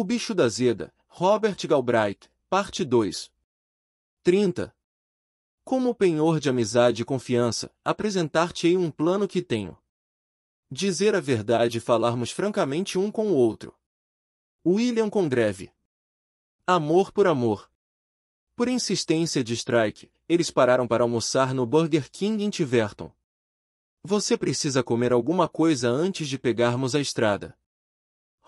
O Bicho da Zeda, Robert Galbraith, Parte 2. 30. Como penhor de amizade e confiança, apresentar-te-ei um plano que tenho. Dizer a verdade e falarmos francamente um com o outro. William Congreve. Amor por amor. Por insistência de Strike, eles pararam para almoçar no Burger King em Tiverton. Você precisa comer alguma coisa antes de pegarmos a estrada.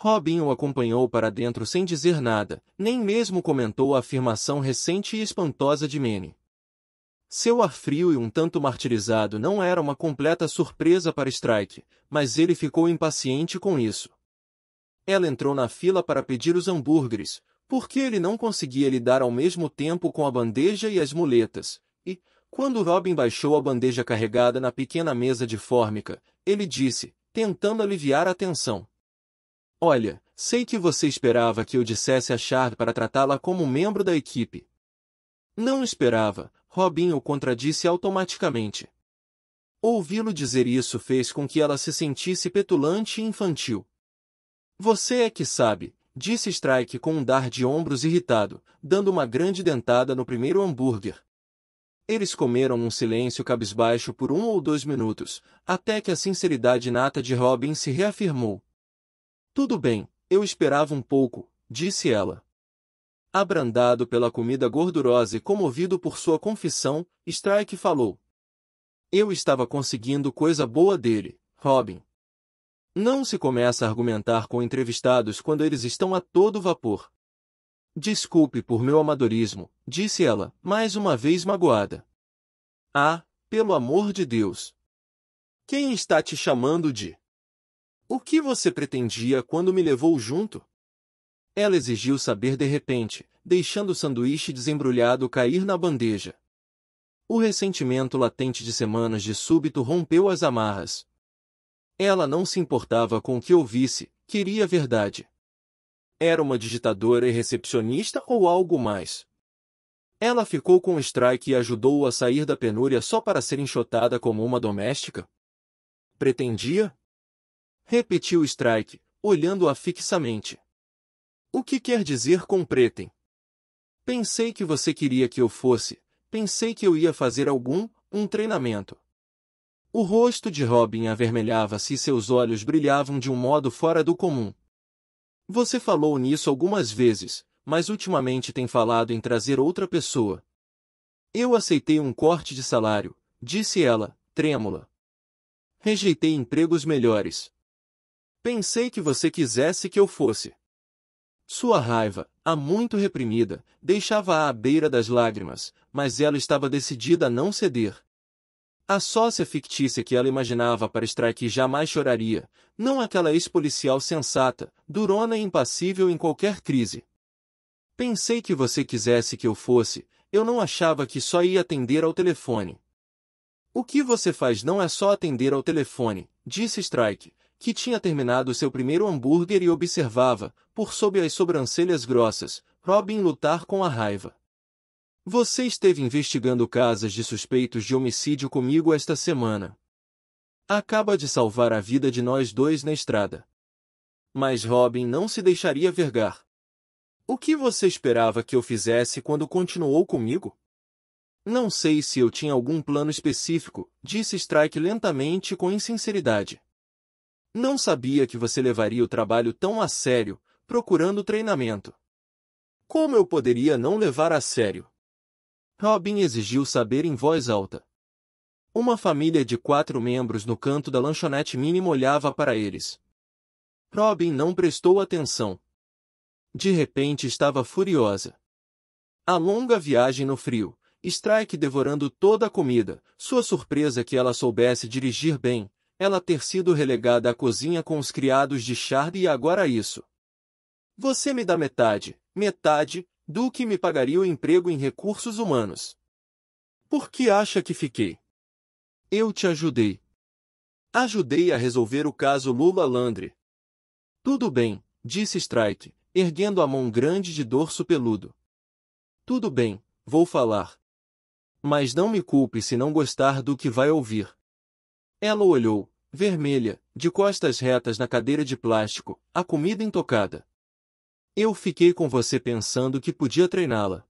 Robin o acompanhou para dentro sem dizer nada, nem mesmo comentou a afirmação recente e espantosa de Manny. Seu ar frio e um tanto martirizado não era uma completa surpresa para Strike, mas ele ficou impaciente com isso. Ela entrou na fila para pedir os hambúrgueres, porque ele não conseguia lidar ao mesmo tempo com a bandeja e as muletas, e, quando Robin baixou a bandeja carregada na pequena mesa de fórmica, ele disse, tentando aliviar a tensão. Olha, sei que você esperava que eu dissesse a Char para tratá-la como membro da equipe. Não esperava, Robin o contradisse automaticamente. Ouvi-lo dizer isso fez com que ela se sentisse petulante e infantil. Você é que sabe, disse Strike com um dar de ombros irritado, dando uma grande dentada no primeiro hambúrguer. Eles comeram num silêncio cabisbaixo por um ou dois minutos, até que a sinceridade nata de Robin se reafirmou. Tudo bem, eu esperava um pouco, disse ela. Abrandado pela comida gordurosa e comovido por sua confissão, Strike falou. Eu estava conseguindo coisa boa dele, Robin. Não se começa a argumentar com entrevistados quando eles estão a todo vapor. Desculpe por meu amadorismo, disse ela, mais uma vez magoada. Ah, pelo amor de Deus! Quem está te chamando de o que você pretendia quando me levou junto? Ela exigiu saber de repente, deixando o sanduíche desembrulhado cair na bandeja. O ressentimento latente de semanas de súbito rompeu as amarras. Ela não se importava com o que ouvisse, queria a verdade. Era uma digitadora e recepcionista ou algo mais? Ela ficou com o strike e ajudou-o a sair da penúria só para ser enxotada como uma doméstica? Pretendia? Repetiu Strike, olhando-a fixamente. O que quer dizer com pretem? Pensei que você queria que eu fosse, pensei que eu ia fazer algum, um treinamento. O rosto de Robin avermelhava-se e seus olhos brilhavam de um modo fora do comum. Você falou nisso algumas vezes, mas ultimamente tem falado em trazer outra pessoa. Eu aceitei um corte de salário, disse ela, trêmula. Rejeitei empregos melhores, Pensei que você quisesse que eu fosse. Sua raiva, há muito reprimida, deixava-a à beira das lágrimas, mas ela estava decidida a não ceder. A sócia fictícia que ela imaginava para Strike jamais choraria, não aquela ex-policial sensata, durona e impassível em qualquer crise. Pensei que você quisesse que eu fosse, eu não achava que só ia atender ao telefone. O que você faz não é só atender ao telefone, disse Strike, que tinha terminado seu primeiro hambúrguer e observava, por sob as sobrancelhas grossas, Robin lutar com a raiva. Você esteve investigando casas de suspeitos de homicídio comigo esta semana. Acaba de salvar a vida de nós dois na estrada. Mas Robin não se deixaria vergar. O que você esperava que eu fizesse quando continuou comigo? Não sei se eu tinha algum plano específico, disse Strike lentamente com insinceridade. Não sabia que você levaria o trabalho tão a sério, procurando treinamento. Como eu poderia não levar a sério? Robin exigiu saber em voz alta. Uma família de quatro membros no canto da lanchonete mínima olhava para eles. Robin não prestou atenção. De repente estava furiosa. A longa viagem no frio, Strike devorando toda a comida, sua surpresa que ela soubesse dirigir bem, ela ter sido relegada à cozinha com os criados de Chard e agora isso. Você me dá metade, metade, do que me pagaria o emprego em recursos humanos. Por que acha que fiquei? Eu te ajudei. Ajudei a resolver o caso Lula-Landry. Tudo bem, disse Strike, erguendo a mão grande de dorso peludo. Tudo bem, vou falar. Mas não me culpe se não gostar do que vai ouvir. Ela olhou, vermelha, de costas retas na cadeira de plástico, a comida intocada. Eu fiquei com você pensando que podia treiná-la.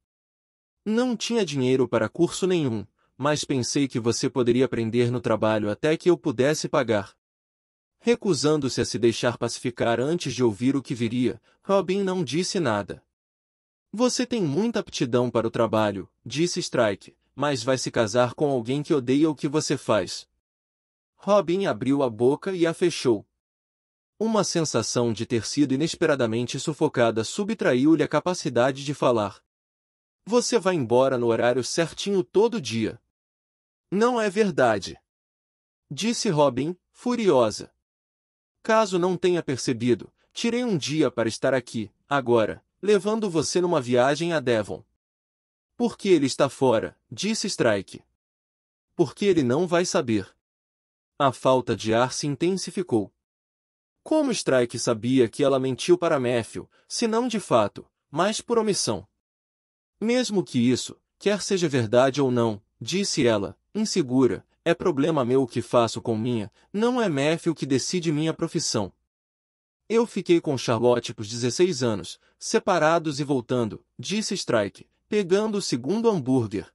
Não tinha dinheiro para curso nenhum, mas pensei que você poderia aprender no trabalho até que eu pudesse pagar. Recusando-se a se deixar pacificar antes de ouvir o que viria, Robin não disse nada. Você tem muita aptidão para o trabalho, disse Strike, mas vai se casar com alguém que odeia o que você faz. Robin abriu a boca e a fechou. Uma sensação de ter sido inesperadamente sufocada subtraiu-lhe a capacidade de falar. Você vai embora no horário certinho todo dia. Não é verdade. Disse Robin, furiosa. Caso não tenha percebido, tirei um dia para estar aqui, agora, levando você numa viagem a Devon. Por que ele está fora? Disse Strike. Porque ele não vai saber. A falta de ar se intensificou. Como Strike sabia que ela mentiu para Matthew, se não de fato, mas por omissão? Mesmo que isso, quer seja verdade ou não, disse ela, insegura, é problema meu o que faço com minha, não é Matthew que decide minha profissão. Eu fiquei com Charlotte por 16 anos, separados e voltando, disse Strike, pegando o segundo hambúrguer.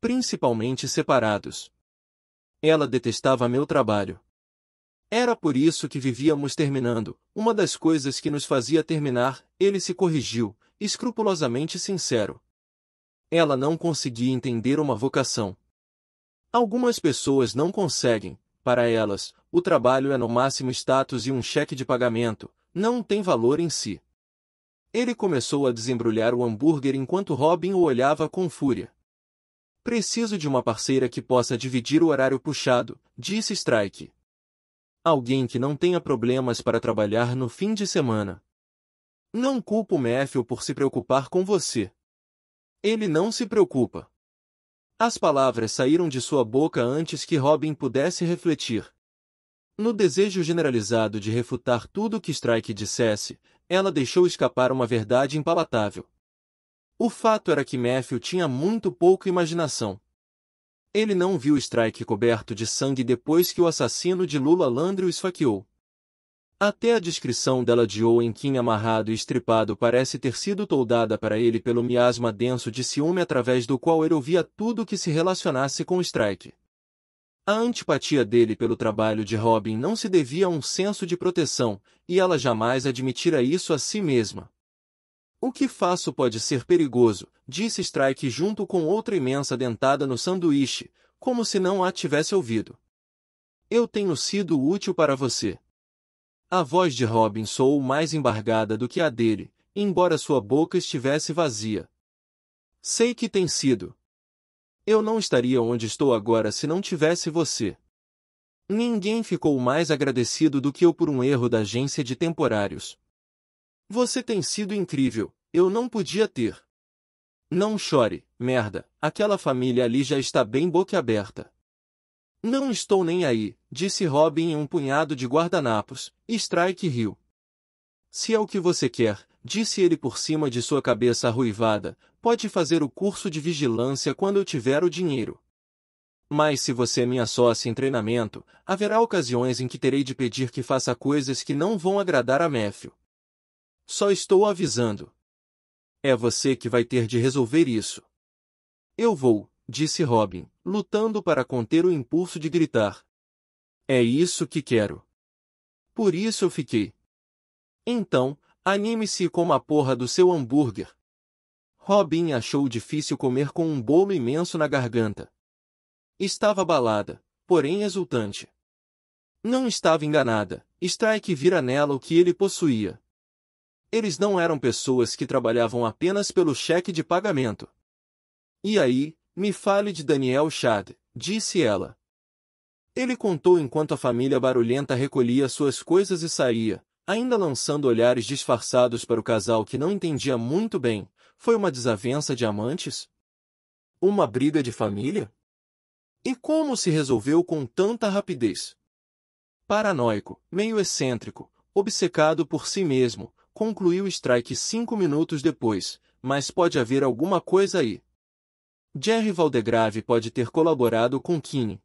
Principalmente separados. Ela detestava meu trabalho. Era por isso que vivíamos terminando. Uma das coisas que nos fazia terminar, ele se corrigiu, escrupulosamente sincero. Ela não conseguia entender uma vocação. Algumas pessoas não conseguem. Para elas, o trabalho é no máximo status e um cheque de pagamento, não tem valor em si. Ele começou a desembrulhar o hambúrguer enquanto Robin o olhava com fúria. Preciso de uma parceira que possa dividir o horário puxado, disse Strike. Alguém que não tenha problemas para trabalhar no fim de semana. Não culpo Matthew por se preocupar com você. Ele não se preocupa. As palavras saíram de sua boca antes que Robin pudesse refletir. No desejo generalizado de refutar tudo o que Strike dissesse, ela deixou escapar uma verdade impalatável. O fato era que Matthew tinha muito pouca imaginação. Ele não viu Strike coberto de sangue depois que o assassino de Lula Landry o esfaqueou. Até a descrição dela de Owen Kim amarrado e estripado parece ter sido toldada para ele pelo miasma denso de ciúme através do qual ele ouvia tudo que se relacionasse com Strike. A antipatia dele pelo trabalho de Robin não se devia a um senso de proteção, e ela jamais admitira isso a si mesma. O que faço pode ser perigoso, disse Strike junto com outra imensa dentada no sanduíche, como se não a tivesse ouvido. Eu tenho sido útil para você. A voz de Robin soou mais embargada do que a dele, embora sua boca estivesse vazia. Sei que tem sido. Eu não estaria onde estou agora se não tivesse você. Ninguém ficou mais agradecido do que eu por um erro da agência de temporários. Você tem sido incrível, eu não podia ter. Não chore, merda, aquela família ali já está bem boquiaberta. Não estou nem aí, disse Robin em um punhado de guardanapos, Strike riu. Se é o que você quer, disse ele por cima de sua cabeça arruivada, pode fazer o curso de vigilância quando eu tiver o dinheiro. Mas se você é minha sócia em treinamento, haverá ocasiões em que terei de pedir que faça coisas que não vão agradar a Matthew. Só estou avisando. É você que vai ter de resolver isso. Eu vou, disse Robin, lutando para conter o impulso de gritar. É isso que quero. Por isso eu fiquei. Então, anime-se como a porra do seu hambúrguer. Robin achou difícil comer com um bolo imenso na garganta. Estava abalada, porém exultante. Não estava enganada, Strike vira nela o que ele possuía, eles não eram pessoas que trabalhavam apenas pelo cheque de pagamento. E aí, me fale de Daniel Chad, disse ela. Ele contou enquanto a família barulhenta recolhia suas coisas e saía, ainda lançando olhares disfarçados para o casal que não entendia muito bem. Foi uma desavença de amantes? Uma briga de família? E como se resolveu com tanta rapidez? Paranoico, meio excêntrico, obcecado por si mesmo, concluiu Strike cinco minutos depois, mas pode haver alguma coisa aí. Jerry Valdegrave pode ter colaborado com Kine.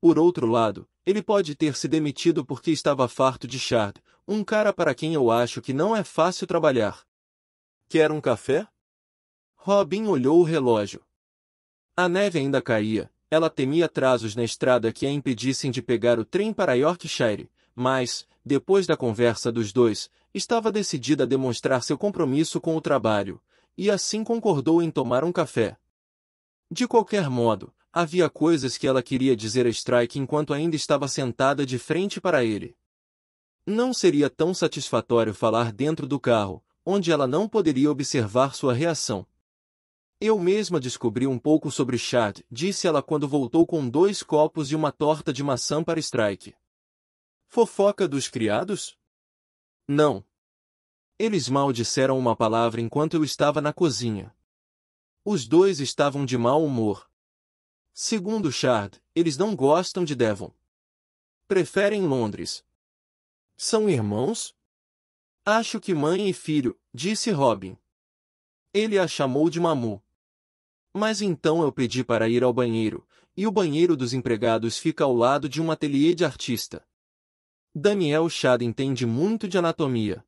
Por outro lado, ele pode ter se demitido porque estava farto de Shard, um cara para quem eu acho que não é fácil trabalhar. Quer um café? Robin olhou o relógio. A neve ainda caía, ela temia atrasos na estrada que a impedissem de pegar o trem para Yorkshire, mas, depois da conversa dos dois, estava decidida a demonstrar seu compromisso com o trabalho, e assim concordou em tomar um café. De qualquer modo, havia coisas que ela queria dizer a Strike enquanto ainda estava sentada de frente para ele. Não seria tão satisfatório falar dentro do carro, onde ela não poderia observar sua reação. Eu mesma descobri um pouco sobre Chad, disse ela quando voltou com dois copos e uma torta de maçã para Strike. Fofoca dos criados? Não. Eles mal disseram uma palavra enquanto eu estava na cozinha. Os dois estavam de mau humor. Segundo Shard, eles não gostam de Devon. Preferem Londres. São irmãos? Acho que mãe e filho, disse Robin. Ele a chamou de Mamu. Mas então eu pedi para ir ao banheiro, e o banheiro dos empregados fica ao lado de um ateliê de artista. Daniel Schad entende muito de anatomia.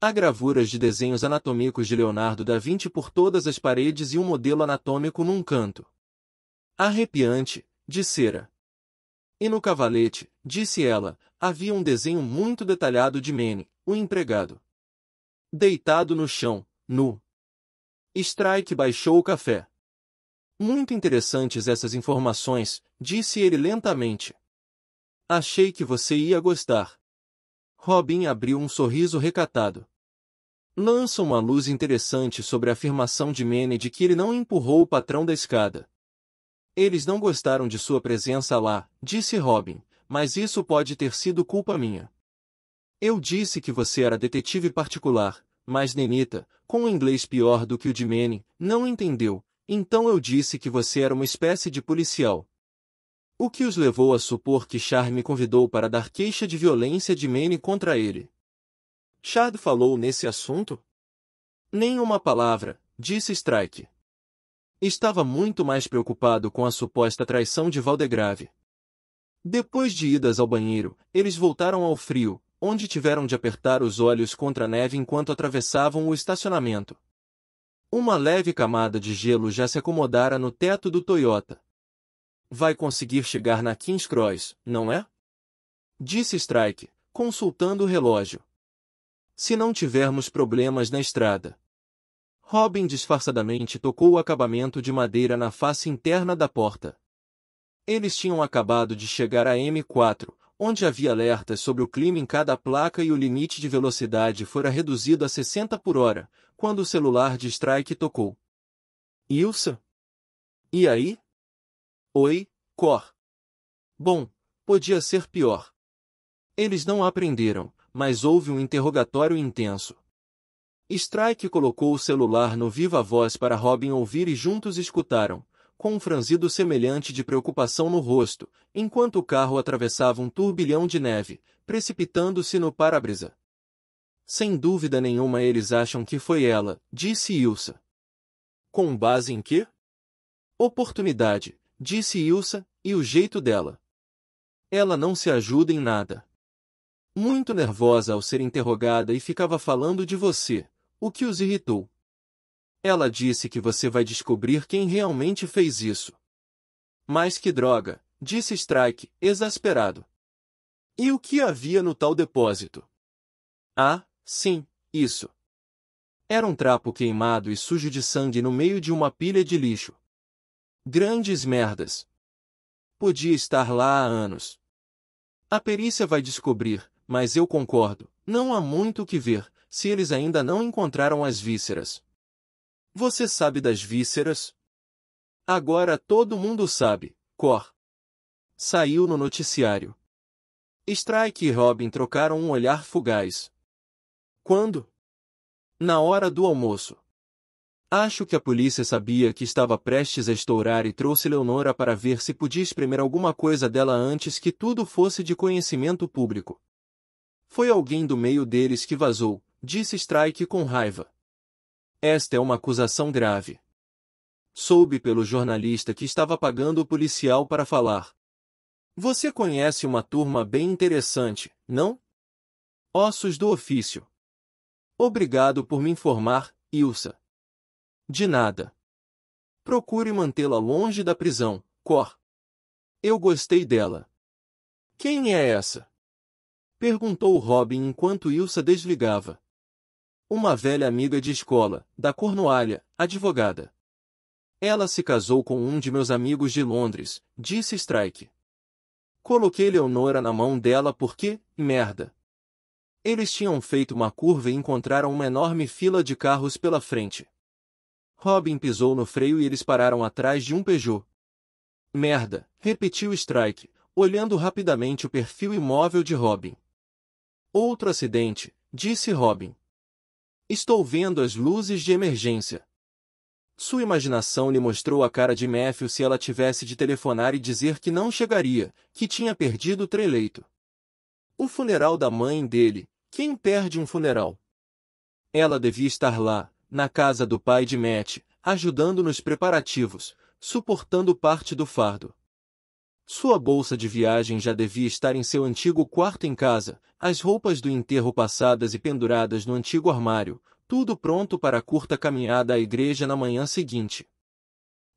Há gravuras de desenhos anatômicos de Leonardo da Vinci por todas as paredes e um modelo anatômico num canto. Arrepiante, de cera. E no cavalete, disse ela, havia um desenho muito detalhado de Mene, o empregado. Deitado no chão, nu. Strike baixou o café. Muito interessantes essas informações, disse ele lentamente. Achei que você ia gostar. Robin abriu um sorriso recatado. Lança uma luz interessante sobre a afirmação de Manny de que ele não empurrou o patrão da escada. Eles não gostaram de sua presença lá, disse Robin, mas isso pode ter sido culpa minha. Eu disse que você era detetive particular, mas Nenita, com um inglês pior do que o de Manny, não entendeu, então eu disse que você era uma espécie de policial. O que os levou a supor que Char me convidou para dar queixa de violência de Mene contra ele. Chad falou nesse assunto? Nem uma palavra, disse Strike. Estava muito mais preocupado com a suposta traição de Valdegrave. Depois de idas ao banheiro, eles voltaram ao frio, onde tiveram de apertar os olhos contra a neve enquanto atravessavam o estacionamento. Uma leve camada de gelo já se acomodara no teto do Toyota, vai conseguir chegar na King's Cross, não é? Disse Strike, consultando o relógio. Se não tivermos problemas na estrada. Robin disfarçadamente tocou o acabamento de madeira na face interna da porta. Eles tinham acabado de chegar a M4, onde havia alertas sobre o clima em cada placa e o limite de velocidade fora reduzido a 60 por hora, quando o celular de Strike tocou. Ilsa? E aí? Oi, Cor. Bom, podia ser pior. Eles não aprenderam, mas houve um interrogatório intenso. Strike colocou o celular no viva voz para Robin ouvir e juntos escutaram, com um franzido semelhante de preocupação no rosto, enquanto o carro atravessava um turbilhão de neve, precipitando-se no para-brisa. Sem dúvida nenhuma eles acham que foi ela, disse Ilsa. Com base em que? Oportunidade, disse Ilsa, e o jeito dela. Ela não se ajuda em nada. Muito nervosa ao ser interrogada e ficava falando de você, o que os irritou. Ela disse que você vai descobrir quem realmente fez isso. Mas que droga, disse Strike, exasperado. E o que havia no tal depósito? Ah, sim, isso. Era um trapo queimado e sujo de sangue no meio de uma pilha de lixo. Grandes merdas. Podia estar lá há anos. A perícia vai descobrir, mas eu concordo, não há muito o que ver, se eles ainda não encontraram as vísceras. Você sabe das vísceras? Agora todo mundo sabe, Cor. Saiu no noticiário. Strike e Robin trocaram um olhar fugaz. Quando? Na hora do almoço. Acho que a polícia sabia que estava prestes a estourar e trouxe Leonora para ver se podia espremer alguma coisa dela antes que tudo fosse de conhecimento público. Foi alguém do meio deles que vazou, disse Strike com raiva. Esta é uma acusação grave. Soube pelo jornalista que estava pagando o policial para falar. Você conhece uma turma bem interessante, não? Ossos do ofício. Obrigado por me informar, Ilsa. De nada. Procure mantê-la longe da prisão, Cor. Eu gostei dela. Quem é essa? Perguntou Robin enquanto Ilsa desligava. Uma velha amiga de escola, da Cornualha, advogada. Ela se casou com um de meus amigos de Londres, disse Strike. Coloquei Leonora na mão dela porque, merda. Eles tinham feito uma curva e encontraram uma enorme fila de carros pela frente. Robin pisou no freio e eles pararam atrás de um Peugeot. Merda, repetiu Strike, olhando rapidamente o perfil imóvel de Robin. Outro acidente, disse Robin. Estou vendo as luzes de emergência. Sua imaginação lhe mostrou a cara de Matthew se ela tivesse de telefonar e dizer que não chegaria, que tinha perdido o treleito. O funeral da mãe dele. Quem perde um funeral? Ela devia estar lá, na casa do pai de Matt, ajudando nos preparativos, suportando parte do fardo. Sua bolsa de viagem já devia estar em seu antigo quarto em casa, as roupas do enterro passadas e penduradas no antigo armário, tudo pronto para a curta caminhada à igreja na manhã seguinte.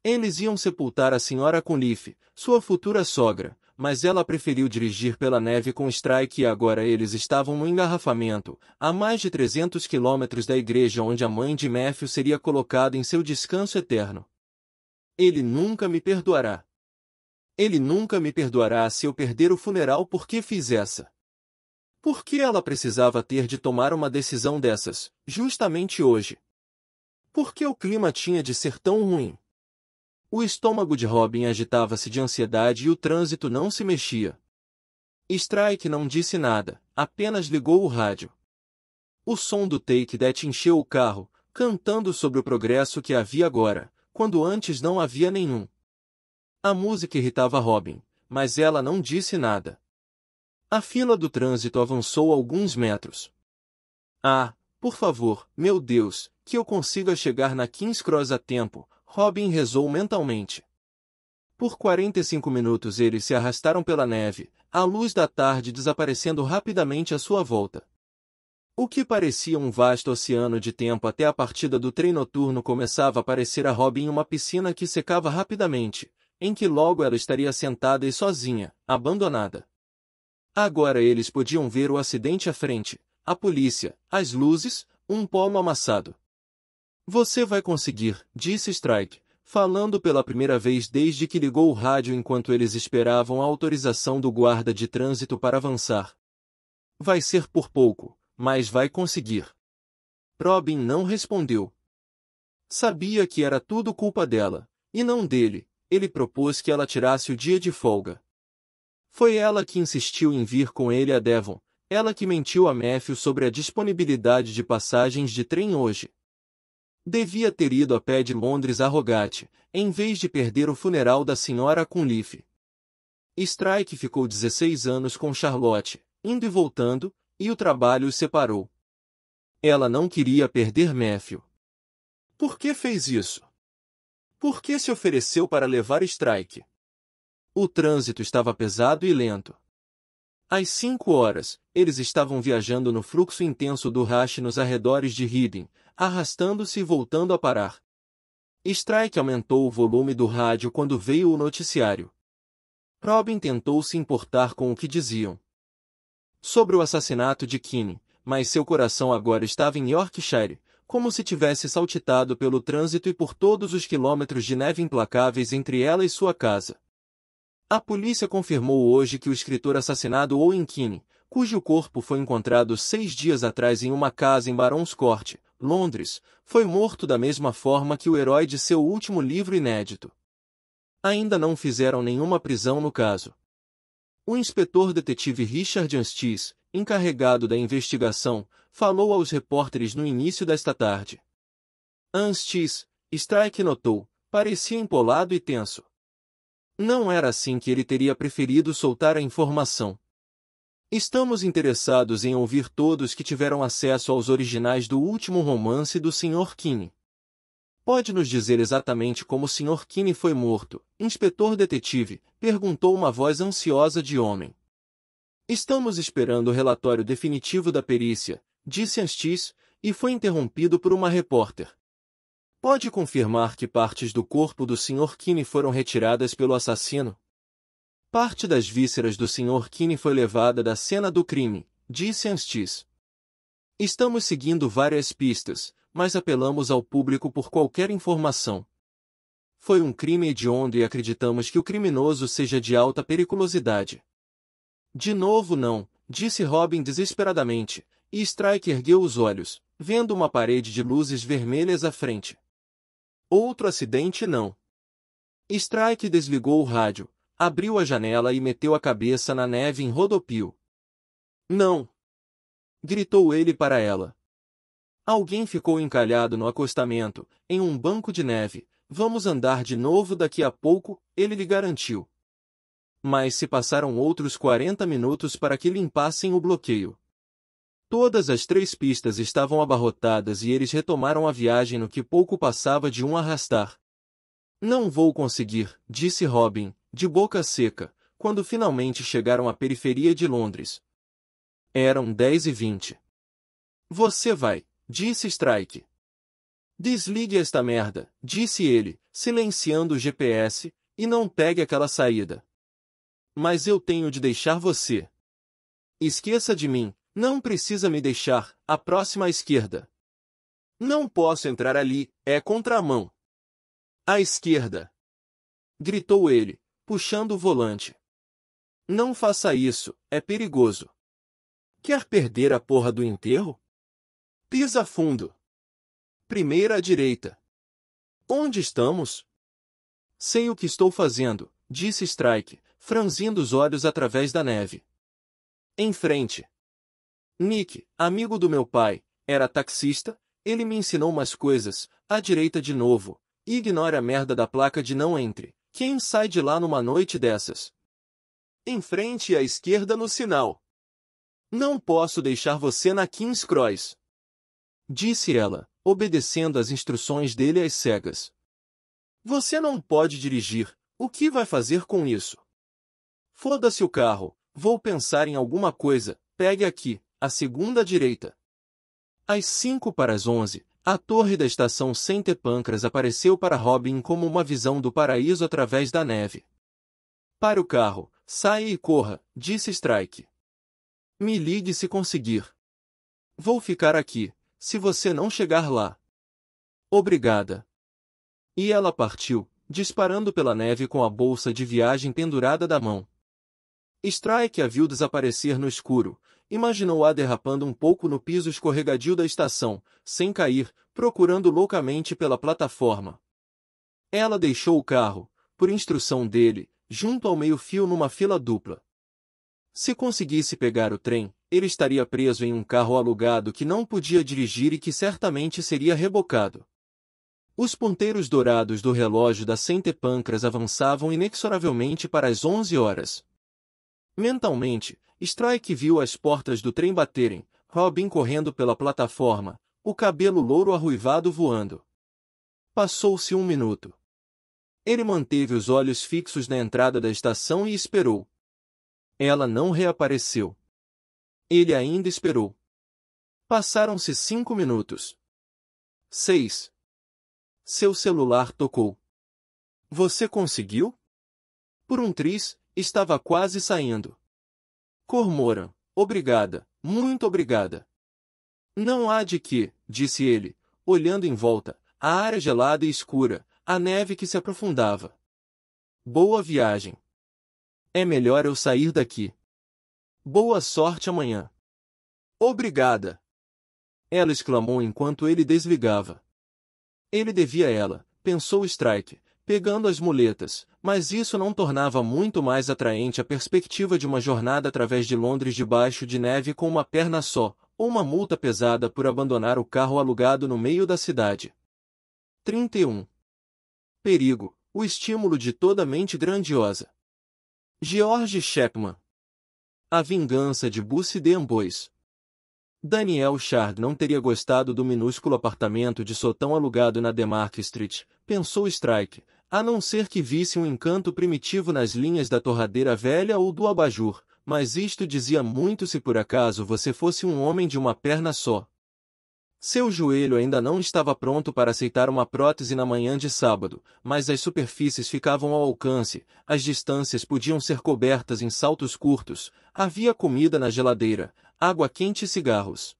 Eles iam sepultar a senhora Conliffe, sua futura sogra, mas ela preferiu dirigir pela neve com Strike e agora eles estavam no engarrafamento, a mais de 300 quilômetros da igreja onde a mãe de Matthew seria colocada em seu descanso eterno. Ele nunca me perdoará. Ele nunca me perdoará se eu perder o funeral porque fiz essa. Por que ela precisava ter de tomar uma decisão dessas, justamente hoje? Por que o clima tinha de ser tão ruim? O estômago de Robin agitava-se de ansiedade e o trânsito não se mexia. Strike não disse nada, apenas ligou o rádio. O som do Take That encheu o carro, cantando sobre o progresso que havia agora, quando antes não havia nenhum. A música irritava Robin, mas ela não disse nada. A fila do trânsito avançou alguns metros. Ah, por favor, meu Deus, que eu consiga chegar na King's Cross a tempo, Robin rezou mentalmente. Por 45 minutos eles se arrastaram pela neve, a luz da tarde desaparecendo rapidamente à sua volta. O que parecia um vasto oceano de tempo até a partida do trem noturno começava a parecer a Robin uma piscina que secava rapidamente, em que logo ela estaria sentada e sozinha, abandonada. Agora eles podiam ver o acidente à frente, a polícia, as luzes, um polo amassado. Você vai conseguir, disse Strike, falando pela primeira vez desde que ligou o rádio enquanto eles esperavam a autorização do guarda de trânsito para avançar. Vai ser por pouco, mas vai conseguir. Robin não respondeu. Sabia que era tudo culpa dela, e não dele, ele propôs que ela tirasse o dia de folga. Foi ela que insistiu em vir com ele a Devon, ela que mentiu a Matthew sobre a disponibilidade de passagens de trem hoje, Devia ter ido a pé de Londres a Rogate, em vez de perder o funeral da senhora Cunliffe. Strike ficou 16 anos com Charlotte, indo e voltando, e o trabalho os separou. Ela não queria perder Matthew. Por que fez isso? Por que se ofereceu para levar Strike? O trânsito estava pesado e lento. Às cinco horas, eles estavam viajando no fluxo intenso do rache nos arredores de Reading, arrastando-se e voltando a parar. Strike aumentou o volume do rádio quando veio o noticiário. Robin tentou se importar com o que diziam. Sobre o assassinato de Kinney, mas seu coração agora estava em Yorkshire, como se tivesse saltitado pelo trânsito e por todos os quilômetros de neve implacáveis entre ela e sua casa. A polícia confirmou hoje que o escritor assassinado Owen Kinney, cujo corpo foi encontrado seis dias atrás em uma casa em Barons Court, Londres, foi morto da mesma forma que o herói de seu último livro inédito. Ainda não fizeram nenhuma prisão no caso. O inspetor detetive Richard Anstis, encarregado da investigação, falou aos repórteres no início desta tarde. Anstis, Strike notou, parecia empolado e tenso. Não era assim que ele teria preferido soltar a informação, Estamos interessados em ouvir todos que tiveram acesso aos originais do último romance do Sr. Kinney. Pode nos dizer exatamente como o Sr. Kinney foi morto, inspetor detetive, perguntou uma voz ansiosa de homem. Estamos esperando o relatório definitivo da perícia, disse Anstis, e foi interrompido por uma repórter. Pode confirmar que partes do corpo do Sr. Kinney foram retiradas pelo assassino? Parte das vísceras do Sr. Kinney foi levada da cena do crime, disse Anstis. Estamos seguindo várias pistas, mas apelamos ao público por qualquer informação. Foi um crime hediondo e acreditamos que o criminoso seja de alta periculosidade. De novo não, disse Robin desesperadamente, e Strike ergueu os olhos, vendo uma parede de luzes vermelhas à frente. Outro acidente não. Strike desligou o rádio, Abriu a janela e meteu a cabeça na neve em rodopio. Não! gritou ele para ela. Alguém ficou encalhado no acostamento, em um banco de neve. Vamos andar de novo daqui a pouco, ele lhe garantiu. Mas se passaram outros quarenta minutos para que limpassem o bloqueio. Todas as três pistas estavam abarrotadas e eles retomaram a viagem no que pouco passava de um arrastar. Não vou conseguir, disse Robin, de boca seca, quando finalmente chegaram à periferia de Londres. Eram dez e vinte. Você vai, disse Strike. Desligue esta merda, disse ele, silenciando o GPS, e não pegue aquela saída. Mas eu tenho de deixar você. Esqueça de mim, não precisa me deixar, a próxima à esquerda. Não posso entrar ali, é contramão. À esquerda! Gritou ele, puxando o volante. Não faça isso, é perigoso. Quer perder a porra do enterro? Pisa fundo. Primeira à direita. Onde estamos? Sei o que estou fazendo, disse Strike, franzindo os olhos através da neve. Em frente. Nick, amigo do meu pai, era taxista, ele me ensinou umas coisas, à direita de novo, ignore a merda da placa de não entre, quem sai de lá numa noite dessas? Em frente à esquerda no sinal. Não posso deixar você na King's Cross. Disse ela, obedecendo às instruções dele às cegas. Você não pode dirigir. O que vai fazer com isso? Foda-se o carro. Vou pensar em alguma coisa. Pegue aqui, a segunda direita. Às cinco para as onze, a torre da estação Center Pancras apareceu para Robin como uma visão do paraíso através da neve. Pare o carro, saia e corra, disse Strike. Me ligue se conseguir. Vou ficar aqui, se você não chegar lá. Obrigada. E ela partiu, disparando pela neve com a bolsa de viagem pendurada da mão. Strike a viu desaparecer no escuro, imaginou-a derrapando um pouco no piso escorregadio da estação, sem cair, procurando loucamente pela plataforma. Ela deixou o carro, por instrução dele, junto ao meio-fio numa fila dupla. Se conseguisse pegar o trem, ele estaria preso em um carro alugado que não podia dirigir e que certamente seria rebocado. Os ponteiros dourados do relógio da Sente Pancras avançavam inexoravelmente para as onze horas. Mentalmente, Strike viu as portas do trem baterem, Robin correndo pela plataforma, o cabelo louro arruivado voando. Passou-se um minuto. Ele manteve os olhos fixos na entrada da estação e esperou. Ela não reapareceu. Ele ainda esperou. Passaram-se cinco minutos. Seis. Seu celular tocou. Você conseguiu? Por um triz, estava quase saindo. Cormora, obrigada, muito obrigada. Não há de que, disse ele, olhando em volta, a área gelada e escura, a neve que se aprofundava. Boa viagem. É melhor eu sair daqui. Boa sorte amanhã. Obrigada! Ela exclamou enquanto ele desligava. Ele devia ela, pensou Strike, pegando as muletas, mas isso não tornava muito mais atraente a perspectiva de uma jornada através de Londres debaixo de neve com uma perna só, ou uma multa pesada por abandonar o carro alugado no meio da cidade. 31. Perigo, o estímulo de toda mente grandiosa. George Shepman. A vingança de Bussy Bois. Daniel Shard não teria gostado do minúsculo apartamento de sotão alugado na Demark Street, pensou Strike, a não ser que visse um encanto primitivo nas linhas da torradeira velha ou do abajur, mas isto dizia muito se por acaso você fosse um homem de uma perna só. Seu joelho ainda não estava pronto para aceitar uma prótese na manhã de sábado, mas as superfícies ficavam ao alcance, as distâncias podiam ser cobertas em saltos curtos, havia comida na geladeira, água quente e cigarros.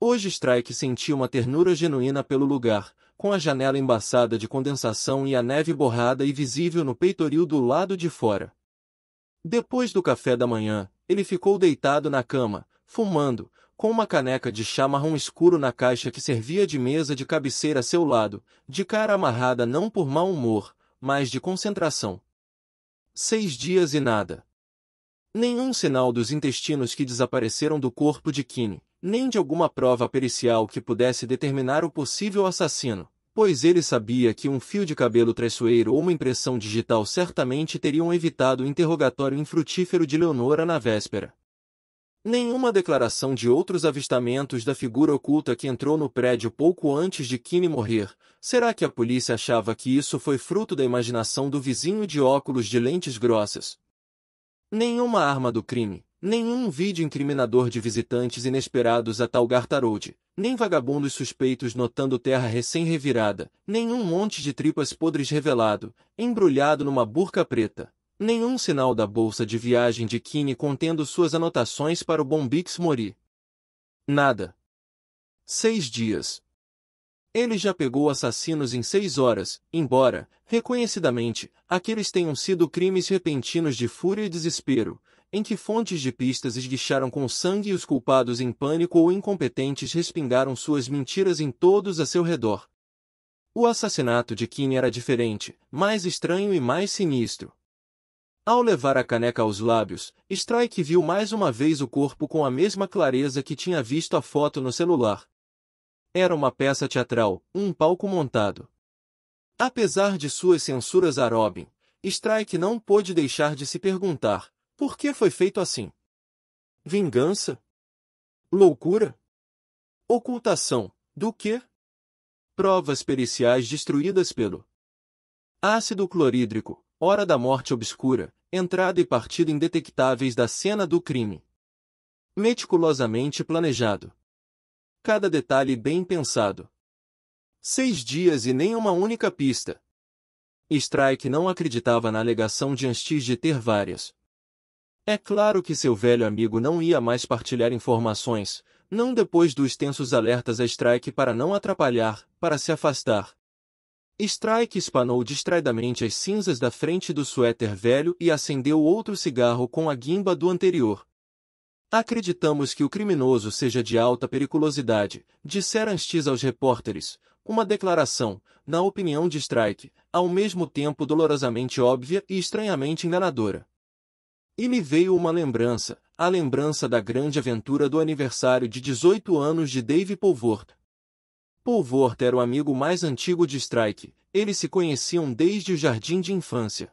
Hoje Strike sentia uma ternura genuína pelo lugar, com a janela embaçada de condensação e a neve borrada e visível no peitoril do lado de fora. Depois do café da manhã, ele ficou deitado na cama, fumando, com uma caneca de chá marrom escuro na caixa que servia de mesa de cabeceira a seu lado, de cara amarrada não por mau humor, mas de concentração. Seis dias e nada. Nenhum sinal dos intestinos que desapareceram do corpo de Kine nem de alguma prova pericial que pudesse determinar o possível assassino, pois ele sabia que um fio de cabelo traiçoeiro ou uma impressão digital certamente teriam evitado o interrogatório infrutífero de Leonora na véspera. Nenhuma declaração de outros avistamentos da figura oculta que entrou no prédio pouco antes de Kine morrer. Será que a polícia achava que isso foi fruto da imaginação do vizinho de óculos de lentes grossas? Nenhuma arma do crime, Nenhum vídeo incriminador de visitantes inesperados a Talgar Tarode, nem vagabundos suspeitos notando terra recém-revirada, nenhum monte de tripas podres revelado, embrulhado numa burca preta, nenhum sinal da bolsa de viagem de Kine contendo suas anotações para o Bombix Mori. Nada. Seis dias. Ele já pegou assassinos em seis horas, embora, reconhecidamente, aqueles tenham sido crimes repentinos de fúria e desespero, em que fontes de pistas esguicharam com sangue e os culpados em pânico ou incompetentes respingaram suas mentiras em todos a seu redor. O assassinato de Kim era diferente, mais estranho e mais sinistro. Ao levar a caneca aos lábios, Strike viu mais uma vez o corpo com a mesma clareza que tinha visto a foto no celular. Era uma peça teatral, um palco montado. Apesar de suas censuras a Robin, Strike não pôde deixar de se perguntar, por que foi feito assim? Vingança? Loucura? Ocultação, do que? Provas periciais destruídas pelo ácido clorídrico, hora da morte obscura, entrada e partida indetectáveis da cena do crime. Meticulosamente planejado. Cada detalhe bem pensado. Seis dias e nem uma única pista. Strike não acreditava na alegação de Anstis de ter várias é claro que seu velho amigo não ia mais partilhar informações, não depois dos tensos alertas a Strike para não atrapalhar, para se afastar. Strike espanou distraidamente as cinzas da frente do suéter velho e acendeu outro cigarro com a guimba do anterior. Acreditamos que o criminoso seja de alta periculosidade, disseram Stis aos repórteres, uma declaração, na opinião de Strike, ao mesmo tempo dolorosamente óbvia e estranhamente enganadora. E me veio uma lembrança, a lembrança da grande aventura do aniversário de 18 anos de Dave Polvort. Polvort era o amigo mais antigo de Strike, eles se conheciam desde o jardim de infância.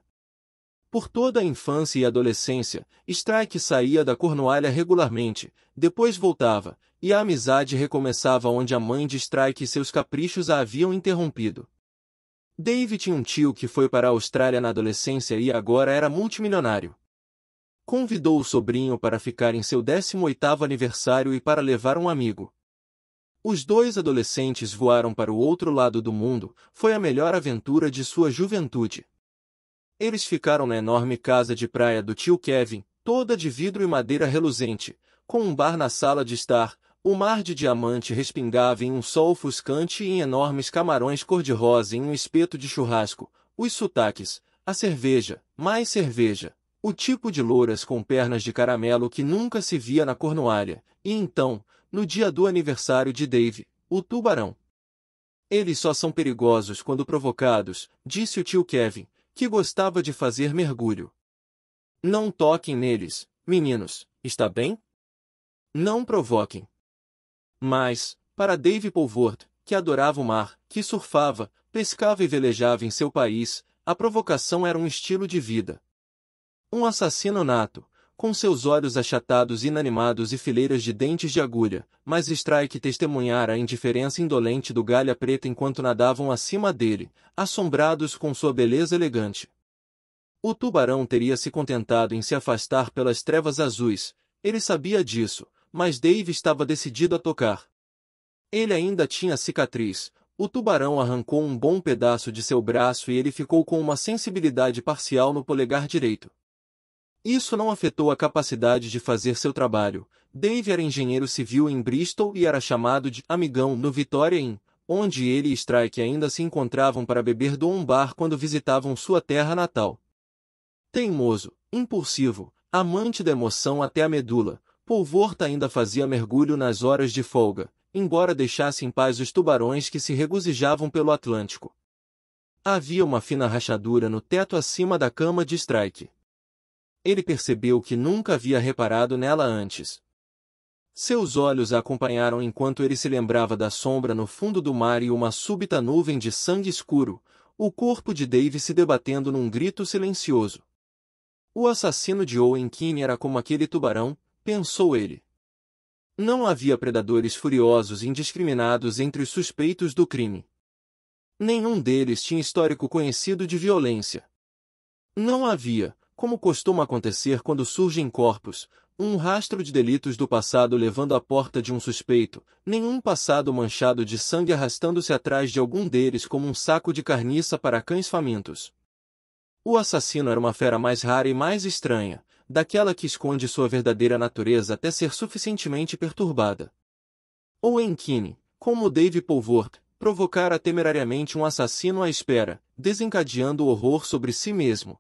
Por toda a infância e adolescência, Strike saía da Cornualha regularmente, depois voltava, e a amizade recomeçava onde a mãe de Strike e seus caprichos a haviam interrompido. Dave tinha um tio que foi para a Austrália na adolescência e agora era multimilionário. Convidou o sobrinho para ficar em seu 18º aniversário e para levar um amigo. Os dois adolescentes voaram para o outro lado do mundo, foi a melhor aventura de sua juventude. Eles ficaram na enorme casa de praia do tio Kevin, toda de vidro e madeira reluzente, com um bar na sala de estar, o mar de diamante respingava em um sol ofuscante e em enormes camarões cor-de-rosa em um espeto de churrasco, os sotaques, a cerveja, mais cerveja, o tipo de louras com pernas de caramelo que nunca se via na cornoalha, e então, no dia do aniversário de Dave, o tubarão. Eles só são perigosos quando provocados, disse o tio Kevin, que gostava de fazer mergulho. Não toquem neles, meninos, está bem? Não provoquem. Mas, para Dave Polvort, que adorava o mar, que surfava, pescava e velejava em seu país, a provocação era um estilo de vida. Um assassino nato, com seus olhos achatados inanimados e fileiras de dentes de agulha, mas que testemunhara a indiferença indolente do galha preta enquanto nadavam acima dele, assombrados com sua beleza elegante. O tubarão teria se contentado em se afastar pelas trevas azuis, ele sabia disso, mas Dave estava decidido a tocar. Ele ainda tinha cicatriz, o tubarão arrancou um bom pedaço de seu braço e ele ficou com uma sensibilidade parcial no polegar direito. Isso não afetou a capacidade de fazer seu trabalho. Dave era engenheiro civil em Bristol e era chamado de amigão no Victoria Inn, onde ele e Strike ainda se encontravam para beber do um bar quando visitavam sua terra natal. Teimoso, impulsivo, amante da emoção até a medula, Polvorta ainda fazia mergulho nas horas de folga, embora deixasse em paz os tubarões que se regozijavam pelo Atlântico. Havia uma fina rachadura no teto acima da cama de Strike ele percebeu que nunca havia reparado nela antes. Seus olhos a acompanharam enquanto ele se lembrava da sombra no fundo do mar e uma súbita nuvem de sangue escuro, o corpo de Dave se debatendo num grito silencioso. O assassino de Owen Keane era como aquele tubarão, pensou ele. Não havia predadores furiosos indiscriminados entre os suspeitos do crime. Nenhum deles tinha histórico conhecido de violência. Não havia, como costuma acontecer quando surgem corpos, um rastro de delitos do passado levando à porta de um suspeito, nenhum passado manchado de sangue arrastando-se atrás de algum deles como um saco de carniça para cães famintos. O assassino era uma fera mais rara e mais estranha, daquela que esconde sua verdadeira natureza até ser suficientemente perturbada. Ou Enkine, como Dave Polvort, provocara temerariamente um assassino à espera, desencadeando o horror sobre si mesmo,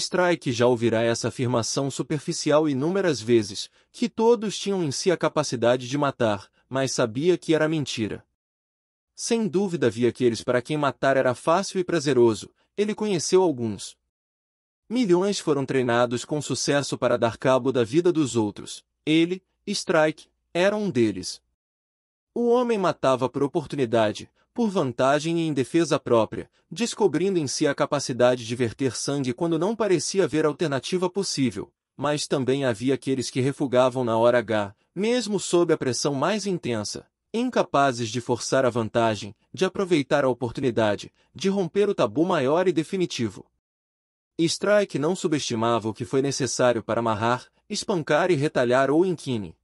Strike já ouvirá essa afirmação superficial inúmeras vezes, que todos tinham em si a capacidade de matar, mas sabia que era mentira. Sem dúvida havia aqueles para quem matar era fácil e prazeroso, ele conheceu alguns. Milhões foram treinados com sucesso para dar cabo da vida dos outros. Ele, Strike, era um deles. O homem matava por oportunidade, por vantagem e em defesa própria, descobrindo em si a capacidade de verter sangue quando não parecia haver alternativa possível, mas também havia aqueles que refugavam na hora H, mesmo sob a pressão mais intensa, incapazes de forçar a vantagem, de aproveitar a oportunidade, de romper o tabu maior e definitivo. Strike não subestimava o que foi necessário para amarrar, espancar e retalhar ou inquine,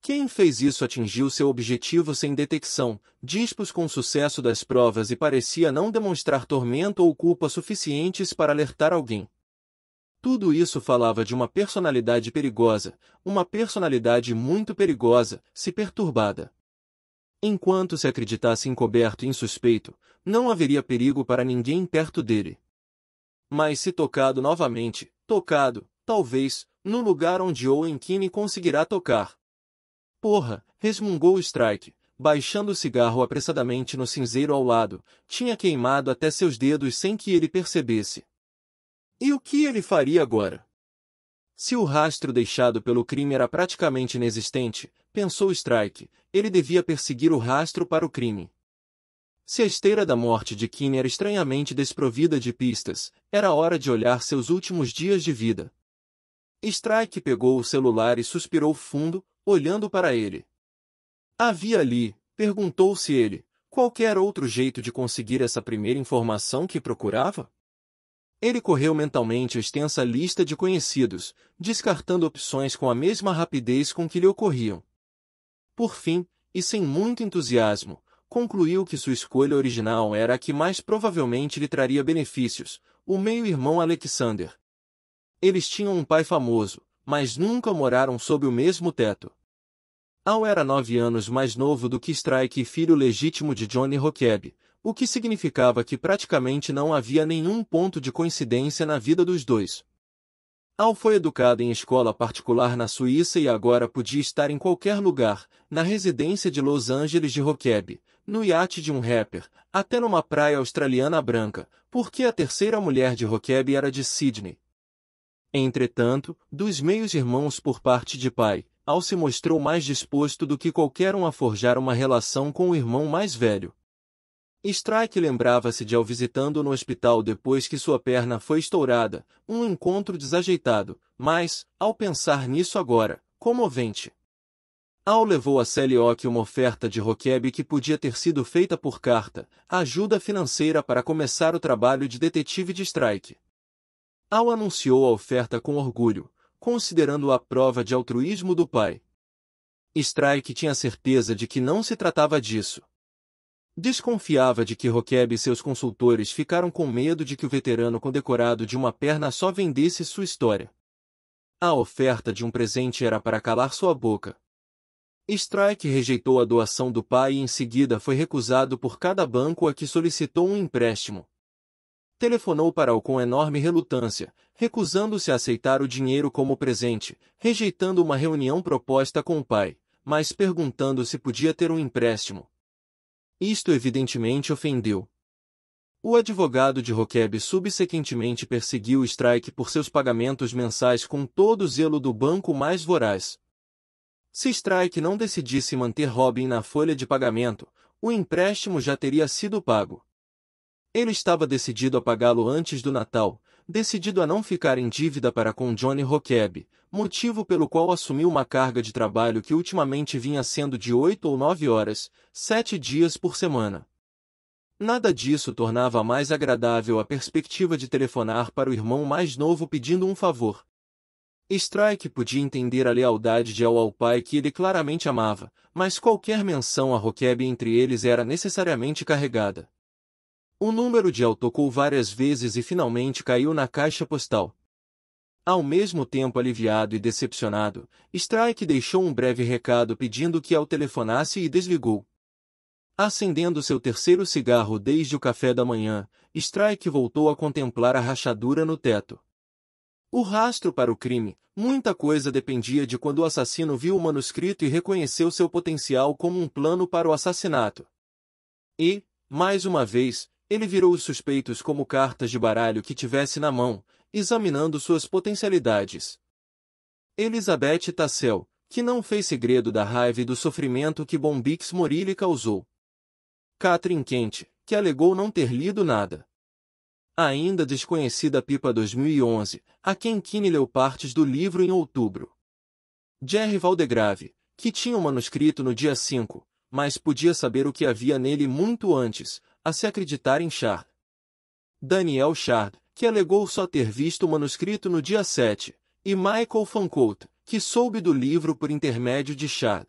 quem fez isso atingiu seu objetivo sem detecção, dispus com sucesso das provas e parecia não demonstrar tormento ou culpa suficientes para alertar alguém. Tudo isso falava de uma personalidade perigosa, uma personalidade muito perigosa, se perturbada. Enquanto se acreditasse encoberto e insuspeito, não haveria perigo para ninguém perto dele. Mas se tocado novamente, tocado, talvez, no lugar onde Owen Kine conseguirá tocar, Porra! resmungou Strike, baixando o cigarro apressadamente no cinzeiro ao lado, tinha queimado até seus dedos sem que ele percebesse. E o que ele faria agora? Se o rastro deixado pelo crime era praticamente inexistente, pensou Strike, ele devia perseguir o rastro para o crime. Se a esteira da morte de Kim era estranhamente desprovida de pistas, era hora de olhar seus últimos dias de vida. Strike pegou o celular e suspirou fundo, olhando para ele. Havia ali, perguntou-se ele, qualquer outro jeito de conseguir essa primeira informação que procurava? Ele correu mentalmente a extensa lista de conhecidos, descartando opções com a mesma rapidez com que lhe ocorriam. Por fim, e sem muito entusiasmo, concluiu que sua escolha original era a que mais provavelmente lhe traria benefícios, o meio-irmão Alexander. Eles tinham um pai famoso, mas nunca moraram sob o mesmo teto. Al era nove anos mais novo do que Strike filho legítimo de Johnny Rockab, o que significava que praticamente não havia nenhum ponto de coincidência na vida dos dois. Al foi educado em escola particular na Suíça e agora podia estar em qualquer lugar, na residência de Los Angeles de Rockab, no iate de um rapper, até numa praia australiana branca, porque a terceira mulher de Rockab era de Sydney. Entretanto, dos meios-irmãos por parte de pai, Al se mostrou mais disposto do que qualquer um a forjar uma relação com o irmão mais velho. Strike lembrava-se de Al visitando no hospital depois que sua perna foi estourada, um encontro desajeitado, mas, ao pensar nisso agora, comovente. Al levou a Celioc uma oferta de Roqueb que podia ter sido feita por carta, ajuda financeira para começar o trabalho de detetive de Strike. Al anunciou a oferta com orgulho, considerando a prova de altruísmo do pai. Strike tinha certeza de que não se tratava disso. Desconfiava de que Roqueb e seus consultores ficaram com medo de que o veterano condecorado de uma perna só vendesse sua história. A oferta de um presente era para calar sua boca. Strike rejeitou a doação do pai e em seguida foi recusado por cada banco a que solicitou um empréstimo telefonou para o com enorme relutância, recusando-se a aceitar o dinheiro como presente, rejeitando uma reunião proposta com o pai, mas perguntando se podia ter um empréstimo. Isto evidentemente ofendeu. O advogado de Roqueb subsequentemente perseguiu Strike por seus pagamentos mensais com todo o zelo do banco mais voraz. Se Strike não decidisse manter Robin na folha de pagamento, o empréstimo já teria sido pago. Ele estava decidido a pagá-lo antes do Natal, decidido a não ficar em dívida para com Johnny Roqueb, motivo pelo qual assumiu uma carga de trabalho que ultimamente vinha sendo de oito ou nove horas, sete dias por semana. Nada disso tornava mais agradável a perspectiva de telefonar para o irmão mais novo pedindo um favor. Strike podia entender a lealdade de El ao pai que ele claramente amava, mas qualquer menção a Roqueb entre eles era necessariamente carregada. O número de tocou várias vezes e finalmente caiu na caixa postal. Ao mesmo tempo aliviado e decepcionado, Strike deixou um breve recado pedindo que Al telefonasse e desligou. Acendendo seu terceiro cigarro desde o café da manhã, Strike voltou a contemplar a rachadura no teto. O rastro para o crime, muita coisa dependia de quando o assassino viu o manuscrito e reconheceu seu potencial como um plano para o assassinato. E, mais uma vez, ele virou os suspeitos como cartas de baralho que tivesse na mão, examinando suas potencialidades. Elizabeth Tassel, que não fez segredo da raiva e do sofrimento que Bombix lhe causou. Catherine Kent, que alegou não ter lido nada. A ainda desconhecida Pipa 2011, a quem Kine leu partes do livro em outubro. Jerry Valdegrave, que tinha o manuscrito no dia 5, mas podia saber o que havia nele muito antes, a se acreditar em Shard. Daniel Shard, que alegou só ter visto o manuscrito no dia 7, e Michael Fancourt, que soube do livro por intermédio de Shard.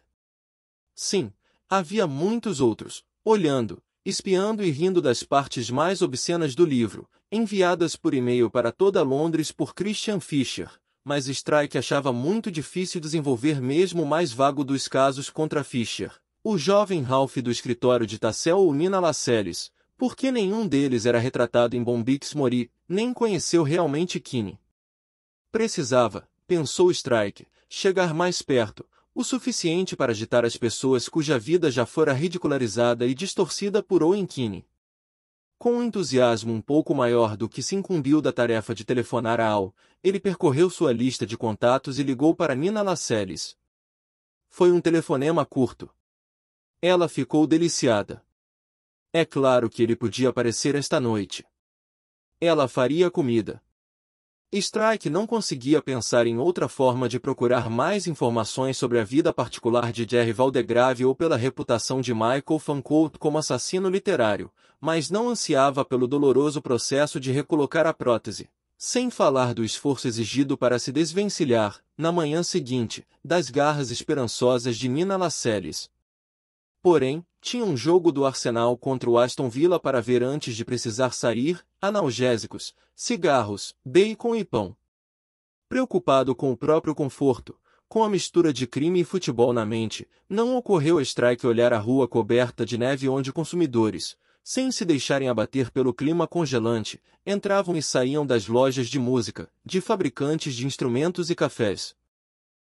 Sim, havia muitos outros, olhando, espiando e rindo das partes mais obscenas do livro, enviadas por e-mail para toda Londres por Christian Fischer, mas Strike achava muito difícil desenvolver mesmo o mais vago dos casos contra Fischer, o jovem Ralph do escritório de Tassel ou Nina Lascelles? porque nenhum deles era retratado em Bombix Mori, nem conheceu realmente Kine. Precisava, pensou Strike, chegar mais perto, o suficiente para agitar as pessoas cuja vida já fora ridicularizada e distorcida por Owen Kine. Com um entusiasmo um pouco maior do que se incumbiu da tarefa de telefonar a Al, ele percorreu sua lista de contatos e ligou para Nina Lascelles. Foi um telefonema curto, ela ficou deliciada. É claro que ele podia aparecer esta noite. Ela faria comida. Strike não conseguia pensar em outra forma de procurar mais informações sobre a vida particular de Jerry Valdegrave ou pela reputação de Michael Fancourt como assassino literário, mas não ansiava pelo doloroso processo de recolocar a prótese, sem falar do esforço exigido para se desvencilhar, na manhã seguinte, das garras esperançosas de Nina Lascelles, porém, tinha um jogo do Arsenal contra o Aston Villa para ver antes de precisar sair, analgésicos, cigarros, bacon e pão. Preocupado com o próprio conforto, com a mistura de crime e futebol na mente, não ocorreu a Strike olhar a rua coberta de neve onde consumidores, sem se deixarem abater pelo clima congelante, entravam e saíam das lojas de música, de fabricantes de instrumentos e cafés.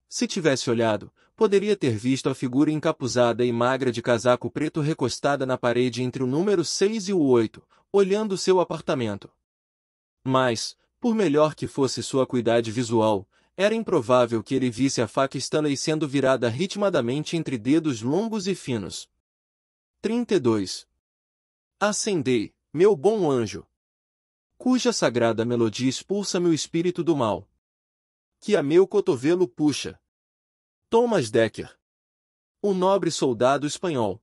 Se tivesse olhado, poderia ter visto a figura encapuzada e magra de casaco preto recostada na parede entre o número 6 e o 8, olhando seu apartamento. Mas, por melhor que fosse sua acuidade visual, era improvável que ele visse a faca Stanley sendo virada ritmadamente entre dedos longos e finos. 32. Acendei, meu bom anjo, cuja sagrada melodia expulsa meu espírito do mal. Que a meu cotovelo puxa, Thomas Decker. O nobre soldado espanhol.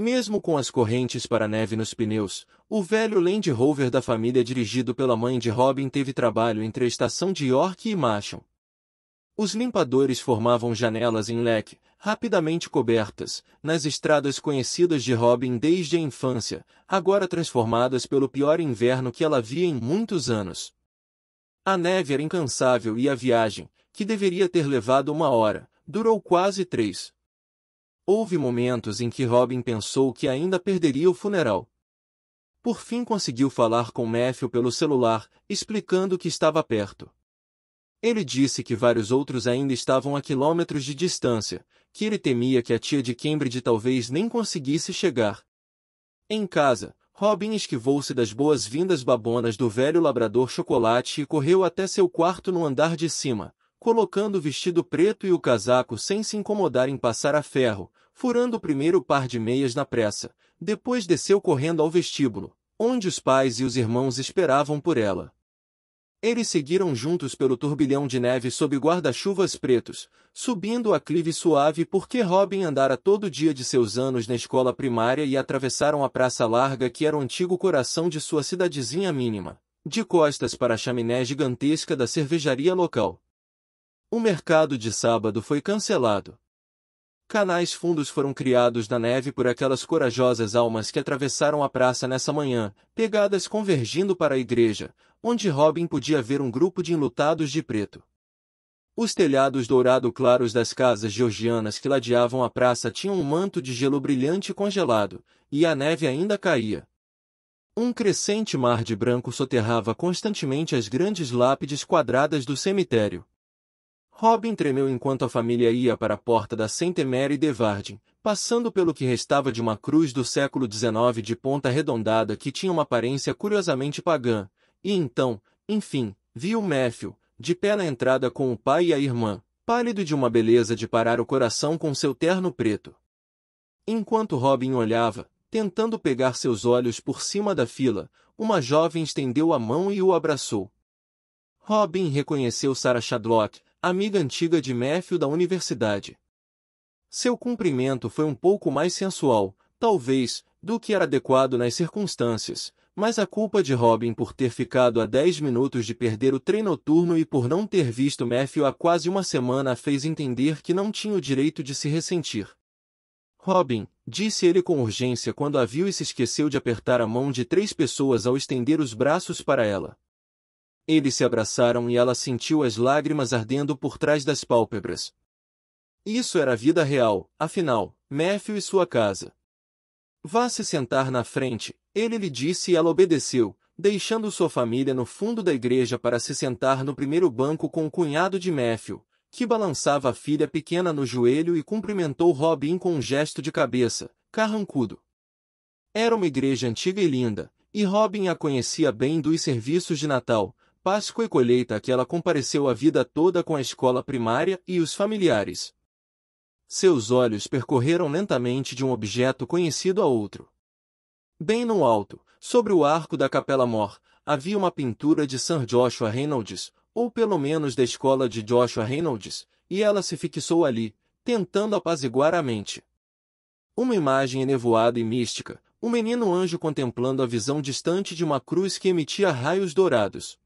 Mesmo com as correntes para neve nos pneus, o velho Land Rover da família dirigido pela mãe de Robin teve trabalho entre a estação de York e Masham. Os limpadores formavam janelas em leque, rapidamente cobertas, nas estradas conhecidas de Robin desde a infância, agora transformadas pelo pior inverno que ela via em muitos anos. A neve era incansável e a viagem, que deveria ter levado uma hora, durou quase três. Houve momentos em que Robin pensou que ainda perderia o funeral. Por fim conseguiu falar com Matthew pelo celular, explicando que estava perto. Ele disse que vários outros ainda estavam a quilômetros de distância, que ele temia que a tia de Cambridge talvez nem conseguisse chegar. Em casa, Robin esquivou-se das boas-vindas babonas do velho labrador chocolate e correu até seu quarto no andar de cima, colocando o vestido preto e o casaco sem se incomodar em passar a ferro, furando o primeiro par de meias na pressa, depois desceu correndo ao vestíbulo, onde os pais e os irmãos esperavam por ela. Eles seguiram juntos pelo turbilhão de neve sob guarda-chuvas pretos, subindo a clive suave porque Robin andara todo dia de seus anos na escola primária e atravessaram a praça larga que era o antigo coração de sua cidadezinha mínima, de costas para a chaminé gigantesca da cervejaria local. O mercado de sábado foi cancelado. Canais fundos foram criados na neve por aquelas corajosas almas que atravessaram a praça nessa manhã, pegadas convergindo para a igreja, onde Robin podia ver um grupo de enlutados de preto. Os telhados dourado claros das casas georgianas que ladeavam a praça tinham um manto de gelo brilhante congelado, e a neve ainda caía. Um crescente mar de branco soterrava constantemente as grandes lápides quadradas do cemitério. Robin tremeu enquanto a família ia para a porta da Saint Mary de Vardin, passando pelo que restava de uma cruz do século XIX de ponta arredondada que tinha uma aparência curiosamente pagã, e então, enfim, viu Matthew, de pé na entrada com o pai e a irmã, pálido de uma beleza de parar o coração com seu terno preto. Enquanto Robin olhava, tentando pegar seus olhos por cima da fila, uma jovem estendeu a mão e o abraçou. Robin reconheceu Sarah Shadlock, amiga antiga de Matthew da universidade. Seu cumprimento foi um pouco mais sensual, talvez, do que era adequado nas circunstâncias, mas a culpa de Robin por ter ficado a 10 minutos de perder o trem noturno e por não ter visto Matthew há quase uma semana a fez entender que não tinha o direito de se ressentir. Robin, disse ele com urgência quando a viu e se esqueceu de apertar a mão de três pessoas ao estender os braços para ela. Eles se abraçaram e ela sentiu as lágrimas ardendo por trás das pálpebras. Isso era a vida real, afinal, Matthew e sua casa. Vá se sentar na frente, ele lhe disse e ela obedeceu, deixando sua família no fundo da igreja para se sentar no primeiro banco com o cunhado de Matthew, que balançava a filha pequena no joelho e cumprimentou Robin com um gesto de cabeça, carrancudo. Era uma igreja antiga e linda, e Robin a conhecia bem dos serviços de Natal, Páscoa e colheita que ela compareceu a vida toda com a escola primária e os familiares. Seus olhos percorreram lentamente de um objeto conhecido a outro. Bem no alto, sobre o arco da Capela Mor, havia uma pintura de Sir Joshua Reynolds, ou pelo menos da escola de Joshua Reynolds, e ela se fixou ali, tentando apaziguar a mente. Uma imagem enevoada e mística, um menino anjo contemplando a visão distante de uma cruz que emitia raios dourados.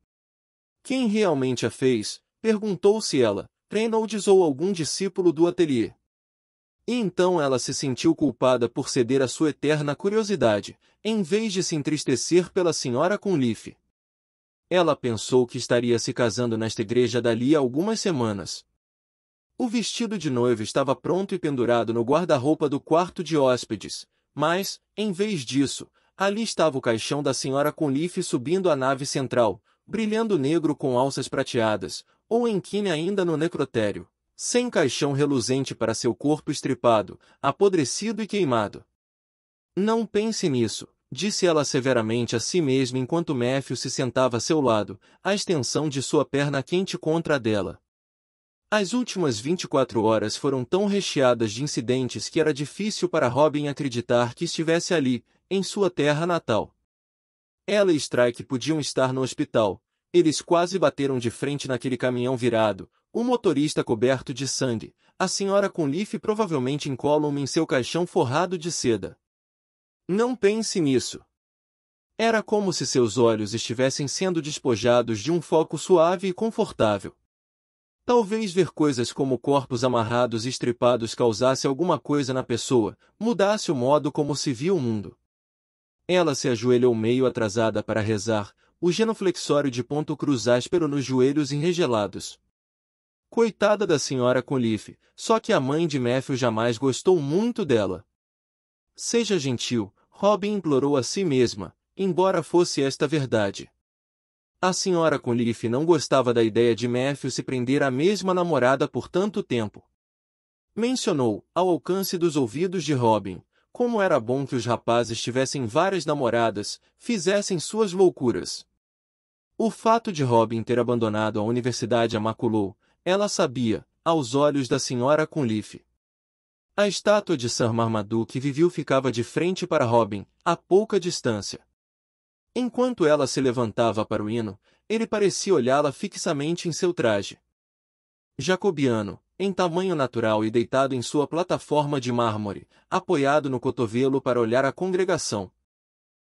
Quem realmente a fez? Perguntou-se ela. Reynolds ou algum discípulo do ateliê. E então ela se sentiu culpada por ceder à sua eterna curiosidade, em vez de se entristecer pela senhora Leaf. Ela pensou que estaria se casando nesta igreja dali a algumas semanas. O vestido de noiva estava pronto e pendurado no guarda-roupa do quarto de hóspedes, mas, em vez disso, ali estava o caixão da senhora Leaf subindo a nave central, brilhando negro com alças prateadas, ou enquine ainda no necrotério, sem caixão reluzente para seu corpo estripado, apodrecido e queimado. Não pense nisso, disse ela severamente a si mesma enquanto Méfio se sentava a seu lado, a extensão de sua perna quente contra a dela. As últimas 24 horas foram tão recheadas de incidentes que era difícil para Robin acreditar que estivesse ali, em sua terra natal. Ela e Strike podiam estar no hospital. Eles quase bateram de frente naquele caminhão virado, o motorista coberto de sangue, a senhora com Leaf provavelmente incólume em seu caixão forrado de seda. Não pense nisso. Era como se seus olhos estivessem sendo despojados de um foco suave e confortável. Talvez ver coisas como corpos amarrados e estripados causasse alguma coisa na pessoa, mudasse o modo como se via o mundo. Ela se ajoelhou meio atrasada para rezar, o genuflexório de ponto cruz áspero nos joelhos enregelados. Coitada da senhora Colife, só que a mãe de Matthew jamais gostou muito dela. Seja gentil, Robin implorou a si mesma, embora fosse esta verdade. A senhora Colife não gostava da ideia de Matthew se prender à mesma namorada por tanto tempo. Mencionou, ao alcance dos ouvidos de Robin, como era bom que os rapazes tivessem várias namoradas, fizessem suas loucuras. O fato de Robin ter abandonado a universidade a maculou, ela sabia, aos olhos da senhora Conliffe. A estátua de Sir Marmaduke viviu ficava de frente para Robin, a pouca distância. Enquanto ela se levantava para o hino, ele parecia olhá-la fixamente em seu traje. Jacobiano, em tamanho natural e deitado em sua plataforma de mármore, apoiado no cotovelo para olhar a congregação.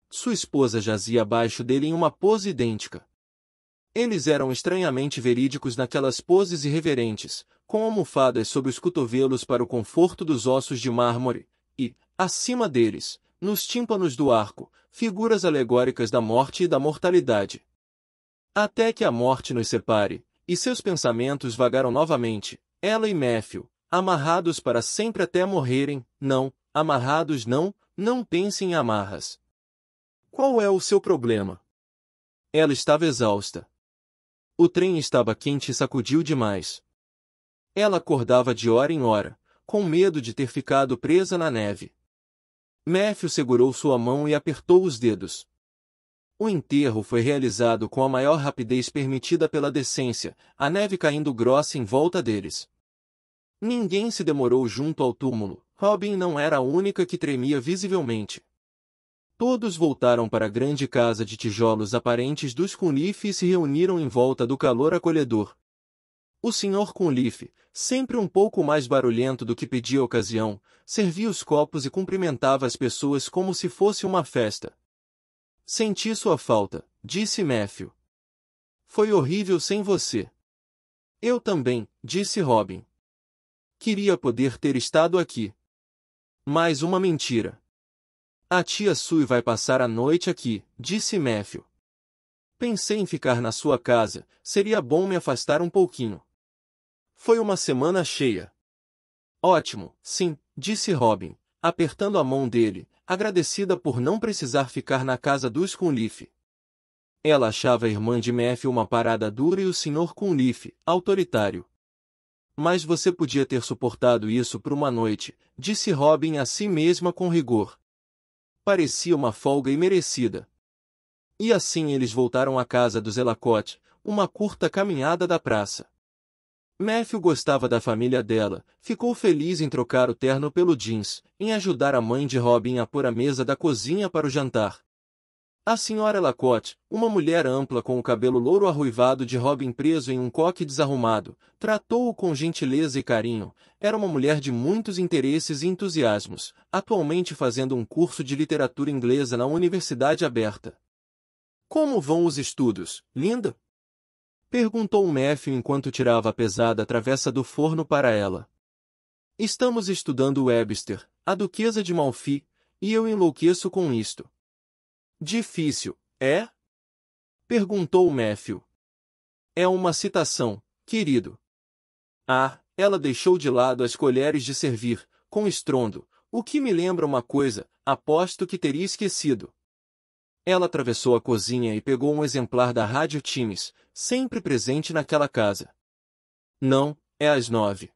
Sua esposa jazia abaixo dele em uma pose idêntica. Eles eram estranhamente verídicos naquelas poses irreverentes, com almofadas sobre os cotovelos para o conforto dos ossos de mármore, e, acima deles, nos tímpanos do arco, figuras alegóricas da morte e da mortalidade. Até que a morte nos separe, e seus pensamentos vagaram novamente, ela e Matthew, amarrados para sempre até morrerem, não, amarrados não, não pensem em amarras. Qual é o seu problema? Ela estava exausta. O trem estava quente e sacudiu demais. Ela acordava de hora em hora, com medo de ter ficado presa na neve. Matthew segurou sua mão e apertou os dedos. O enterro foi realizado com a maior rapidez permitida pela decência, a neve caindo grossa em volta deles. Ninguém se demorou junto ao túmulo, Robin não era a única que tremia visivelmente. Todos voltaram para a grande casa de tijolos aparentes dos Cunliffe e se reuniram em volta do calor acolhedor. O Sr. Cunliffe, sempre um pouco mais barulhento do que pedia a ocasião, servia os copos e cumprimentava as pessoas como se fosse uma festa. Senti sua falta, disse Matthew. Foi horrível sem você. Eu também, disse Robin. Queria poder ter estado aqui. Mais uma mentira. A tia Sue vai passar a noite aqui, disse Matthew. Pensei em ficar na sua casa, seria bom me afastar um pouquinho. Foi uma semana cheia. Ótimo, sim, disse Robin apertando a mão dele, agradecida por não precisar ficar na casa dos Cunliffe. Ela achava a irmã de Matthew uma parada dura e o Sr. Cunliffe, autoritário. Mas você podia ter suportado isso por uma noite, disse Robin a si mesma com rigor. Parecia uma folga imerecida. E assim eles voltaram à casa dos Zelacote, uma curta caminhada da praça. Matthew gostava da família dela, ficou feliz em trocar o terno pelo jeans, em ajudar a mãe de Robin a pôr a mesa da cozinha para o jantar. A senhora Lacote, uma mulher ampla com o cabelo louro arruivado de Robin preso em um coque desarrumado, tratou-o com gentileza e carinho. Era uma mulher de muitos interesses e entusiasmos, atualmente fazendo um curso de literatura inglesa na Universidade Aberta. Como vão os estudos, linda? Perguntou Matthew enquanto tirava a pesada travessa do forno para ela. Estamos estudando Webster, a duquesa de Malfi, e eu enlouqueço com isto. Difícil, é? Perguntou Matthew. É uma citação, querido. Ah, ela deixou de lado as colheres de servir, com estrondo, o que me lembra uma coisa, aposto que teria esquecido. Ela atravessou a cozinha e pegou um exemplar da Rádio Times, sempre presente naquela casa. Não, é às nove.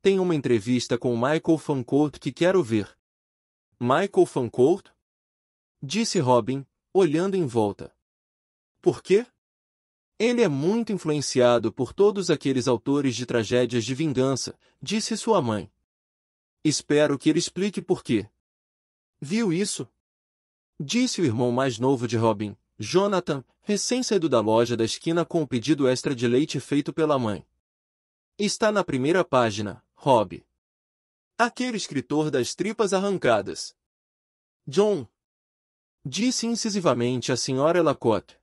Tem uma entrevista com Michael Fancourt que quero ver. Michael Fancourt? Disse Robin, olhando em volta. Por quê? Ele é muito influenciado por todos aqueles autores de tragédias de vingança, disse sua mãe. Espero que ele explique por quê. Viu isso? Disse o irmão mais novo de Robin, Jonathan, recém-saído da loja da esquina com o um pedido extra de leite feito pela mãe. Está na primeira página, Rob. Aquele escritor das tripas arrancadas. John. Disse incisivamente a senhora Lacote.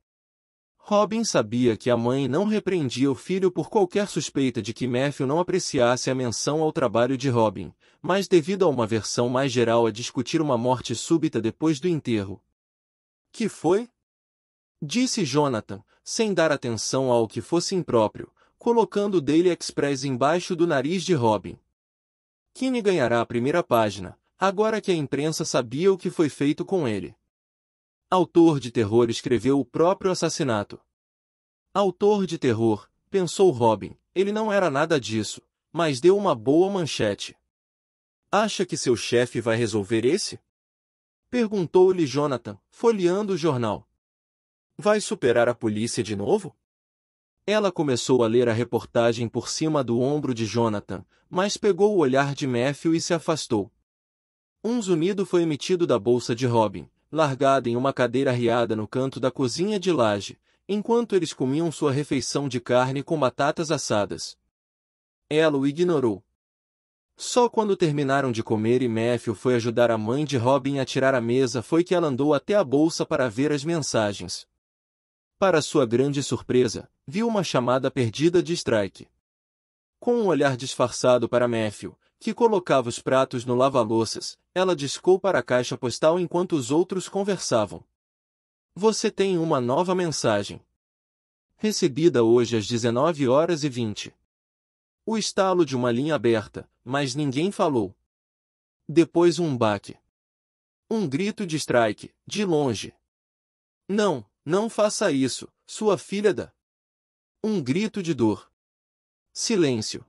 Robin sabia que a mãe não repreendia o filho por qualquer suspeita de que Matthew não apreciasse a menção ao trabalho de Robin, mas devido a uma versão mais geral a discutir uma morte súbita depois do enterro. Que foi? Disse Jonathan, sem dar atenção ao que fosse impróprio, colocando o Daily Express embaixo do nariz de Robin. Kine ganhará a primeira página, agora que a imprensa sabia o que foi feito com ele. Autor de terror escreveu o próprio assassinato. Autor de terror, pensou Robin, ele não era nada disso, mas deu uma boa manchete. Acha que seu chefe vai resolver esse? Perguntou-lhe Jonathan, folheando o jornal. Vai superar a polícia de novo? Ela começou a ler a reportagem por cima do ombro de Jonathan, mas pegou o olhar de Matthew e se afastou. Um zunido foi emitido da bolsa de Robin, largada em uma cadeira riada no canto da cozinha de laje, enquanto eles comiam sua refeição de carne com batatas assadas. Ela o ignorou. Só quando terminaram de comer e Matthew foi ajudar a mãe de Robin a tirar a mesa foi que ela andou até a bolsa para ver as mensagens. Para sua grande surpresa, viu uma chamada perdida de Strike. Com um olhar disfarçado para Matthew, que colocava os pratos no lava-louças, ela discou para a caixa postal enquanto os outros conversavam. Você tem uma nova mensagem. Recebida hoje às 19 horas e 20. O estalo de uma linha aberta, mas ninguém falou. Depois um baque. Um grito de strike, de longe. Não, não faça isso, sua filha da. Um grito de dor. Silêncio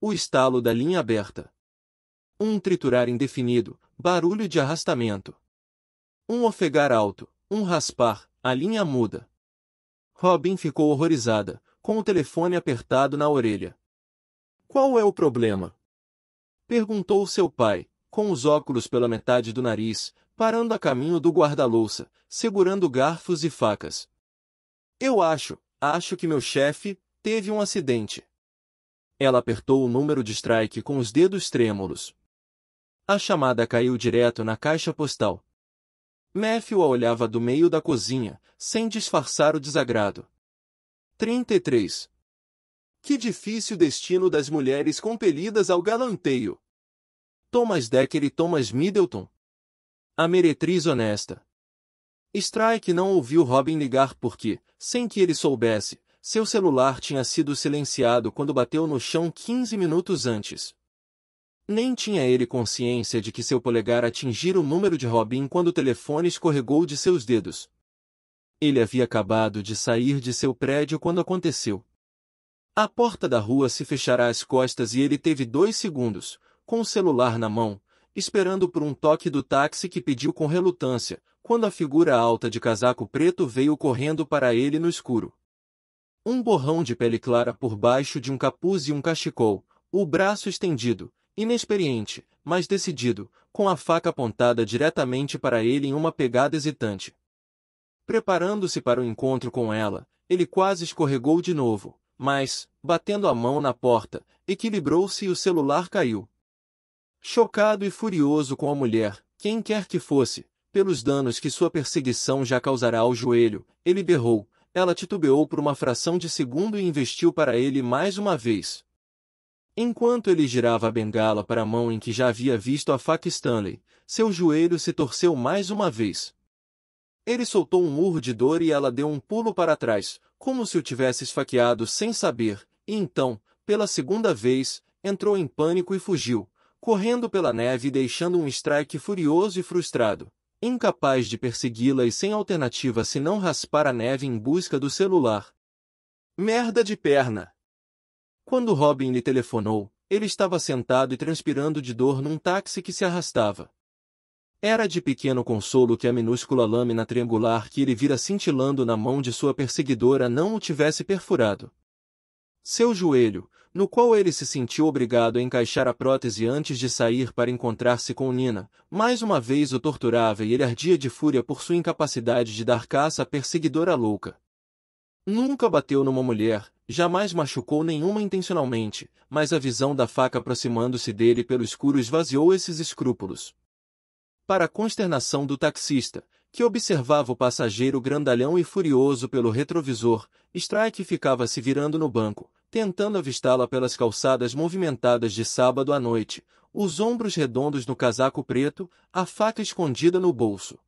o estalo da linha aberta. Um triturar indefinido, barulho de arrastamento. Um ofegar alto, um raspar, a linha muda. Robin ficou horrorizada, com o telefone apertado na orelha. Qual é o problema? Perguntou seu pai, com os óculos pela metade do nariz, parando a caminho do guarda-louça, segurando garfos e facas. Eu acho, acho que meu chefe teve um acidente. Ela apertou o número de strike com os dedos trêmulos. A chamada caiu direto na caixa postal. Matthew a olhava do meio da cozinha, sem disfarçar o desagrado. 33. Que difícil destino das mulheres compelidas ao galanteio. Thomas Decker e Thomas Middleton. A meretriz honesta. Strike não ouviu Robin ligar porque, sem que ele soubesse, seu celular tinha sido silenciado quando bateu no chão 15 minutos antes. Nem tinha ele consciência de que seu polegar atingira o número de Robin quando o telefone escorregou de seus dedos. Ele havia acabado de sair de seu prédio quando aconteceu. A porta da rua se fechará às costas e ele teve dois segundos, com o celular na mão, esperando por um toque do táxi que pediu com relutância, quando a figura alta de casaco preto veio correndo para ele no escuro um borrão de pele clara por baixo de um capuz e um cachecol, o braço estendido, inexperiente, mas decidido, com a faca apontada diretamente para ele em uma pegada hesitante. Preparando-se para o encontro com ela, ele quase escorregou de novo, mas, batendo a mão na porta, equilibrou-se e o celular caiu. Chocado e furioso com a mulher, quem quer que fosse, pelos danos que sua perseguição já causará ao joelho, ele berrou: ela titubeou por uma fração de segundo e investiu para ele mais uma vez. Enquanto ele girava a bengala para a mão em que já havia visto a faca Stanley, seu joelho se torceu mais uma vez. Ele soltou um urro de dor e ela deu um pulo para trás, como se o tivesse esfaqueado sem saber, e então, pela segunda vez, entrou em pânico e fugiu, correndo pela neve e deixando um strike furioso e frustrado incapaz de persegui la e sem alternativa se não raspar a neve em busca do celular. Merda de perna! Quando Robin lhe telefonou, ele estava sentado e transpirando de dor num táxi que se arrastava. Era de pequeno consolo que a minúscula lâmina triangular que ele vira cintilando na mão de sua perseguidora não o tivesse perfurado. Seu joelho, no qual ele se sentiu obrigado a encaixar a prótese antes de sair para encontrar-se com Nina. Mais uma vez o torturava e ele ardia de fúria por sua incapacidade de dar caça à perseguidora louca. Nunca bateu numa mulher, jamais machucou nenhuma intencionalmente, mas a visão da faca aproximando-se dele pelo escuro esvaziou esses escrúpulos. Para a consternação do taxista, que observava o passageiro grandalhão e furioso pelo retrovisor, Strike ficava se virando no banco, tentando avistá-la pelas calçadas movimentadas de sábado à noite, os ombros redondos no casaco preto, a faca escondida no bolso.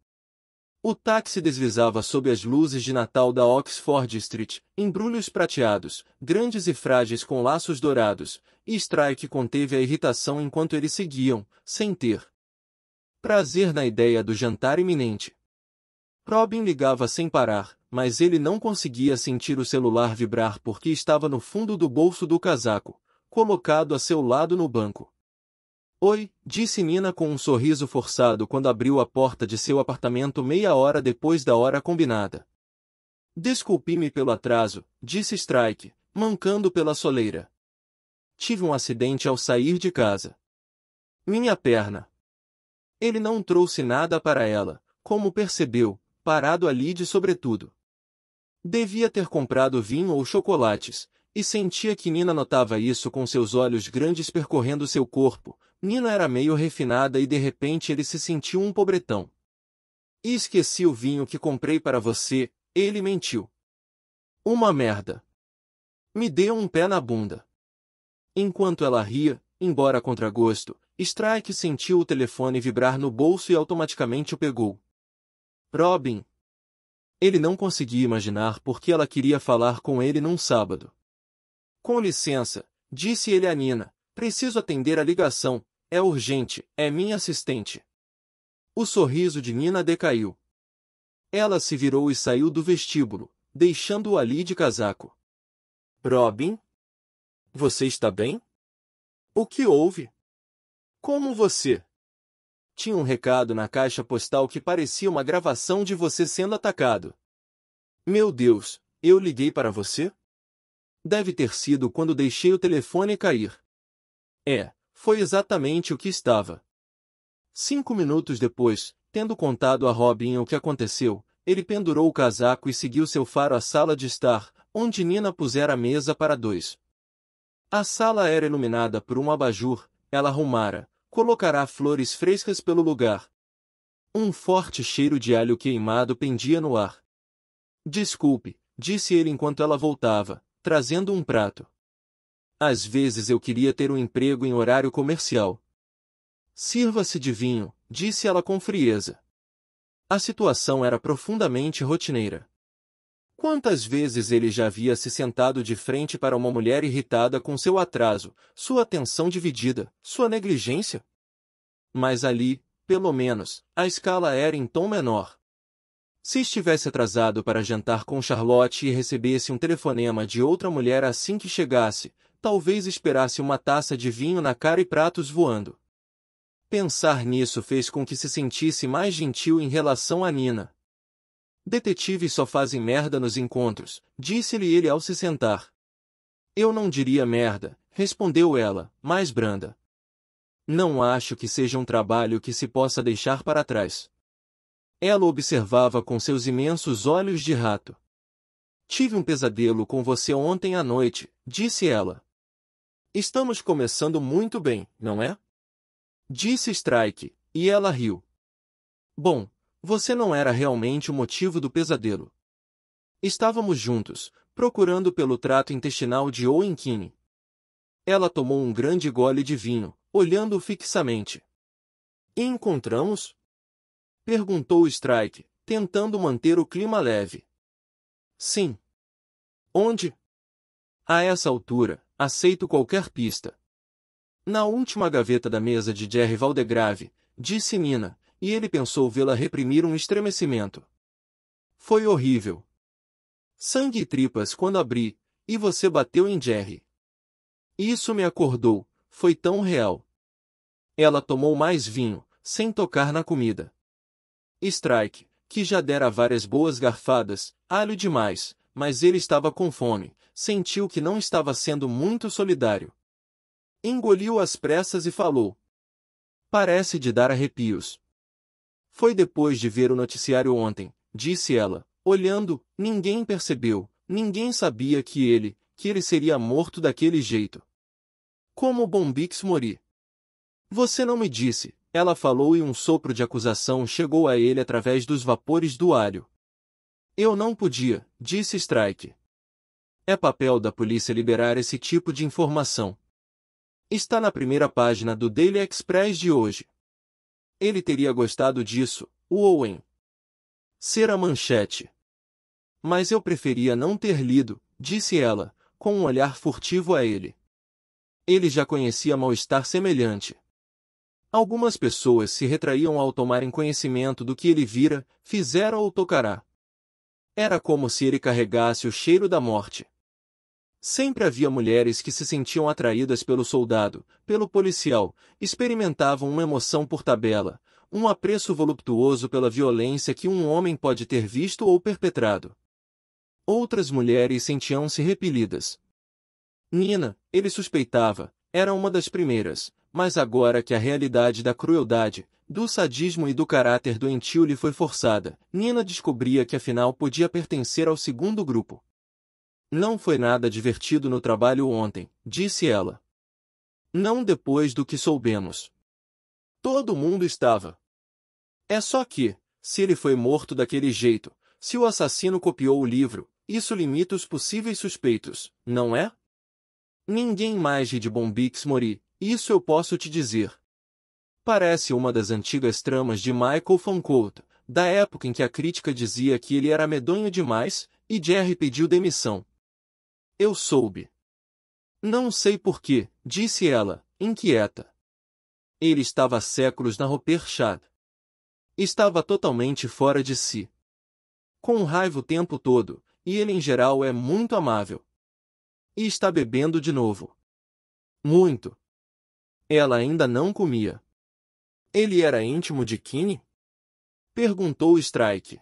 O táxi deslizava sob as luzes de Natal da Oxford Street, embrulhos prateados, grandes e frágeis com laços dourados, e Strike conteve a irritação enquanto eles seguiam, sem ter prazer na ideia do jantar iminente. Robin ligava sem parar, mas ele não conseguia sentir o celular vibrar porque estava no fundo do bolso do casaco, colocado a seu lado no banco. Oi, disse Nina com um sorriso forçado quando abriu a porta de seu apartamento meia hora depois da hora combinada. Desculpe-me pelo atraso, disse Strike, mancando pela soleira. Tive um acidente ao sair de casa. Minha perna. Ele não trouxe nada para ela, como percebeu, parado ali de sobretudo. Devia ter comprado vinho ou chocolates, e sentia que Nina notava isso com seus olhos grandes percorrendo seu corpo. Nina era meio refinada e de repente ele se sentiu um pobretão. E esqueci o vinho que comprei para você, ele mentiu. Uma merda. Me deu um pé na bunda. Enquanto ela ria, embora contra gosto, Strike sentiu o telefone vibrar no bolso e automaticamente o pegou. Robin, ele não conseguia imaginar por que ela queria falar com ele num sábado. Com licença, disse ele a Nina, preciso atender a ligação, é urgente, é minha assistente. O sorriso de Nina decaiu. Ela se virou e saiu do vestíbulo, deixando-o ali de casaco. Robin? Você está bem? O que houve? Como você? Tinha um recado na caixa postal que parecia uma gravação de você sendo atacado. Meu Deus, eu liguei para você? Deve ter sido quando deixei o telefone cair. É, foi exatamente o que estava. Cinco minutos depois, tendo contado a Robin o que aconteceu, ele pendurou o casaco e seguiu seu faro à sala de estar, onde Nina pusera a mesa para dois. A sala era iluminada por um abajur, ela arrumara, colocará flores frescas pelo lugar. Um forte cheiro de alho queimado pendia no ar. Desculpe, disse ele enquanto ela voltava, trazendo um prato. Às vezes eu queria ter um emprego em horário comercial. Sirva-se de vinho, disse ela com frieza. A situação era profundamente rotineira. Quantas vezes ele já havia se sentado de frente para uma mulher irritada com seu atraso, sua atenção dividida, sua negligência? Mas ali, pelo menos, a escala era em tom menor. Se estivesse atrasado para jantar com Charlotte e recebesse um telefonema de outra mulher assim que chegasse, talvez esperasse uma taça de vinho na cara e pratos voando. Pensar nisso fez com que se sentisse mais gentil em relação a Nina, Detetives só fazem merda nos encontros, disse-lhe ele ao se sentar. Eu não diria merda, respondeu ela, mais branda. Não acho que seja um trabalho que se possa deixar para trás. Ela observava com seus imensos olhos de rato. Tive um pesadelo com você ontem à noite, disse ela. Estamos começando muito bem, não é? Disse Strike, e ela riu. Bom, você não era realmente o motivo do pesadelo. Estávamos juntos, procurando pelo trato intestinal de Owen King. Ela tomou um grande gole de vinho, olhando fixamente. E encontramos? Perguntou Strike, tentando manter o clima leve. Sim. Onde? A essa altura, aceito qualquer pista. Na última gaveta da mesa de Jerry Valdegrave, disse Nina, e ele pensou vê-la reprimir um estremecimento. Foi horrível. Sangue e tripas quando abri, e você bateu em Jerry. Isso me acordou, foi tão real. Ela tomou mais vinho, sem tocar na comida. Strike, que já dera várias boas garfadas, alho demais, mas ele estava com fome, sentiu que não estava sendo muito solidário. Engoliu as pressas e falou. Parece de dar arrepios. Foi depois de ver o noticiário ontem, disse ela, olhando, ninguém percebeu, ninguém sabia que ele, que ele seria morto daquele jeito. Como Bombix Mori. Você não me disse, ela falou e um sopro de acusação chegou a ele através dos vapores do alho. Eu não podia, disse Strike. É papel da polícia liberar esse tipo de informação. Está na primeira página do Daily Express de hoje. Ele teria gostado disso, o Owen. Ser a manchete. Mas eu preferia não ter lido, disse ela, com um olhar furtivo a ele. Ele já conhecia mal-estar semelhante. Algumas pessoas se retraíam ao tomarem conhecimento do que ele vira, fizera ou tocará. Era como se ele carregasse o cheiro da morte. Sempre havia mulheres que se sentiam atraídas pelo soldado, pelo policial, experimentavam uma emoção por tabela, um apreço voluptuoso pela violência que um homem pode ter visto ou perpetrado. Outras mulheres sentiam-se repelidas. Nina, ele suspeitava, era uma das primeiras, mas agora que a realidade da crueldade, do sadismo e do caráter doentio lhe foi forçada, Nina descobria que afinal podia pertencer ao segundo grupo. Não foi nada divertido no trabalho ontem, disse ela. Não depois do que soubemos. Todo mundo estava. É só que, se ele foi morto daquele jeito, se o assassino copiou o livro, isso limita os possíveis suspeitos, não é? Ninguém mais ri de Bombix Mori, isso eu posso te dizer. Parece uma das antigas tramas de Michael Fancourt, da época em que a crítica dizia que ele era medonho demais, e Jerry pediu demissão. Eu soube. Não sei por que, disse ela, inquieta. Ele estava há séculos na Roperchad. Estava totalmente fora de si. Com raiva o tempo todo, e ele em geral é muito amável. E está bebendo de novo. Muito. Ela ainda não comia. Ele era íntimo de Kine? Perguntou Strike.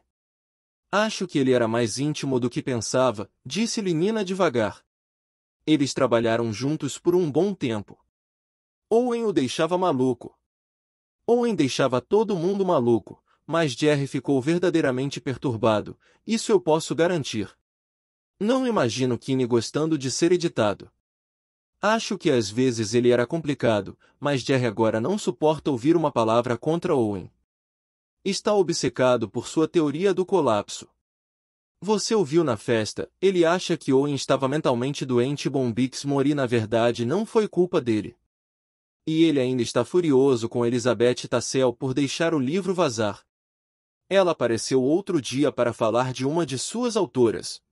Acho que ele era mais íntimo do que pensava, disse-lhe Nina devagar. Eles trabalharam juntos por um bom tempo. Owen o deixava maluco. Owen deixava todo mundo maluco, mas Jerry ficou verdadeiramente perturbado, isso eu posso garantir. Não imagino Kine gostando de ser editado. Acho que às vezes ele era complicado, mas Jerry agora não suporta ouvir uma palavra contra Owen. Está obcecado por sua teoria do colapso. Você ouviu na festa, ele acha que Owen estava mentalmente doente e Bombix Mori na verdade não foi culpa dele. E ele ainda está furioso com Elizabeth Tassel por deixar o livro vazar. Ela apareceu outro dia para falar de uma de suas autoras.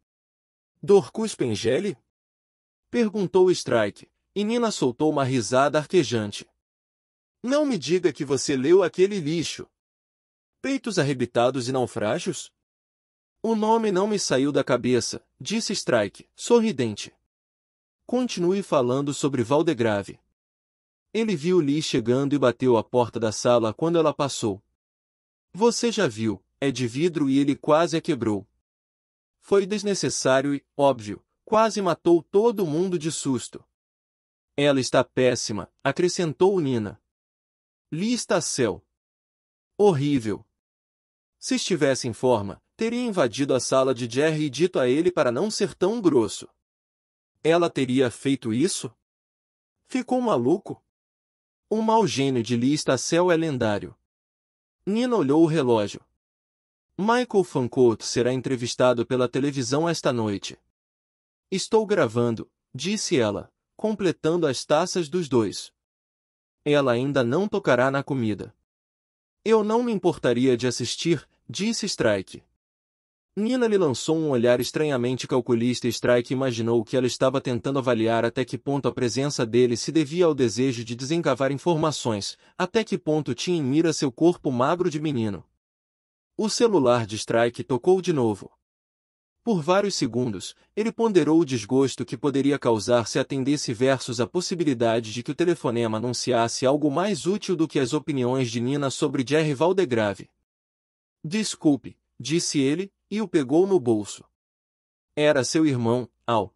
Dorcus Pengele? Perguntou Strike, e Nina soltou uma risada arquejante. Não me diga que você leu aquele lixo peitos arrebitados e naufrágios? O nome não me saiu da cabeça, disse Strike, sorridente. Continue falando sobre Valdegrave. Ele viu Lee chegando e bateu a porta da sala quando ela passou. Você já viu, é de vidro e ele quase a quebrou. Foi desnecessário e, óbvio, quase matou todo mundo de susto. Ela está péssima, acrescentou Nina. Lee está céu. Horrível, se estivesse em forma, teria invadido a sala de Jerry e dito a ele para não ser tão grosso. Ela teria feito isso? Ficou maluco? O mau gênio de Lee Stacel é lendário. Nina olhou o relógio. Michael Fancourt será entrevistado pela televisão esta noite. Estou gravando, disse ela, completando as taças dos dois. Ela ainda não tocará na comida. Eu não me importaria de assistir, disse Strike. Nina lhe lançou um olhar estranhamente calculista e Strike imaginou que ela estava tentando avaliar até que ponto a presença dele se devia ao desejo de desencavar informações, até que ponto tinha em mira seu corpo magro de menino. O celular de Strike tocou de novo. Por vários segundos, ele ponderou o desgosto que poderia causar se atendesse versus a possibilidade de que o telefonema anunciasse algo mais útil do que as opiniões de Nina sobre Jerry Valdegrave. Desculpe, disse ele, e o pegou no bolso. Era seu irmão, Al.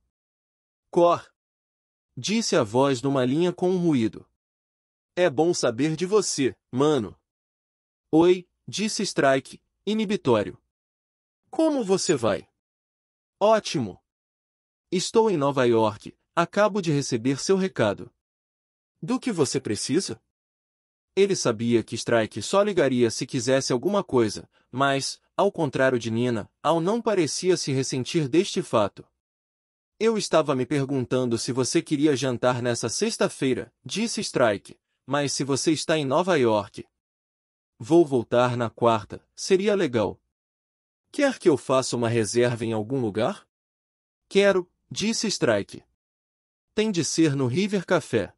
Cor! Disse a voz numa linha com um ruído. É bom saber de você, mano. Oi, disse Strike, inibitório. Como você vai? Ótimo! Estou em Nova York, acabo de receber seu recado. Do que você precisa? Ele sabia que Strike só ligaria se quisesse alguma coisa, mas, ao contrário de Nina, Al não parecia se ressentir deste fato. Eu estava me perguntando se você queria jantar nessa sexta-feira, disse Strike, mas se você está em Nova York. Vou voltar na quarta, seria legal, Quer que eu faça uma reserva em algum lugar? Quero, disse Strike. Tem de ser no River Café.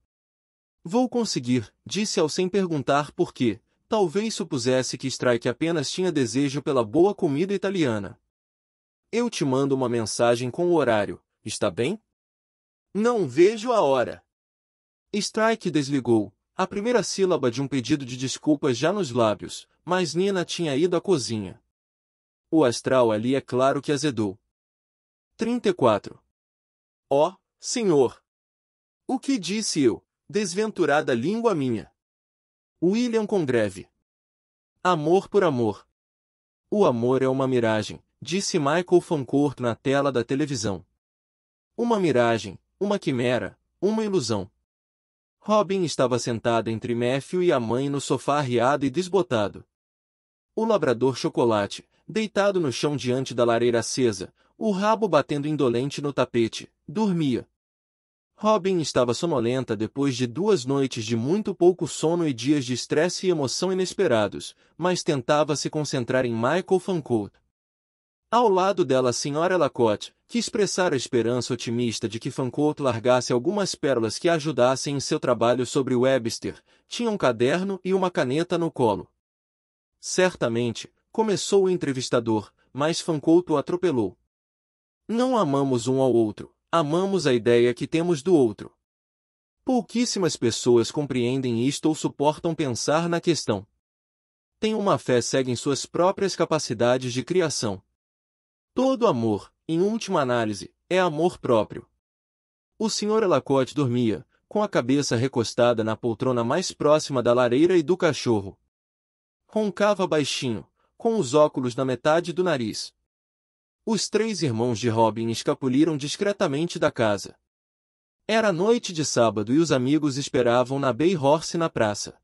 Vou conseguir, disse ao sem perguntar por quê. Talvez supusesse que Strike apenas tinha desejo pela boa comida italiana. Eu te mando uma mensagem com o horário, está bem? Não vejo a hora. Strike desligou, a primeira sílaba de um pedido de desculpas já nos lábios, mas Nina tinha ido à cozinha. O astral ali é claro que azedou. 34. Ó, oh, Senhor! O que disse eu, desventurada língua minha? William Congreve. Amor por amor. O amor é uma miragem, disse Michael Fancourt na tela da televisão. Uma miragem, uma quimera, uma ilusão. Robin estava sentada entre Matthew e a mãe no sofá arriado e desbotado. O labrador chocolate, deitado no chão diante da lareira acesa, o rabo batendo indolente no tapete, dormia. Robin estava sonolenta depois de duas noites de muito pouco sono e dias de estresse e emoção inesperados, mas tentava se concentrar em Michael Fancourt. Ao lado dela a senhora Lacotte, que expressara a esperança otimista de que Fancourt largasse algumas pérolas que a ajudassem em seu trabalho sobre Webster, tinha um caderno e uma caneta no colo. Certamente, Começou o entrevistador, mas Fancouto o atropelou. Não amamos um ao outro, amamos a ideia que temos do outro. Pouquíssimas pessoas compreendem isto ou suportam pensar na questão. Tem uma fé cega em suas próprias capacidades de criação. Todo amor, em última análise, é amor próprio. O Sr. Lacote dormia, com a cabeça recostada na poltrona mais próxima da lareira e do cachorro. Roncava baixinho, com os óculos na metade do nariz. Os três irmãos de Robin escapuliram discretamente da casa. Era noite de sábado e os amigos esperavam na Bay Horse na praça.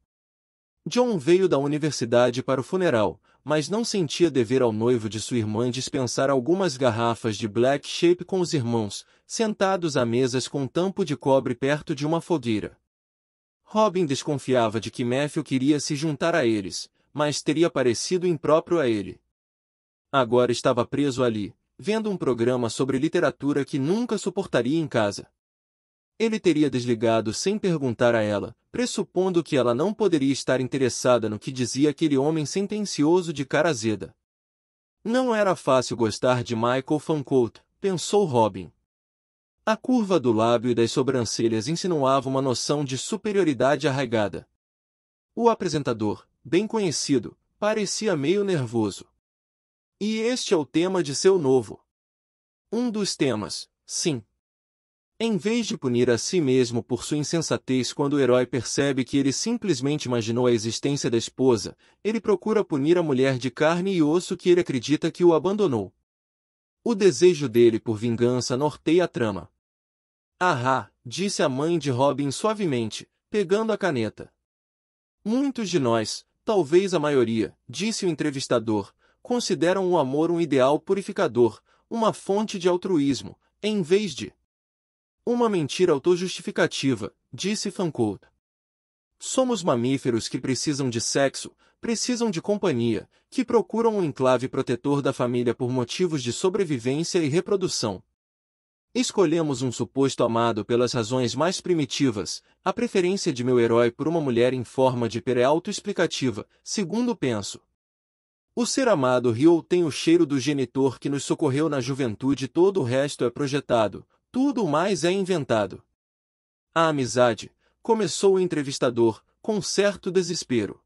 John veio da universidade para o funeral, mas não sentia dever ao noivo de sua irmã dispensar algumas garrafas de black shape com os irmãos, sentados a mesas com tampo de cobre perto de uma fogueira. Robin desconfiava de que Matthew queria se juntar a eles, mas teria parecido impróprio a ele. Agora estava preso ali, vendo um programa sobre literatura que nunca suportaria em casa. Ele teria desligado sem perguntar a ela, pressupondo que ela não poderia estar interessada no que dizia aquele homem sentencioso de cara azeda. Não era fácil gostar de Michael Fancourt, pensou Robin. A curva do lábio e das sobrancelhas insinuava uma noção de superioridade arraigada. O apresentador, bem conhecido, parecia meio nervoso. E este é o tema de seu novo. Um dos temas, sim. Em vez de punir a si mesmo por sua insensatez quando o herói percebe que ele simplesmente imaginou a existência da esposa, ele procura punir a mulher de carne e osso que ele acredita que o abandonou. O desejo dele por vingança norteia a trama. Ahá, disse a mãe de Robin suavemente, pegando a caneta. Muitos de nós, Talvez a maioria, disse o entrevistador, consideram o amor um ideal purificador, uma fonte de altruísmo, em vez de uma mentira autojustificativa, disse Fancourt. Somos mamíferos que precisam de sexo, precisam de companhia, que procuram um enclave protetor da família por motivos de sobrevivência e reprodução, Escolhemos um suposto amado pelas razões mais primitivas, a preferência de meu herói por uma mulher em forma de pé é autoexplicativa, segundo penso. O ser amado ou tem o cheiro do genitor que nos socorreu na juventude, todo o resto é projetado, tudo mais é inventado. A amizade, começou o entrevistador, com certo desespero.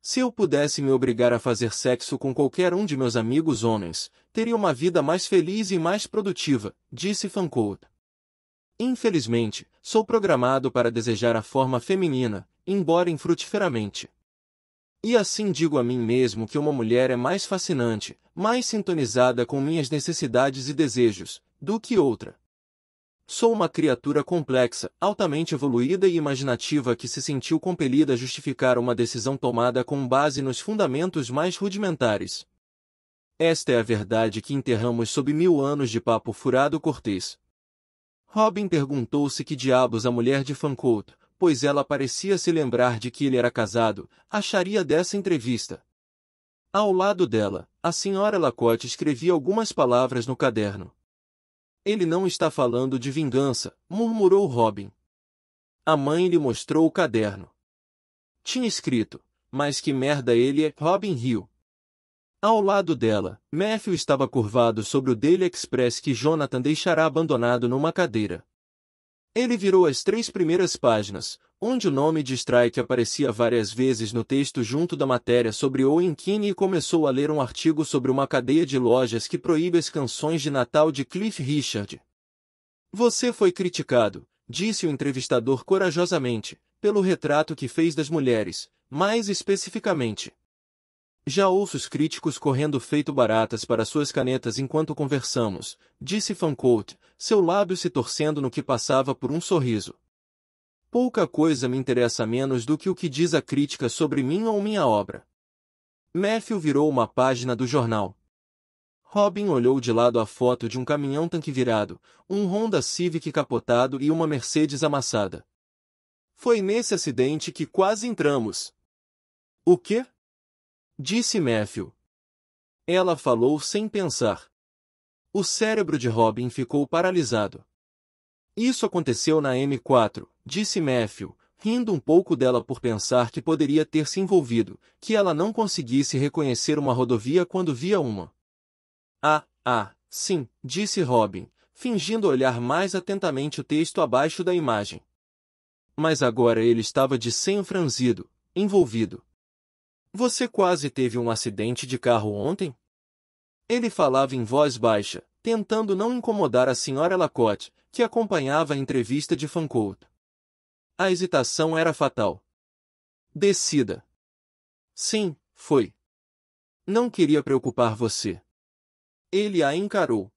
Se eu pudesse me obrigar a fazer sexo com qualquer um de meus amigos homens, teria uma vida mais feliz e mais produtiva, disse Fancourt. Infelizmente, sou programado para desejar a forma feminina, embora infrutiferamente. E assim digo a mim mesmo que uma mulher é mais fascinante, mais sintonizada com minhas necessidades e desejos, do que outra. Sou uma criatura complexa, altamente evoluída e imaginativa que se sentiu compelida a justificar uma decisão tomada com base nos fundamentos mais rudimentares. Esta é a verdade que enterramos sob mil anos de papo furado cortês. Robin perguntou-se que diabos a mulher de Fancourt, pois ela parecia se lembrar de que ele era casado, acharia dessa entrevista. Ao lado dela, a senhora Lacote escrevia algumas palavras no caderno. Ele não está falando de vingança, murmurou Robin. A mãe lhe mostrou o caderno. Tinha escrito, mas que merda ele é, Robin riu. Ao lado dela, Matthew estava curvado sobre o Daily Express que Jonathan deixará abandonado numa cadeira. Ele virou as três primeiras páginas, onde o nome de Strike aparecia várias vezes no texto junto da matéria sobre Owen Keane e começou a ler um artigo sobre uma cadeia de lojas que proíbe as canções de Natal de Cliff Richard. Você foi criticado, disse o entrevistador corajosamente, pelo retrato que fez das mulheres, mais especificamente. Já ouço os críticos correndo feito baratas para suas canetas enquanto conversamos, disse Fancourt, seu lábio se torcendo no que passava por um sorriso. Pouca coisa me interessa menos do que o que diz a crítica sobre mim ou minha obra. Matthew virou uma página do jornal. Robin olhou de lado a foto de um caminhão tanque virado, um Honda Civic capotado e uma Mercedes amassada. Foi nesse acidente que quase entramos. O quê? Disse Matthew. Ela falou sem pensar. O cérebro de Robin ficou paralisado. Isso aconteceu na M4. Disse Matthew, rindo um pouco dela por pensar que poderia ter se envolvido, que ela não conseguisse reconhecer uma rodovia quando via uma. Ah, ah, sim, disse Robin, fingindo olhar mais atentamente o texto abaixo da imagem. Mas agora ele estava de senho franzido, envolvido. Você quase teve um acidente de carro ontem? Ele falava em voz baixa, tentando não incomodar a senhora Lacote, que acompanhava a entrevista de Fancourt. A hesitação era fatal. Decida. Sim, foi. Não queria preocupar você. Ele a encarou.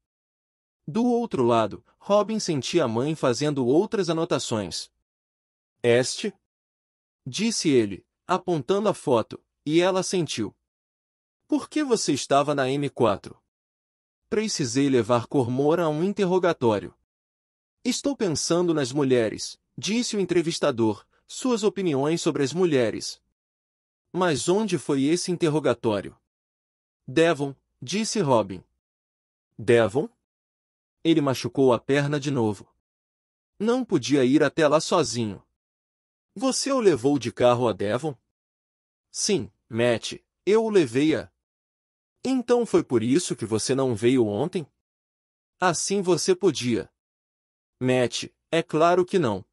Do outro lado, Robin sentia a mãe fazendo outras anotações. Este? Disse ele, apontando a foto, e ela sentiu. Por que você estava na M4? Precisei levar Cormora a um interrogatório. Estou pensando nas mulheres, disse o entrevistador, suas opiniões sobre as mulheres. Mas onde foi esse interrogatório? Devon, disse Robin. Devon? Ele machucou a perna de novo. Não podia ir até lá sozinho. Você o levou de carro a Devon? Sim, Matt, eu o levei a. Então foi por isso que você não veio ontem? Assim você podia. Matt, é claro que não.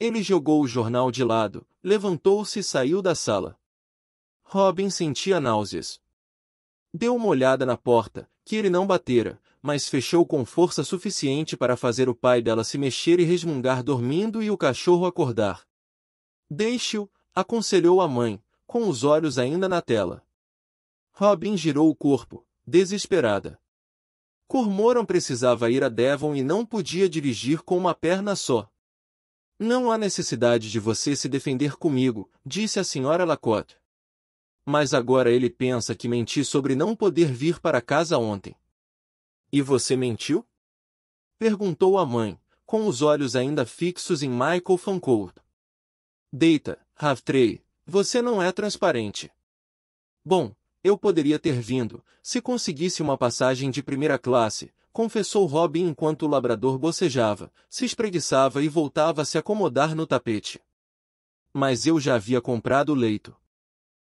Ele jogou o jornal de lado, levantou-se e saiu da sala. Robin sentia náuseas. Deu uma olhada na porta, que ele não batera, mas fechou com força suficiente para fazer o pai dela se mexer e resmungar dormindo e o cachorro acordar. Deixe-o, aconselhou a mãe, com os olhos ainda na tela. Robin girou o corpo, desesperada. Cormoran precisava ir a Devon e não podia dirigir com uma perna só. Não há necessidade de você se defender comigo, disse a senhora Lacote. Mas agora ele pensa que menti sobre não poder vir para casa ontem. E você mentiu? Perguntou a mãe, com os olhos ainda fixos em Michael Fancourt. Deita, Raftray, você não é transparente. Bom, eu poderia ter vindo, se conseguisse uma passagem de primeira classe, confessou Robin enquanto o labrador bocejava, se espreguiçava e voltava a se acomodar no tapete. Mas eu já havia comprado o leito.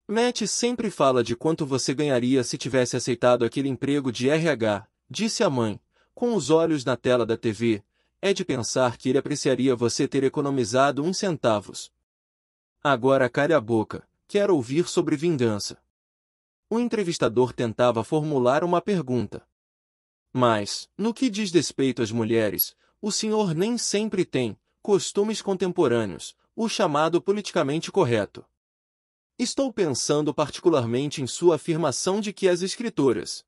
Matt sempre fala de quanto você ganharia se tivesse aceitado aquele emprego de RH, disse a mãe, com os olhos na tela da TV. É de pensar que ele apreciaria você ter economizado uns centavos. Agora cale a boca, quero ouvir sobre vingança. O entrevistador tentava formular uma pergunta. Mas, no que diz respeito às mulheres, o senhor nem sempre tem, costumes contemporâneos, o chamado politicamente correto. Estou pensando particularmente em sua afirmação de que as escritoras.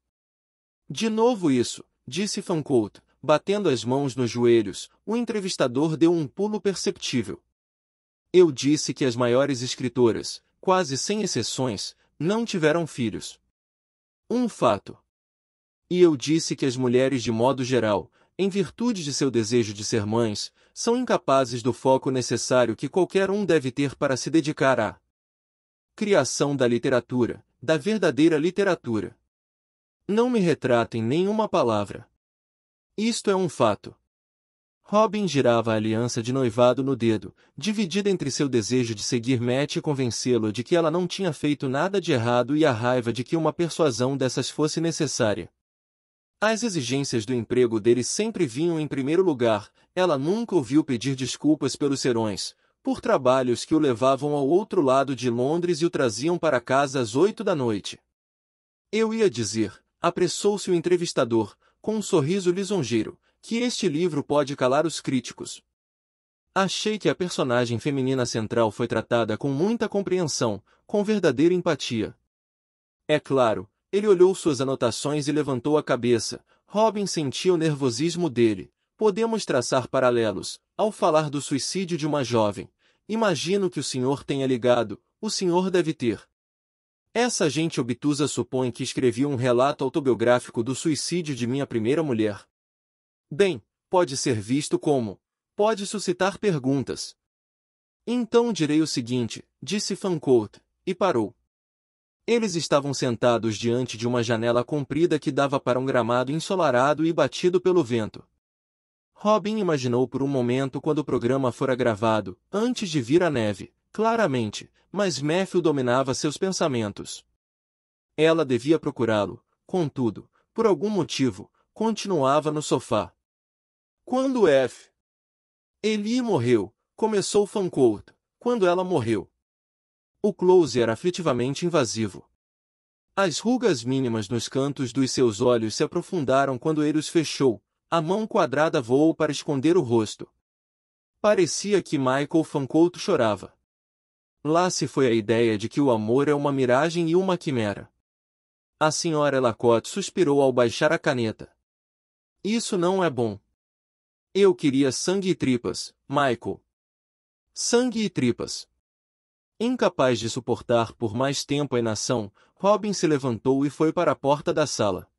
De novo isso, disse Fancourt, batendo as mãos nos joelhos, o entrevistador deu um pulo perceptível. Eu disse que as maiores escritoras, quase sem exceções, não tiveram filhos. Um fato. E eu disse que as mulheres, de modo geral, em virtude de seu desejo de ser mães, são incapazes do foco necessário que qualquer um deve ter para se dedicar à criação da literatura, da verdadeira literatura. Não me retrato em nenhuma palavra. Isto é um fato. Robin girava a aliança de noivado no dedo, dividida entre seu desejo de seguir Matt e convencê-lo de que ela não tinha feito nada de errado e a raiva de que uma persuasão dessas fosse necessária. As exigências do emprego dele sempre vinham em primeiro lugar, ela nunca ouviu pedir desculpas pelos serões, por trabalhos que o levavam ao outro lado de Londres e o traziam para casa às oito da noite. Eu ia dizer, apressou-se o entrevistador, com um sorriso lisonjeiro, que este livro pode calar os críticos. Achei que a personagem feminina central foi tratada com muita compreensão, com verdadeira empatia. É claro, ele olhou suas anotações e levantou a cabeça. Robin sentiu o nervosismo dele. Podemos traçar paralelos. Ao falar do suicídio de uma jovem, imagino que o senhor tenha ligado, o senhor deve ter. Essa gente obtusa supõe que escrevi um relato autobiográfico do suicídio de minha primeira mulher. Bem, pode ser visto como. Pode suscitar perguntas. Então direi o seguinte, disse Fancourt, e parou. Eles estavam sentados diante de uma janela comprida que dava para um gramado ensolarado e batido pelo vento. Robin imaginou por um momento quando o programa fora gravado, antes de vir a neve, claramente, mas Matthew dominava seus pensamentos. Ela devia procurá-lo, contudo, por algum motivo, continuava no sofá. Quando F. Eli morreu, começou Fancourt. Quando ela morreu, o close era aflitivamente invasivo. As rugas mínimas nos cantos dos seus olhos se aprofundaram quando ele os fechou, a mão quadrada voou para esconder o rosto. Parecia que Michael Fancourt chorava. Lá se foi a ideia de que o amor é uma miragem e uma quimera. A senhora Lacotte suspirou ao baixar a caneta. Isso não é bom. Eu queria sangue e tripas, Michael. Sangue e tripas. Incapaz de suportar por mais tempo a inação, Robin se levantou e foi para a porta da sala.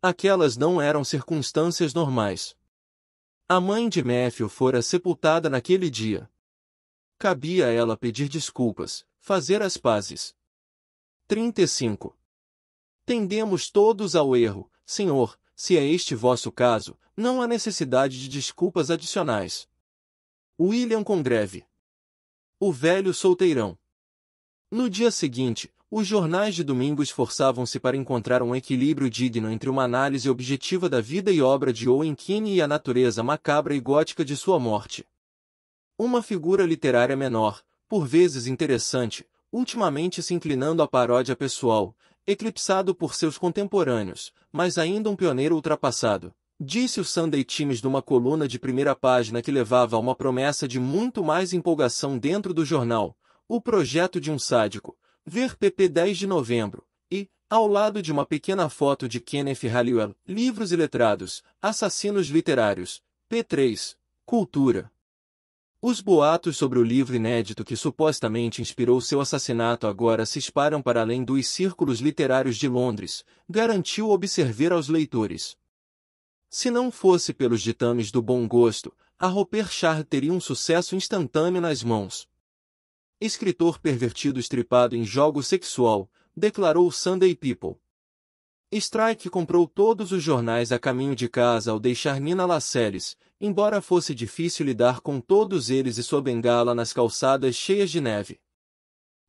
Aquelas não eram circunstâncias normais. A mãe de Matthew fora sepultada naquele dia. Cabia a ela pedir desculpas, fazer as pazes. 35. Tendemos todos ao erro, Senhor, se é este vosso caso, não há necessidade de desculpas adicionais. William Congreve o velho solteirão. No dia seguinte, os jornais de domingo esforçavam-se para encontrar um equilíbrio digno entre uma análise objetiva da vida e obra de Owen Keane e a natureza macabra e gótica de sua morte. Uma figura literária menor, por vezes interessante, ultimamente se inclinando à paródia pessoal, eclipsado por seus contemporâneos, mas ainda um pioneiro ultrapassado. Disse o Sunday Times numa coluna de primeira página que levava a uma promessa de muito mais empolgação dentro do jornal, o projeto de um sádico, ver PP 10 de novembro, e, ao lado de uma pequena foto de Kenneth Halliwell, livros e letrados, assassinos literários, P3, cultura. Os boatos sobre o livro inédito que supostamente inspirou seu assassinato agora se espalham para além dos círculos literários de Londres, garantiu observar aos leitores. Se não fosse pelos ditames do bom gosto, a Roper Char teria um sucesso instantâneo nas mãos. Escritor pervertido estripado em jogo sexual, declarou Sunday People. Strike comprou todos os jornais a caminho de casa ao deixar Nina Lacelles, embora fosse difícil lidar com todos eles e sua bengala nas calçadas cheias de neve.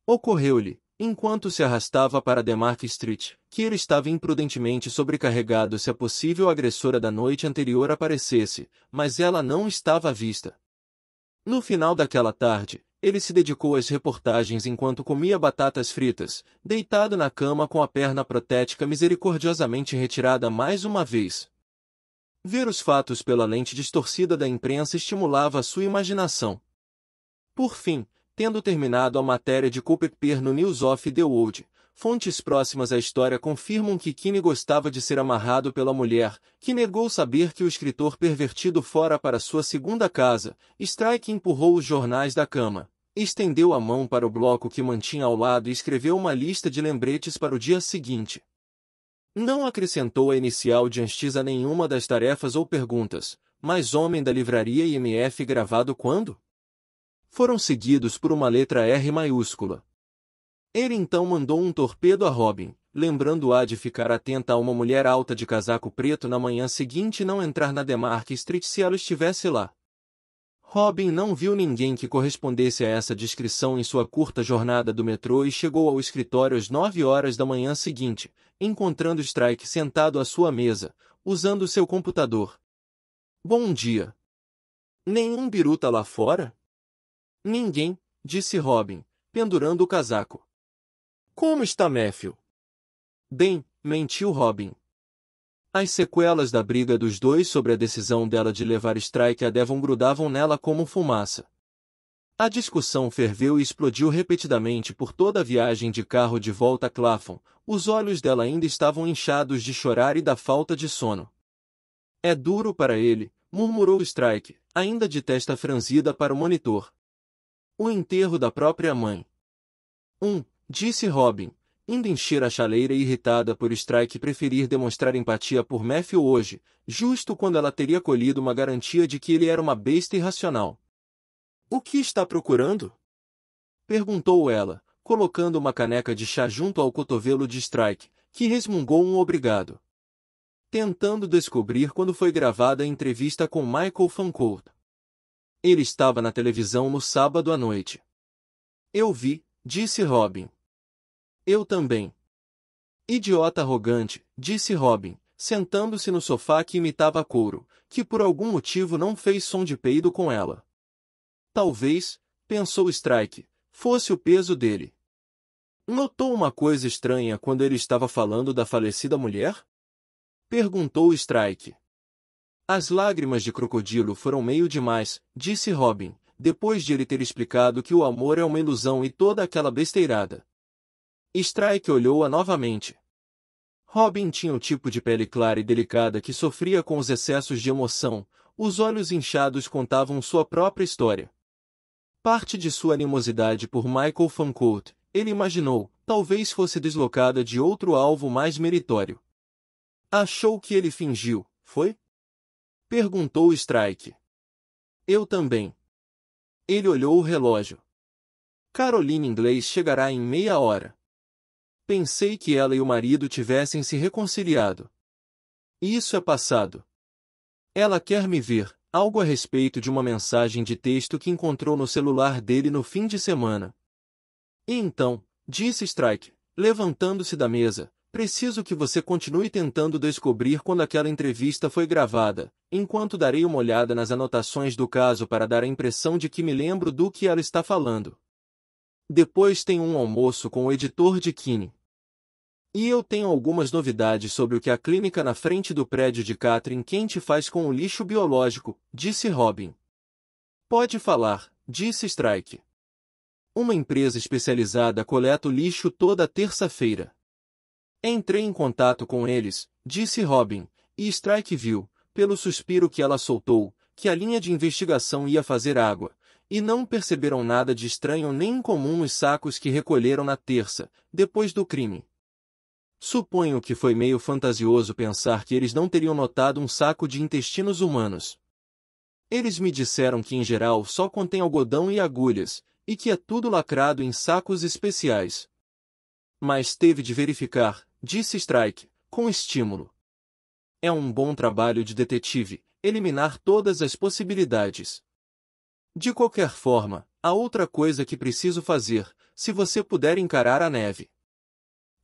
Ocorreu-lhe, Enquanto se arrastava para Demark Street, ele estava imprudentemente sobrecarregado se a possível agressora da noite anterior aparecesse, mas ela não estava à vista. No final daquela tarde, ele se dedicou às reportagens enquanto comia batatas fritas, deitado na cama com a perna protética misericordiosamente retirada mais uma vez. Ver os fatos pela lente distorcida da imprensa estimulava sua imaginação. Por fim, Tendo terminado a matéria de Cooper Per no News of the World, fontes próximas à história confirmam que Kine gostava de ser amarrado pela mulher, que negou saber que o escritor pervertido fora para sua segunda casa. Strike empurrou os jornais da cama, estendeu a mão para o bloco que mantinha ao lado e escreveu uma lista de lembretes para o dia seguinte. Não acrescentou a inicial de Anstisa a nenhuma das tarefas ou perguntas, mas homem da livraria IMF gravado quando? foram seguidos por uma letra R maiúscula. Ele então mandou um torpedo a Robin, lembrando-a de ficar atenta a uma mulher alta de casaco preto na manhã seguinte e não entrar na Demark Street se ela estivesse lá. Robin não viu ninguém que correspondesse a essa descrição em sua curta jornada do metrô e chegou ao escritório às nove horas da manhã seguinte, encontrando Strike sentado à sua mesa, usando seu computador. Bom dia. Nenhum biruta lá fora? Ninguém, disse Robin, pendurando o casaco. Como está Matthew? Bem, mentiu Robin. As sequelas da briga dos dois sobre a decisão dela de levar Strike a Devon grudavam nela como fumaça. A discussão ferveu e explodiu repetidamente por toda a viagem de carro de volta a Clapham. Os olhos dela ainda estavam inchados de chorar e da falta de sono. É duro para ele, murmurou Strike, ainda de testa franzida para o monitor. O enterro da própria mãe. Um, disse Robin, indo encher a chaleira irritada por Strike preferir demonstrar empatia por Matthew hoje, justo quando ela teria colhido uma garantia de que ele era uma besta irracional. O que está procurando? Perguntou ela, colocando uma caneca de chá junto ao cotovelo de Strike, que resmungou um obrigado. Tentando descobrir quando foi gravada a entrevista com Michael Fancourt. Ele estava na televisão no sábado à noite. Eu vi, disse Robin. Eu também. Idiota arrogante, disse Robin, sentando-se no sofá que imitava couro, que por algum motivo não fez som de peido com ela. Talvez, pensou Strike, fosse o peso dele. Notou uma coisa estranha quando ele estava falando da falecida mulher? Perguntou Strike. As lágrimas de crocodilo foram meio demais, disse Robin, depois de ele ter explicado que o amor é uma ilusão e toda aquela besteirada. Strike olhou-a novamente. Robin tinha o tipo de pele clara e delicada que sofria com os excessos de emoção, os olhos inchados contavam sua própria história. Parte de sua animosidade por Michael Fancourt, ele imaginou, talvez fosse deslocada de outro alvo mais meritório. Achou que ele fingiu, foi? Perguntou Strike. Eu também. Ele olhou o relógio. Caroline Inglês chegará em meia hora. Pensei que ela e o marido tivessem se reconciliado. Isso é passado. Ela quer me ver, algo a respeito de uma mensagem de texto que encontrou no celular dele no fim de semana. E então, disse Strike, levantando-se da mesa, preciso que você continue tentando descobrir quando aquela entrevista foi gravada, enquanto darei uma olhada nas anotações do caso para dar a impressão de que me lembro do que ela está falando. Depois tenho um almoço com o editor de Kine. E eu tenho algumas novidades sobre o que a clínica na frente do prédio de Catherine Quente faz com o lixo biológico, disse Robin. Pode falar, disse Strike. Uma empresa especializada coleta o lixo toda terça-feira. Entrei em contato com eles, disse Robin, e Strike viu, pelo suspiro que ela soltou, que a linha de investigação ia fazer água, e não perceberam nada de estranho nem incomum os sacos que recolheram na terça, depois do crime. Suponho que foi meio fantasioso pensar que eles não teriam notado um saco de intestinos humanos. Eles me disseram que em geral só contém algodão e agulhas, e que é tudo lacrado em sacos especiais. Mas teve de verificar, disse Strike, com estímulo. É um bom trabalho de detetive eliminar todas as possibilidades. De qualquer forma, há outra coisa que preciso fazer, se você puder encarar a neve.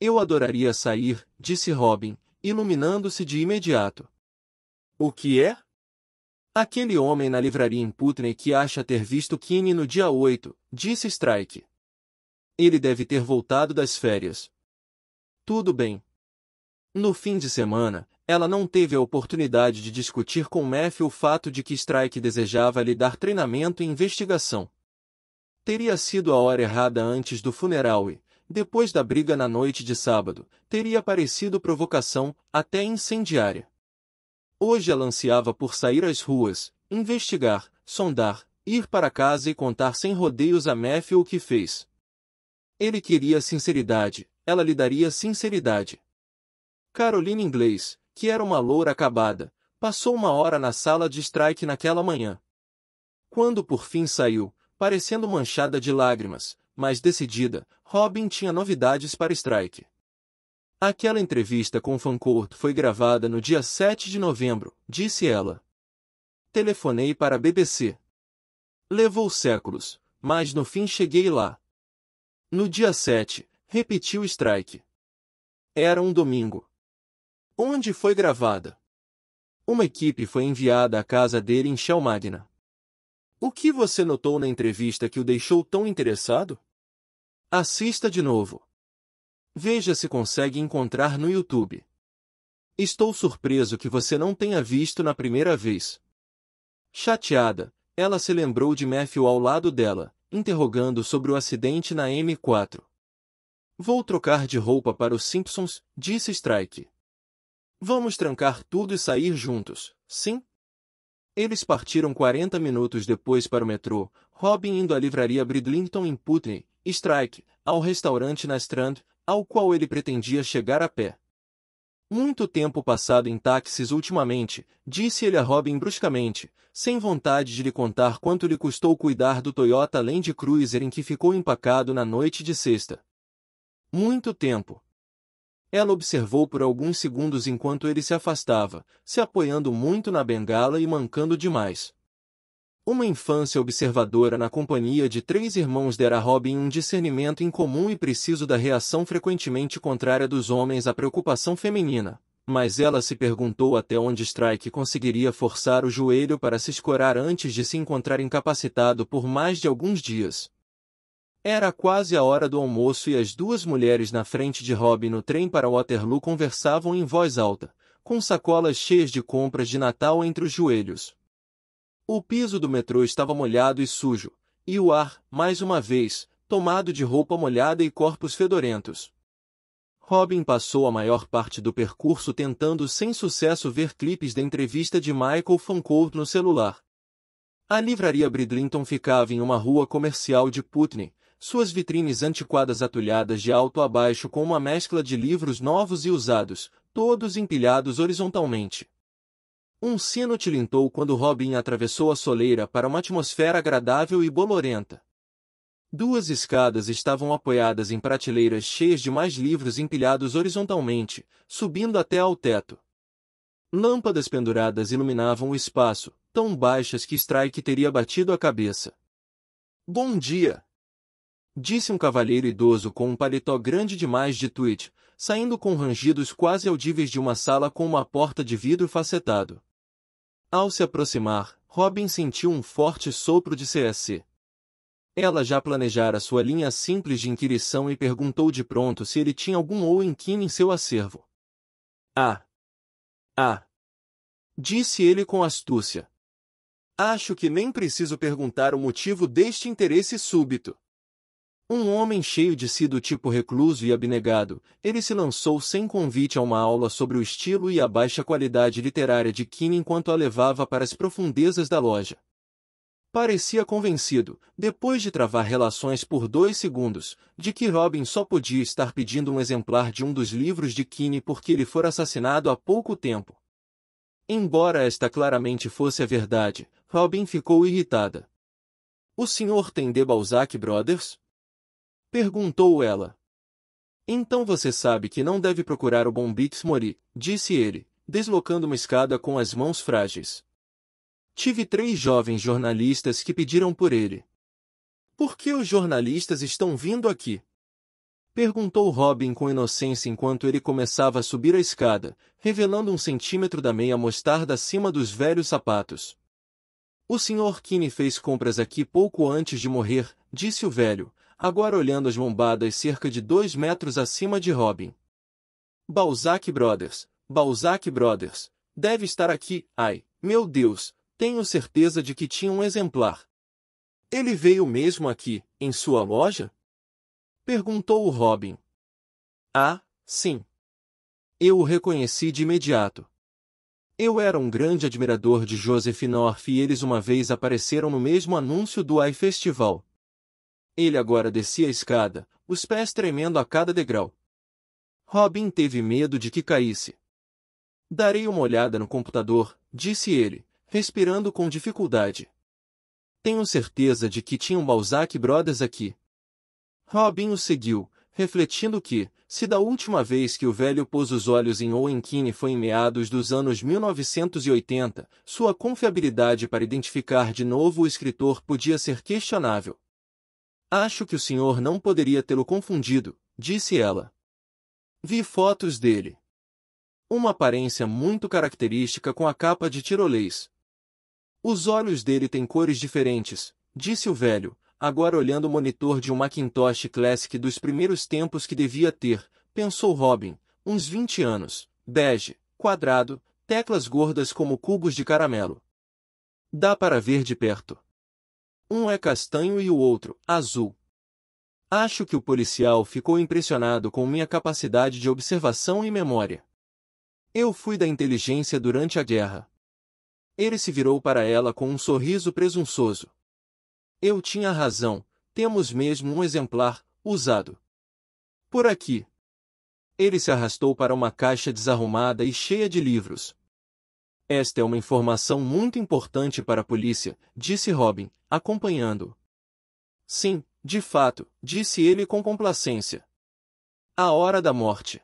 Eu adoraria sair, disse Robin, iluminando-se de imediato. O que é? Aquele homem na livraria em Putney que acha ter visto Kine no dia 8, disse Strike. Ele deve ter voltado das férias. Tudo bem. No fim de semana, ela não teve a oportunidade de discutir com Meff o fato de que Strike desejava lhe dar treinamento e investigação. Teria sido a hora errada antes do funeral e, depois da briga na noite de sábado, teria parecido provocação, até incendiária. Hoje ela ansiava por sair às ruas, investigar, sondar, ir para casa e contar sem rodeios a Matthew o que fez. Ele queria sinceridade, ela lhe daria sinceridade. Caroline Inglês, que era uma loura acabada, passou uma hora na sala de strike naquela manhã. Quando por fim saiu, parecendo manchada de lágrimas, mas decidida, Robin tinha novidades para strike. Aquela entrevista com Fancourt foi gravada no dia 7 de novembro, disse ela. Telefonei para a BBC. Levou séculos, mas no fim cheguei lá. No dia 7, repetiu strike. Era um domingo. Onde foi gravada? Uma equipe foi enviada à casa dele em Chalmagna. O que você notou na entrevista que o deixou tão interessado? Assista de novo. Veja se consegue encontrar no YouTube. Estou surpreso que você não tenha visto na primeira vez. Chateada, ela se lembrou de Matthew ao lado dela, interrogando sobre o acidente na M4. Vou trocar de roupa para os Simpsons, disse Strike. Vamos trancar tudo e sair juntos, sim? Eles partiram 40 minutos depois para o metrô, Robin indo à livraria Bridlington em Putney, Strike, ao restaurante na Strand, ao qual ele pretendia chegar a pé. Muito tempo passado em táxis ultimamente, disse ele a Robin bruscamente, sem vontade de lhe contar quanto lhe custou cuidar do Toyota Land Cruiser em que ficou empacado na noite de sexta. Muito tempo, ela observou por alguns segundos enquanto ele se afastava, se apoiando muito na bengala e mancando demais. Uma infância observadora na companhia de três irmãos dera a Robin um discernimento incomum e preciso da reação frequentemente contrária dos homens à preocupação feminina. Mas ela se perguntou até onde Strike conseguiria forçar o joelho para se escorar antes de se encontrar incapacitado por mais de alguns dias. Era quase a hora do almoço e as duas mulheres na frente de Robin no trem para Waterloo conversavam em voz alta, com sacolas cheias de compras de Natal entre os joelhos. O piso do metrô estava molhado e sujo, e o ar, mais uma vez, tomado de roupa molhada e corpos fedorentos. Robin passou a maior parte do percurso tentando sem sucesso ver clipes da entrevista de Michael Fancourt no celular. A livraria Bridlington ficava em uma rua comercial de Putney, suas vitrines antiquadas atulhadas de alto a baixo com uma mescla de livros novos e usados, todos empilhados horizontalmente. Um sino tilintou quando Robin atravessou a soleira para uma atmosfera agradável e bolorenta. Duas escadas estavam apoiadas em prateleiras cheias de mais livros empilhados horizontalmente, subindo até ao teto. Lâmpadas penduradas iluminavam o espaço, tão baixas que Strike teria batido a cabeça. Bom dia! Disse um cavalheiro idoso com um paletó grande demais de tweed, saindo com rangidos quase audíveis de uma sala com uma porta de vidro facetado. Ao se aproximar, Robin sentiu um forte sopro de C.S. Ela já planejara sua linha simples de inquirição e perguntou de pronto se ele tinha algum Owen Keane em seu acervo. Ah! Ah! Disse ele com astúcia. Acho que nem preciso perguntar o motivo deste interesse súbito. Um homem cheio de si do tipo recluso e abnegado, ele se lançou sem convite a uma aula sobre o estilo e a baixa qualidade literária de Kim enquanto a levava para as profundezas da loja. Parecia convencido, depois de travar relações por dois segundos, de que Robin só podia estar pedindo um exemplar de um dos livros de Kine porque ele fora assassinado há pouco tempo. Embora esta claramente fosse a verdade, Robin ficou irritada. O senhor tem de Balzac Brothers? Perguntou ela. Então você sabe que não deve procurar o Bix Mori, disse ele, deslocando uma escada com as mãos frágeis. Tive três jovens jornalistas que pediram por ele. Por que os jornalistas estão vindo aqui? Perguntou Robin com inocência enquanto ele começava a subir a escada, revelando um centímetro da meia mostarda acima dos velhos sapatos. O Sr. Kine fez compras aqui pouco antes de morrer, disse o velho, agora olhando as bombadas cerca de dois metros acima de Robin. Balzac Brothers, Balzac Brothers, deve estar aqui, ai, meu Deus, tenho certeza de que tinha um exemplar. Ele veio mesmo aqui, em sua loja? Perguntou o Robin. Ah, sim. Eu o reconheci de imediato. Eu era um grande admirador de Joseph North e eles uma vez apareceram no mesmo anúncio do AI Festival. Ele agora descia a escada, os pés tremendo a cada degrau. Robin teve medo de que caísse. Darei uma olhada no computador, disse ele, respirando com dificuldade. Tenho certeza de que tinham um Balzac Brothers aqui. Robin o seguiu, refletindo que, se da última vez que o velho pôs os olhos em Owen Keane foi em meados dos anos 1980, sua confiabilidade para identificar de novo o escritor podia ser questionável. Acho que o senhor não poderia tê-lo confundido, disse ela. Vi fotos dele. Uma aparência muito característica com a capa de tirolês. Os olhos dele têm cores diferentes, disse o velho, agora olhando o monitor de um Macintosh Classic dos primeiros tempos que devia ter, pensou Robin, uns 20 anos, bege, quadrado, teclas gordas como cubos de caramelo. Dá para ver de perto. Um é castanho e o outro, azul. Acho que o policial ficou impressionado com minha capacidade de observação e memória. Eu fui da inteligência durante a guerra. Ele se virou para ela com um sorriso presunçoso. Eu tinha razão, temos mesmo um exemplar, usado. Por aqui. Ele se arrastou para uma caixa desarrumada e cheia de livros. Esta é uma informação muito importante para a polícia, disse Robin, acompanhando. Sim, de fato, disse ele com complacência. A hora da morte.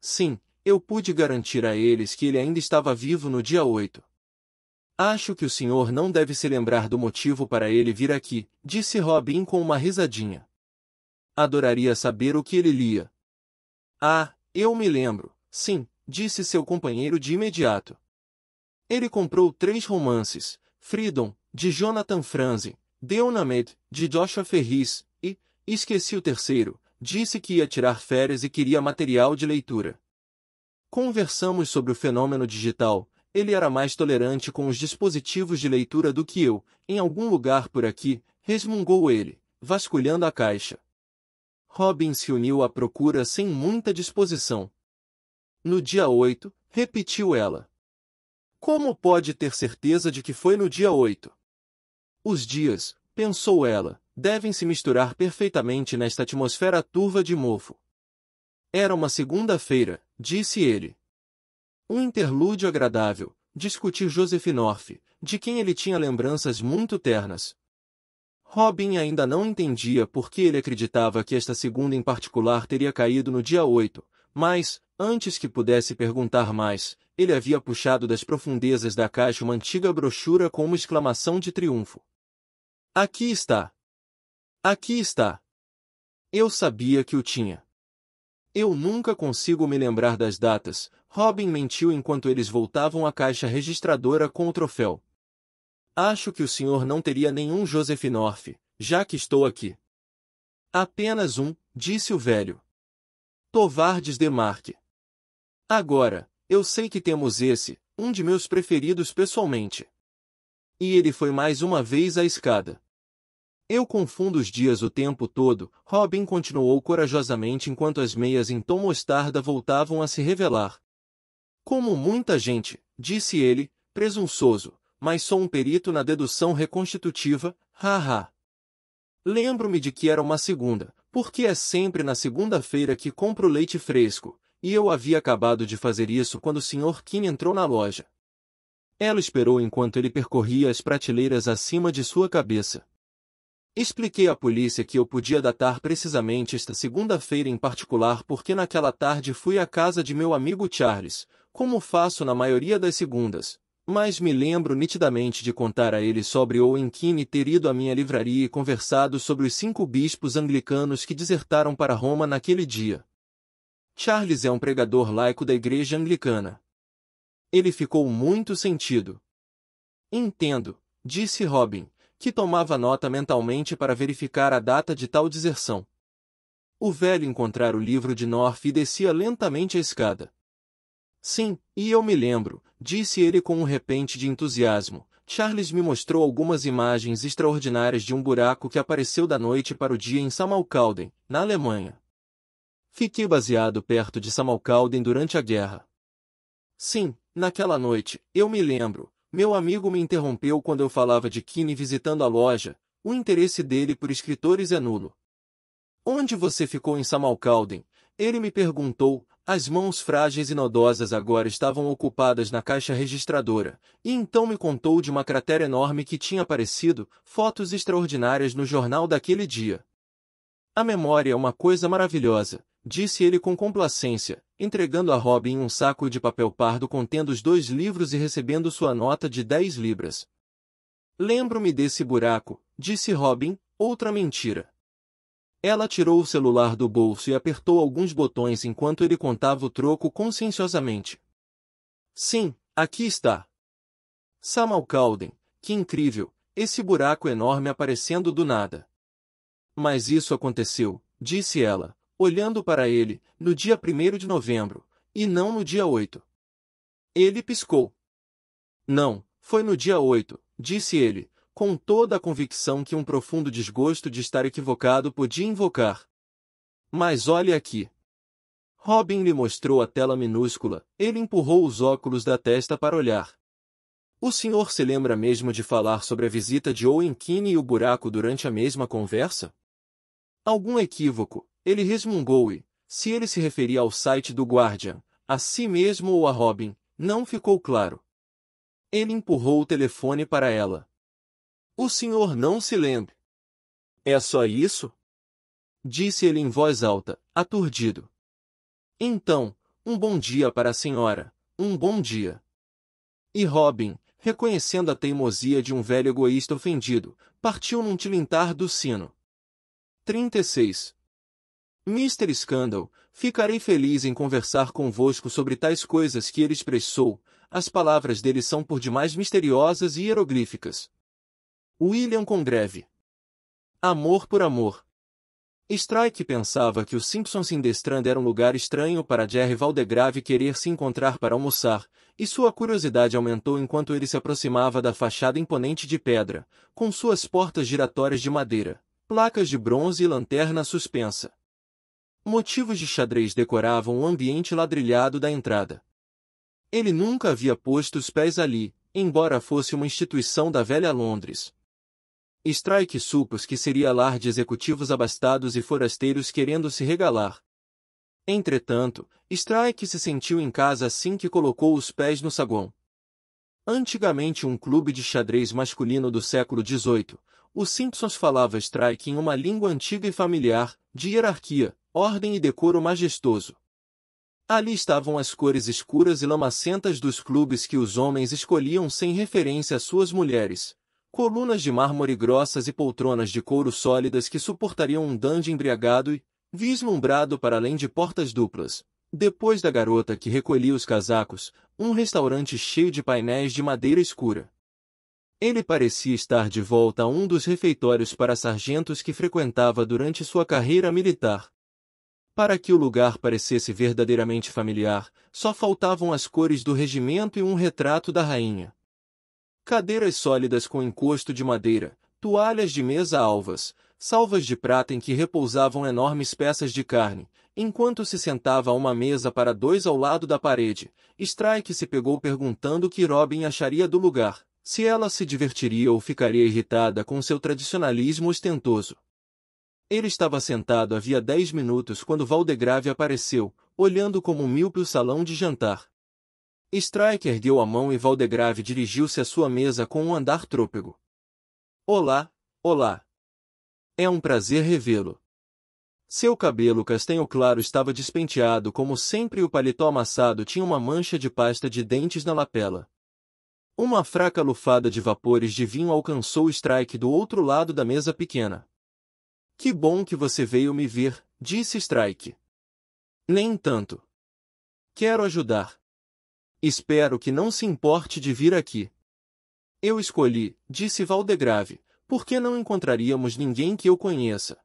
Sim, eu pude garantir a eles que ele ainda estava vivo no dia 8. Acho que o senhor não deve se lembrar do motivo para ele vir aqui, disse Robin com uma risadinha. Adoraria saber o que ele lia. Ah, eu me lembro, sim, disse seu companheiro de imediato. Ele comprou três romances: Freedom, de Jonathan Franzi, Deonamed, de Joshua Ferris, e, esqueci o terceiro, disse que ia tirar férias e queria material de leitura. Conversamos sobre o fenômeno digital, ele era mais tolerante com os dispositivos de leitura do que eu, em algum lugar por aqui, resmungou ele, vasculhando a caixa. Robin se uniu à procura sem muita disposição. No dia 8, repetiu ela. Como pode ter certeza de que foi no dia 8? Os dias, pensou ela, devem se misturar perfeitamente nesta atmosfera turva de mofo. Era uma segunda-feira, disse ele. Um interlúdio agradável, discutir Joseph North, de quem ele tinha lembranças muito ternas. Robin ainda não entendia por que ele acreditava que esta segunda em particular teria caído no dia 8, mas, antes que pudesse perguntar mais, ele havia puxado das profundezas da caixa uma antiga brochura com uma exclamação de triunfo. Aqui está. Aqui está. Eu sabia que o tinha. Eu nunca consigo me lembrar das datas. Robin mentiu enquanto eles voltavam à caixa registradora com o troféu. Acho que o senhor não teria nenhum Joseph North, já que estou aqui. Apenas um, disse o velho. Tovardes Demarque. Agora, eu sei que temos esse, um de meus preferidos pessoalmente e ele foi mais uma vez à escada. Eu confundo os dias o tempo todo, Robin continuou corajosamente enquanto as meias em tom mostarda voltavam a se revelar. Como muita gente, disse ele, presunçoso, mas sou um perito na dedução reconstitutiva, haha. Lembro-me de que era uma segunda, porque é sempre na segunda-feira que compro leite fresco, e eu havia acabado de fazer isso quando o Sr. Kim entrou na loja. Ela esperou enquanto ele percorria as prateleiras acima de sua cabeça. Expliquei à polícia que eu podia datar precisamente esta segunda-feira em particular porque naquela tarde fui à casa de meu amigo Charles, como faço na maioria das segundas, mas me lembro nitidamente de contar a ele sobre Owen Keane ter ido à minha livraria e conversado sobre os cinco bispos anglicanos que desertaram para Roma naquele dia. Charles é um pregador laico da igreja anglicana. Ele ficou muito sentido. Entendo, disse Robin, que tomava nota mentalmente para verificar a data de tal deserção. O velho encontrara o livro de North e descia lentamente a escada. Sim, e eu me lembro, disse ele com um repente de entusiasmo. Charles me mostrou algumas imagens extraordinárias de um buraco que apareceu da noite para o dia em Samalkalden, na Alemanha. Fiquei baseado perto de Samalkalden durante a guerra. Sim, Naquela noite, eu me lembro, meu amigo me interrompeu quando eu falava de Kine visitando a loja, o interesse dele por escritores é nulo. Onde você ficou em Samalcalden? Ele me perguntou, as mãos frágeis e nodosas agora estavam ocupadas na caixa registradora, e então me contou de uma cratera enorme que tinha aparecido, fotos extraordinárias no jornal daquele dia. A memória é uma coisa maravilhosa, disse ele com complacência, entregando a Robin um saco de papel pardo contendo os dois livros e recebendo sua nota de 10 libras. Lembro-me desse buraco, disse Robin, outra mentira. Ela tirou o celular do bolso e apertou alguns botões enquanto ele contava o troco conscienciosamente. Sim, aqui está. Samal Calden, que incrível, esse buraco enorme aparecendo do nada. Mas isso aconteceu, disse ela olhando para ele, no dia 1 de novembro, e não no dia 8. Ele piscou. Não, foi no dia 8, disse ele, com toda a convicção que um profundo desgosto de estar equivocado podia invocar. Mas olhe aqui. Robin lhe mostrou a tela minúscula, ele empurrou os óculos da testa para olhar. O senhor se lembra mesmo de falar sobre a visita de Owen Keane e o buraco durante a mesma conversa? Algum equívoco, ele resmungou e, se ele se referia ao site do Guardian, a si mesmo ou a Robin, não ficou claro. Ele empurrou o telefone para ela. O senhor não se lembra. É só isso? Disse ele em voz alta, aturdido. Então, um bom dia para a senhora, um bom dia. E Robin, reconhecendo a teimosia de um velho egoísta ofendido, partiu num tilintar do sino. 36. Mr. Scandal, ficarei feliz em conversar convosco sobre tais coisas que ele expressou, as palavras dele são por demais misteriosas e hieroglíficas. William Congreve. Amor por amor. Strike pensava que o Simpsons em era um lugar estranho para Jerry Valdegrave querer se encontrar para almoçar, e sua curiosidade aumentou enquanto ele se aproximava da fachada imponente de pedra, com suas portas giratórias de madeira, placas de bronze e lanterna suspensa. Motivos de xadrez decoravam o ambiente ladrilhado da entrada. Ele nunca havia posto os pés ali, embora fosse uma instituição da velha Londres. Strike supôs que seria lar de executivos abastados e forasteiros querendo se regalar. Entretanto, Strike se sentiu em casa assim que colocou os pés no saguão. Antigamente um clube de xadrez masculino do século XVIII, os Simpsons falava Strike em uma língua antiga e familiar, de hierarquia, ordem e decoro majestoso. Ali estavam as cores escuras e lamacentas dos clubes que os homens escolhiam sem referência às suas mulheres, colunas de mármore grossas e poltronas de couro sólidas que suportariam um dandy embriagado e, vislumbrado para além de portas duplas. Depois da garota que recolhia os casacos, um restaurante cheio de painéis de madeira escura. Ele parecia estar de volta a um dos refeitórios para sargentos que frequentava durante sua carreira militar. Para que o lugar parecesse verdadeiramente familiar, só faltavam as cores do regimento e um retrato da rainha. Cadeiras sólidas com encosto de madeira, toalhas de mesa alvas, salvas de prata em que repousavam enormes peças de carne, enquanto se sentava a uma mesa para dois ao lado da parede, Strike se pegou perguntando o que Robin acharia do lugar se ela se divertiria ou ficaria irritada com seu tradicionalismo ostentoso. Ele estava sentado havia dez minutos quando Valdegrave apareceu, olhando como um míope o salão de jantar. Strike ergueu a mão e Valdegrave dirigiu-se à sua mesa com um andar trôpego. Olá, olá. É um prazer revê-lo. Seu cabelo castanho claro estava despenteado como sempre e o paletó amassado tinha uma mancha de pasta de dentes na lapela. Uma fraca lufada de vapores de vinho alcançou Strike do outro lado da mesa pequena. Que bom que você veio me ver, disse Strike. Nem tanto. Quero ajudar. Espero que não se importe de vir aqui. Eu escolhi, disse Valdegrave, porque não encontraríamos ninguém que eu conheça.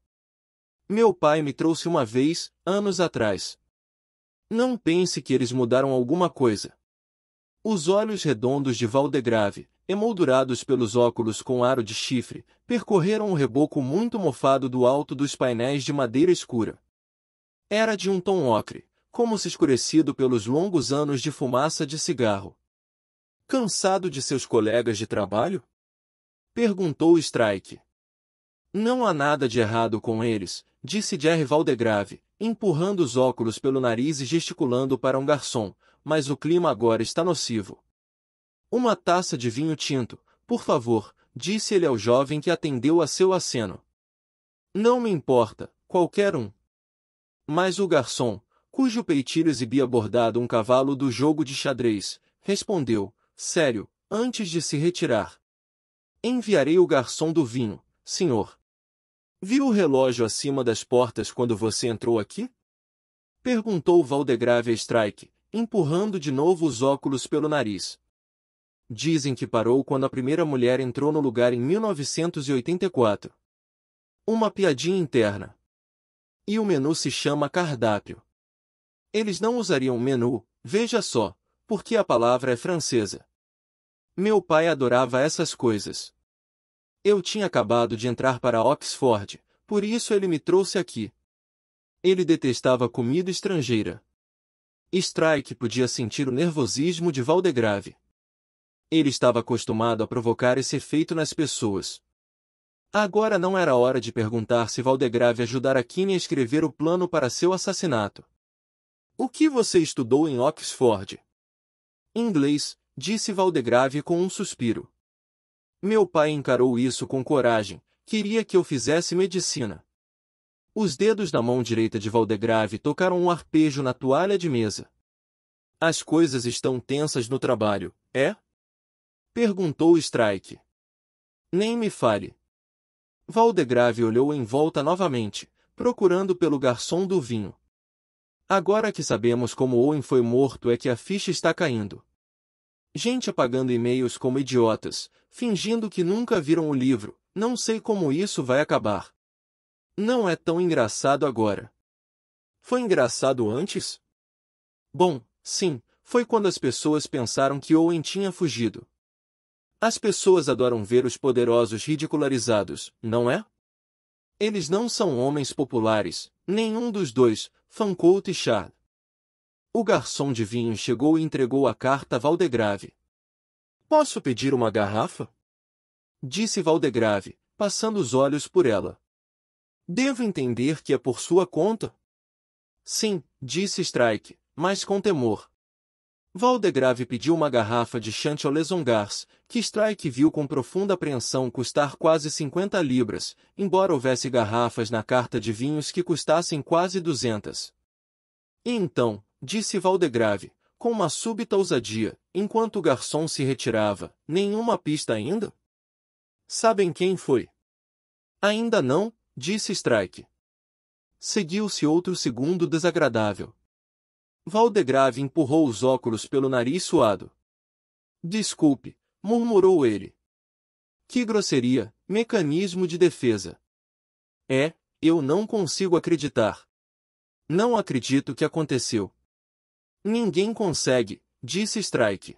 Meu pai me trouxe uma vez, anos atrás. Não pense que eles mudaram alguma coisa. Os olhos redondos de Valdegrave, emoldurados pelos óculos com aro de chifre, percorreram um reboco muito mofado do alto dos painéis de madeira escura. Era de um tom ocre, como se escurecido pelos longos anos de fumaça de cigarro. Cansado de seus colegas de trabalho? Perguntou Strike. Não há nada de errado com eles, disse Jerry Valdegrave, empurrando os óculos pelo nariz e gesticulando para um garçom, mas o clima agora está nocivo. Uma taça de vinho tinto, por favor, disse ele ao jovem que atendeu a seu aceno. Não me importa, qualquer um. Mas o garçom, cujo peitilho exibia bordado um cavalo do jogo de xadrez, respondeu, sério, antes de se retirar. Enviarei o garçom do vinho, senhor. Viu o relógio acima das portas quando você entrou aqui? Perguntou Valdegrave a Strike, empurrando de novo os óculos pelo nariz. Dizem que parou quando a primeira mulher entrou no lugar em 1984. Uma piadinha interna. E o menu se chama cardápio. Eles não usariam menu, veja só, porque a palavra é francesa. Meu pai adorava essas coisas. Eu tinha acabado de entrar para Oxford, por isso ele me trouxe aqui. Ele detestava comida estrangeira. Strike podia sentir o nervosismo de Valdegrave. Ele estava acostumado a provocar esse efeito nas pessoas. Agora não era hora de perguntar se Valdegrave ajudara Kine a escrever o plano para seu assassinato. O que você estudou em Oxford? Inglês, disse Valdegrave com um suspiro. Meu pai encarou isso com coragem, queria que eu fizesse medicina. Os dedos da mão direita de Valdegrave tocaram um arpejo na toalha de mesa. As coisas estão tensas no trabalho, é? Perguntou Strike. Nem me fale. Valdegrave olhou em volta novamente, procurando pelo garçom do vinho. Agora que sabemos como Owen foi morto é que a ficha está caindo. Gente apagando e-mails como idiotas, fingindo que nunca viram o livro, não sei como isso vai acabar. Não é tão engraçado agora. Foi engraçado antes? Bom, sim, foi quando as pessoas pensaram que Owen tinha fugido. As pessoas adoram ver os poderosos ridicularizados, não é? Eles não são homens populares, nenhum dos dois, Fancourt e Char. O garçom de vinho chegou e entregou a carta a Valdegrave. Posso pedir uma garrafa? Disse Valdegrave, passando os olhos por ela. Devo entender que é por sua conta? Sim, disse Strike, mas com temor. Valdegrave pediu uma garrafa de Lesongars, que Strike viu com profunda apreensão custar quase 50 libras, embora houvesse garrafas na carta de vinhos que custassem quase 200. E então, disse Valdegrave, com uma súbita ousadia, enquanto o garçom se retirava, nenhuma pista ainda? Sabem quem foi? Ainda não, Disse Strike. Seguiu-se outro segundo desagradável. Valdegrave empurrou os óculos pelo nariz suado. Desculpe, murmurou ele. Que grosseria, mecanismo de defesa. É, eu não consigo acreditar. Não acredito que aconteceu. Ninguém consegue, disse Strike.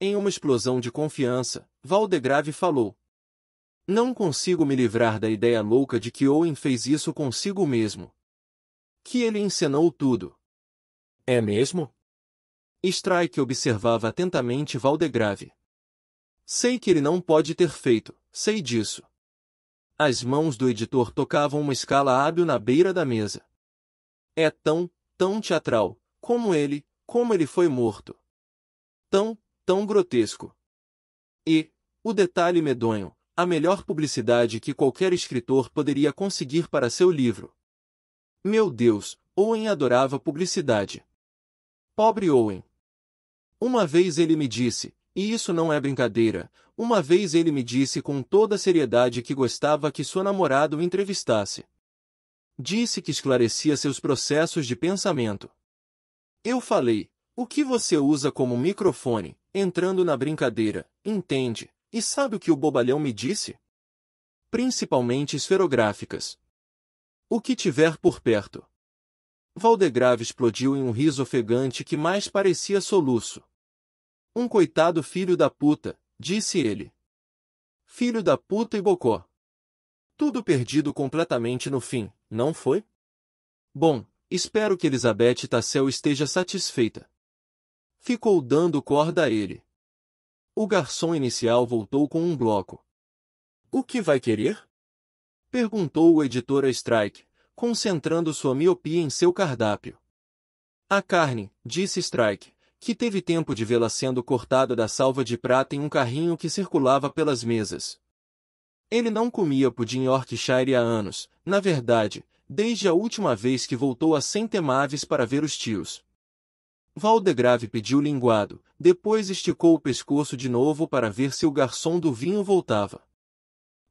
Em uma explosão de confiança, Valdegrave falou. Não consigo me livrar da ideia louca de que Owen fez isso consigo mesmo. Que ele encenou tudo. É mesmo? Strike observava atentamente Valdegrave. Sei que ele não pode ter feito, sei disso. As mãos do editor tocavam uma escala hábil na beira da mesa. É tão, tão teatral, como ele, como ele foi morto. Tão, tão grotesco. E, o detalhe medonho, a melhor publicidade que qualquer escritor poderia conseguir para seu livro. Meu Deus, Owen adorava publicidade. Pobre Owen. Uma vez ele me disse, e isso não é brincadeira, uma vez ele me disse com toda seriedade que gostava que seu namorado o entrevistasse. Disse que esclarecia seus processos de pensamento. Eu falei, o que você usa como microfone, entrando na brincadeira, entende? E sabe o que o bobalhão me disse? Principalmente esferográficas. O que tiver por perto. Valdegrave explodiu em um riso ofegante que mais parecia soluço. Um coitado filho da puta, disse ele. Filho da puta e bocó. Tudo perdido completamente no fim, não foi? Bom, espero que Elizabeth Tassel esteja satisfeita. Ficou dando corda a ele. O garçom inicial voltou com um bloco. O que vai querer? Perguntou o editor a Strike, concentrando sua miopia em seu cardápio. A carne, disse Strike, que teve tempo de vê-la sendo cortada da salva de prata em um carrinho que circulava pelas mesas. Ele não comia pudim Yorkshire há anos, na verdade, desde a última vez que voltou a saint para ver os tios. Valdegrave pediu linguado, depois esticou o pescoço de novo para ver se o garçom do vinho voltava.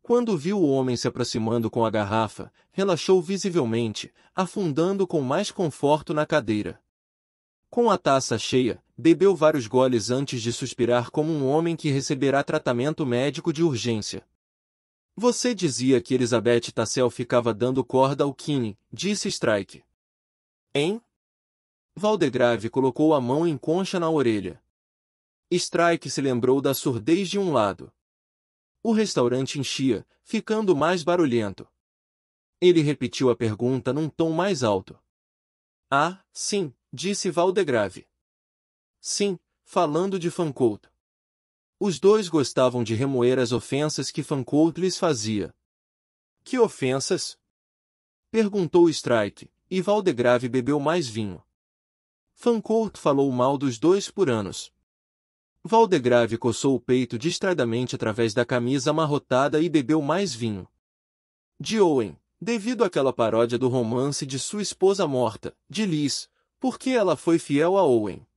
Quando viu o homem se aproximando com a garrafa, relaxou visivelmente, afundando com mais conforto na cadeira. Com a taça cheia, bebeu vários goles antes de suspirar como um homem que receberá tratamento médico de urgência. Você dizia que Elizabeth Tassel ficava dando corda ao Kine, disse Strike. Hein? Valdegrave colocou a mão em concha na orelha. Strike se lembrou da surdez de um lado. O restaurante enchia, ficando mais barulhento. Ele repetiu a pergunta num tom mais alto. Ah, sim, disse Valdegrave. Sim, falando de Fancourt. Os dois gostavam de remoer as ofensas que Fancourt lhes fazia. Que ofensas? Perguntou Strike, e Valdegrave bebeu mais vinho. Fancourt falou mal dos dois por anos. Valdegrave coçou o peito distraidamente através da camisa amarrotada e bebeu mais vinho. De Owen, devido àquela paródia do romance de sua esposa morta, de Liz, porque ela foi fiel a Owen.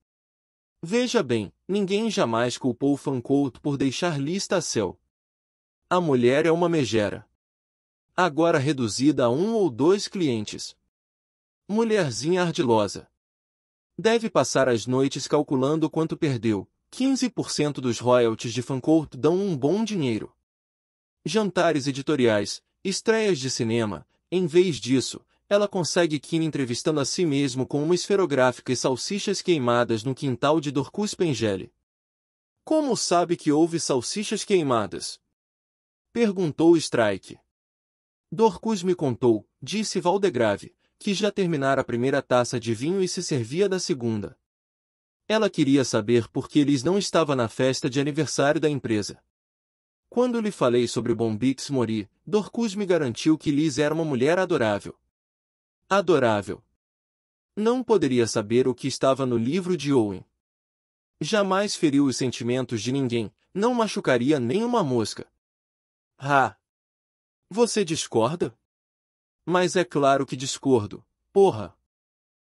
Veja bem, ninguém jamais culpou Fancourt por deixar Liz a céu. A mulher é uma megera. Agora reduzida a um ou dois clientes. Mulherzinha ardilosa deve passar as noites calculando quanto perdeu. 15% dos royalties de Fancourt dão um bom dinheiro. Jantares editoriais, estreias de cinema, em vez disso, ela consegue Kim entrevistando a si mesmo com uma esferográfica e salsichas queimadas no quintal de Dorcus Pengele. Como sabe que houve salsichas queimadas? Perguntou Strike. Dorcus me contou, disse Valdegrave, que já terminara a primeira taça de vinho e se servia da segunda. Ela queria saber por que Liz não estava na festa de aniversário da empresa. Quando lhe falei sobre Bombix Mori, Dorcus me garantiu que Liz era uma mulher adorável. Adorável. Não poderia saber o que estava no livro de Owen. Jamais feriu os sentimentos de ninguém, não machucaria nenhuma mosca. Ah! Você discorda? Mas é claro que discordo. Porra!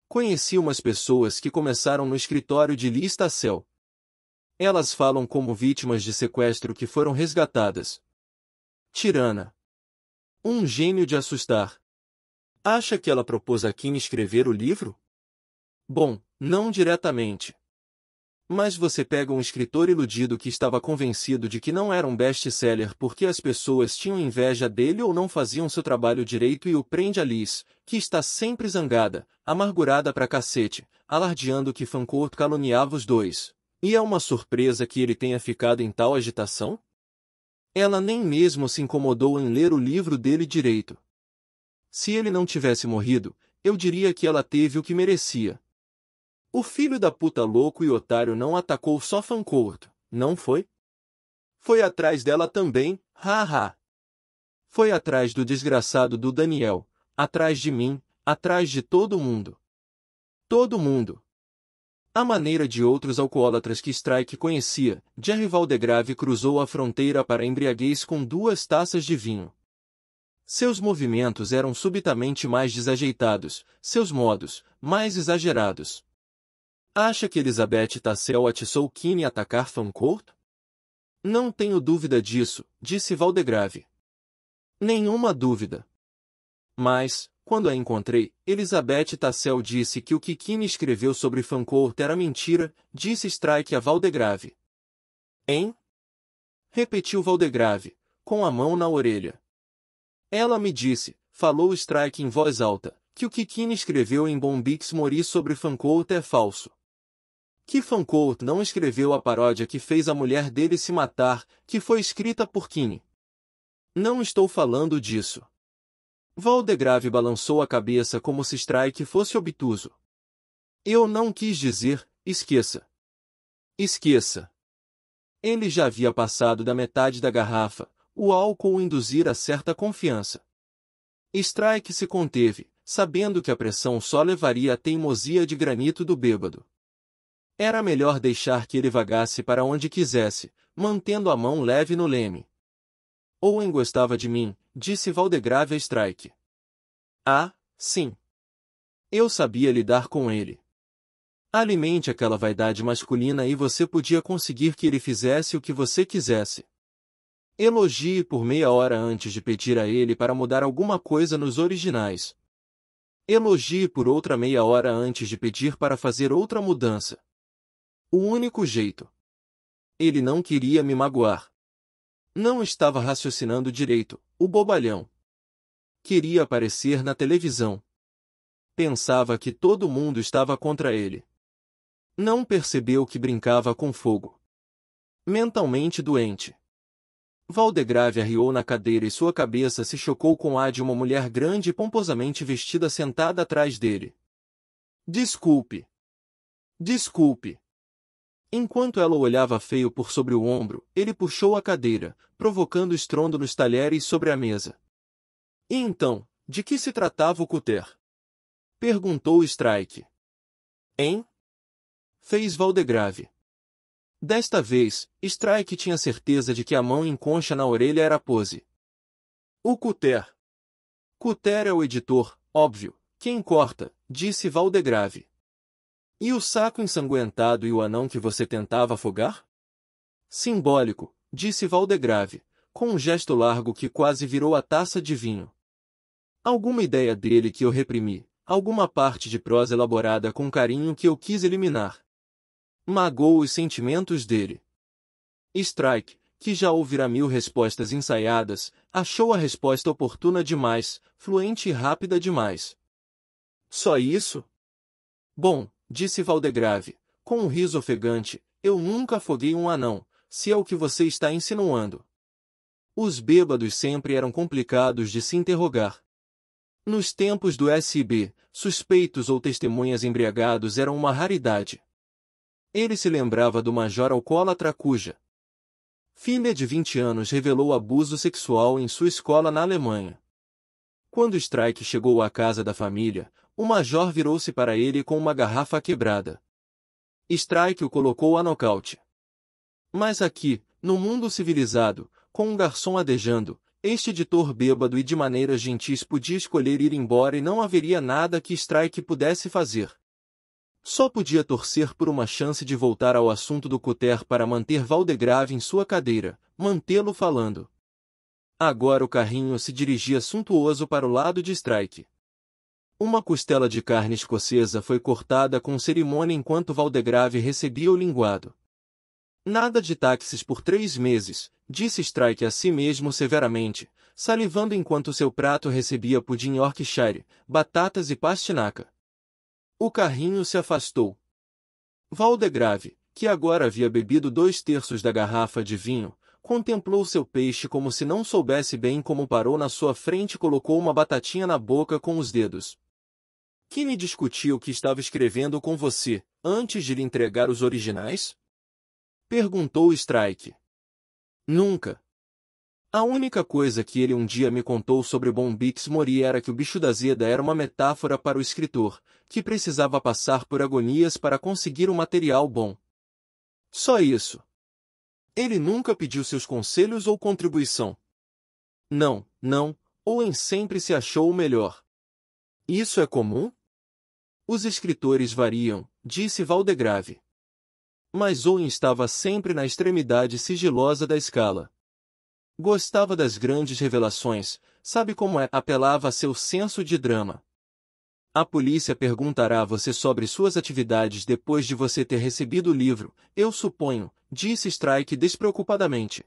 Conheci umas pessoas que começaram no escritório de Lee Stacel. Elas falam como vítimas de sequestro que foram resgatadas. Tirana. Um gênio de assustar. Acha que ela propôs a Kim escrever o livro? Bom, não diretamente. Mas você pega um escritor iludido que estava convencido de que não era um best-seller porque as pessoas tinham inveja dele ou não faziam seu trabalho direito e o prende a Liz, que está sempre zangada, amargurada pra cacete, alardeando que Fancourt caluniava os dois. E é uma surpresa que ele tenha ficado em tal agitação? Ela nem mesmo se incomodou em ler o livro dele direito. Se ele não tivesse morrido, eu diria que ela teve o que merecia, o filho da puta louco e otário não atacou só Fancourt, não foi? Foi atrás dela também, haha. Foi atrás do desgraçado do Daniel, atrás de mim, atrás de todo mundo. Todo mundo. A maneira de outros alcoólatras que Strike conhecia, Jerry Valdegrave cruzou a fronteira para embriaguez com duas taças de vinho. Seus movimentos eram subitamente mais desajeitados, seus modos, mais exagerados. Acha que Elizabeth Tassel atiçou Kine atacar Fancourt? Não tenho dúvida disso, disse Valdegrave. Nenhuma dúvida. Mas, quando a encontrei, Elizabeth Tassel disse que o que Kine escreveu sobre Fancourt era mentira, disse Strike a Valdegrave. Hein? Repetiu Valdegrave, com a mão na orelha. Ela me disse, falou Strike em voz alta, que o que Kine escreveu em Bombix Mori sobre Fancourt é falso que Fancourt não escreveu a paródia que fez a mulher dele se matar, que foi escrita por Kine. Não estou falando disso. Valdegrave balançou a cabeça como se Strike fosse obtuso. Eu não quis dizer, esqueça. Esqueça. Ele já havia passado da metade da garrafa, o álcool induzira certa confiança. Strike se conteve, sabendo que a pressão só levaria à teimosia de granito do bêbado. Era melhor deixar que ele vagasse para onde quisesse, mantendo a mão leve no leme. Owen gostava de mim, disse Valdegrave a Strike. Ah, sim. Eu sabia lidar com ele. Alimente aquela vaidade masculina e você podia conseguir que ele fizesse o que você quisesse. Elogie por meia hora antes de pedir a ele para mudar alguma coisa nos originais. Elogie por outra meia hora antes de pedir para fazer outra mudança. O único jeito. Ele não queria me magoar. Não estava raciocinando direito, o bobalhão. Queria aparecer na televisão. Pensava que todo mundo estava contra ele. Não percebeu que brincava com fogo. Mentalmente doente. Valdegrave arriou na cadeira e sua cabeça se chocou com a de uma mulher grande e pomposamente vestida sentada atrás dele. Desculpe. Desculpe. Enquanto ela olhava feio por sobre o ombro, ele puxou a cadeira, provocando estrondo nos talheres sobre a mesa. E então, de que se tratava o cuter? Perguntou Strike. Hein? Fez Valdegrave. Desta vez, Strike tinha certeza de que a mão em concha na orelha era pose. O cuter. Cuter é o editor, óbvio. Quem corta, disse Valdegrave. E o saco ensanguentado e o anão que você tentava afogar? Simbólico, disse Valdegrave, com um gesto largo que quase virou a taça de vinho. Alguma ideia dele que eu reprimi, alguma parte de prosa elaborada com carinho que eu quis eliminar. Magou os sentimentos dele. Strike, que já ouvirá mil respostas ensaiadas, achou a resposta oportuna demais, fluente e rápida demais. Só isso? Bom, Disse Valdegrave, com um riso ofegante, eu nunca afoguei um anão, se é o que você está insinuando. Os bêbados sempre eram complicados de se interrogar. Nos tempos do SB, suspeitos ou testemunhas embriagados eram uma raridade. Ele se lembrava do major alcoólatra cuja filha de 20 anos revelou abuso sexual em sua escola na Alemanha. Quando Strike chegou à casa da família, o major virou-se para ele com uma garrafa quebrada. Strike o colocou a nocaute. Mas aqui, no mundo civilizado, com um garçom adejando, este editor bêbado e de maneiras gentis podia escolher ir embora e não haveria nada que Strike pudesse fazer. Só podia torcer por uma chance de voltar ao assunto do Cutter para manter Valdegrave em sua cadeira, mantê-lo falando. Agora o carrinho se dirigia suntuoso para o lado de Strike. Uma costela de carne escocesa foi cortada com cerimônia enquanto Valdegrave recebia o linguado. Nada de táxis por três meses, disse Strike a si mesmo severamente, salivando enquanto seu prato recebia pudim Yorkshire, batatas e pastinaca. O carrinho se afastou. Valdegrave, que agora havia bebido dois terços da garrafa de vinho, contemplou seu peixe como se não soubesse bem como parou na sua frente e colocou uma batatinha na boca com os dedos. Quem discutiu o que estava escrevendo com você, antes de lhe entregar os originais? Perguntou Strike. Nunca. A única coisa que ele um dia me contou sobre Bombix Mori era que o bicho da Zeda era uma metáfora para o escritor, que precisava passar por agonias para conseguir um material bom. Só isso. Ele nunca pediu seus conselhos ou contribuição. Não, não, Owen sempre se achou o melhor. Isso é comum? Os escritores variam, disse Valdegrave. Mas Owen estava sempre na extremidade sigilosa da escala. Gostava das grandes revelações, sabe como é, apelava a seu senso de drama. A polícia perguntará a você sobre suas atividades depois de você ter recebido o livro, eu suponho, disse Strike despreocupadamente.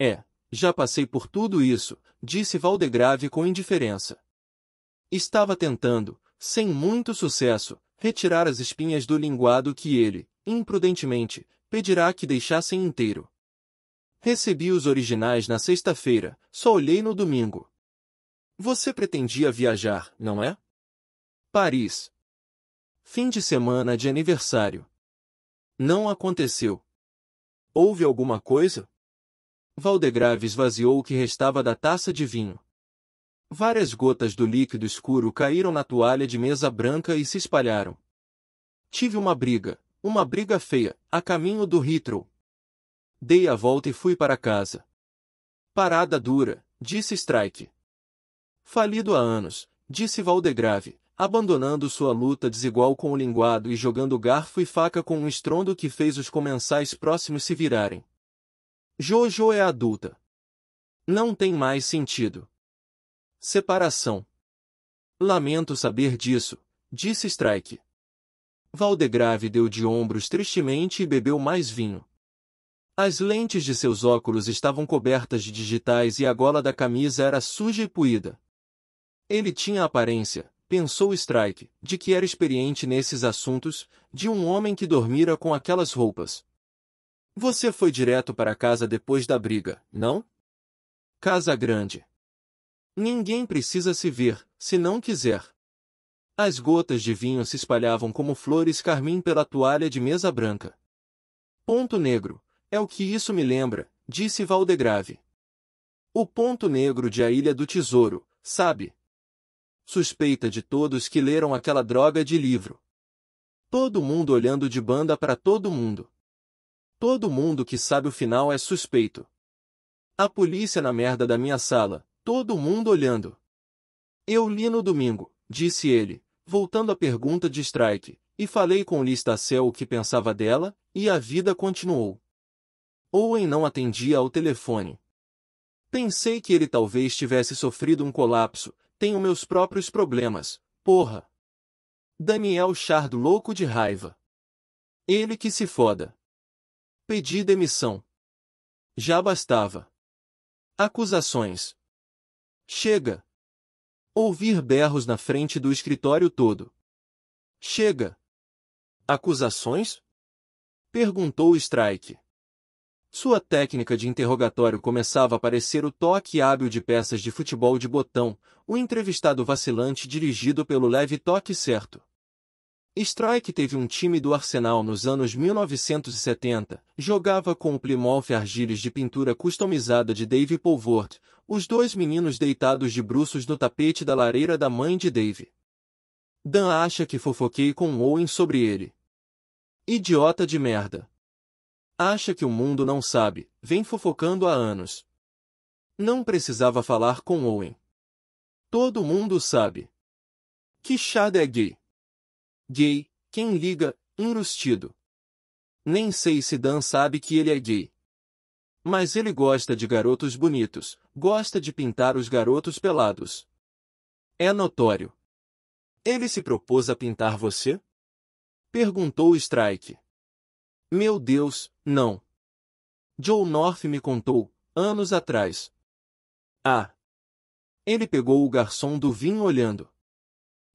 É, já passei por tudo isso, disse Valdegrave com indiferença. Estava tentando, sem muito sucesso, retirar as espinhas do linguado que ele, imprudentemente, pedirá que deixassem inteiro. Recebi os originais na sexta-feira, só olhei no domingo. Você pretendia viajar, não é? Paris. Fim de semana de aniversário. Não aconteceu. Houve alguma coisa? Valdegrave esvaziou o que restava da taça de vinho. Várias gotas do líquido escuro caíram na toalha de mesa branca e se espalharam. Tive uma briga, uma briga feia, a caminho do Heathrow. Dei a volta e fui para casa. Parada dura, disse Strike. Falido há anos, disse Valdegrave, abandonando sua luta desigual com o linguado e jogando garfo e faca com um estrondo que fez os comensais próximos se virarem. Jojo é adulta. Não tem mais sentido. Separação. Lamento saber disso, disse Strike. Valdegrave deu de ombros tristemente e bebeu mais vinho. As lentes de seus óculos estavam cobertas de digitais e a gola da camisa era suja e puída. Ele tinha a aparência, pensou Strike, de que era experiente nesses assuntos, de um homem que dormira com aquelas roupas. Você foi direto para casa depois da briga, não? Casa Grande, Ninguém precisa se ver, se não quiser. As gotas de vinho se espalhavam como flores carmim pela toalha de mesa branca. Ponto negro, é o que isso me lembra, disse Valdegrave. O ponto negro de A Ilha do Tesouro, sabe? Suspeita de todos que leram aquela droga de livro. Todo mundo olhando de banda para todo mundo. Todo mundo que sabe o final é suspeito. A polícia na merda da minha sala, todo mundo olhando. Eu li no domingo, disse ele, voltando à pergunta de Strike, e falei com Listacel o que pensava dela, e a vida continuou. Owen não atendia ao telefone. Pensei que ele talvez tivesse sofrido um colapso, tenho meus próprios problemas, porra. Daniel Chardo louco de raiva. Ele que se foda. Pedi demissão. Já bastava. Acusações. Chega! Ouvir berros na frente do escritório todo. Chega! Acusações? Perguntou Strike. Sua técnica de interrogatório começava a parecer o toque hábil de peças de futebol de botão, o entrevistado vacilante dirigido pelo leve toque certo. Strike teve um time do Arsenal nos anos 1970, jogava com o Plymouth Argiles de pintura customizada de Dave Polvort, os dois meninos deitados de bruços no tapete da lareira da mãe de Dave. Dan acha que fofoquei com Owen sobre ele. Idiota de merda. Acha que o mundo não sabe, vem fofocando há anos. Não precisava falar com Owen. Todo mundo sabe. Que chada é gay? Gay, quem liga, enrustido. Nem sei se Dan sabe que ele é gay. Mas ele gosta de garotos bonitos, gosta de pintar os garotos pelados. É notório. Ele se propôs a pintar você? Perguntou Strike. Meu Deus, não. Joe North me contou, anos atrás. Ah! Ele pegou o garçom do vinho olhando.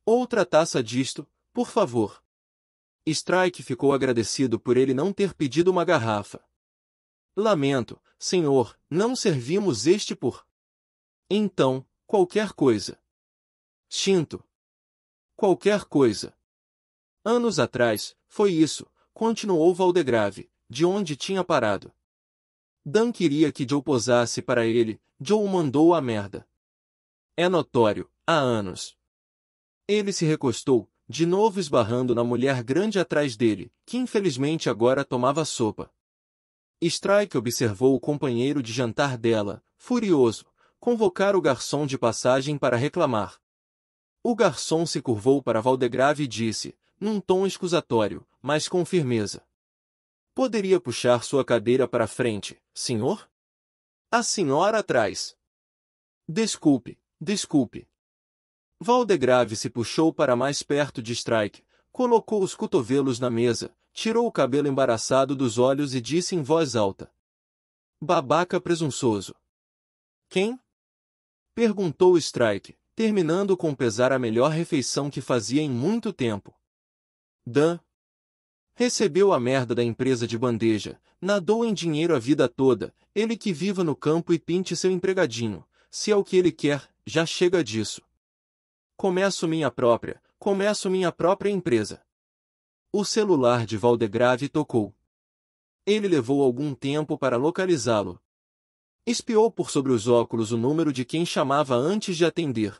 Outra taça disto, por favor. Strike ficou agradecido por ele não ter pedido uma garrafa. Lamento, Senhor, não servimos este por. Então, qualquer coisa. Tinto. Qualquer coisa. Anos atrás, foi isso, continuou Valdegrave, de onde tinha parado. Dan queria que Joe posasse para ele, Joe mandou a merda. É notório, há anos. Ele se recostou, de novo esbarrando na mulher grande atrás dele, que infelizmente agora tomava sopa. Strike observou o companheiro de jantar dela, furioso, convocar o garçom de passagem para reclamar. O garçom se curvou para Valdegrave e disse, num tom escusatório, mas com firmeza. Poderia puxar sua cadeira para frente, senhor? A senhora atrás. Desculpe, desculpe. Valdegrave se puxou para mais perto de Strike, colocou os cotovelos na mesa, tirou o cabelo embaraçado dos olhos e disse em voz alta. Babaca presunçoso. Quem? Perguntou Strike, terminando com pesar a melhor refeição que fazia em muito tempo. Dan. Recebeu a merda da empresa de bandeja, nadou em dinheiro a vida toda, ele que viva no campo e pinte seu empregadinho, se é o que ele quer, já chega disso. Começo minha própria, começo minha própria empresa. O celular de Valdegrave tocou. Ele levou algum tempo para localizá-lo. Espiou por sobre os óculos o número de quem chamava antes de atender.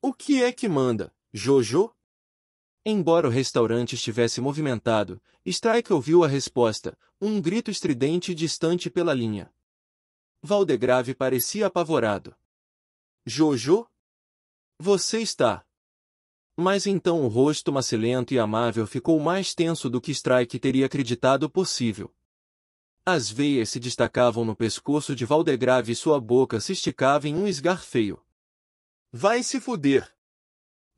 O que é que manda, Jojo? Embora o restaurante estivesse movimentado, Strike ouviu a resposta, um grito estridente e distante pela linha. Valdegrave parecia apavorado. Jojo? Você está. Mas então o rosto macilento e amável ficou mais tenso do que Strike teria acreditado possível. As veias se destacavam no pescoço de Valdegrave e sua boca se esticava em um esgar feio. Vai se fuder!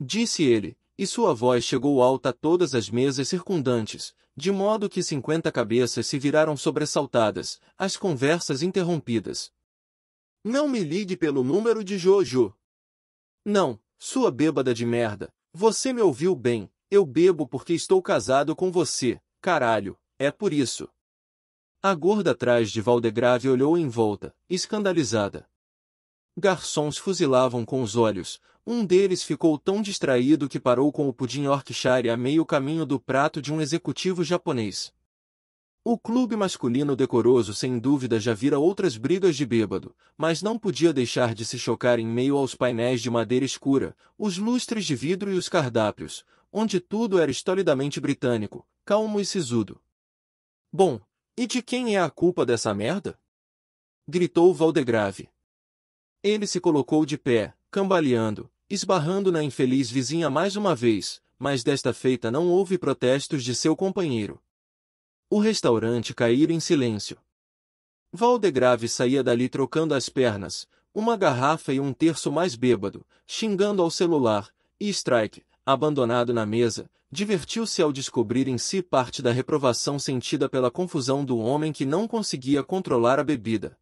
Disse ele, e sua voz chegou alta a todas as mesas circundantes, de modo que cinquenta cabeças se viraram sobressaltadas, as conversas interrompidas. Não me ligue pelo número de Jojo. Não, sua bêbada de merda, você me ouviu bem, eu bebo porque estou casado com você, caralho, é por isso. A gorda atrás de Valdegrave olhou em volta, escandalizada. Garçons fuzilavam com os olhos, um deles ficou tão distraído que parou com o pudim Yorkshire a meio caminho do prato de um executivo japonês. O clube masculino decoroso sem dúvida já vira outras brigas de bêbado, mas não podia deixar de se chocar em meio aos painéis de madeira escura, os lustres de vidro e os cardápios, onde tudo era estolidamente britânico, calmo e sisudo. Bom, e de quem é a culpa dessa merda? Gritou Valdegrave. Ele se colocou de pé, cambaleando, esbarrando na infeliz vizinha mais uma vez, mas desta feita não houve protestos de seu companheiro o restaurante caíra em silêncio. Valdegrave saía dali trocando as pernas, uma garrafa e um terço mais bêbado, xingando ao celular, e Strike, abandonado na mesa, divertiu-se ao descobrir em si parte da reprovação sentida pela confusão do homem que não conseguia controlar a bebida.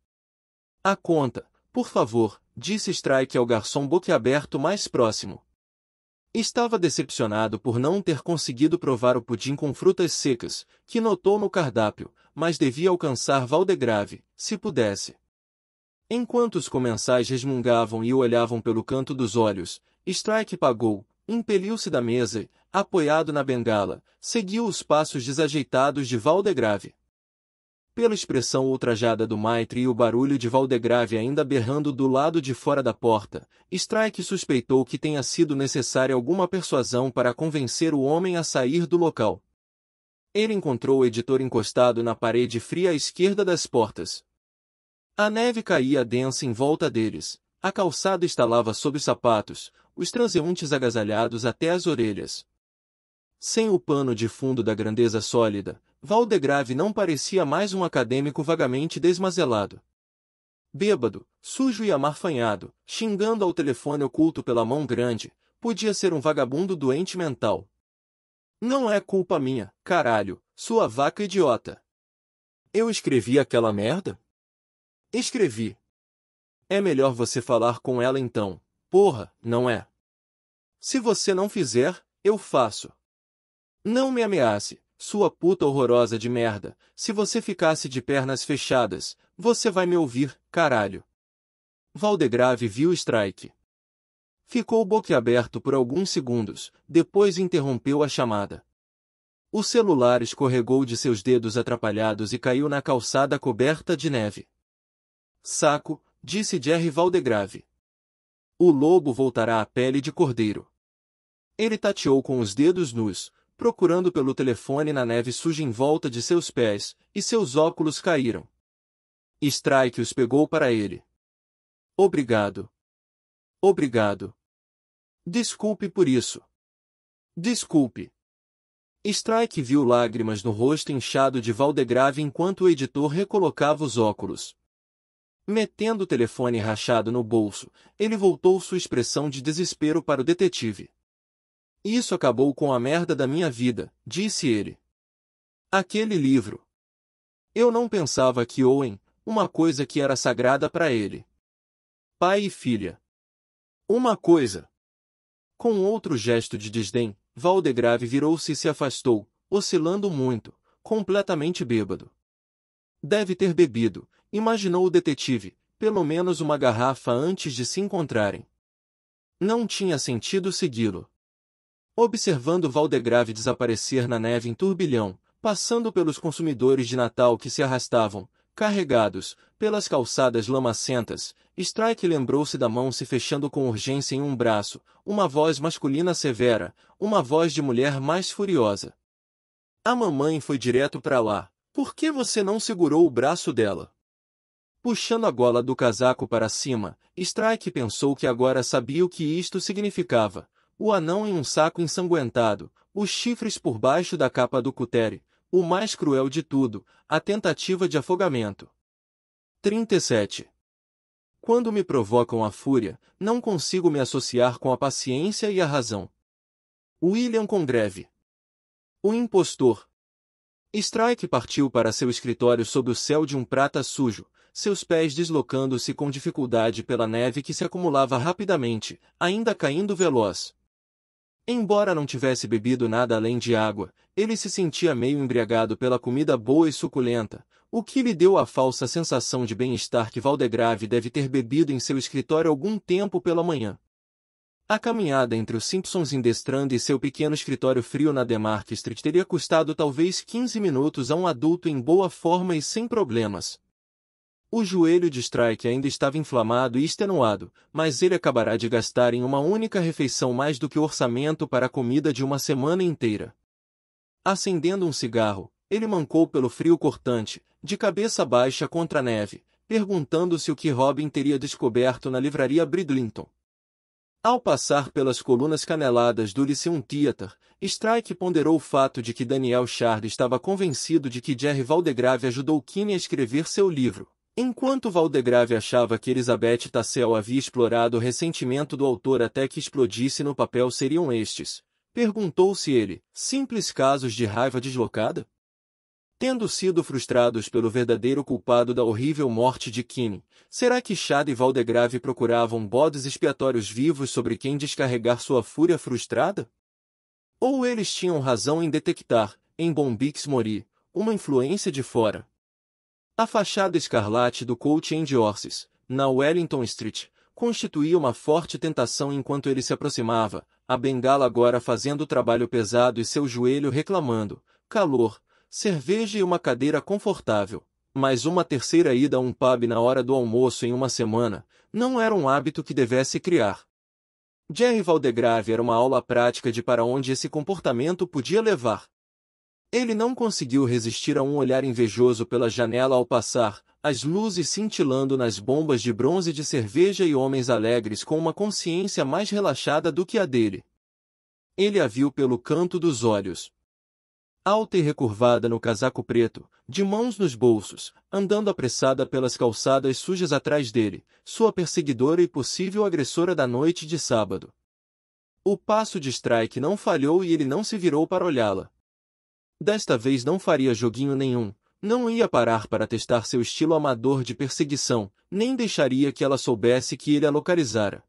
A conta, por favor, disse Strike ao garçom boquiaberto mais próximo. Estava decepcionado por não ter conseguido provar o pudim com frutas secas, que notou no cardápio, mas devia alcançar Valdegrave, se pudesse. Enquanto os comensais resmungavam e o olhavam pelo canto dos olhos, Strike pagou, impeliu-se da mesa e, apoiado na bengala, seguiu os passos desajeitados de Valdegrave pela expressão ultrajada do Maitre e o barulho de Valdegrave ainda berrando do lado de fora da porta, Strike suspeitou que tenha sido necessária alguma persuasão para convencer o homem a sair do local. Ele encontrou o editor encostado na parede fria à esquerda das portas. A neve caía densa em volta deles, a calçada estalava sob os sapatos, os transeuntes agasalhados até as orelhas. Sem o pano de fundo da grandeza sólida, Valdegrave não parecia mais um acadêmico vagamente desmazelado. Bêbado, sujo e amarfanhado, xingando ao telefone oculto pela mão grande, podia ser um vagabundo doente mental. Não é culpa minha, caralho, sua vaca idiota. Eu escrevi aquela merda? Escrevi. É melhor você falar com ela então. Porra, não é? Se você não fizer, eu faço. Não me ameace, sua puta horrorosa de merda, se você ficasse de pernas fechadas, você vai me ouvir, caralho. Valdegrave viu Strike. Ficou boquiaberto por alguns segundos, depois interrompeu a chamada. O celular escorregou de seus dedos atrapalhados e caiu na calçada coberta de neve. Saco, disse Jerry Valdegrave. O lobo voltará à pele de cordeiro. Ele tateou com os dedos nus, procurando pelo telefone na neve suja em volta de seus pés, e seus óculos caíram. Strike os pegou para ele. Obrigado. Obrigado. Desculpe por isso. Desculpe. Strike viu lágrimas no rosto inchado de Valdegrave enquanto o editor recolocava os óculos. Metendo o telefone rachado no bolso, ele voltou sua expressão de desespero para o detetive. Isso acabou com a merda da minha vida, disse ele. Aquele livro. Eu não pensava que Owen, uma coisa que era sagrada para ele. Pai e filha. Uma coisa. Com outro gesto de desdém, Valdegrave virou-se e se afastou, oscilando muito, completamente bêbado. Deve ter bebido, imaginou o detetive, pelo menos uma garrafa antes de se encontrarem. Não tinha sentido segui-lo observando Valdegrave desaparecer na neve em turbilhão, passando pelos consumidores de Natal que se arrastavam, carregados, pelas calçadas lamacentas, Strike lembrou-se da mão se fechando com urgência em um braço, uma voz masculina severa, uma voz de mulher mais furiosa. A mamãe foi direto para lá. Por que você não segurou o braço dela? Puxando a gola do casaco para cima, Strike pensou que agora sabia o que isto significava o anão em um saco ensanguentado, os chifres por baixo da capa do cutere, o mais cruel de tudo, a tentativa de afogamento. 37. Quando me provocam a fúria, não consigo me associar com a paciência e a razão. William Congreve. O impostor. Strike partiu para seu escritório sob o céu de um prata sujo, seus pés deslocando-se com dificuldade pela neve que se acumulava rapidamente, ainda caindo veloz. Embora não tivesse bebido nada além de água, ele se sentia meio embriagado pela comida boa e suculenta, o que lhe deu a falsa sensação de bem-estar que Valdegrave deve ter bebido em seu escritório algum tempo pela manhã. A caminhada entre os Simpsons em e seu pequeno escritório frio na Demark Street teria custado talvez 15 minutos a um adulto em boa forma e sem problemas, o joelho de Strike ainda estava inflamado e extenuado, mas ele acabará de gastar em uma única refeição mais do que o orçamento para a comida de uma semana inteira. Acendendo um cigarro, ele mancou pelo frio cortante, de cabeça baixa contra a neve, perguntando-se o que Robin teria descoberto na livraria Bridlington. Ao passar pelas colunas caneladas do Lyceum Theater, Strike ponderou o fato de que Daniel Shard estava convencido de que Jerry Valdegrave ajudou Kinney a escrever seu livro. Enquanto Valdegrave achava que Elizabeth Tassel havia explorado o ressentimento do autor até que explodisse no papel seriam estes, perguntou-se ele, simples casos de raiva deslocada? Tendo sido frustrados pelo verdadeiro culpado da horrível morte de Kim, será que Chad e Valdegrave procuravam bodes expiatórios vivos sobre quem descarregar sua fúria frustrada? Ou eles tinham razão em detectar, em Bombix Mori, uma influência de fora, a fachada escarlate do Coach and Horses, na Wellington Street, constituía uma forte tentação enquanto ele se aproximava, a bengala agora fazendo o trabalho pesado e seu joelho reclamando, calor, cerveja e uma cadeira confortável. Mas uma terceira ida a um pub na hora do almoço em uma semana não era um hábito que devesse criar. Jerry Valdegrave era uma aula prática de para onde esse comportamento podia levar. Ele não conseguiu resistir a um olhar invejoso pela janela ao passar, as luzes cintilando nas bombas de bronze de cerveja e homens alegres com uma consciência mais relaxada do que a dele. Ele a viu pelo canto dos olhos. Alta e recurvada no casaco preto, de mãos nos bolsos, andando apressada pelas calçadas sujas atrás dele, sua perseguidora e possível agressora da noite de sábado. O passo de Strike não falhou e ele não se virou para olhá-la. Desta vez não faria joguinho nenhum, não ia parar para testar seu estilo amador de perseguição, nem deixaria que ela soubesse que ele a localizara.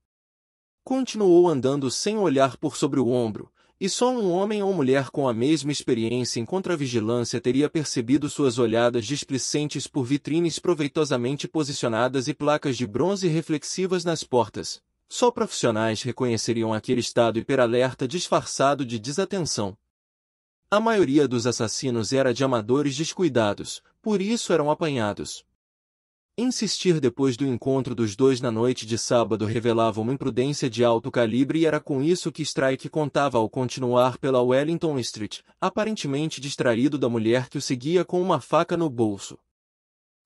Continuou andando sem olhar por sobre o ombro, e só um homem ou mulher com a mesma experiência em contravigilância teria percebido suas olhadas displicentes por vitrines proveitosamente posicionadas e placas de bronze reflexivas nas portas. Só profissionais reconheceriam aquele estado hiperalerta disfarçado de desatenção. A maioria dos assassinos era de amadores descuidados, por isso eram apanhados. Insistir depois do encontro dos dois na noite de sábado revelava uma imprudência de alto calibre e era com isso que Strike contava ao continuar pela Wellington Street, aparentemente distraído da mulher que o seguia com uma faca no bolso.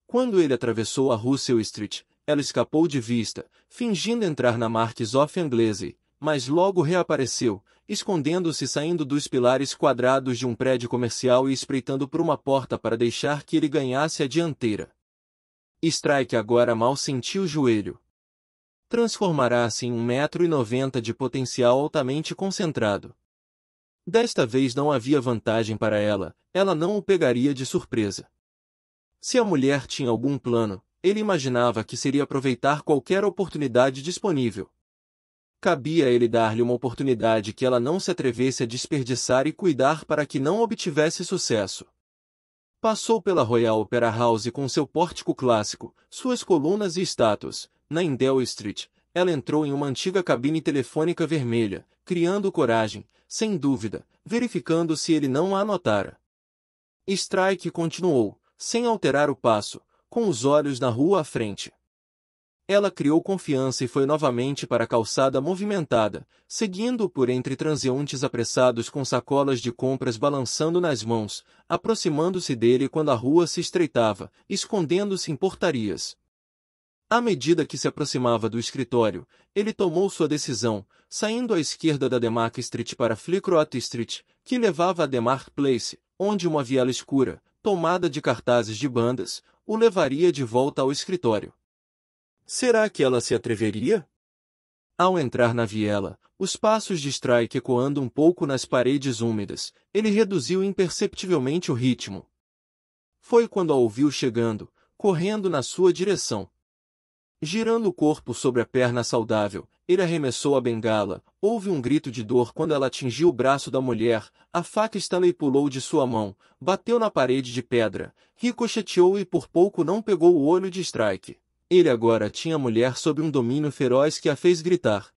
Quando ele atravessou a Russell Street, ela escapou de vista, fingindo entrar na Marques Off Anglesey, mas logo reapareceu, escondendo-se saindo dos pilares quadrados de um prédio comercial e espreitando por uma porta para deixar que ele ganhasse a dianteira. Strike agora mal sentiu o joelho. Transformará-se em 1,90m de potencial altamente concentrado. Desta vez não havia vantagem para ela, ela não o pegaria de surpresa. Se a mulher tinha algum plano, ele imaginava que seria aproveitar qualquer oportunidade disponível cabia a ele dar-lhe uma oportunidade que ela não se atrevesse a desperdiçar e cuidar para que não obtivesse sucesso. Passou pela Royal Opera House com seu pórtico clássico, suas colunas e estátuas. Na Indel Street, ela entrou em uma antiga cabine telefônica vermelha, criando coragem, sem dúvida, verificando se ele não a anotara. Strike continuou, sem alterar o passo, com os olhos na rua à frente. Ela criou confiança e foi novamente para a calçada movimentada, seguindo por entre transeuntes apressados com sacolas de compras balançando nas mãos, aproximando-se dele quando a rua se estreitava, escondendo-se em portarias. À medida que se aproximava do escritório, ele tomou sua decisão, saindo à esquerda da Demark Street para Flickroat Street, que levava a Demark Place, onde uma viela escura, tomada de cartazes de bandas, o levaria de volta ao escritório. Será que ela se atreveria? Ao entrar na viela, os passos de Strike ecoando um pouco nas paredes úmidas, ele reduziu imperceptivelmente o ritmo. Foi quando a ouviu chegando, correndo na sua direção. Girando o corpo sobre a perna saudável, ele arremessou a bengala. Houve um grito de dor quando ela atingiu o braço da mulher. A faca Stanley pulou de sua mão, bateu na parede de pedra, ricocheteou e por pouco não pegou o olho de Strike ele agora tinha a mulher sob um domínio feroz que a fez gritar.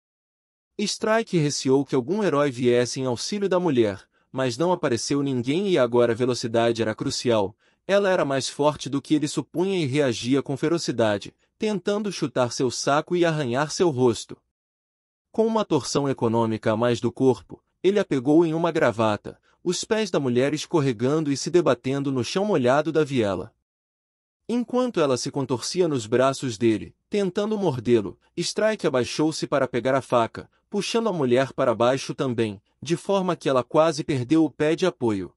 Strike receou que algum herói viesse em auxílio da mulher, mas não apareceu ninguém e agora a velocidade era crucial. Ela era mais forte do que ele supunha e reagia com ferocidade, tentando chutar seu saco e arranhar seu rosto. Com uma torção econômica a mais do corpo, ele a pegou em uma gravata, os pés da mulher escorregando e se debatendo no chão molhado da viela. Enquanto ela se contorcia nos braços dele, tentando mordê-lo, Strike abaixou-se para pegar a faca, puxando a mulher para baixo também, de forma que ela quase perdeu o pé de apoio.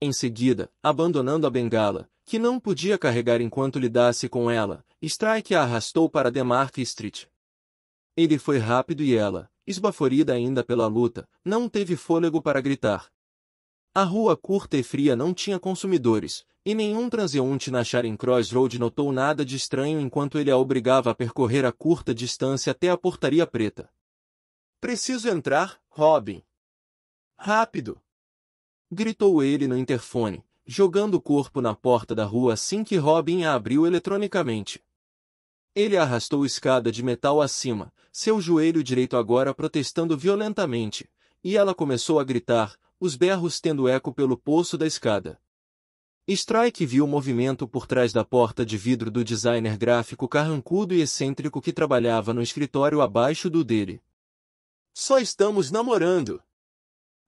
Em seguida, abandonando a bengala, que não podia carregar enquanto lidasse com ela, Strike a arrastou para Demark Street. Ele foi rápido e ela, esbaforida ainda pela luta, não teve fôlego para gritar. A rua curta e fria não tinha consumidores, e nenhum transeunte na Charing Cross Road notou nada de estranho enquanto ele a obrigava a percorrer a curta distância até a portaria preta. Preciso entrar, Robin. Rápido! Gritou ele no interfone, jogando o corpo na porta da rua assim que Robin a abriu eletronicamente. Ele arrastou escada de metal acima, seu joelho direito agora protestando violentamente, e ela começou a gritar, os berros tendo eco pelo poço da escada. Strike viu o movimento por trás da porta de vidro do designer gráfico carrancudo e excêntrico que trabalhava no escritório abaixo do dele. Só estamos namorando!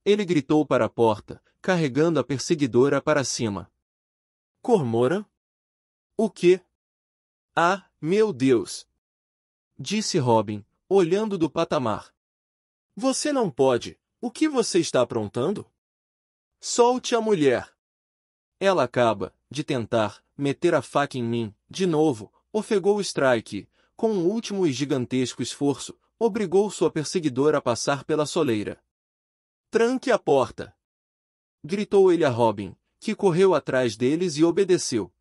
Ele gritou para a porta, carregando a perseguidora para cima. Cormora? O quê? Ah, meu Deus! Disse Robin, olhando do patamar. Você não pode. O que você está aprontando? Solte a mulher. Ela acaba, de tentar, meter a faca em mim, de novo, ofegou o strike, com um último e gigantesco esforço, obrigou sua perseguidora a passar pela soleira. Tranque a porta! Gritou ele a Robin, que correu atrás deles e obedeceu.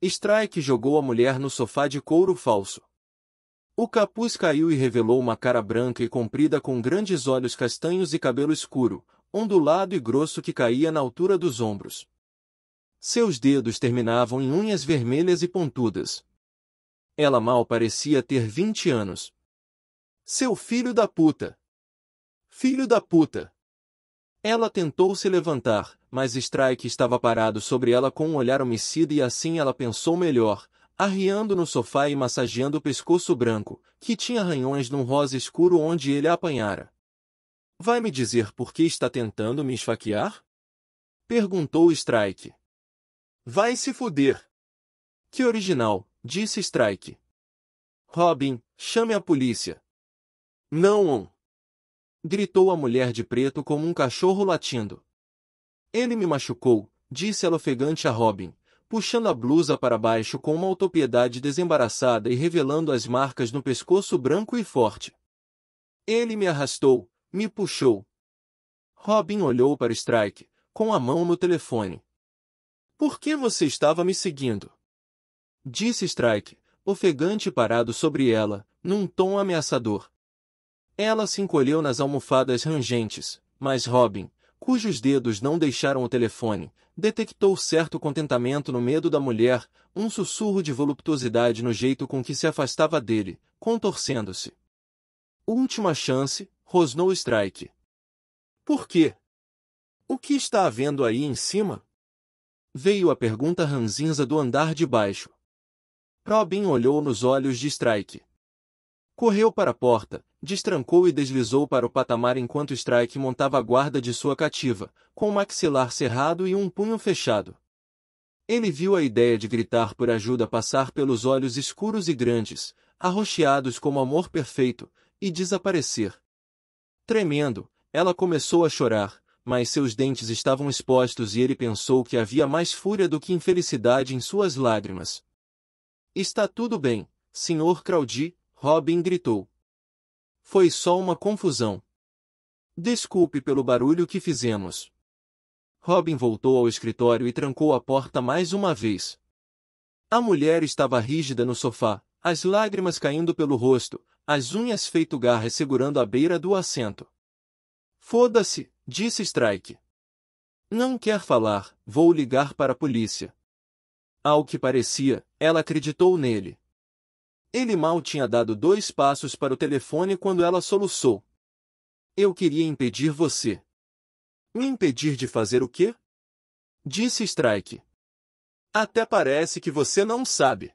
Strike jogou a mulher no sofá de couro falso. O capuz caiu e revelou uma cara branca e comprida com grandes olhos castanhos e cabelo escuro, ondulado e grosso que caía na altura dos ombros. Seus dedos terminavam em unhas vermelhas e pontudas. Ela mal parecia ter vinte anos. Seu filho da puta! Filho da puta! Ela tentou se levantar, mas Strike estava parado sobre ela com um olhar homicida e assim ela pensou melhor, arriando no sofá e massageando o pescoço branco, que tinha ranhões num rosa escuro onde ele a apanhara. Vai me dizer por que está tentando me esfaquear? Perguntou Strike. Vai se fuder! Que original, disse Strike. Robin, chame a polícia. Não! Gritou a mulher de preto como um cachorro latindo. Ele me machucou, disse ela ofegante a Robin, puxando a blusa para baixo com uma autopiedade desembaraçada e revelando as marcas no pescoço branco e forte. Ele me arrastou, me puxou. Robin olhou para Strike, com a mão no telefone. Por que você estava me seguindo? Disse Strike, ofegante e parado sobre ela, num tom ameaçador. Ela se encolheu nas almofadas rangentes, mas Robin, cujos dedos não deixaram o telefone, detectou certo contentamento no medo da mulher, um sussurro de voluptuosidade no jeito com que se afastava dele, contorcendo-se. Última chance, rosnou Strike. Por quê? O que está havendo aí em cima? Veio a pergunta ranzinza do andar de baixo. Robin olhou nos olhos de Strike. Correu para a porta, destrancou e deslizou para o patamar enquanto Strike montava a guarda de sua cativa, com o maxilar cerrado e um punho fechado. Ele viu a ideia de gritar por ajuda passar pelos olhos escuros e grandes, arroxeados como amor perfeito, e desaparecer. Tremendo, ela começou a chorar, mas seus dentes estavam expostos e ele pensou que havia mais fúria do que infelicidade em suas lágrimas. Está tudo bem, Sr. Craudi, Robin gritou. Foi só uma confusão. Desculpe pelo barulho que fizemos. Robin voltou ao escritório e trancou a porta mais uma vez. A mulher estava rígida no sofá, as lágrimas caindo pelo rosto, as unhas feito garras segurando a beira do assento. Foda-se, Disse Strike. Não quer falar, vou ligar para a polícia. Ao que parecia, ela acreditou nele. Ele mal tinha dado dois passos para o telefone quando ela soluçou. Eu queria impedir você. Me impedir de fazer o quê? Disse Strike. Até parece que você não sabe.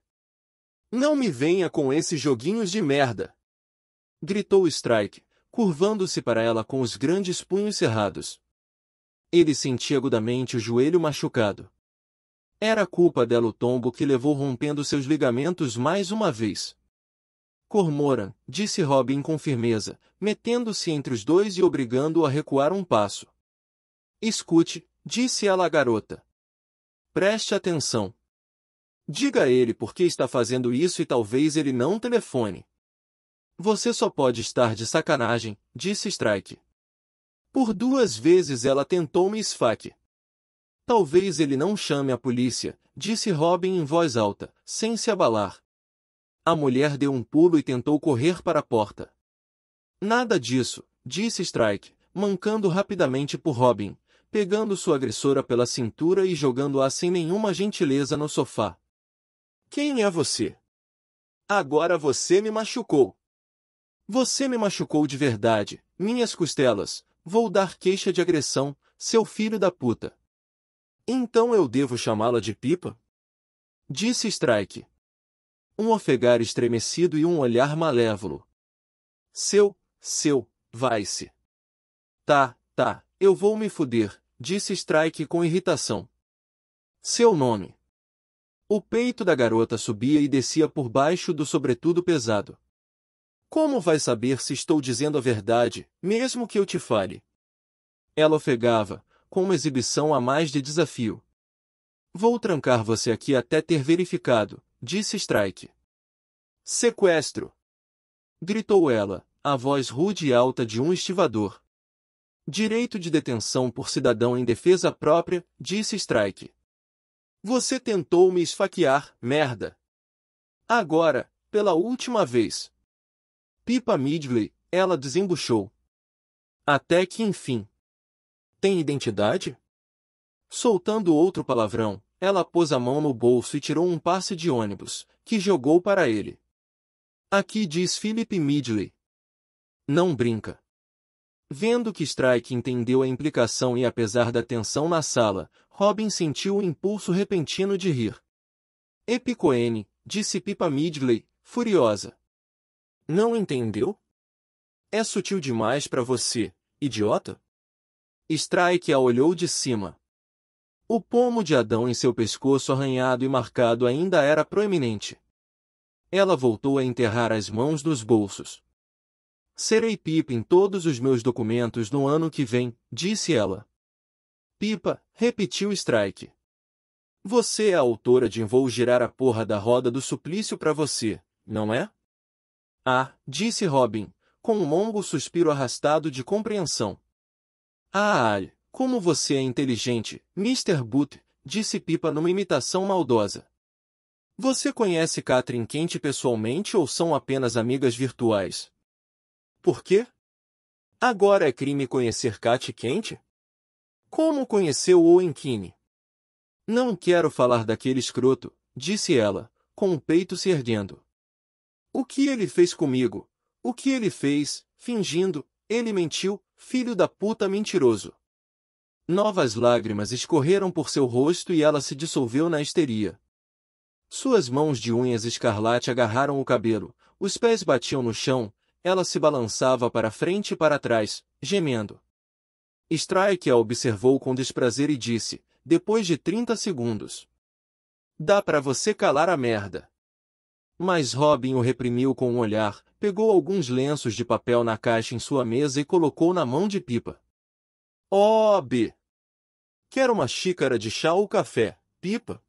Não me venha com esses joguinhos de merda. Gritou Strike, curvando-se para ela com os grandes punhos cerrados. Ele sentia agudamente o joelho machucado. Era culpa dela o tombo que levou rompendo seus ligamentos mais uma vez. Cormoran, disse Robin com firmeza, metendo-se entre os dois e obrigando-o a recuar um passo. Escute, disse ela à garota. Preste atenção. Diga a ele por que está fazendo isso e talvez ele não telefone. Você só pode estar de sacanagem, disse Strike. Por duas vezes ela tentou me esfaque. Talvez ele não chame a polícia, disse Robin em voz alta, sem se abalar. A mulher deu um pulo e tentou correr para a porta. Nada disso, disse Strike, mancando rapidamente por Robin, pegando sua agressora pela cintura e jogando-a sem nenhuma gentileza no sofá. Quem é você? Agora você me machucou. Você me machucou de verdade, minhas costelas, vou dar queixa de agressão, seu filho da puta. Então eu devo chamá-la de pipa? Disse Strike. Um ofegar estremecido e um olhar malévolo. Seu, seu, vai-se. Tá, tá, eu vou me fuder, disse Strike com irritação. Seu nome. O peito da garota subia e descia por baixo do sobretudo pesado. Como vai saber se estou dizendo a verdade, mesmo que eu te fale? Ela ofegava, com uma exibição a mais de desafio. Vou trancar você aqui até ter verificado, disse Strike. Sequestro! Gritou ela, a voz rude e alta de um estivador. Direito de detenção por cidadão em defesa própria, disse Strike. Você tentou me esfaquear, merda! Agora, pela última vez, Pipa Midley, ela desembuchou. Até que enfim. Tem identidade? Soltando outro palavrão, ela pôs a mão no bolso e tirou um passe de ônibus, que jogou para ele. Aqui diz Philip Midley. Não brinca. Vendo que Strike entendeu a implicação e apesar da tensão na sala, Robin sentiu o impulso repentino de rir. Epicoene, disse Pipa Midley, furiosa. Não entendeu? É sutil demais para você, idiota? Strike a olhou de cima. O pomo de Adão em seu pescoço arranhado e marcado ainda era proeminente. Ela voltou a enterrar as mãos nos bolsos. Serei Pipa em todos os meus documentos no ano que vem, disse ela. Pipa, repetiu Strike. Você é a autora de Vou girar a porra da roda do suplício para você, não é? Ah, disse Robin, com um longo suspiro arrastado de compreensão. Ah, como você é inteligente, Mr. Boot, disse Pipa numa imitação maldosa. Você conhece Catherine Quente pessoalmente ou são apenas amigas virtuais? Por quê? Agora é crime conhecer Cat Quente? Como conheceu Owen Keane? Não quero falar daquele escroto, disse ela, com o peito se erguendo. O que ele fez comigo? O que ele fez, fingindo, ele mentiu, filho da puta mentiroso. Novas lágrimas escorreram por seu rosto e ela se dissolveu na histeria. Suas mãos de unhas escarlate agarraram o cabelo, os pés batiam no chão, ela se balançava para frente e para trás, gemendo. Strike a observou com desprazer e disse, depois de 30 segundos. Dá para você calar a merda. Mas Robin o reprimiu com um olhar, pegou alguns lenços de papel na caixa em sua mesa e colocou na mão de Pipa. Oh, B! Quer uma xícara de chá ou café, Pipa?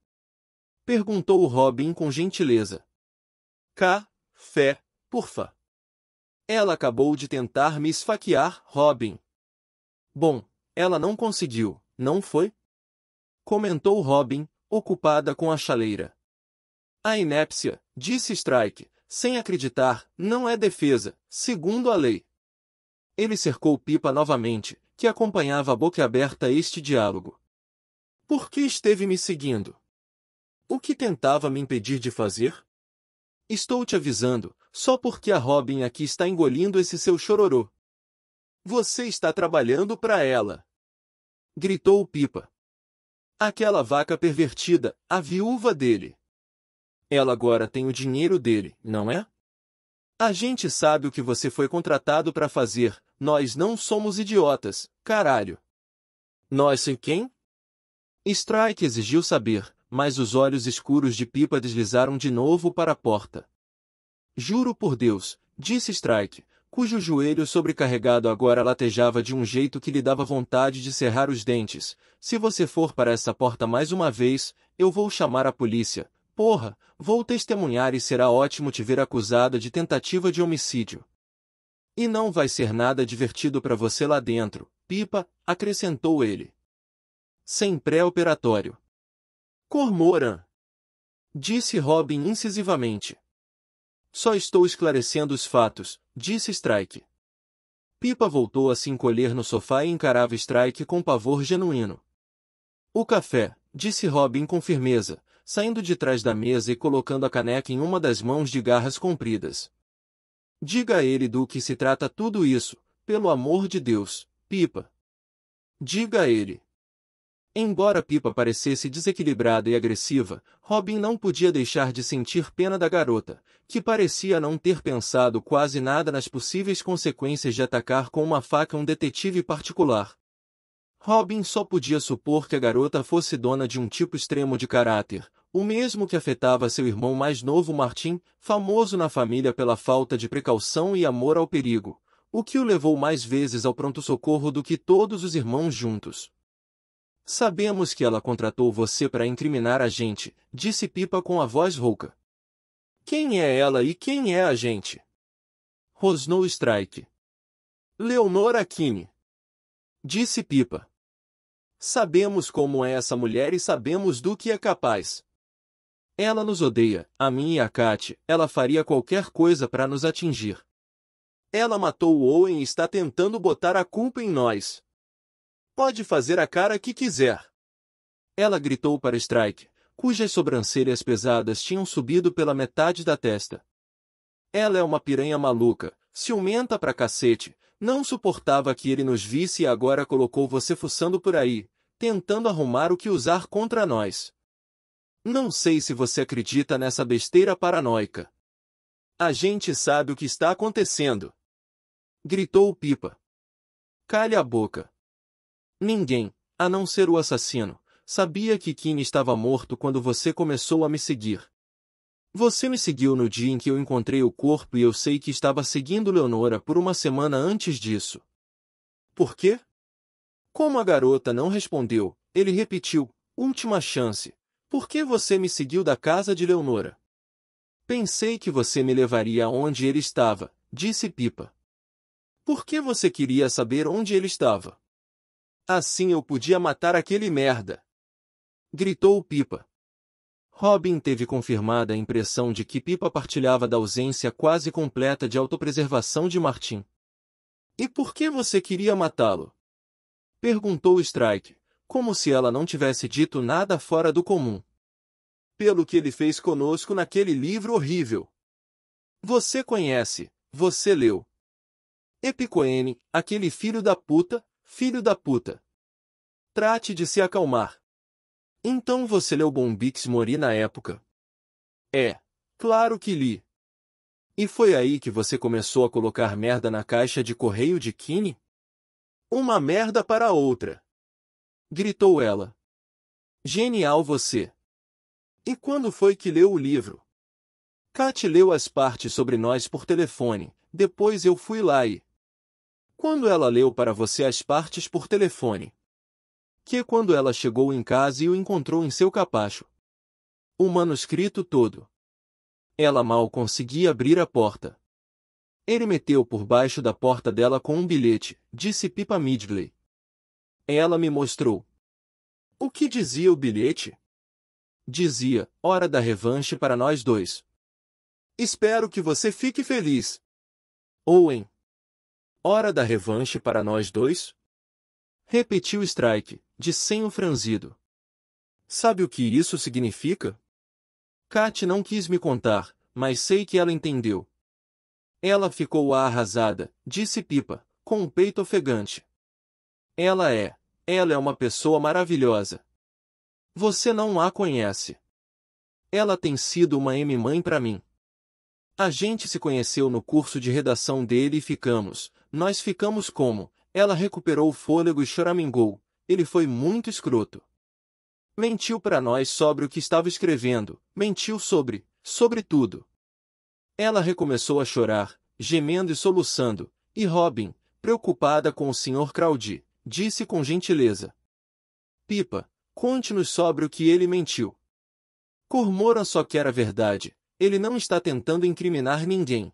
Perguntou Robin com gentileza. Café, fé porfa. Ela acabou de tentar me esfaquear, Robin. Bom, ela não conseguiu, não foi? Comentou Robin, ocupada com a chaleira. A inépcia, disse Strike, sem acreditar, não é defesa, segundo a lei. Ele cercou Pipa novamente, que acompanhava a boca aberta este diálogo. Por que esteve me seguindo? O que tentava me impedir de fazer? Estou te avisando, só porque a Robin aqui está engolindo esse seu chororô. Você está trabalhando para ela! Gritou o Pipa. Aquela vaca pervertida, a viúva dele. Ela agora tem o dinheiro dele, não é? A gente sabe o que você foi contratado para fazer, nós não somos idiotas, caralho. Nós sem quem? Strike exigiu saber, mas os olhos escuros de Pipa deslizaram de novo para a porta. Juro por Deus, disse Strike, cujo joelho sobrecarregado agora latejava de um jeito que lhe dava vontade de cerrar os dentes. Se você for para essa porta mais uma vez, eu vou chamar a polícia, Porra, vou testemunhar e será ótimo te ver acusada de tentativa de homicídio. E não vai ser nada divertido para você lá dentro, pipa, acrescentou ele. Sem pré-operatório. Cormoran! Disse Robin incisivamente. Só estou esclarecendo os fatos, disse Strike. Pipa voltou a se encolher no sofá e encarava Strike com pavor genuíno. O café, disse Robin com firmeza, saindo de trás da mesa e colocando a caneca em uma das mãos de garras compridas. Diga a ele do que se trata tudo isso, pelo amor de Deus, Pipa. Diga a ele. Embora Pipa parecesse desequilibrada e agressiva, Robin não podia deixar de sentir pena da garota, que parecia não ter pensado quase nada nas possíveis consequências de atacar com uma faca um detetive particular. Robin só podia supor que a garota fosse dona de um tipo extremo de caráter, o mesmo que afetava seu irmão mais novo Martim, famoso na família pela falta de precaução e amor ao perigo, o que o levou mais vezes ao pronto-socorro do que todos os irmãos juntos. Sabemos que ela contratou você para incriminar a gente, disse Pipa com a voz rouca. Quem é ela e quem é a gente? Rosnou Strike. Leonora Kine. Disse Pipa. Sabemos como é essa mulher e sabemos do que é capaz. Ela nos odeia, a mim e a Kate, ela faria qualquer coisa para nos atingir. Ela matou o Owen e está tentando botar a culpa em nós. Pode fazer a cara que quiser. Ela gritou para Strike, cujas sobrancelhas pesadas tinham subido pela metade da testa. Ela é uma piranha maluca, ciumenta pra cacete, não suportava que ele nos visse e agora colocou você fuçando por aí, tentando arrumar o que usar contra nós. Não sei se você acredita nessa besteira paranoica. A gente sabe o que está acontecendo. Gritou o Pipa. Cale a boca. Ninguém, a não ser o assassino, sabia que Kim estava morto quando você começou a me seguir. Você me seguiu no dia em que eu encontrei o corpo e eu sei que estava seguindo Leonora por uma semana antes disso. Por quê? Como a garota não respondeu, ele repetiu, última chance, por que você me seguiu da casa de Leonora? Pensei que você me levaria aonde ele estava, disse Pipa. Por que você queria saber onde ele estava? Assim eu podia matar aquele merda! Gritou Pipa. Robin teve confirmada a impressão de que Pipa partilhava da ausência quase completa de autopreservação de Martin. E por que você queria matá-lo? Perguntou Strike como se ela não tivesse dito nada fora do comum. Pelo que ele fez conosco naquele livro horrível. Você conhece, você leu. Epicoene, aquele filho da puta, filho da puta. Trate de se acalmar. Então você leu Bombix Mori na época? É, claro que li. E foi aí que você começou a colocar merda na caixa de correio de Kine? Uma merda para outra. Gritou ela. Genial você! E quando foi que leu o livro? Kat leu as partes sobre nós por telefone, depois eu fui lá e. Quando ela leu para você as partes por telefone? Que quando ela chegou em casa e o encontrou em seu capacho. O manuscrito todo. Ela mal conseguia abrir a porta. Ele meteu por baixo da porta dela com um bilhete, disse Pipa Midgley. Ela me mostrou. O que dizia o bilhete? Dizia, hora da revanche para nós dois. Espero que você fique feliz. Owen. Hora da revanche para nós dois? Repetiu Strike, de senho franzido. Sabe o que isso significa? Kate não quis me contar, mas sei que ela entendeu. Ela ficou arrasada, disse Pipa, com o peito ofegante. Ela é. Ela é uma pessoa maravilhosa. Você não a conhece. Ela tem sido uma M-mãe para mim. A gente se conheceu no curso de redação dele e ficamos. Nós ficamos como? Ela recuperou o fôlego e choramingou. Ele foi muito escroto. Mentiu para nós sobre o que estava escrevendo. Mentiu sobre, sobre tudo. Ela recomeçou a chorar, gemendo e soluçando, e Robin, preocupada com o Sr. Claudie disse com gentileza. Pipa, conte-nos sobre o que ele mentiu. Cormora só quer a verdade, ele não está tentando incriminar ninguém.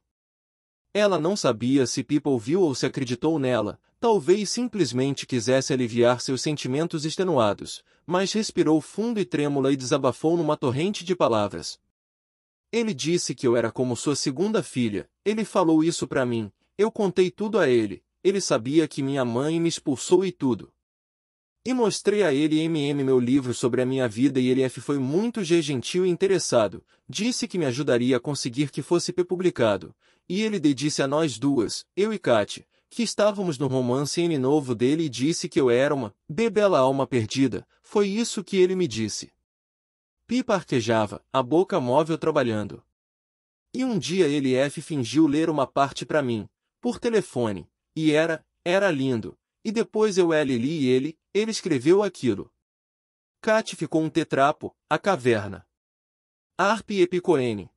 Ela não sabia se Pipa ouviu ou se acreditou nela, talvez simplesmente quisesse aliviar seus sentimentos extenuados, mas respirou fundo e trêmula e desabafou numa torrente de palavras. Ele disse que eu era como sua segunda filha, ele falou isso para mim, eu contei tudo a ele, ele sabia que minha mãe me expulsou e tudo. E mostrei a ele MM meu livro sobre a minha vida e ele F foi muito gentil e interessado, disse que me ajudaria a conseguir que fosse publicado, e ele D disse a nós duas, eu e Kate, que estávamos no romance N novo dele e disse que eu era uma bebela alma perdida, foi isso que ele me disse. Pipa arquejava, a boca móvel trabalhando. E um dia ele F fingiu ler uma parte para mim, por telefone, e era, era lindo. E depois eu ele li ele, ele escreveu aquilo. Cate ficou um tetrapo, a caverna. Arp e Epicoene.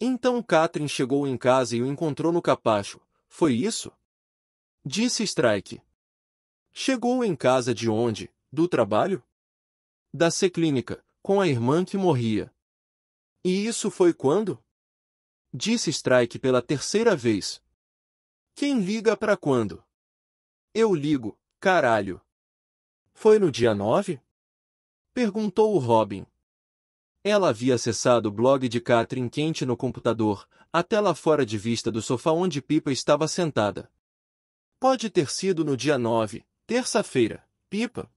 Então Catherine chegou em casa e o encontrou no capacho. Foi isso? Disse Strike. Chegou em casa de onde? Do trabalho? Da C-clínica, com a irmã que morria. E isso foi quando? Disse Strike pela terceira vez. Quem liga para quando? Eu ligo, caralho. Foi no dia 9? Perguntou o Robin. Ela havia acessado o blog de Catherine quente no computador, a tela fora de vista do sofá onde Pipa estava sentada. Pode ter sido no dia 9, terça-feira, Pipa.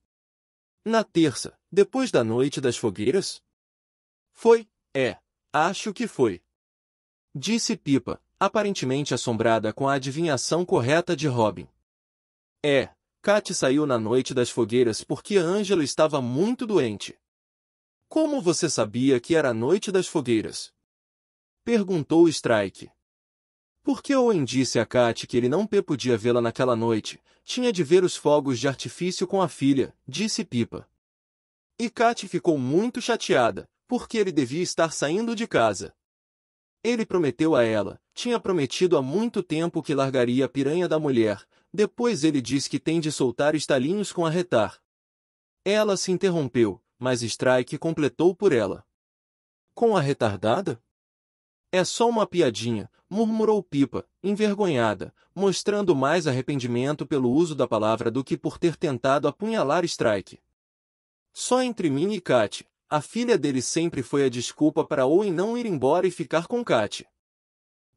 Na terça, depois da noite das fogueiras? Foi, é, acho que foi. Disse Pipa, aparentemente assombrada com a adivinhação correta de Robin. É, Kate saiu na noite das fogueiras porque Ângelo estava muito doente. Como você sabia que era a noite das fogueiras? Perguntou Strike. Porque Owen disse a Kate que ele não podia vê-la naquela noite, tinha de ver os fogos de artifício com a filha, disse Pipa. E Kate ficou muito chateada, porque ele devia estar saindo de casa. Ele prometeu a ela, tinha prometido há muito tempo que largaria a piranha da mulher, depois ele diz que tem de soltar estalinhos com a retar. Ela se interrompeu, mas Strike completou por ela. Com a retardada? É só uma piadinha, murmurou Pipa, envergonhada, mostrando mais arrependimento pelo uso da palavra do que por ter tentado apunhalar Strike. Só entre mim e Kat, a filha dele sempre foi a desculpa para Owen não ir embora e ficar com Kat.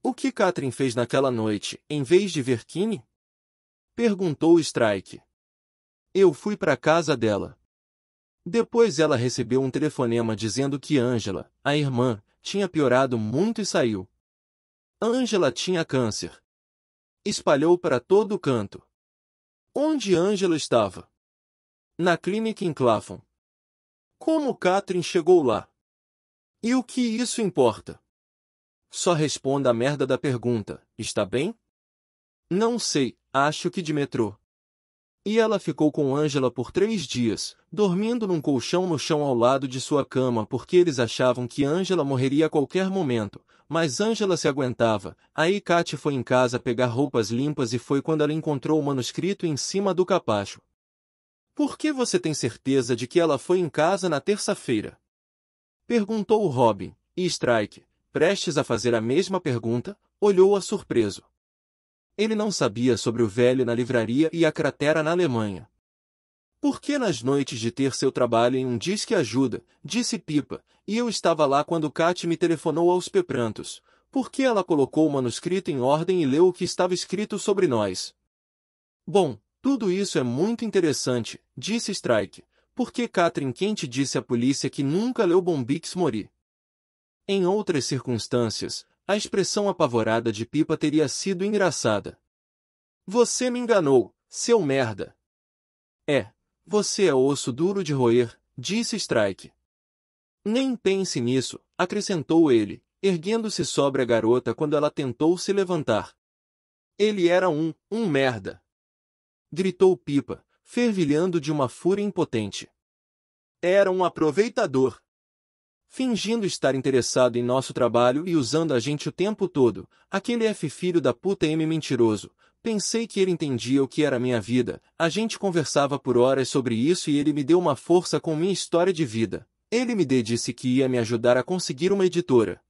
O que Catherine fez naquela noite, em vez de ver Kine? Perguntou Strike. Eu fui para casa dela. Depois ela recebeu um telefonema dizendo que Angela, a irmã, tinha piorado muito e saiu. Angela tinha câncer. Espalhou para todo canto. Onde Angela estava? Na clínica em Clapham. Como Catherine chegou lá? E o que isso importa? Só responda a merda da pergunta, está bem? Não sei, acho que de metrô. E ela ficou com Angela por três dias, dormindo num colchão no chão ao lado de sua cama porque eles achavam que Angela morreria a qualquer momento, mas Angela se aguentava. Aí Kate foi em casa pegar roupas limpas e foi quando ela encontrou o manuscrito em cima do capacho. Por que você tem certeza de que ela foi em casa na terça-feira? Perguntou Robin, e Strike, prestes a fazer a mesma pergunta, olhou-a surpreso. Ele não sabia sobre o velho na livraria e a cratera na Alemanha. Por que nas noites de ter seu trabalho em um disque ajuda, disse Pipa, e eu estava lá quando Kat me telefonou aos peprantos, por que ela colocou o manuscrito em ordem e leu o que estava escrito sobre nós? Bom, tudo isso é muito interessante, disse Strike, porque Catherine Kent disse à polícia que nunca leu Bombix Mori. Em outras circunstâncias, a expressão apavorada de Pipa teria sido engraçada. Você me enganou, seu merda. É, você é osso duro de roer, disse Strike. Nem pense nisso, acrescentou ele, erguendo-se sobre a garota quando ela tentou se levantar. Ele era um, um merda gritou Pipa, fervilhando de uma fúria impotente. Era um aproveitador. Fingindo estar interessado em nosso trabalho e usando a gente o tempo todo, aquele F filho da puta M mentiroso, pensei que ele entendia o que era minha vida, a gente conversava por horas sobre isso e ele me deu uma força com minha história de vida. Ele me disse que ia me ajudar a conseguir uma editora.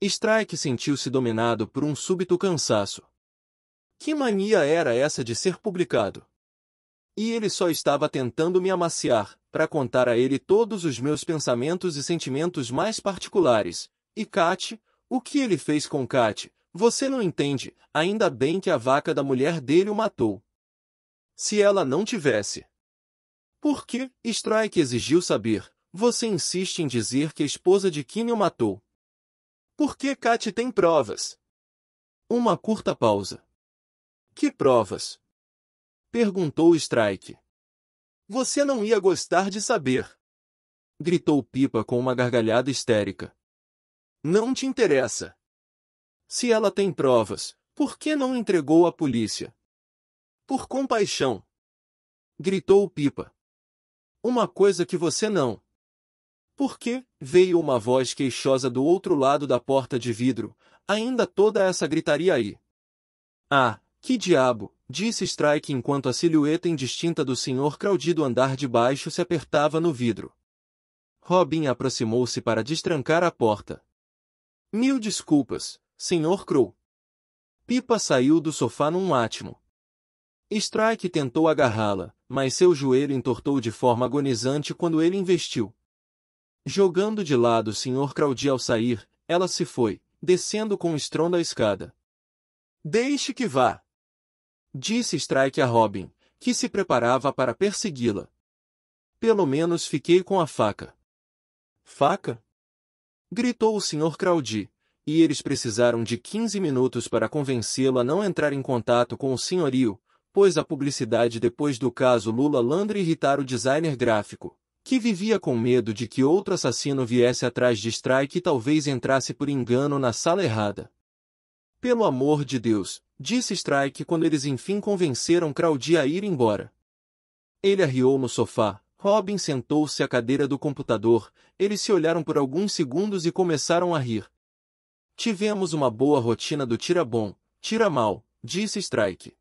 Strike sentiu-se dominado por um súbito cansaço, que mania era essa de ser publicado? E ele só estava tentando me amaciar, para contar a ele todos os meus pensamentos e sentimentos mais particulares. E Kate, o que ele fez com Kate? Você não entende, ainda bem que a vaca da mulher dele o matou. Se ela não tivesse. Por que, Strike exigiu saber, você insiste em dizer que a esposa de Kim o matou? Por que Kate tem provas? Uma curta pausa. Que provas? Perguntou Strike. Você não ia gostar de saber. Gritou Pipa com uma gargalhada histérica. Não te interessa. Se ela tem provas, por que não entregou à polícia? Por compaixão. Gritou Pipa. Uma coisa que você não. Porque, veio uma voz queixosa do outro lado da porta de vidro, ainda toda essa gritaria aí. Ah, que diabo, disse Strike enquanto a silhueta indistinta do senhor Craudido andar de baixo se apertava no vidro. Robin aproximou-se para destrancar a porta. Mil desculpas, senhor Crow. Pipa saiu do sofá num átimo. Strike tentou agarrá-la, mas seu joelho entortou de forma agonizante quando ele investiu. Jogando de lado o Sr. Claudia ao sair, ela se foi, descendo com o estrondo a escada. Deixe que vá! Disse Strike a Robin, que se preparava para persegui-la. Pelo menos fiquei com a faca. Faca? Gritou o Sr. Craudi, e eles precisaram de 15 minutos para convencê-lo a não entrar em contato com o senhorio, pois a publicidade depois do caso Lula Landre irritar o designer gráfico, que vivia com medo de que outro assassino viesse atrás de Strike e talvez entrasse por engano na sala errada. Pelo amor de Deus, disse Strike quando eles enfim convenceram Claudia a ir embora. Ele arriou no sofá, Robin sentou-se à cadeira do computador, eles se olharam por alguns segundos e começaram a rir. Tivemos uma boa rotina do tira bom, tira mal, disse Strike.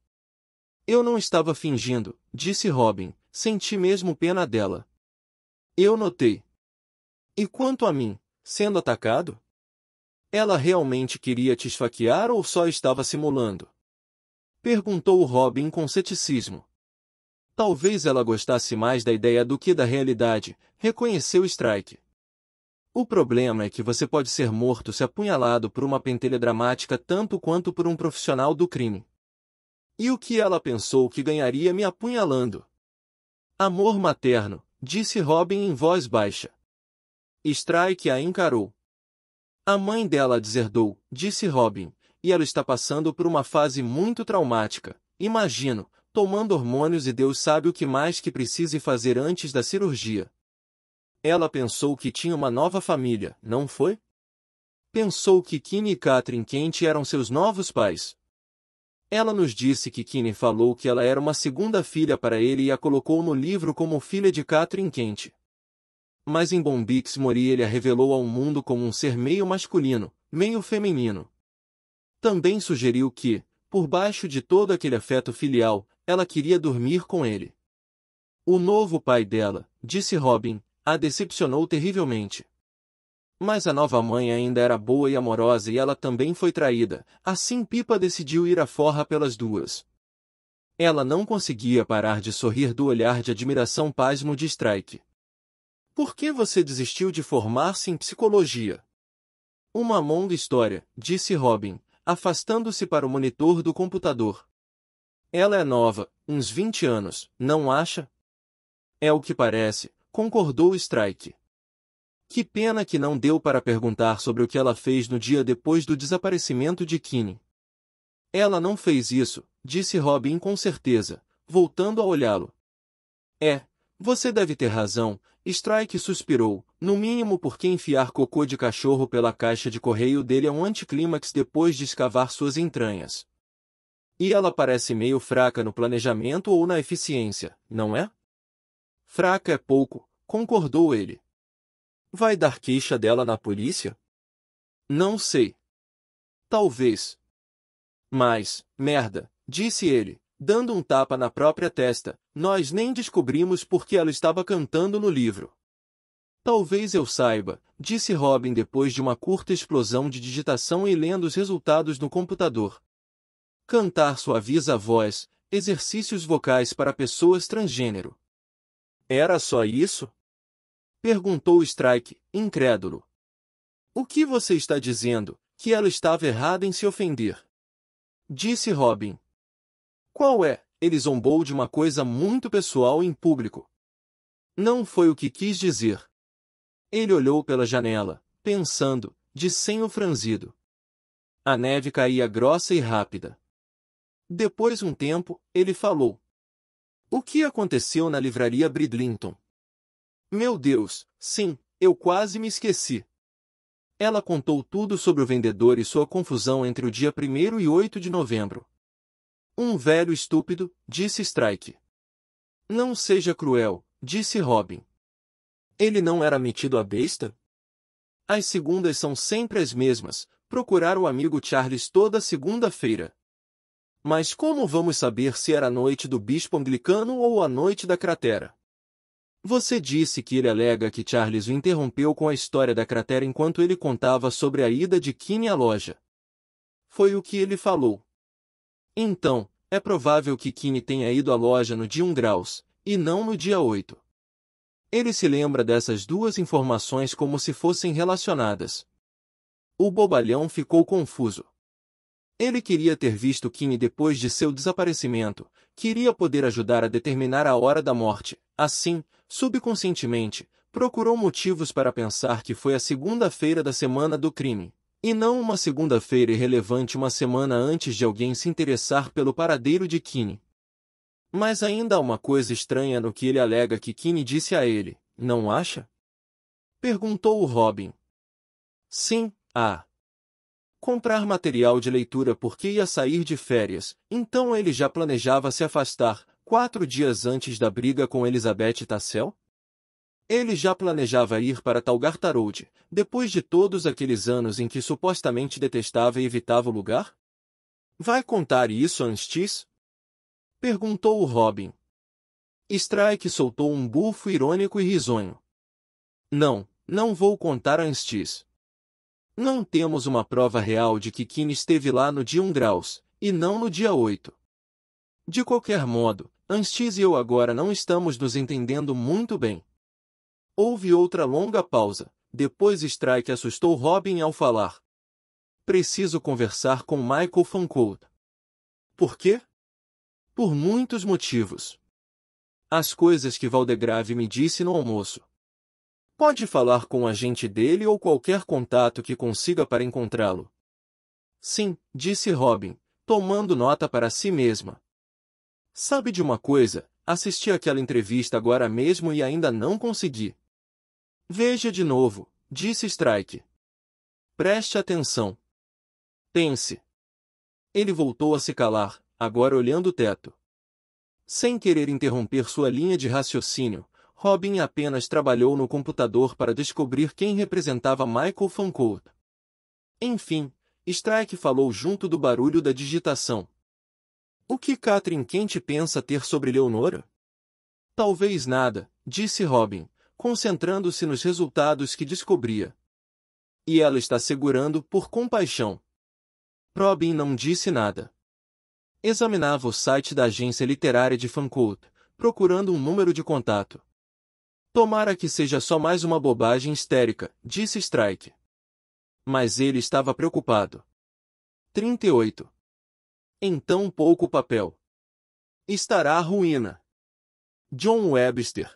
Eu não estava fingindo, disse Robin, senti mesmo pena dela. Eu notei. E quanto a mim, sendo atacado? Ela realmente queria te esfaquear ou só estava simulando? Perguntou Robin com ceticismo. Talvez ela gostasse mais da ideia do que da realidade, reconheceu Strike. O problema é que você pode ser morto se apunhalado por uma pentelha dramática tanto quanto por um profissional do crime. E o que ela pensou que ganharia me apunhalando? Amor materno, disse Robin em voz baixa. Strike a encarou. A mãe dela deserdou, disse Robin, e ela está passando por uma fase muito traumática. Imagino, tomando hormônios e Deus sabe o que mais que precise fazer antes da cirurgia. Ela pensou que tinha uma nova família, não foi? Pensou que Kine e Catherine Kent eram seus novos pais. Ela nos disse que Kine falou que ela era uma segunda filha para ele e a colocou no livro como filha de Catherine Kent mas em Bombix Mori revelou ao mundo como um ser meio masculino, meio feminino. Também sugeriu que, por baixo de todo aquele afeto filial, ela queria dormir com ele. O novo pai dela, disse Robin, a decepcionou terrivelmente. Mas a nova mãe ainda era boa e amorosa e ela também foi traída, assim Pipa decidiu ir à forra pelas duas. Ela não conseguia parar de sorrir do olhar de admiração pasmo de Strike. Por que você desistiu de formar-se em psicologia? Uma longa história, disse Robin, afastando-se para o monitor do computador. Ela é nova, uns 20 anos, não acha? É o que parece, concordou Strike. Que pena que não deu para perguntar sobre o que ela fez no dia depois do desaparecimento de Kinney. Ela não fez isso, disse Robin com certeza, voltando a olhá-lo. É, você deve ter razão, Strike suspirou, no mínimo porque enfiar cocô de cachorro pela caixa de correio dele é um anticlímax depois de escavar suas entranhas. E ela parece meio fraca no planejamento ou na eficiência, não é? Fraca é pouco, concordou ele. Vai dar queixa dela na polícia? Não sei. Talvez. Mas, merda, disse ele, dando um tapa na própria testa, nós nem descobrimos por que ela estava cantando no livro. Talvez eu saiba, disse Robin depois de uma curta explosão de digitação e lendo os resultados no computador. Cantar suaviza a voz, exercícios vocais para pessoas transgênero. Era só isso? Perguntou Strike, incrédulo. O que você está dizendo? Que ela estava errada em se ofender. Disse Robin. Qual é? ele zombou de uma coisa muito pessoal em público. Não foi o que quis dizer. Ele olhou pela janela, pensando, de senho franzido. A neve caía grossa e rápida. Depois um tempo, ele falou. O que aconteceu na livraria Bridlington? Meu Deus, sim, eu quase me esqueci. Ela contou tudo sobre o vendedor e sua confusão entre o dia 1 e 8 de novembro. Um velho estúpido, disse Strike. Não seja cruel, disse Robin. Ele não era metido a besta? As segundas são sempre as mesmas, procurar o amigo Charles toda segunda-feira. Mas como vamos saber se era a noite do bispo anglicano ou a noite da cratera? Você disse que ele alega que Charles o interrompeu com a história da cratera enquanto ele contava sobre a ida de Kine à loja. Foi o que ele falou. Então, é provável que Kine tenha ido à loja no dia 1 graus, e não no dia 8. Ele se lembra dessas duas informações como se fossem relacionadas. O bobalhão ficou confuso. Ele queria ter visto Kine depois de seu desaparecimento, queria poder ajudar a determinar a hora da morte. Assim, subconscientemente, procurou motivos para pensar que foi a segunda-feira da semana do crime. E não uma segunda-feira irrelevante uma semana antes de alguém se interessar pelo paradeiro de Kine. Mas ainda há uma coisa estranha no que ele alega que Kine disse a ele, não acha? Perguntou o Robin. Sim, ah. Comprar material de leitura porque ia sair de férias, então ele já planejava se afastar, quatro dias antes da briga com Elizabeth Tassel? Ele já planejava ir para Talgar depois de todos aqueles anos em que supostamente detestava e evitava o lugar? Vai contar isso antes? Perguntou o Robin. Strike soltou um bufo irônico e risonho. Não, não vou contar antes. Não temos uma prova real de que Kim esteve lá no dia 1 graus, e não no dia 8. De qualquer modo, Anstis e eu agora não estamos nos entendendo muito bem. Houve outra longa pausa. Depois Strike assustou Robin ao falar. Preciso conversar com Michael Fancold. Por quê? Por muitos motivos. As coisas que Valdegrave me disse no almoço. Pode falar com o agente dele ou qualquer contato que consiga para encontrá-lo. Sim, disse Robin, tomando nota para si mesma. Sabe de uma coisa? Assisti aquela entrevista agora mesmo e ainda não consegui. Veja de novo, disse Strike. Preste atenção. Pense. Ele voltou a se calar, agora olhando o teto. Sem querer interromper sua linha de raciocínio, Robin apenas trabalhou no computador para descobrir quem representava Michael Fancourt. Enfim, Strike falou junto do barulho da digitação. O que Catherine Kent pensa ter sobre Leonora? Talvez nada, disse Robin, concentrando-se nos resultados que descobria. E ela está segurando por compaixão. Probin não disse nada. Examinava o site da agência literária de Fancourt, procurando um número de contato. Tomara que seja só mais uma bobagem histérica, disse Strike. Mas ele estava preocupado. 38. Então pouco papel. Estará a ruína. John Webster.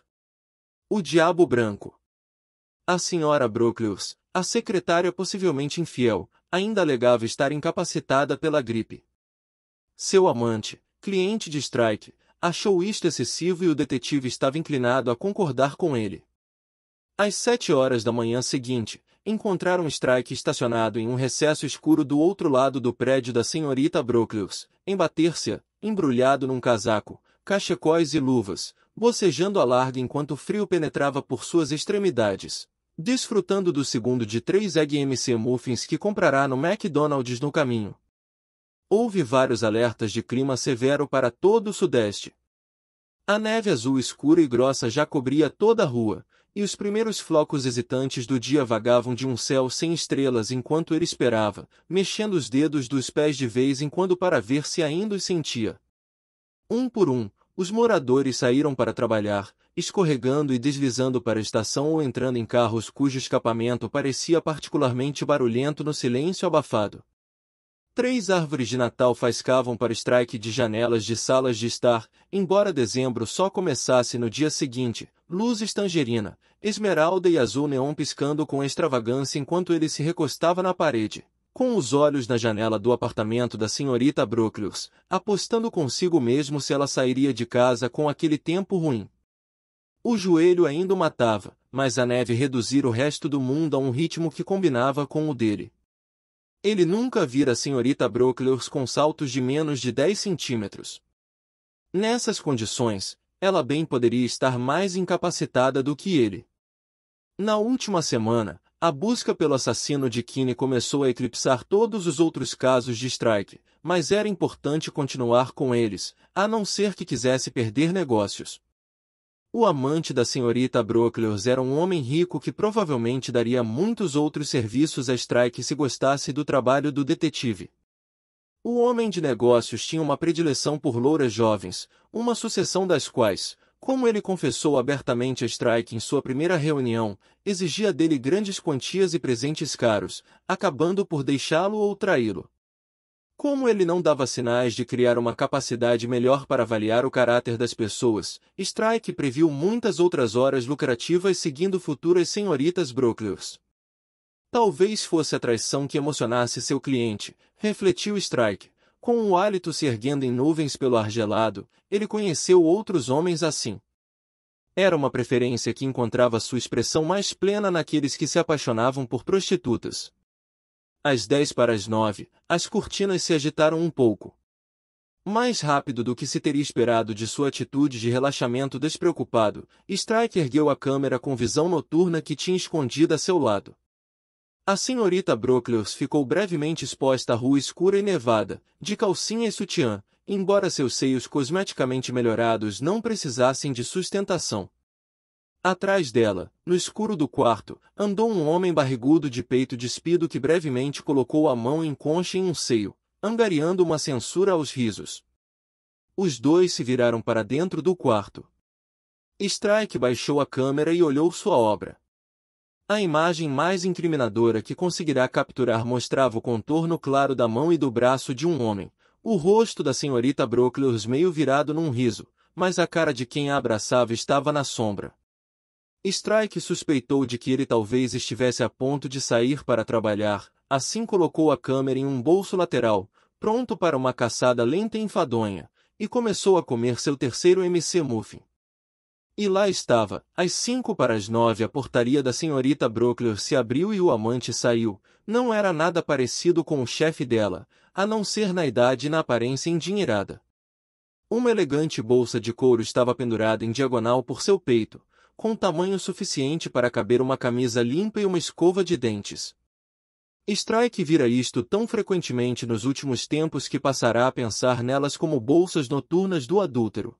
O Diabo Branco. A senhora Broclius, a secretária possivelmente infiel, ainda alegava estar incapacitada pela gripe. Seu amante, cliente de Strike, achou isto excessivo e o detetive estava inclinado a concordar com ele. Às sete horas da manhã seguinte, encontraram Strike estacionado em um recesso escuro do outro lado do prédio da senhorita Broclius, em Batércia, embrulhado num casaco, cachecóis e luvas, bocejando a larga enquanto o frio penetrava por suas extremidades, desfrutando do segundo de três Egg MC Muffins que comprará no McDonald's no caminho. Houve vários alertas de clima severo para todo o Sudeste. A neve azul escura e grossa já cobria toda a rua, e os primeiros flocos hesitantes do dia vagavam de um céu sem estrelas enquanto ele esperava, mexendo os dedos dos pés de vez em quando para ver se ainda os sentia. Um por um, os moradores saíram para trabalhar, escorregando e deslizando para a estação ou entrando em carros cujo escapamento parecia particularmente barulhento no silêncio abafado. Três árvores de Natal faiscavam para o strike de janelas de salas de estar, embora dezembro só começasse no dia seguinte, luzes tangerina, esmeralda e azul neon piscando com extravagância enquanto ele se recostava na parede com os olhos na janela do apartamento da senhorita Brooklius, apostando consigo mesmo se ela sairia de casa com aquele tempo ruim. O joelho ainda o matava, mas a neve reduzira o resto do mundo a um ritmo que combinava com o dele. Ele nunca vira a senhorita Brooklius com saltos de menos de 10 centímetros. Nessas condições, ela bem poderia estar mais incapacitada do que ele. Na última semana, a busca pelo assassino de Kine começou a eclipsar todos os outros casos de strike, mas era importante continuar com eles, a não ser que quisesse perder negócios. O amante da senhorita Brooklers era um homem rico que provavelmente daria muitos outros serviços a Strike se gostasse do trabalho do detetive. O homem de negócios tinha uma predileção por louras jovens, uma sucessão das quais, como ele confessou abertamente a Strike em sua primeira reunião, exigia dele grandes quantias e presentes caros, acabando por deixá-lo ou traí-lo. Como ele não dava sinais de criar uma capacidade melhor para avaliar o caráter das pessoas, Strike previu muitas outras horas lucrativas seguindo futuras senhoritas brokers. Talvez fosse a traição que emocionasse seu cliente, refletiu Strike. Com o hálito se erguendo em nuvens pelo ar gelado, ele conheceu outros homens assim. Era uma preferência que encontrava sua expressão mais plena naqueles que se apaixonavam por prostitutas. Às dez para as nove, as cortinas se agitaram um pouco. Mais rápido do que se teria esperado de sua atitude de relaxamento despreocupado, Strike ergueu a câmera com visão noturna que tinha escondida a seu lado. A senhorita Brocleus ficou brevemente exposta à rua escura e nevada, de calcinha e sutiã, embora seus seios cosmeticamente melhorados não precisassem de sustentação. Atrás dela, no escuro do quarto, andou um homem barrigudo de peito despido que brevemente colocou a mão em concha em um seio, angariando uma censura aos risos. Os dois se viraram para dentro do quarto. Strike baixou a câmera e olhou sua obra. A imagem mais incriminadora que conseguirá capturar mostrava o contorno claro da mão e do braço de um homem, o rosto da senhorita Brooklyn meio virado num riso, mas a cara de quem a abraçava estava na sombra. Strike suspeitou de que ele talvez estivesse a ponto de sair para trabalhar, assim colocou a câmera em um bolso lateral, pronto para uma caçada lenta e enfadonha, e começou a comer seu terceiro MC Muffin. E lá estava, às cinco para as nove a portaria da senhorita Brockler se abriu e o amante saiu. Não era nada parecido com o chefe dela, a não ser na idade e na aparência endinheirada. Uma elegante bolsa de couro estava pendurada em diagonal por seu peito, com tamanho suficiente para caber uma camisa limpa e uma escova de dentes. Strike vira isto tão frequentemente nos últimos tempos que passará a pensar nelas como bolsas noturnas do adúltero.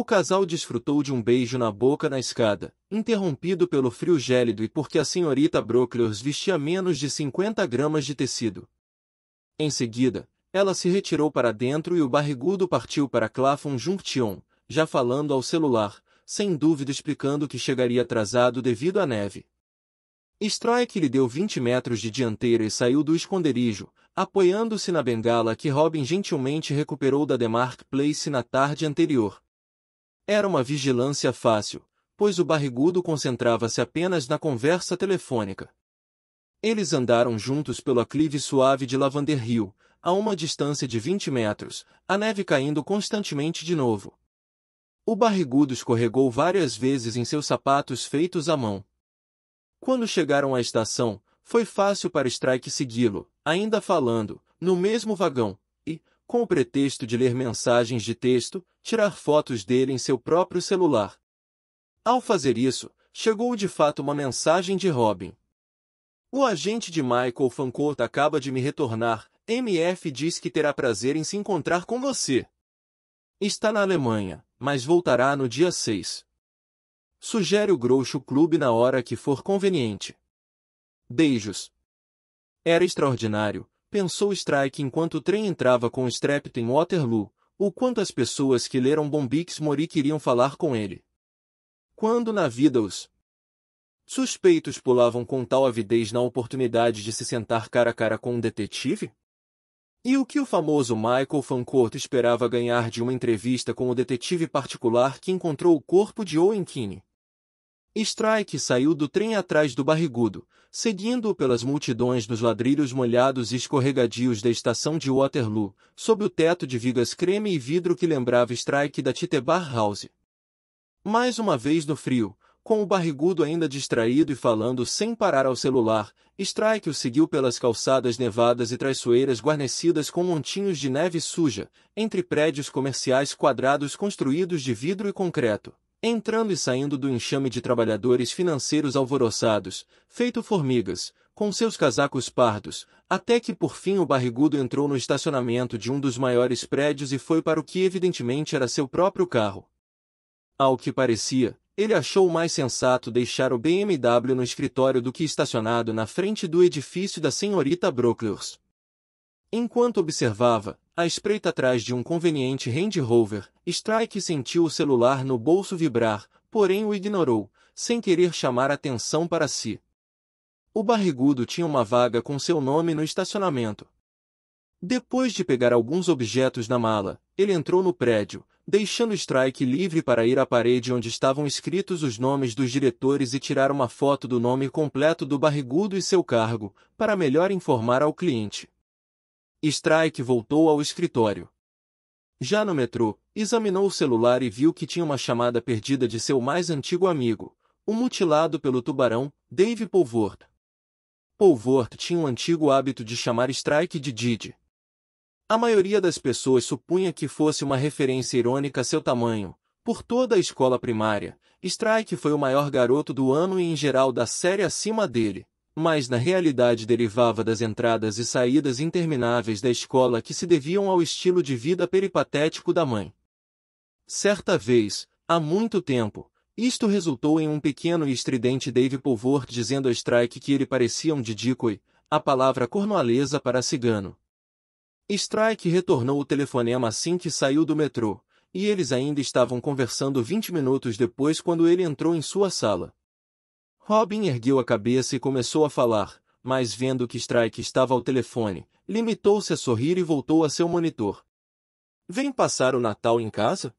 O casal desfrutou de um beijo na boca na escada, interrompido pelo frio gélido e porque a senhorita Brocklers vestia menos de 50 gramas de tecido. Em seguida, ela se retirou para dentro e o barrigudo partiu para Clapham Junction, já falando ao celular, sem dúvida explicando que chegaria atrasado devido à neve. Strike lhe deu 20 metros de dianteira e saiu do esconderijo, apoiando-se na bengala que Robin gentilmente recuperou da Demark Place na tarde anterior, era uma vigilância fácil, pois o barrigudo concentrava-se apenas na conversa telefônica. Eles andaram juntos pelo aclive suave de Lavander Hill, a uma distância de 20 metros, a neve caindo constantemente de novo. O barrigudo escorregou várias vezes em seus sapatos feitos à mão. Quando chegaram à estação, foi fácil para Strike segui-lo, ainda falando, no mesmo vagão, com o pretexto de ler mensagens de texto, tirar fotos dele em seu próprio celular. Ao fazer isso, chegou de fato uma mensagem de Robin. O agente de Michael Fancourt acaba de me retornar. MF diz que terá prazer em se encontrar com você. Está na Alemanha, mas voltará no dia 6. Sugere o Groucho Clube na hora que for conveniente. Beijos. Era extraordinário, pensou Strike enquanto o trem entrava com o em Waterloo, o quanto as pessoas que leram Bombix Mori queriam falar com ele. Quando na vida os suspeitos pulavam com tal avidez na oportunidade de se sentar cara a cara com um detetive? E o que o famoso Michael Fancourt esperava ganhar de uma entrevista com o detetive particular que encontrou o corpo de Owen Keane? Strike saiu do trem atrás do barrigudo, seguindo-o pelas multidões dos ladrilhos molhados e escorregadios da estação de Waterloo, sob o teto de vigas creme e vidro que lembrava Strike da Titebar House. Mais uma vez no frio, com o barrigudo ainda distraído e falando sem parar ao celular, Strike o seguiu pelas calçadas nevadas e traiçoeiras guarnecidas com montinhos de neve suja, entre prédios comerciais quadrados construídos de vidro e concreto entrando e saindo do enxame de trabalhadores financeiros alvoroçados, feito formigas, com seus casacos pardos, até que por fim o barrigudo entrou no estacionamento de um dos maiores prédios e foi para o que evidentemente era seu próprio carro. Ao que parecia, ele achou mais sensato deixar o BMW no escritório do que estacionado na frente do edifício da senhorita Brooklers. Enquanto observava, à espreita atrás de um conveniente Range Rover, Strike sentiu o celular no bolso vibrar, porém o ignorou, sem querer chamar atenção para si. O barrigudo tinha uma vaga com seu nome no estacionamento. Depois de pegar alguns objetos na mala, ele entrou no prédio, deixando Strike livre para ir à parede onde estavam escritos os nomes dos diretores e tirar uma foto do nome completo do barrigudo e seu cargo, para melhor informar ao cliente. Strike voltou ao escritório. Já no metrô, examinou o celular e viu que tinha uma chamada perdida de seu mais antigo amigo, o mutilado pelo tubarão, Dave Polvort. Polvort tinha o um antigo hábito de chamar Strike de Didi. A maioria das pessoas supunha que fosse uma referência irônica a seu tamanho. Por toda a escola primária, Strike foi o maior garoto do ano e em geral da série acima dele mas na realidade derivava das entradas e saídas intermináveis da escola que se deviam ao estilo de vida peripatético da mãe. Certa vez, há muito tempo, isto resultou em um pequeno e estridente Dave Polvor dizendo a Strike que ele parecia um didicoi, a palavra cornualesa para cigano. Strike retornou o telefonema assim que saiu do metrô, e eles ainda estavam conversando 20 minutos depois quando ele entrou em sua sala. Robin ergueu a cabeça e começou a falar, mas vendo que Strike estava ao telefone, limitou-se a sorrir e voltou a seu monitor. Vem passar o Natal em casa?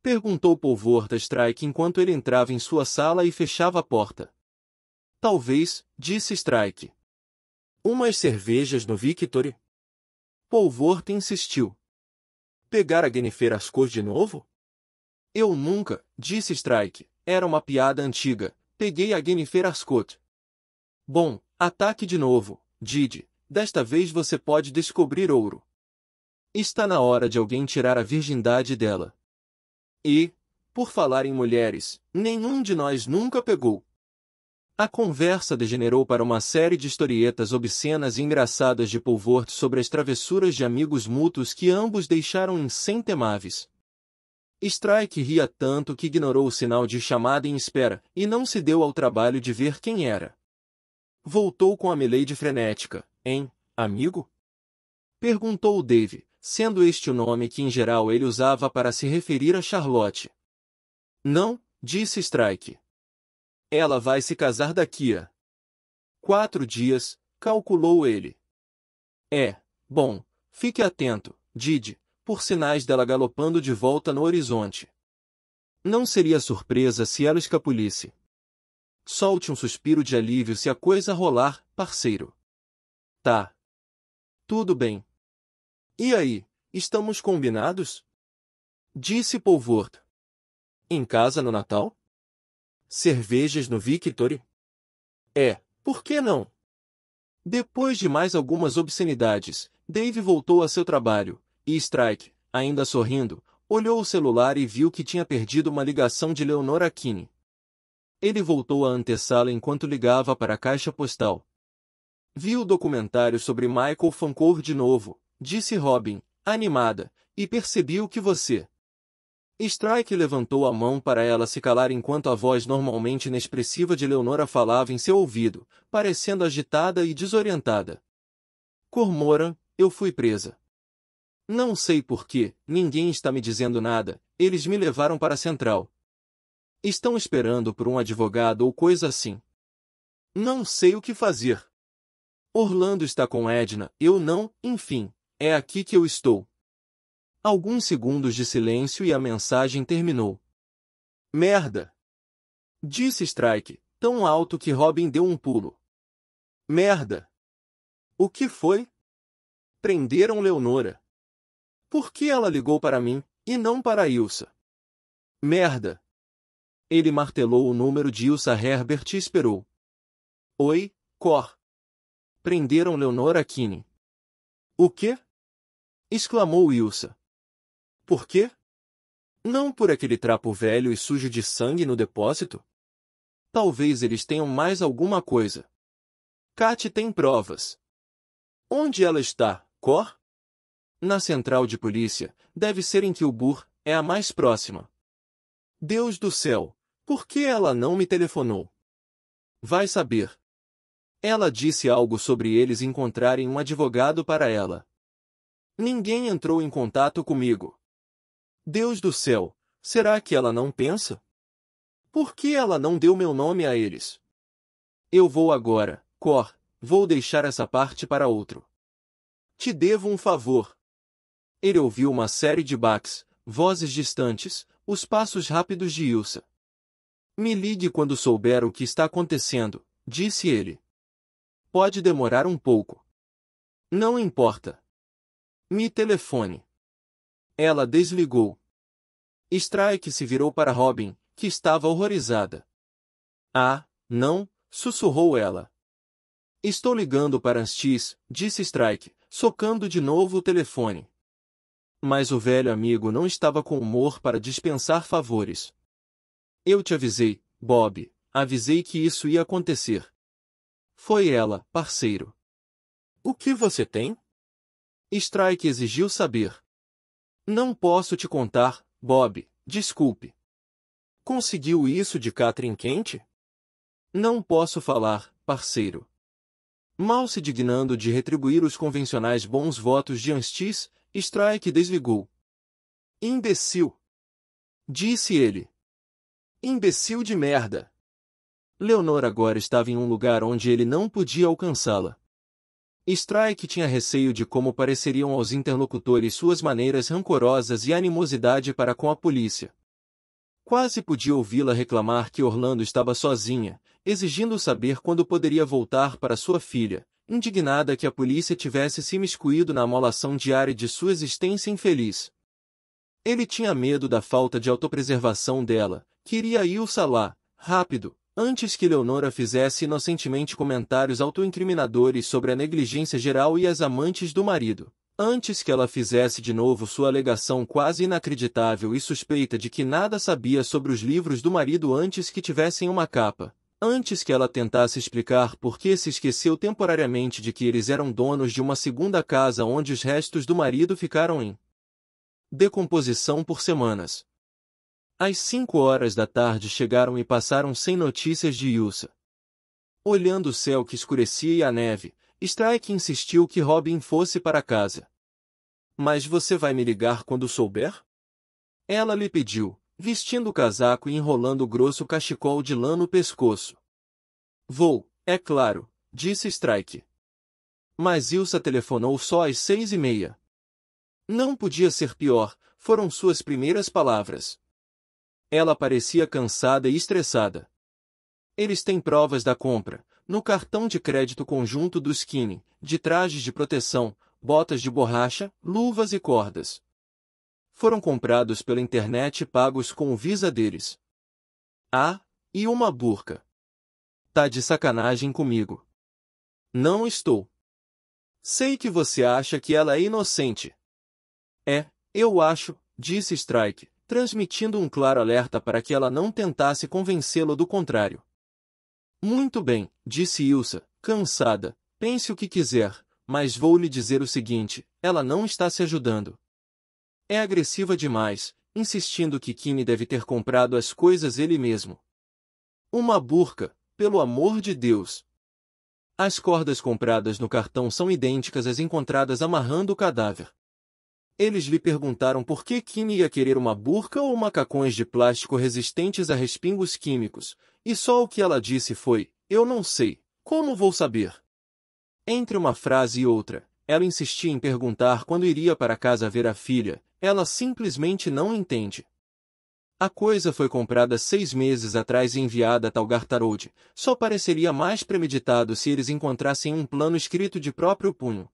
Perguntou Polvorta Strike enquanto ele entrava em sua sala e fechava a porta. Talvez, disse Strike. Umas cervejas no Victory? Polvorta insistiu. Pegar a Guenifer Ascor de novo? Eu nunca, disse Strike. Era uma piada antiga, Peguei a Jennifer Ascot. Bom, ataque de novo, Didi. Desta vez você pode descobrir ouro. Está na hora de alguém tirar a virgindade dela. E, por falar em mulheres, nenhum de nós nunca pegou. A conversa degenerou para uma série de historietas obscenas e engraçadas de Polvort sobre as travessuras de amigos mútuos que ambos deixaram incentemáveis. Strike ria tanto que ignorou o sinal de chamada em espera e não se deu ao trabalho de ver quem era. Voltou com a Milady frenética, hein, amigo? Perguntou Dave, sendo este o nome que em geral ele usava para se referir a Charlotte. Não, disse Strike. Ela vai se casar daqui a quatro dias, calculou ele. É, bom, fique atento, Didi, por sinais dela galopando de volta no horizonte. Não seria surpresa se ela escapulisse. Solte um suspiro de alívio se a coisa rolar, parceiro. Tá. Tudo bem. E aí, estamos combinados? Disse Polvort. Em casa no Natal? Cervejas no Victory? É, por que não? Depois de mais algumas obscenidades, Dave voltou a seu trabalho, e Strike, ainda sorrindo, olhou o celular e viu que tinha perdido uma ligação de Leonora Kine. Ele voltou à antessala enquanto ligava para a caixa postal. Vi o documentário sobre Michael Fancourt de novo, disse Robin, animada, e percebi o que você. Strike levantou a mão para ela se calar enquanto a voz normalmente inexpressiva de Leonora falava em seu ouvido, parecendo agitada e desorientada. Cormoran, eu fui presa. Não sei por que, ninguém está me dizendo nada, eles me levaram para a central. Estão esperando por um advogado ou coisa assim. Não sei o que fazer. Orlando está com Edna, eu não, enfim, é aqui que eu estou. Alguns segundos de silêncio e a mensagem terminou. Merda! Disse Strike, tão alto que Robin deu um pulo. Merda! O que foi? Prenderam Leonora. Por que ela ligou para mim, e não para Ilsa? Merda! Ele martelou o número de Ilsa Herbert e esperou. Oi, Cor. Prenderam Leonora Kine. O quê? exclamou Ilsa. Por quê? Não por aquele trapo velho e sujo de sangue no depósito? Talvez eles tenham mais alguma coisa. Kate tem provas. Onde ela está, Cor? na central de polícia, deve ser em que é a mais próxima. Deus do céu, por que ela não me telefonou? Vai saber. Ela disse algo sobre eles encontrarem um advogado para ela. Ninguém entrou em contato comigo. Deus do céu, será que ela não pensa? Por que ela não deu meu nome a eles? Eu vou agora, Cor, vou deixar essa parte para outro. Te devo um favor. Ele ouviu uma série de baques, vozes distantes, os passos rápidos de Ilsa. Me ligue quando souber o que está acontecendo, disse ele. Pode demorar um pouco. Não importa. Me telefone. Ela desligou. Strike se virou para Robin, que estava horrorizada. Ah, não, sussurrou ela. Estou ligando para Anstis, disse Strike, socando de novo o telefone mas o velho amigo não estava com humor para dispensar favores. Eu te avisei, Bob, avisei que isso ia acontecer. Foi ela, parceiro. O que você tem? Strike exigiu saber. Não posso te contar, Bob, desculpe. Conseguiu isso de Catherine Quente? Não posso falar, parceiro. Mal se dignando de retribuir os convencionais bons votos de Anstis, Strike desligou. Imbecil! Disse ele. Imbecil de merda! Leonor agora estava em um lugar onde ele não podia alcançá-la. Strike tinha receio de como pareceriam aos interlocutores suas maneiras rancorosas e animosidade para com a polícia. Quase podia ouvi-la reclamar que Orlando estava sozinha, exigindo saber quando poderia voltar para sua filha, indignada que a polícia tivesse se miscuído na amolação diária de sua existência infeliz. Ele tinha medo da falta de autopreservação dela, queria Ilsa lá, rápido, antes que Leonora fizesse inocentemente comentários autoincriminadores sobre a negligência geral e as amantes do marido. Antes que ela fizesse de novo sua alegação quase inacreditável e suspeita de que nada sabia sobre os livros do marido antes que tivessem uma capa antes que ela tentasse explicar por que se esqueceu temporariamente de que eles eram donos de uma segunda casa onde os restos do marido ficaram em decomposição por semanas. Às cinco horas da tarde chegaram e passaram sem notícias de Yusa. Olhando o céu que escurecia e a neve, Strike insistiu que Robin fosse para casa. Mas você vai me ligar quando souber? Ela lhe pediu, vestindo o casaco e enrolando o grosso cachecol de lã no pescoço. Vou, é claro, disse Strike. Mas Ilsa telefonou só às seis e meia. Não podia ser pior, foram suas primeiras palavras. Ela parecia cansada e estressada. Eles têm provas da compra, no cartão de crédito conjunto do Skinny, de trajes de proteção, botas de borracha, luvas e cordas foram comprados pela internet e pagos com o Visa deles. Ah, e uma burca. Tá de sacanagem comigo. Não estou. Sei que você acha que ela é inocente. É, eu acho, disse Strike, transmitindo um claro alerta para que ela não tentasse convencê-lo do contrário. Muito bem, disse Ilsa, cansada. Pense o que quiser, mas vou lhe dizer o seguinte: ela não está se ajudando. É agressiva demais, insistindo que Kimi deve ter comprado as coisas ele mesmo. Uma burca, pelo amor de Deus! As cordas compradas no cartão são idênticas às encontradas amarrando o cadáver. Eles lhe perguntaram por que Kimi ia querer uma burca ou macacões de plástico resistentes a respingos químicos, e só o que ela disse foi, eu não sei, como vou saber? Entre uma frase e outra, ela insistia em perguntar quando iria para casa ver a filha, ela simplesmente não entende. A coisa foi comprada seis meses atrás e enviada a Talgar Tarot. Só pareceria mais premeditado se eles encontrassem um plano escrito de próprio punho.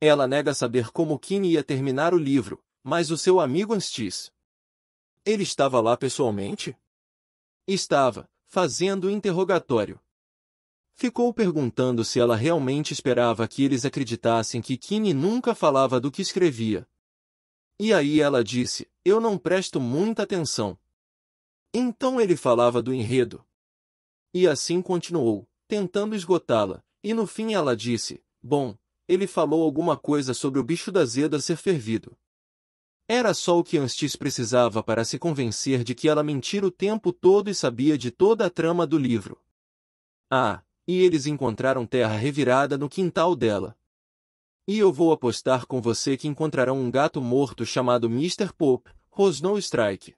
Ela nega saber como Kine ia terminar o livro, mas o seu amigo Anstis. Ele estava lá pessoalmente? Estava, fazendo o interrogatório. Ficou perguntando se ela realmente esperava que eles acreditassem que Kine nunca falava do que escrevia, e aí ela disse: Eu não presto muita atenção. Então ele falava do enredo. E assim continuou, tentando esgotá-la, e no fim ela disse: Bom, ele falou alguma coisa sobre o bicho da zeda ser fervido. Era só o que Anstis precisava para se convencer de que ela mentira o tempo todo e sabia de toda a trama do livro. Ah, e eles encontraram terra revirada no quintal dela. E eu vou apostar com você que encontrarão um gato morto chamado Mr. Pope, rosnou Strike.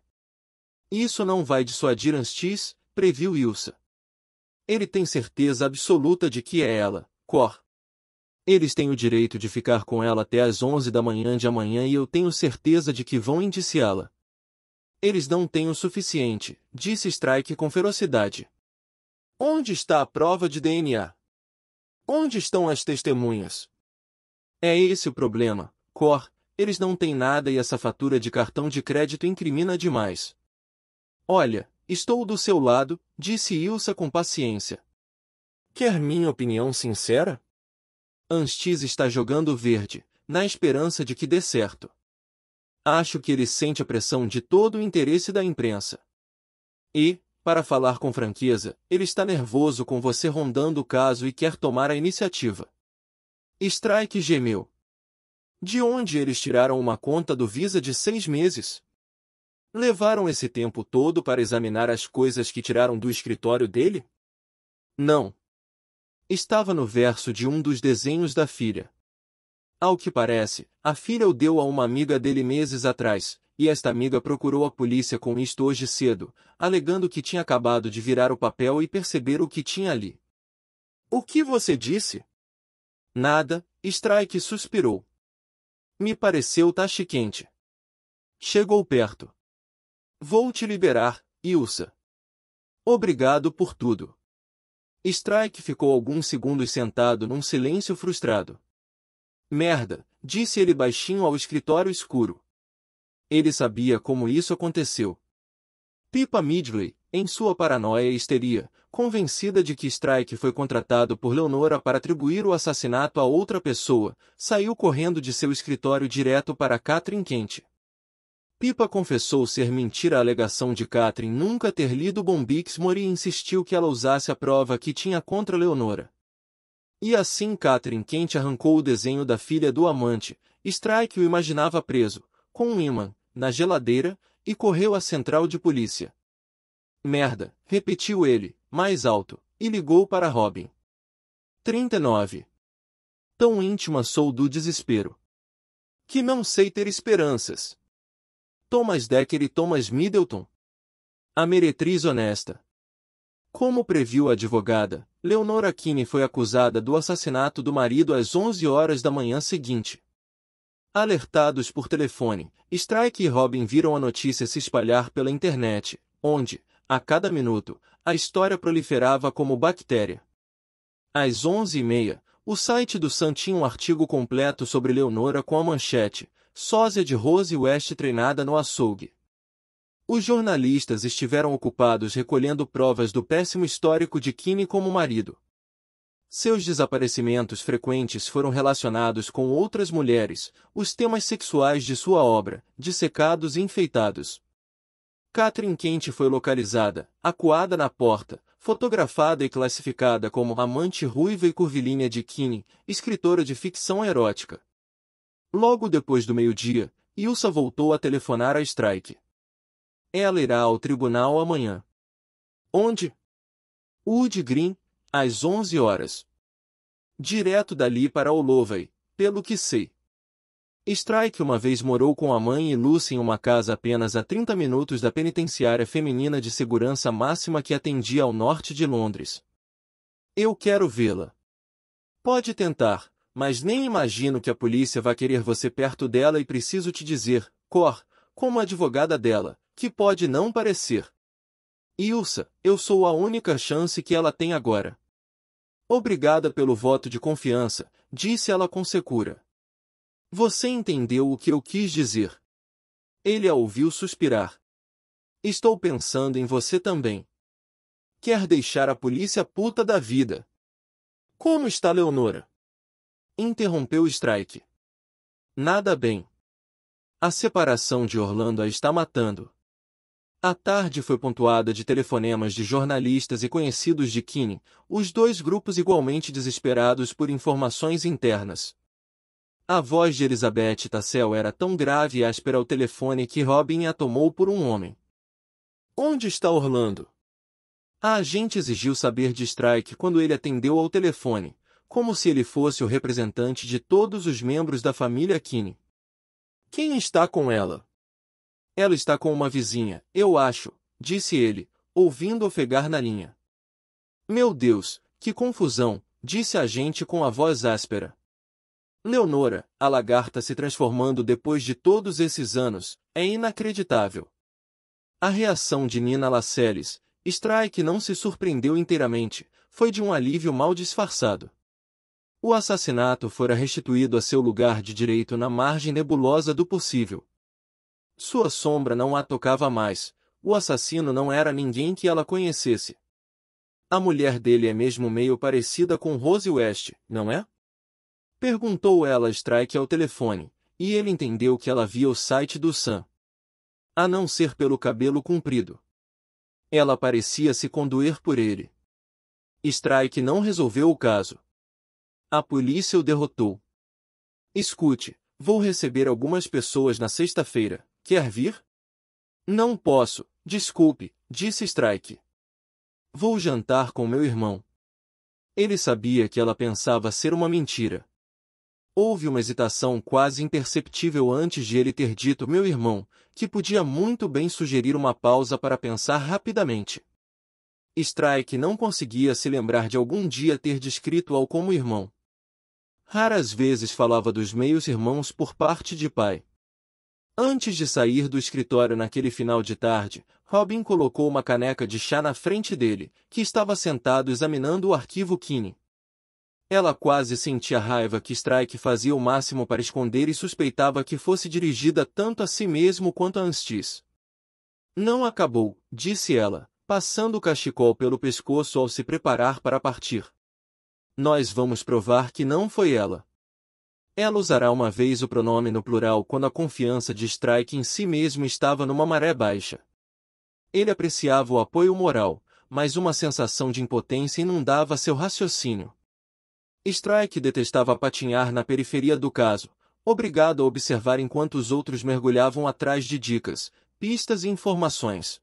Isso não vai dissuadir Anstis, previu Ilsa. Ele tem certeza absoluta de que é ela, Cor. Eles têm o direito de ficar com ela até às 11 da manhã de amanhã e eu tenho certeza de que vão indiciá-la. Eles não têm o suficiente, disse Strike com ferocidade. Onde está a prova de DNA? Onde estão as testemunhas? É esse o problema, Cor, eles não têm nada e essa fatura de cartão de crédito incrimina demais. Olha, estou do seu lado, disse Ilsa com paciência. Quer minha opinião sincera? Anstis está jogando verde, na esperança de que dê certo. Acho que ele sente a pressão de todo o interesse da imprensa. E, para falar com franqueza, ele está nervoso com você rondando o caso e quer tomar a iniciativa. Strike gemeu. De onde eles tiraram uma conta do Visa de seis meses? Levaram esse tempo todo para examinar as coisas que tiraram do escritório dele? Não. Estava no verso de um dos desenhos da filha. Ao que parece, a filha o deu a uma amiga dele meses atrás, e esta amiga procurou a polícia com isto hoje cedo, alegando que tinha acabado de virar o papel e perceber o que tinha ali. O que você disse? Nada, Strike suspirou. Me pareceu tache tá quente. Chegou perto. Vou te liberar, Ilsa. Obrigado por tudo. Strike ficou alguns segundos sentado num silêncio frustrado. Merda, disse ele baixinho ao escritório escuro. Ele sabia como isso aconteceu. Pipa Midley, em sua paranoia e histeria, convencida de que Strike foi contratado por Leonora para atribuir o assassinato a outra pessoa, saiu correndo de seu escritório direto para Catherine Kent. Pipa confessou ser mentira a alegação de Catherine nunca ter lido Mori e insistiu que ela usasse a prova que tinha contra Leonora. E assim Catherine Kent arrancou o desenho da filha do amante, Strike o imaginava preso, com um imã, na geladeira, e correu à central de polícia. Merda, repetiu ele, mais alto, e ligou para Robin. 39. Tão íntima sou do desespero. Que não sei ter esperanças. Thomas Decker e Thomas Middleton. A meretriz honesta. Como previu a advogada, Leonora Kinney foi acusada do assassinato do marido às 11 horas da manhã seguinte. Alertados por telefone, Strike e Robin viram a notícia se espalhar pela internet, onde, a cada minuto, a história proliferava como bactéria. Às onze e meia, o site do Sun tinha um artigo completo sobre Leonora com a manchete Sósia de Rose West treinada no açougue. Os jornalistas estiveram ocupados recolhendo provas do péssimo histórico de Kimi como marido. Seus desaparecimentos frequentes foram relacionados com outras mulheres, os temas sexuais de sua obra, dissecados e enfeitados. Catherine Quente foi localizada, acuada na porta, fotografada e classificada como amante ruiva e curvilínea de Kine, escritora de ficção erótica. Logo depois do meio-dia, Ilsa voltou a telefonar a Strike. Ela irá ao tribunal amanhã. Onde? Wood Green, às 11 horas. Direto dali para Olovay, pelo que sei. Strike uma vez morou com a mãe e Lucy em uma casa apenas a 30 minutos da penitenciária feminina de segurança máxima que atendia ao norte de Londres. Eu quero vê-la. Pode tentar, mas nem imagino que a polícia vá querer você perto dela e preciso te dizer, Cor, como advogada dela, que pode não parecer. Ilsa, eu sou a única chance que ela tem agora. Obrigada pelo voto de confiança, disse ela com secura. Você entendeu o que eu quis dizer? Ele a ouviu suspirar. Estou pensando em você também. Quer deixar a polícia puta da vida. Como está Leonora? Interrompeu Strike. Nada bem. A separação de Orlando a está matando. A tarde foi pontuada de telefonemas de jornalistas e conhecidos de Kinney, os dois grupos igualmente desesperados por informações internas. A voz de Elizabeth Tassel era tão grave e áspera ao telefone que Robin a tomou por um homem. Onde está Orlando? A agente exigiu saber de Strike quando ele atendeu ao telefone, como se ele fosse o representante de todos os membros da família Kinney. Quem está com ela? Ela está com uma vizinha, eu acho, disse ele, ouvindo ofegar na linha. Meu Deus, que confusão, disse a gente com a voz áspera. Leonora, a lagarta se transformando depois de todos esses anos, é inacreditável. A reação de Nina extrai que não se surpreendeu inteiramente, foi de um alívio mal disfarçado. O assassinato fora restituído a seu lugar de direito na margem nebulosa do possível. Sua sombra não a tocava mais, o assassino não era ninguém que ela conhecesse. A mulher dele é mesmo meio parecida com Rose West, não é? Perguntou ela a Strike ao telefone, e ele entendeu que ela via o site do Sam. A não ser pelo cabelo comprido. Ela parecia se condoer por ele. Strike não resolveu o caso. A polícia o derrotou. Escute, vou receber algumas pessoas na sexta-feira. Quer vir? Não posso, desculpe, disse Strike. Vou jantar com meu irmão. Ele sabia que ela pensava ser uma mentira, Houve uma hesitação quase imperceptível antes de ele ter dito meu irmão, que podia muito bem sugerir uma pausa para pensar rapidamente. Strike não conseguia se lembrar de algum dia ter descrito-ao como irmão. Raras vezes falava dos meios-irmãos por parte de pai. Antes de sair do escritório naquele final de tarde, Robin colocou uma caneca de chá na frente dele, que estava sentado examinando o arquivo Kine. Ela quase sentia raiva que Strike fazia o máximo para esconder e suspeitava que fosse dirigida tanto a si mesmo quanto a Anstis. Não acabou, disse ela, passando o cachecol pelo pescoço ao se preparar para partir. Nós vamos provar que não foi ela. Ela usará uma vez o pronome no plural quando a confiança de Strike em si mesmo estava numa maré baixa. Ele apreciava o apoio moral, mas uma sensação de impotência inundava seu raciocínio. Strike detestava patinhar na periferia do caso, obrigado a observar enquanto os outros mergulhavam atrás de dicas, pistas e informações.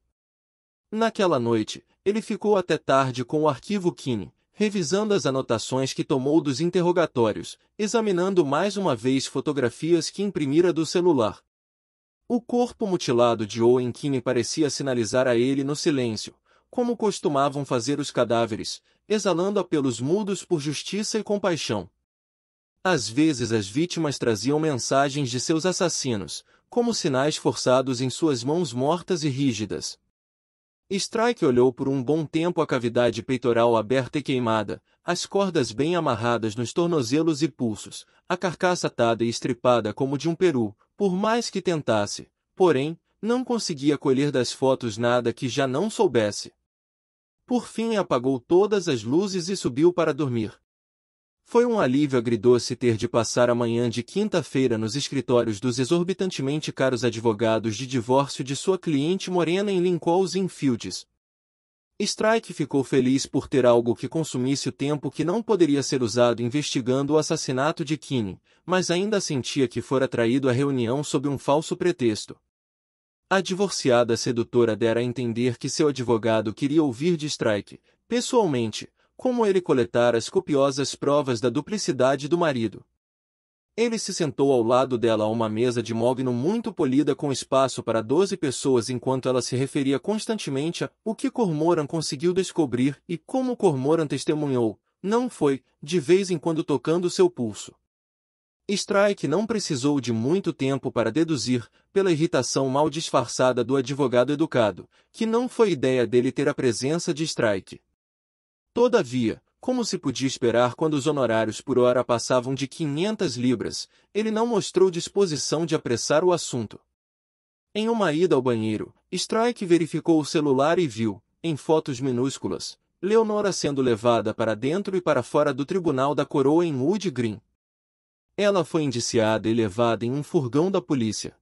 Naquela noite, ele ficou até tarde com o arquivo Kine, revisando as anotações que tomou dos interrogatórios, examinando mais uma vez fotografias que imprimira do celular. O corpo mutilado de Owen Kine parecia sinalizar a ele no silêncio, como costumavam fazer os cadáveres, exalando-a pelos mudos por justiça e compaixão. Às vezes as vítimas traziam mensagens de seus assassinos, como sinais forçados em suas mãos mortas e rígidas. Strike olhou por um bom tempo a cavidade peitoral aberta e queimada, as cordas bem amarradas nos tornozelos e pulsos, a carcaça atada e estripada como de um peru, por mais que tentasse, porém, não conseguia colher das fotos nada que já não soubesse. Por fim apagou todas as luzes e subiu para dormir. Foi um alívio agridoce ter de passar a manhã de quinta-feira nos escritórios dos exorbitantemente caros advogados de divórcio de sua cliente morena em Lincoln's Inn Fields. Strike ficou feliz por ter algo que consumisse o tempo que não poderia ser usado investigando o assassinato de Kinney, mas ainda sentia que fora traído à reunião sob um falso pretexto. A divorciada sedutora dera a entender que seu advogado queria ouvir de Strike, pessoalmente, como ele coletara as copiosas provas da duplicidade do marido. Ele se sentou ao lado dela a uma mesa de mogno muito polida com espaço para doze pessoas enquanto ela se referia constantemente a o que Cormoran conseguiu descobrir e como Cormoran testemunhou, não foi, de vez em quando tocando seu pulso. Strike não precisou de muito tempo para deduzir, pela irritação mal disfarçada do advogado educado, que não foi ideia dele ter a presença de Strike. Todavia, como se podia esperar quando os honorários por hora passavam de 500 libras, ele não mostrou disposição de apressar o assunto. Em uma ida ao banheiro, Strike verificou o celular e viu, em fotos minúsculas, Leonora sendo levada para dentro e para fora do Tribunal da Coroa em Wood Green. Ela foi indiciada e levada em um furgão da polícia.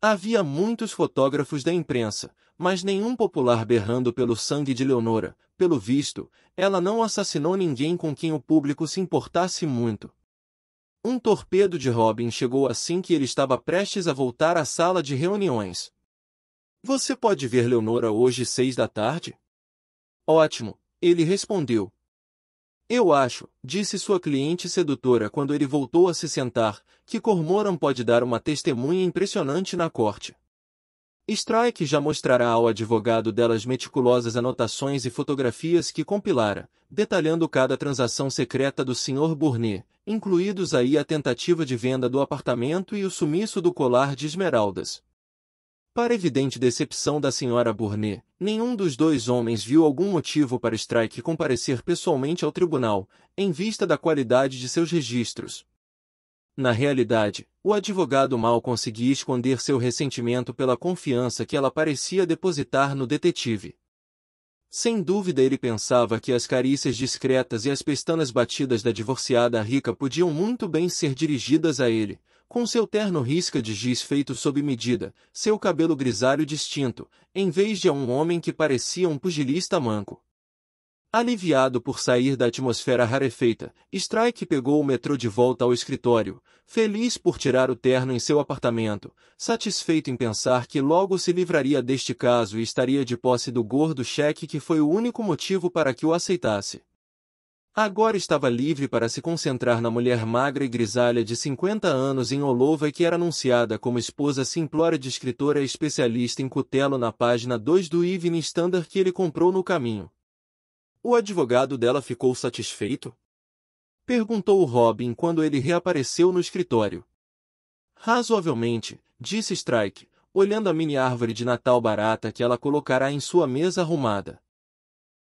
Havia muitos fotógrafos da imprensa, mas nenhum popular berrando pelo sangue de Leonora. Pelo visto, ela não assassinou ninguém com quem o público se importasse muito. Um torpedo de Robin chegou assim que ele estava prestes a voltar à sala de reuniões. Você pode ver Leonora hoje seis da tarde? Ótimo, ele respondeu, eu acho, disse sua cliente sedutora quando ele voltou a se sentar, que Cormoran pode dar uma testemunha impressionante na corte. Strike já mostrará ao advogado delas meticulosas anotações e fotografias que compilara, detalhando cada transação secreta do Sr. Burnet, incluídos aí a tentativa de venda do apartamento e o sumiço do colar de esmeraldas. Para evidente decepção da senhora Burnet, nenhum dos dois homens viu algum motivo para Strike comparecer pessoalmente ao tribunal, em vista da qualidade de seus registros. Na realidade, o advogado mal conseguia esconder seu ressentimento pela confiança que ela parecia depositar no detetive. Sem dúvida ele pensava que as carícias discretas e as pestanas batidas da divorciada rica podiam muito bem ser dirigidas a ele, com seu terno risca de giz feito sob medida, seu cabelo grisalho distinto, em vez de a um homem que parecia um pugilista manco. Aliviado por sair da atmosfera rarefeita, Strike pegou o metrô de volta ao escritório, feliz por tirar o terno em seu apartamento, satisfeito em pensar que logo se livraria deste caso e estaria de posse do gordo cheque que foi o único motivo para que o aceitasse. Agora estava livre para se concentrar na mulher magra e grisalha de 50 anos em Olova e que era anunciada como esposa simplória de escritora especialista em cutelo na página 2 do Evening Standard que ele comprou no caminho. O advogado dela ficou satisfeito? Perguntou Robin quando ele reapareceu no escritório. Razoavelmente, disse Strike, olhando a mini árvore de Natal barata que ela colocará em sua mesa arrumada.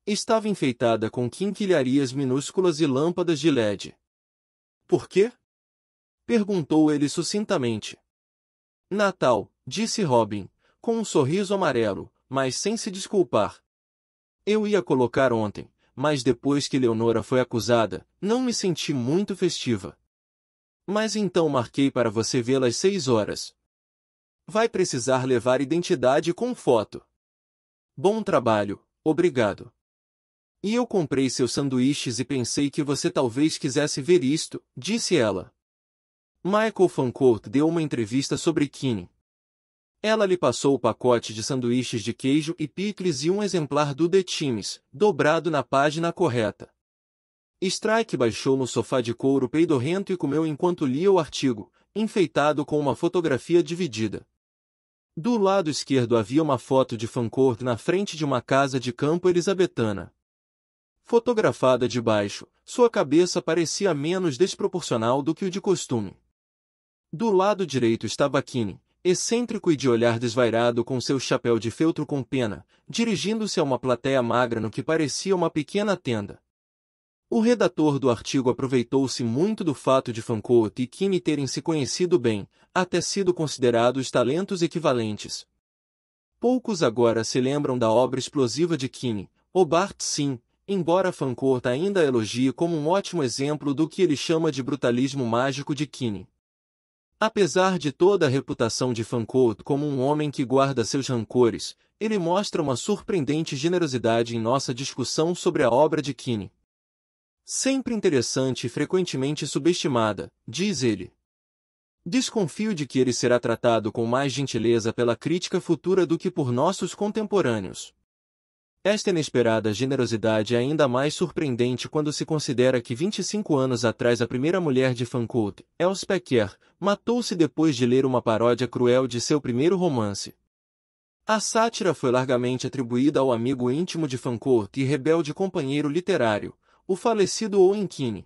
Estava enfeitada com quinquilharias minúsculas e lâmpadas de LED. Por quê? Perguntou ele sucintamente. Natal, disse Robin, com um sorriso amarelo, mas sem se desculpar. Eu ia colocar ontem, mas depois que Leonora foi acusada, não me senti muito festiva. Mas então marquei para você vê-la às seis horas. Vai precisar levar identidade com foto. Bom trabalho, obrigado. E eu comprei seus sanduíches e pensei que você talvez quisesse ver isto, disse ela. Michael Fancourt deu uma entrevista sobre Kine. Ela lhe passou o pacote de sanduíches de queijo e picles e um exemplar do The Times, dobrado na página correta. Strike baixou no sofá de couro peidorrento e comeu enquanto lia o artigo, enfeitado com uma fotografia dividida. Do lado esquerdo havia uma foto de Fancourt na frente de uma casa de campo elisabetana. Fotografada de baixo, sua cabeça parecia menos desproporcional do que o de costume. Do lado direito estava Kine, excêntrico e de olhar desvairado com seu chapéu de feltro com pena, dirigindo-se a uma plateia magra no que parecia uma pequena tenda. O redator do artigo aproveitou-se muito do fato de Fancourt e Kine terem se conhecido bem, até sido considerados talentos equivalentes. Poucos agora se lembram da obra explosiva de Kine, O Bart Sim, embora Fancourt ainda elogie como um ótimo exemplo do que ele chama de brutalismo mágico de Kine. Apesar de toda a reputação de Fancourt como um homem que guarda seus rancores, ele mostra uma surpreendente generosidade em nossa discussão sobre a obra de Kine. Sempre interessante e frequentemente subestimada, diz ele. Desconfio de que ele será tratado com mais gentileza pela crítica futura do que por nossos contemporâneos, esta inesperada generosidade é ainda mais surpreendente quando se considera que 25 anos atrás a primeira mulher de Fancourt, Elspeth Becker, matou-se depois de ler uma paródia cruel de seu primeiro romance. A sátira foi largamente atribuída ao amigo íntimo de Fancourt e rebelde companheiro literário, o falecido Owen Keane.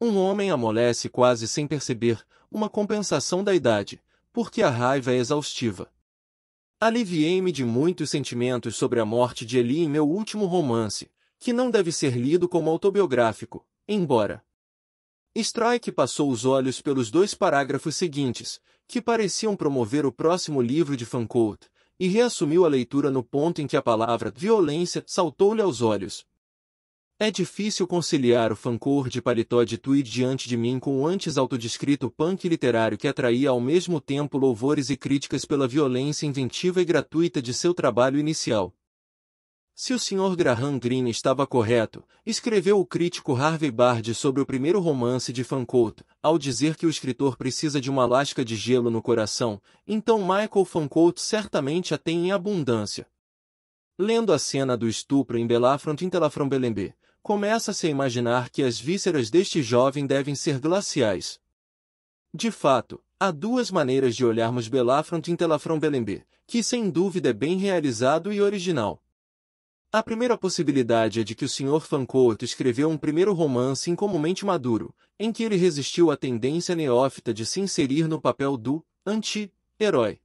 Um homem amolece quase sem perceber uma compensação da idade, porque a raiva é exaustiva. Aliviei-me de muitos sentimentos sobre a morte de Eli em meu último romance, que não deve ser lido como autobiográfico, embora. Strike passou os olhos pelos dois parágrafos seguintes, que pareciam promover o próximo livro de Fancourt, e reassumiu a leitura no ponto em que a palavra violência saltou-lhe aos olhos, é difícil conciliar o fancor de paletó de tweed diante de mim com o antes autodescrito punk literário que atraía ao mesmo tempo louvores e críticas pela violência inventiva e gratuita de seu trabalho inicial. Se o Sr. Graham Greene estava correto, escreveu o crítico Harvey Bard sobre o primeiro romance de Fancourt, ao dizer que o escritor precisa de uma lasca de gelo no coração, então Michael Fancourt certamente a tem em abundância. Lendo a cena do estupro em Belafront em Telaframbelembé, começa-se a imaginar que as vísceras deste jovem devem ser glaciais. De fato, há duas maneiras de olharmos Belafront em Telafron Belembé, que sem dúvida é bem realizado e original. A primeira possibilidade é de que o Sr. Fancourt escreveu um primeiro romance incomumente maduro, em que ele resistiu à tendência neófita de se inserir no papel do anti-herói.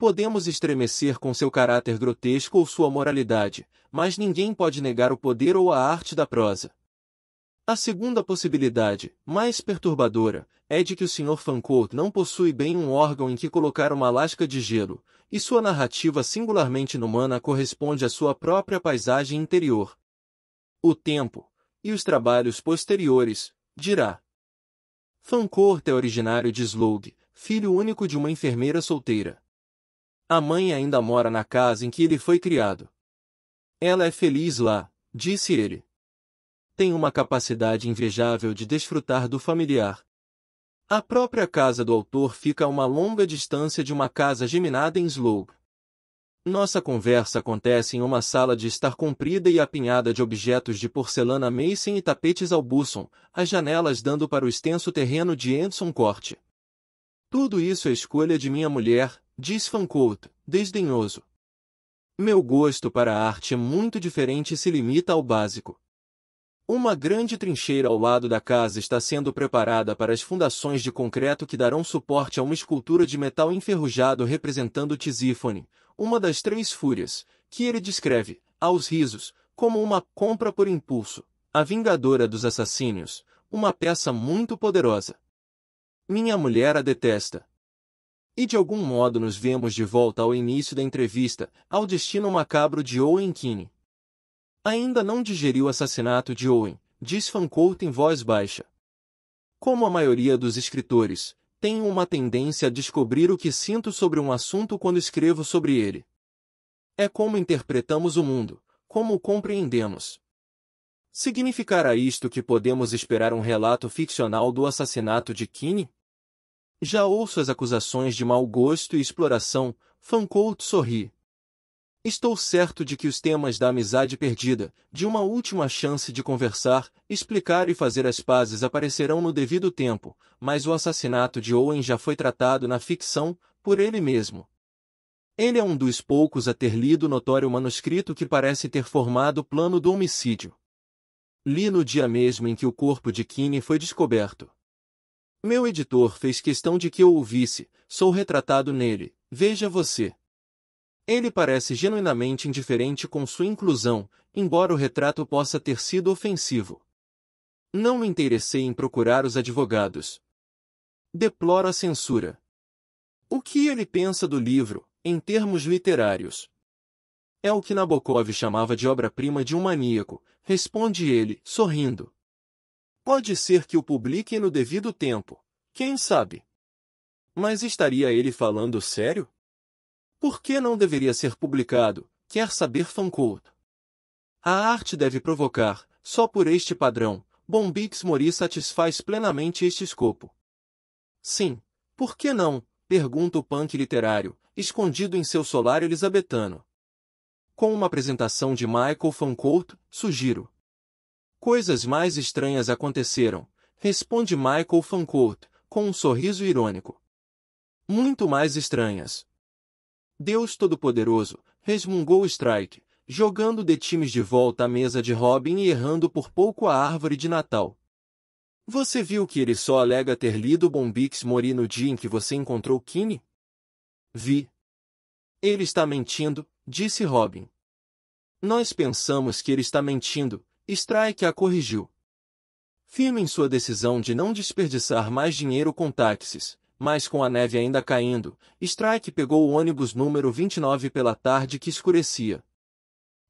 Podemos estremecer com seu caráter grotesco ou sua moralidade, mas ninguém pode negar o poder ou a arte da prosa. A segunda possibilidade, mais perturbadora, é de que o Sr. Fancourt não possui bem um órgão em que colocar uma lasca de gelo, e sua narrativa singularmente inumana corresponde à sua própria paisagem interior. O tempo, e os trabalhos posteriores, dirá. Fancourt é originário de Slough, filho único de uma enfermeira solteira. A mãe ainda mora na casa em que ele foi criado. Ela é feliz lá, disse ele. Tem uma capacidade invejável de desfrutar do familiar. A própria casa do autor fica a uma longa distância de uma casa geminada em Slough. Nossa conversa acontece em uma sala de estar comprida e apinhada de objetos de porcelana Mason e tapetes Albusson, as janelas dando para o extenso terreno de Enson Corte. Tudo isso é escolha de minha mulher, diz Fancourt, desdenhoso. Meu gosto para a arte é muito diferente e se limita ao básico. Uma grande trincheira ao lado da casa está sendo preparada para as fundações de concreto que darão suporte a uma escultura de metal enferrujado representando Tisífone, uma das três fúrias, que ele descreve, aos risos, como uma compra por impulso, a vingadora dos assassínios, uma peça muito poderosa. Minha mulher a detesta, e de algum modo nos vemos de volta ao início da entrevista, ao destino macabro de Owen Keane. Ainda não digeriu o assassinato de Owen, diz Fancourt em voz baixa. Como a maioria dos escritores, tenho uma tendência a descobrir o que sinto sobre um assunto quando escrevo sobre ele. É como interpretamos o mundo, como o compreendemos. Significará isto que podemos esperar um relato ficcional do assassinato de Keane? Já ouço as acusações de mau gosto e exploração, Fancourt sorri. Estou certo de que os temas da amizade perdida, de uma última chance de conversar, explicar e fazer as pazes aparecerão no devido tempo, mas o assassinato de Owen já foi tratado na ficção, por ele mesmo. Ele é um dos poucos a ter lido o notório manuscrito que parece ter formado o plano do homicídio. Li no dia mesmo em que o corpo de Kine foi descoberto. Meu editor fez questão de que eu o visse, sou retratado nele, veja você. Ele parece genuinamente indiferente com sua inclusão, embora o retrato possa ter sido ofensivo. Não me interessei em procurar os advogados. Deploro a censura. O que ele pensa do livro, em termos literários? É o que Nabokov chamava de obra-prima de um maníaco, responde ele, sorrindo. Pode ser que o publique no devido tempo. Quem sabe? Mas estaria ele falando sério? Por que não deveria ser publicado? Quer saber Fancourt? A arte deve provocar, só por este padrão, Bombix Mori satisfaz plenamente este escopo. Sim, por que não? Pergunta o punk literário, escondido em seu solar elisabetano. Com uma apresentação de Michael Fancourt, sugiro. Coisas mais estranhas aconteceram, responde Michael Fancourt, com um sorriso irônico. Muito mais estranhas. Deus Todo-Poderoso, resmungou Strike, jogando de times de volta à mesa de Robin e errando por pouco a árvore de Natal. Você viu que ele só alega ter lido Bombix Mori no dia em que você encontrou Kine? Vi. Ele está mentindo, disse Robin. Nós pensamos que ele está mentindo, Strike a corrigiu. Firme em sua decisão de não desperdiçar mais dinheiro com táxis, mas com a neve ainda caindo, Strike pegou o ônibus número 29 pela tarde que escurecia.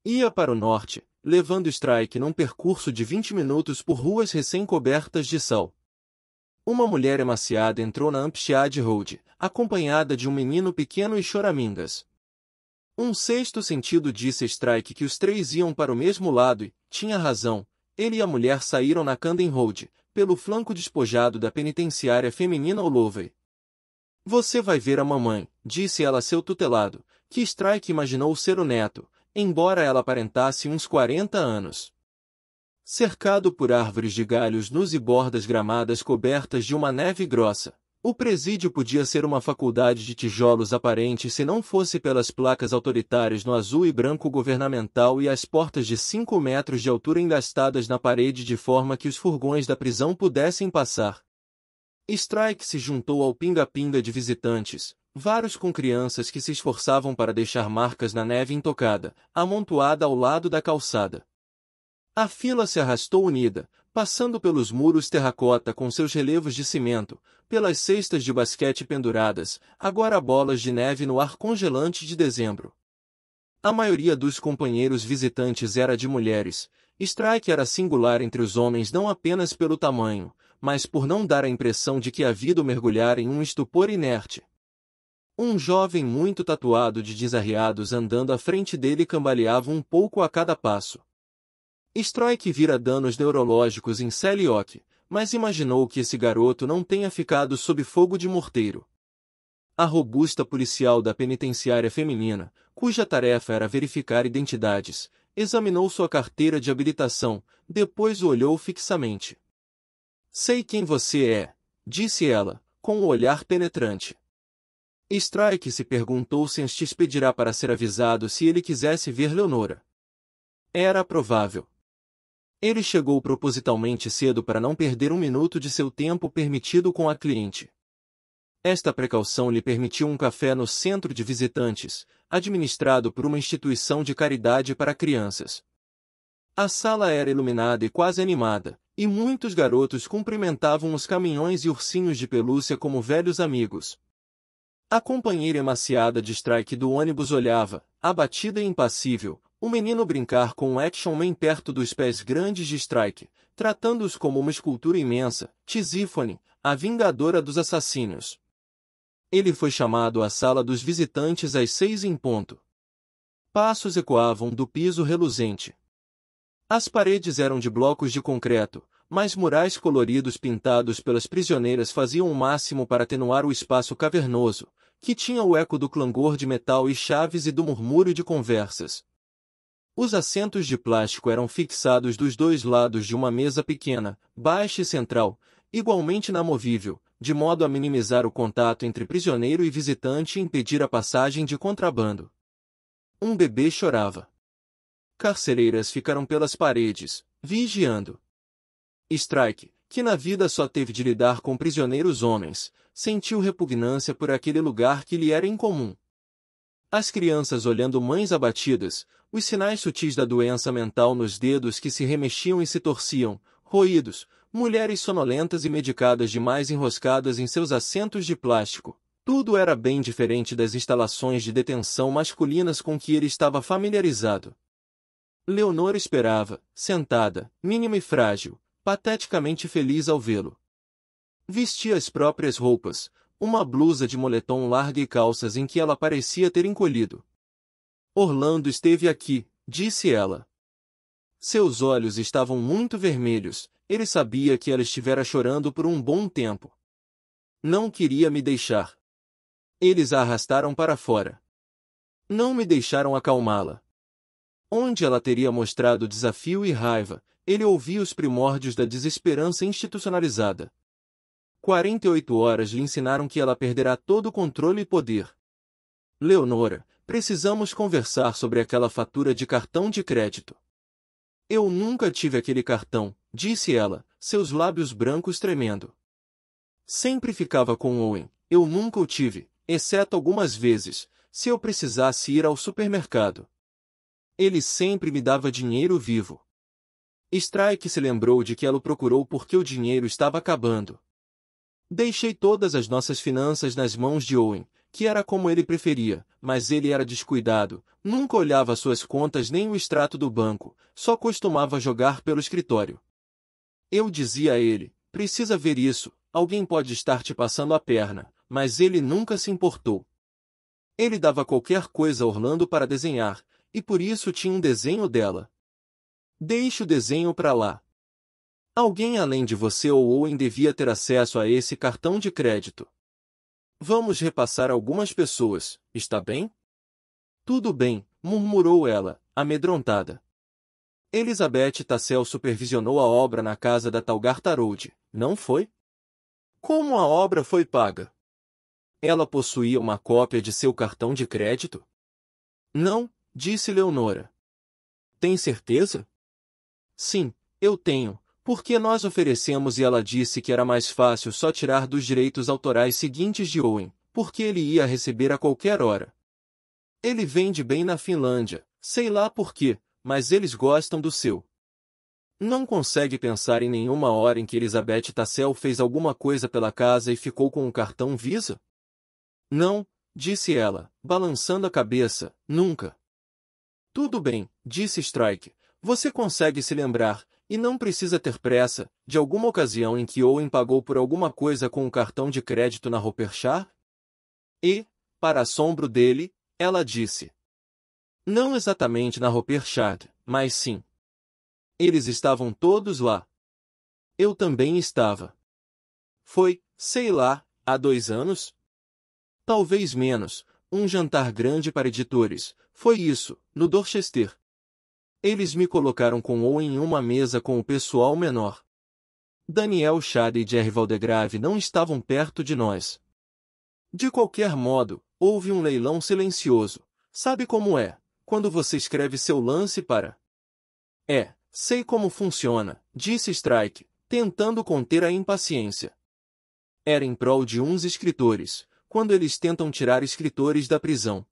Ia para o norte, levando Strike num percurso de 20 minutos por ruas recém-cobertas de sal. Uma mulher emaciada entrou na Ampechiad Road, acompanhada de um menino pequeno e choramingas. Um sexto sentido disse Strike que os três iam para o mesmo lado e, tinha razão, ele e a mulher saíram na Camden Road, pelo flanco despojado da penitenciária feminina Olovey. Você vai ver a mamãe, disse ela a seu tutelado, que Strike imaginou ser o neto, embora ela aparentasse uns 40 anos. Cercado por árvores de galhos nus e bordas gramadas cobertas de uma neve grossa, o presídio podia ser uma faculdade de tijolos aparente se não fosse pelas placas autoritárias no azul e branco governamental e as portas de 5 metros de altura engastadas na parede de forma que os furgões da prisão pudessem passar. Strike se juntou ao pinga-pinga de visitantes, vários com crianças que se esforçavam para deixar marcas na neve intocada, amontoada ao lado da calçada. A fila se arrastou unida, passando pelos muros terracota com seus relevos de cimento, pelas cestas de basquete penduradas, agora bolas de neve no ar congelante de dezembro. A maioria dos companheiros visitantes era de mulheres. Strike era singular entre os homens não apenas pelo tamanho, mas por não dar a impressão de que havia de mergulhar em um estupor inerte. Um jovem muito tatuado de desarriados andando à frente dele cambaleava um pouco a cada passo. Stroik vira danos neurológicos em Seliock, mas imaginou que esse garoto não tenha ficado sob fogo de morteiro. A robusta policial da penitenciária feminina, cuja tarefa era verificar identidades, examinou sua carteira de habilitação, depois o olhou fixamente. Sei quem você é, disse ela, com um olhar penetrante. Strike se perguntou se Anstice pedirá para ser avisado se ele quisesse ver Leonora. Era provável. Ele chegou propositalmente cedo para não perder um minuto de seu tempo permitido com a cliente. Esta precaução lhe permitiu um café no centro de visitantes, administrado por uma instituição de caridade para crianças. A sala era iluminada e quase animada, e muitos garotos cumprimentavam os caminhões e ursinhos de pelúcia como velhos amigos. A companheira emaciada de strike do ônibus olhava, abatida e impassível, o menino brincar com um action man perto dos pés grandes de Strike, tratando-os como uma escultura imensa, Tisífone, a vingadora dos assassinos. Ele foi chamado à sala dos visitantes às seis em ponto. Passos ecoavam do piso reluzente. As paredes eram de blocos de concreto, mas murais coloridos pintados pelas prisioneiras faziam o máximo para atenuar o espaço cavernoso, que tinha o eco do clangor de metal e chaves e do murmúrio de conversas. Os assentos de plástico eram fixados dos dois lados de uma mesa pequena, baixa e central, igualmente inamovível, de modo a minimizar o contato entre prisioneiro e visitante e impedir a passagem de contrabando. Um bebê chorava. Carcereiras ficaram pelas paredes, vigiando. Strike, que na vida só teve de lidar com prisioneiros homens, sentiu repugnância por aquele lugar que lhe era incomum. As crianças olhando mães abatidas, os sinais sutis da doença mental nos dedos que se remexiam e se torciam, roídos, mulheres sonolentas e medicadas demais enroscadas em seus assentos de plástico. Tudo era bem diferente das instalações de detenção masculinas com que ele estava familiarizado. Leonor esperava, sentada, mínima e frágil, pateticamente feliz ao vê-lo. Vestia as próprias roupas, uma blusa de moletom larga e calças em que ela parecia ter encolhido. Orlando esteve aqui, disse ela. Seus olhos estavam muito vermelhos, ele sabia que ela estivera chorando por um bom tempo. Não queria me deixar. Eles a arrastaram para fora. Não me deixaram acalmá-la. Onde ela teria mostrado desafio e raiva, ele ouvia os primórdios da desesperança institucionalizada. 48 horas lhe ensinaram que ela perderá todo o controle e poder. Leonora, precisamos conversar sobre aquela fatura de cartão de crédito. Eu nunca tive aquele cartão, disse ela, seus lábios brancos tremendo. Sempre ficava com Owen, eu nunca o tive, exceto algumas vezes, se eu precisasse ir ao supermercado. Ele sempre me dava dinheiro vivo. Strike se lembrou de que ela o procurou porque o dinheiro estava acabando. Deixei todas as nossas finanças nas mãos de Owen, que era como ele preferia, mas ele era descuidado, nunca olhava suas contas nem o extrato do banco, só costumava jogar pelo escritório. Eu dizia a ele: precisa ver isso, alguém pode estar te passando a perna, mas ele nunca se importou. Ele dava qualquer coisa a Orlando para desenhar, e por isso tinha um desenho dela. Deixe o desenho para lá, Alguém além de você ou Owen devia ter acesso a esse cartão de crédito. Vamos repassar algumas pessoas, está bem? Tudo bem, murmurou ela, amedrontada. Elizabeth Tassel supervisionou a obra na casa da tal Road, não foi? Como a obra foi paga? Ela possuía uma cópia de seu cartão de crédito? Não, disse Leonora. Tem certeza? Sim, eu tenho, porque nós oferecemos e ela disse que era mais fácil só tirar dos direitos autorais seguintes de Owen, porque ele ia receber a qualquer hora. Ele vende bem na Finlândia, sei lá por quê, mas eles gostam do seu. Não consegue pensar em nenhuma hora em que Elizabeth Tassel fez alguma coisa pela casa e ficou com um cartão Visa? Não, disse ela, balançando a cabeça, nunca. Tudo bem, disse Strike. Você consegue se lembrar, e não precisa ter pressa, de alguma ocasião em que Owen pagou por alguma coisa com um cartão de crédito na Roperchar? E, para assombro dele, ela disse. Não exatamente na Roperchard, mas sim. Eles estavam todos lá. Eu também estava. Foi, sei lá, há dois anos? Talvez menos, um jantar grande para editores, foi isso, no Dorchester, eles me colocaram com ou em uma mesa com o pessoal menor. Daniel Chad e Jerry Valdegrave não estavam perto de nós. De qualquer modo, houve um leilão silencioso. Sabe como é, quando você escreve seu lance para... É, sei como funciona, disse Strike, tentando conter a impaciência. Era em prol de uns escritores, quando eles tentam tirar escritores da prisão,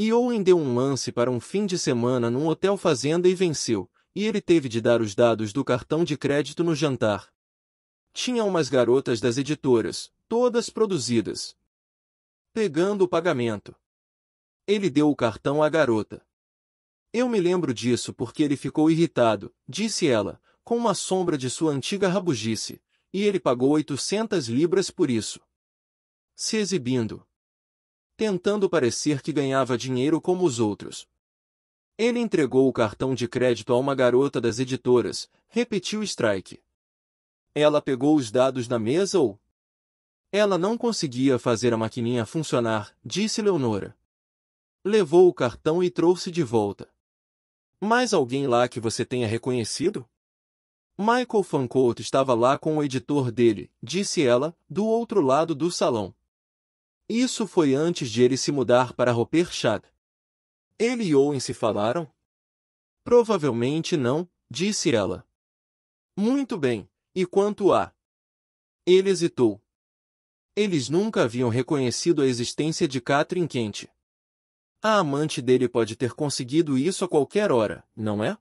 e Owen deu um lance para um fim de semana num hotel fazenda e venceu, e ele teve de dar os dados do cartão de crédito no jantar. Tinha umas garotas das editoras, todas produzidas. Pegando o pagamento. Ele deu o cartão à garota. Eu me lembro disso porque ele ficou irritado, disse ela, com uma sombra de sua antiga rabugice, e ele pagou 800 libras por isso. Se exibindo tentando parecer que ganhava dinheiro como os outros. Ele entregou o cartão de crédito a uma garota das editoras, repetiu strike. Ela pegou os dados na mesa ou? Ela não conseguia fazer a maquininha funcionar, disse Leonora. Levou o cartão e trouxe de volta. Mais alguém lá que você tenha reconhecido? Michael Fancourt estava lá com o editor dele, disse ela, do outro lado do salão. Isso foi antes de ele se mudar para Roper Chad. Ele e Owen se falaram? Provavelmente não, disse ela. Muito bem, e quanto a? Ele hesitou. Eles nunca haviam reconhecido a existência de Catherine Quente. A amante dele pode ter conseguido isso a qualquer hora, não é?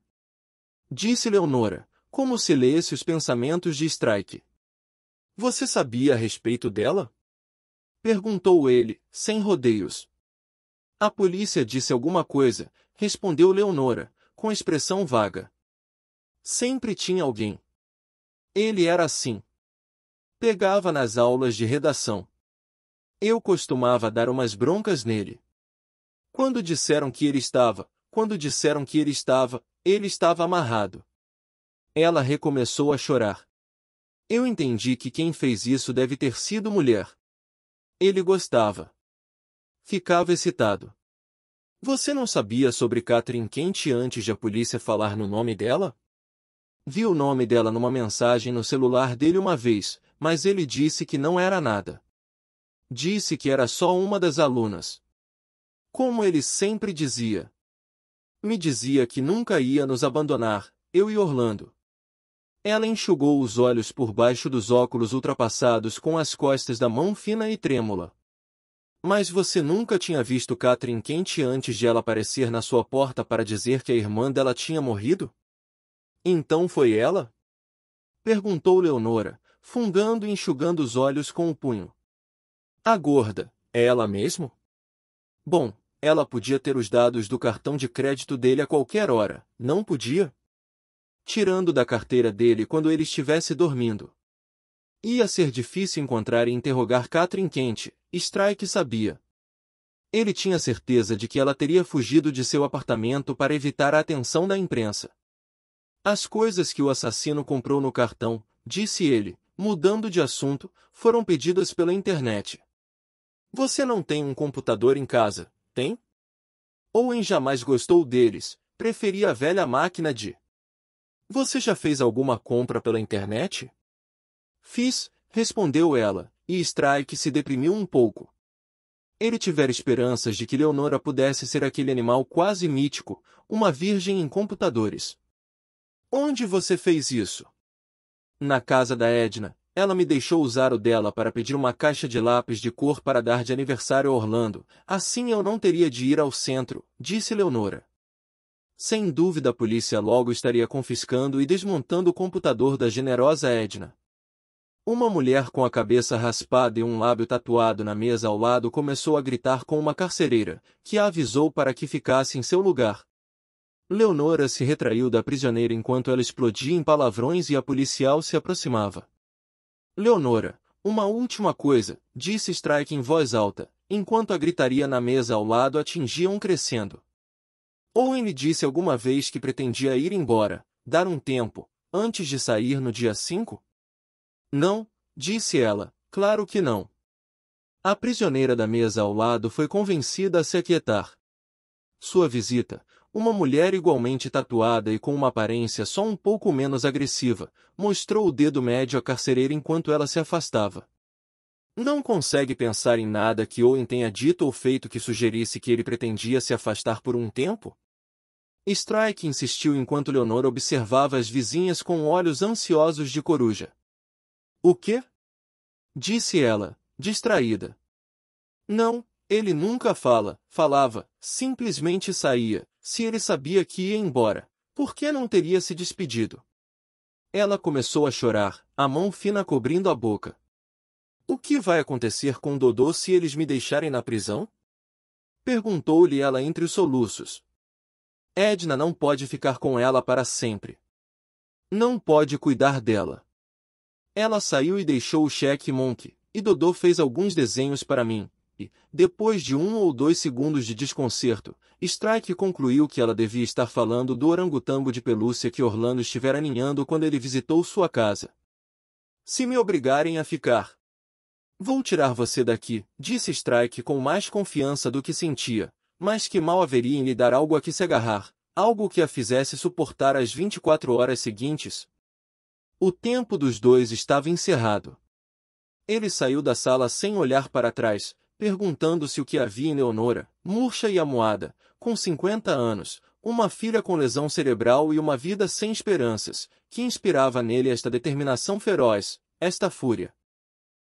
Disse Leonora, como se lesse os pensamentos de Strike. Você sabia a respeito dela? Perguntou ele, sem rodeios. A polícia disse alguma coisa, respondeu Leonora, com expressão vaga. Sempre tinha alguém. Ele era assim. Pegava nas aulas de redação. Eu costumava dar umas broncas nele. Quando disseram que ele estava, quando disseram que ele estava, ele estava amarrado. Ela recomeçou a chorar. Eu entendi que quem fez isso deve ter sido mulher. Ele gostava. Ficava excitado. Você não sabia sobre Catherine Quente antes de a polícia falar no nome dela? Vi o nome dela numa mensagem no celular dele uma vez, mas ele disse que não era nada. Disse que era só uma das alunas. Como ele sempre dizia. Me dizia que nunca ia nos abandonar, eu e Orlando. Ela enxugou os olhos por baixo dos óculos ultrapassados com as costas da mão fina e trêmula. Mas você nunca tinha visto Catherine quente antes de ela aparecer na sua porta para dizer que a irmã dela tinha morrido? Então foi ela? Perguntou Leonora, fungando e enxugando os olhos com o punho. A gorda, é ela mesmo? Bom, ela podia ter os dados do cartão de crédito dele a qualquer hora, não podia? tirando da carteira dele quando ele estivesse dormindo. Ia ser difícil encontrar e interrogar Catherine Kent, Strike sabia. Ele tinha certeza de que ela teria fugido de seu apartamento para evitar a atenção da imprensa. As coisas que o assassino comprou no cartão, disse ele, mudando de assunto, foram pedidas pela internet. Você não tem um computador em casa, tem? Owen jamais gostou deles, preferia a velha máquina de você já fez alguma compra pela internet? Fiz, respondeu ela, e Strike se deprimiu um pouco. Ele tivera esperanças de que Leonora pudesse ser aquele animal quase mítico, uma virgem em computadores. Onde você fez isso? Na casa da Edna, ela me deixou usar o dela para pedir uma caixa de lápis de cor para dar de aniversário a Orlando, assim eu não teria de ir ao centro, disse Leonora. Sem dúvida a polícia logo estaria confiscando e desmontando o computador da generosa Edna. Uma mulher com a cabeça raspada e um lábio tatuado na mesa ao lado começou a gritar com uma carcereira, que a avisou para que ficasse em seu lugar. Leonora se retraiu da prisioneira enquanto ela explodia em palavrões e a policial se aproximava. Leonora, uma última coisa, disse Strike em voz alta, enquanto a gritaria na mesa ao lado atingia um crescendo. Owen lhe disse alguma vez que pretendia ir embora, dar um tempo, antes de sair no dia 5? Não, disse ela, claro que não. A prisioneira da mesa ao lado foi convencida a se aquietar. Sua visita, uma mulher igualmente tatuada e com uma aparência só um pouco menos agressiva, mostrou o dedo médio à carcereira enquanto ela se afastava. Não consegue pensar em nada que Owen tenha dito ou feito que sugerisse que ele pretendia se afastar por um tempo? Strike insistiu enquanto Leonor observava as vizinhas com olhos ansiosos de coruja. O quê? Disse ela, distraída. Não, ele nunca fala, falava, simplesmente saía, se ele sabia que ia embora. Por que não teria se despedido? Ela começou a chorar, a mão fina cobrindo a boca. O que vai acontecer com Dodô se eles me deixarem na prisão? Perguntou-lhe ela entre os soluços, Edna não pode ficar com ela para sempre. Não pode cuidar dela. Ela saiu e deixou o cheque Monk, e Dodô fez alguns desenhos para mim, e, depois de um ou dois segundos de desconcerto, Strike concluiu que ela devia estar falando do orangotango de pelúcia que Orlando estivera ninhando quando ele visitou sua casa. Se me obrigarem a ficar. Vou tirar você daqui, disse Strike com mais confiança do que sentia. Mas que mal haveria em lhe dar algo a que se agarrar, algo que a fizesse suportar as 24 horas seguintes? O tempo dos dois estava encerrado. Ele saiu da sala sem olhar para trás, perguntando-se o que havia em Leonora, murcha e amuada, com 50 anos, uma filha com lesão cerebral e uma vida sem esperanças, que inspirava nele esta determinação feroz, esta fúria.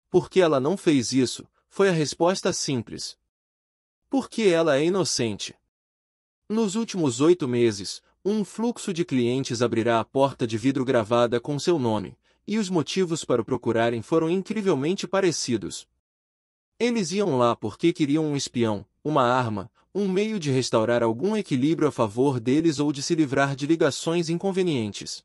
Por que ela não fez isso? Foi a resposta simples porque ela é inocente. Nos últimos oito meses, um fluxo de clientes abrirá a porta de vidro gravada com seu nome, e os motivos para o procurarem foram incrivelmente parecidos. Eles iam lá porque queriam um espião, uma arma, um meio de restaurar algum equilíbrio a favor deles ou de se livrar de ligações inconvenientes.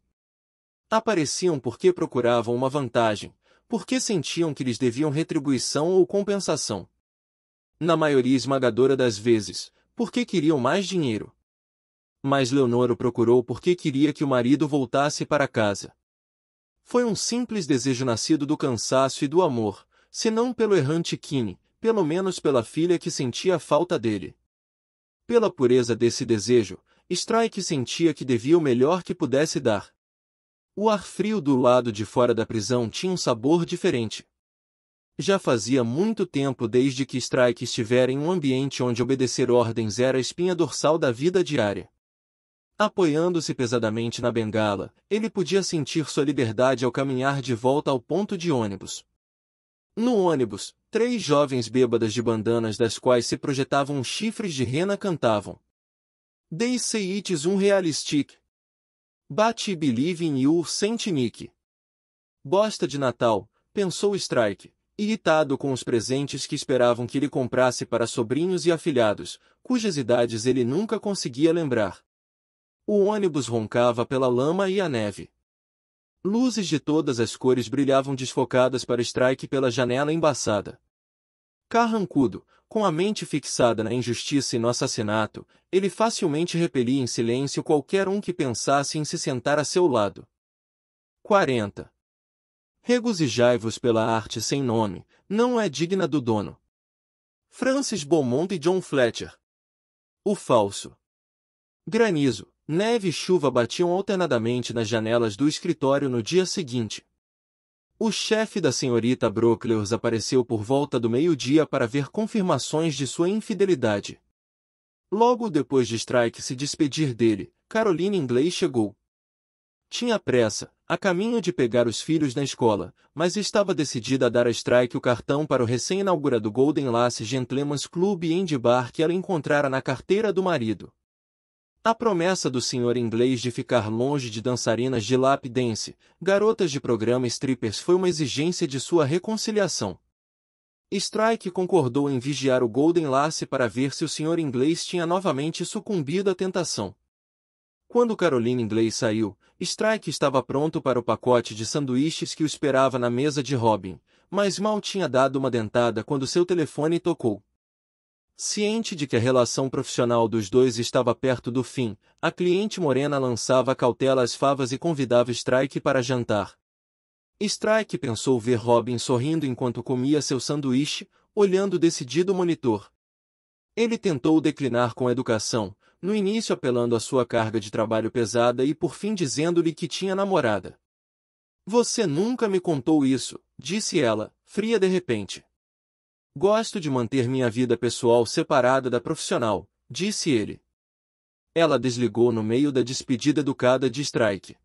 Apareciam porque procuravam uma vantagem, porque sentiam que lhes deviam retribuição ou compensação na maioria esmagadora das vezes, porque queriam mais dinheiro. Mas Leonor o procurou porque queria que o marido voltasse para casa. Foi um simples desejo nascido do cansaço e do amor, se não pelo errante Kine, pelo menos pela filha que sentia a falta dele. Pela pureza desse desejo, Strike sentia que devia o melhor que pudesse dar. O ar frio do lado de fora da prisão tinha um sabor diferente. Já fazia muito tempo desde que Strike estivera em um ambiente onde obedecer ordens era a espinha dorsal da vida diária. Apoiando-se pesadamente na bengala, ele podia sentir sua liberdade ao caminhar de volta ao ponto de ônibus. No ônibus, três jovens bêbadas de bandanas das quais se projetavam chifres de rena cantavam. They say it's is unrealistic. Bate believe in you Nick. Bosta de Natal, pensou Strike irritado com os presentes que esperavam que lhe comprasse para sobrinhos e afilhados, cujas idades ele nunca conseguia lembrar. O ônibus roncava pela lama e a neve. Luzes de todas as cores brilhavam desfocadas para Strike pela janela embaçada. Carrancudo, com a mente fixada na injustiça e no assassinato, ele facilmente repelia em silêncio qualquer um que pensasse em se sentar a seu lado. 40. Regozijai-vos pela arte sem nome, não é digna do dono. Francis Beaumont e John Fletcher. O falso. Granizo, neve e chuva batiam alternadamente nas janelas do escritório no dia seguinte. O chefe da senhorita Brooklers apareceu por volta do meio-dia para ver confirmações de sua infidelidade. Logo depois de Strike se despedir dele, Caroline Inglês chegou. Tinha pressa, a caminho de pegar os filhos na escola, mas estava decidida a dar a Strike o cartão para o recém-inaugurado Golden Lace Gentleman's Club e Bar que ela encontrara na carteira do marido. A promessa do senhor inglês de ficar longe de dançarinas de lap dance, garotas de programa strippers foi uma exigência de sua reconciliação. Strike concordou em vigiar o Golden Lace para ver se o senhor inglês tinha novamente sucumbido à tentação. Quando Caroline Inglês saiu, Strike estava pronto para o pacote de sanduíches que o esperava na mesa de Robin, mas mal tinha dado uma dentada quando seu telefone tocou. Ciente de que a relação profissional dos dois estava perto do fim, a cliente morena lançava cautela às favas e convidava Strike para jantar. Strike pensou ver Robin sorrindo enquanto comia seu sanduíche, olhando decidido o monitor. Ele tentou declinar com educação, no início apelando à sua carga de trabalho pesada e por fim dizendo-lhe que tinha namorada. Você nunca me contou isso, disse ela, fria de repente. Gosto de manter minha vida pessoal separada da profissional, disse ele. Ela desligou no meio da despedida educada de Strike.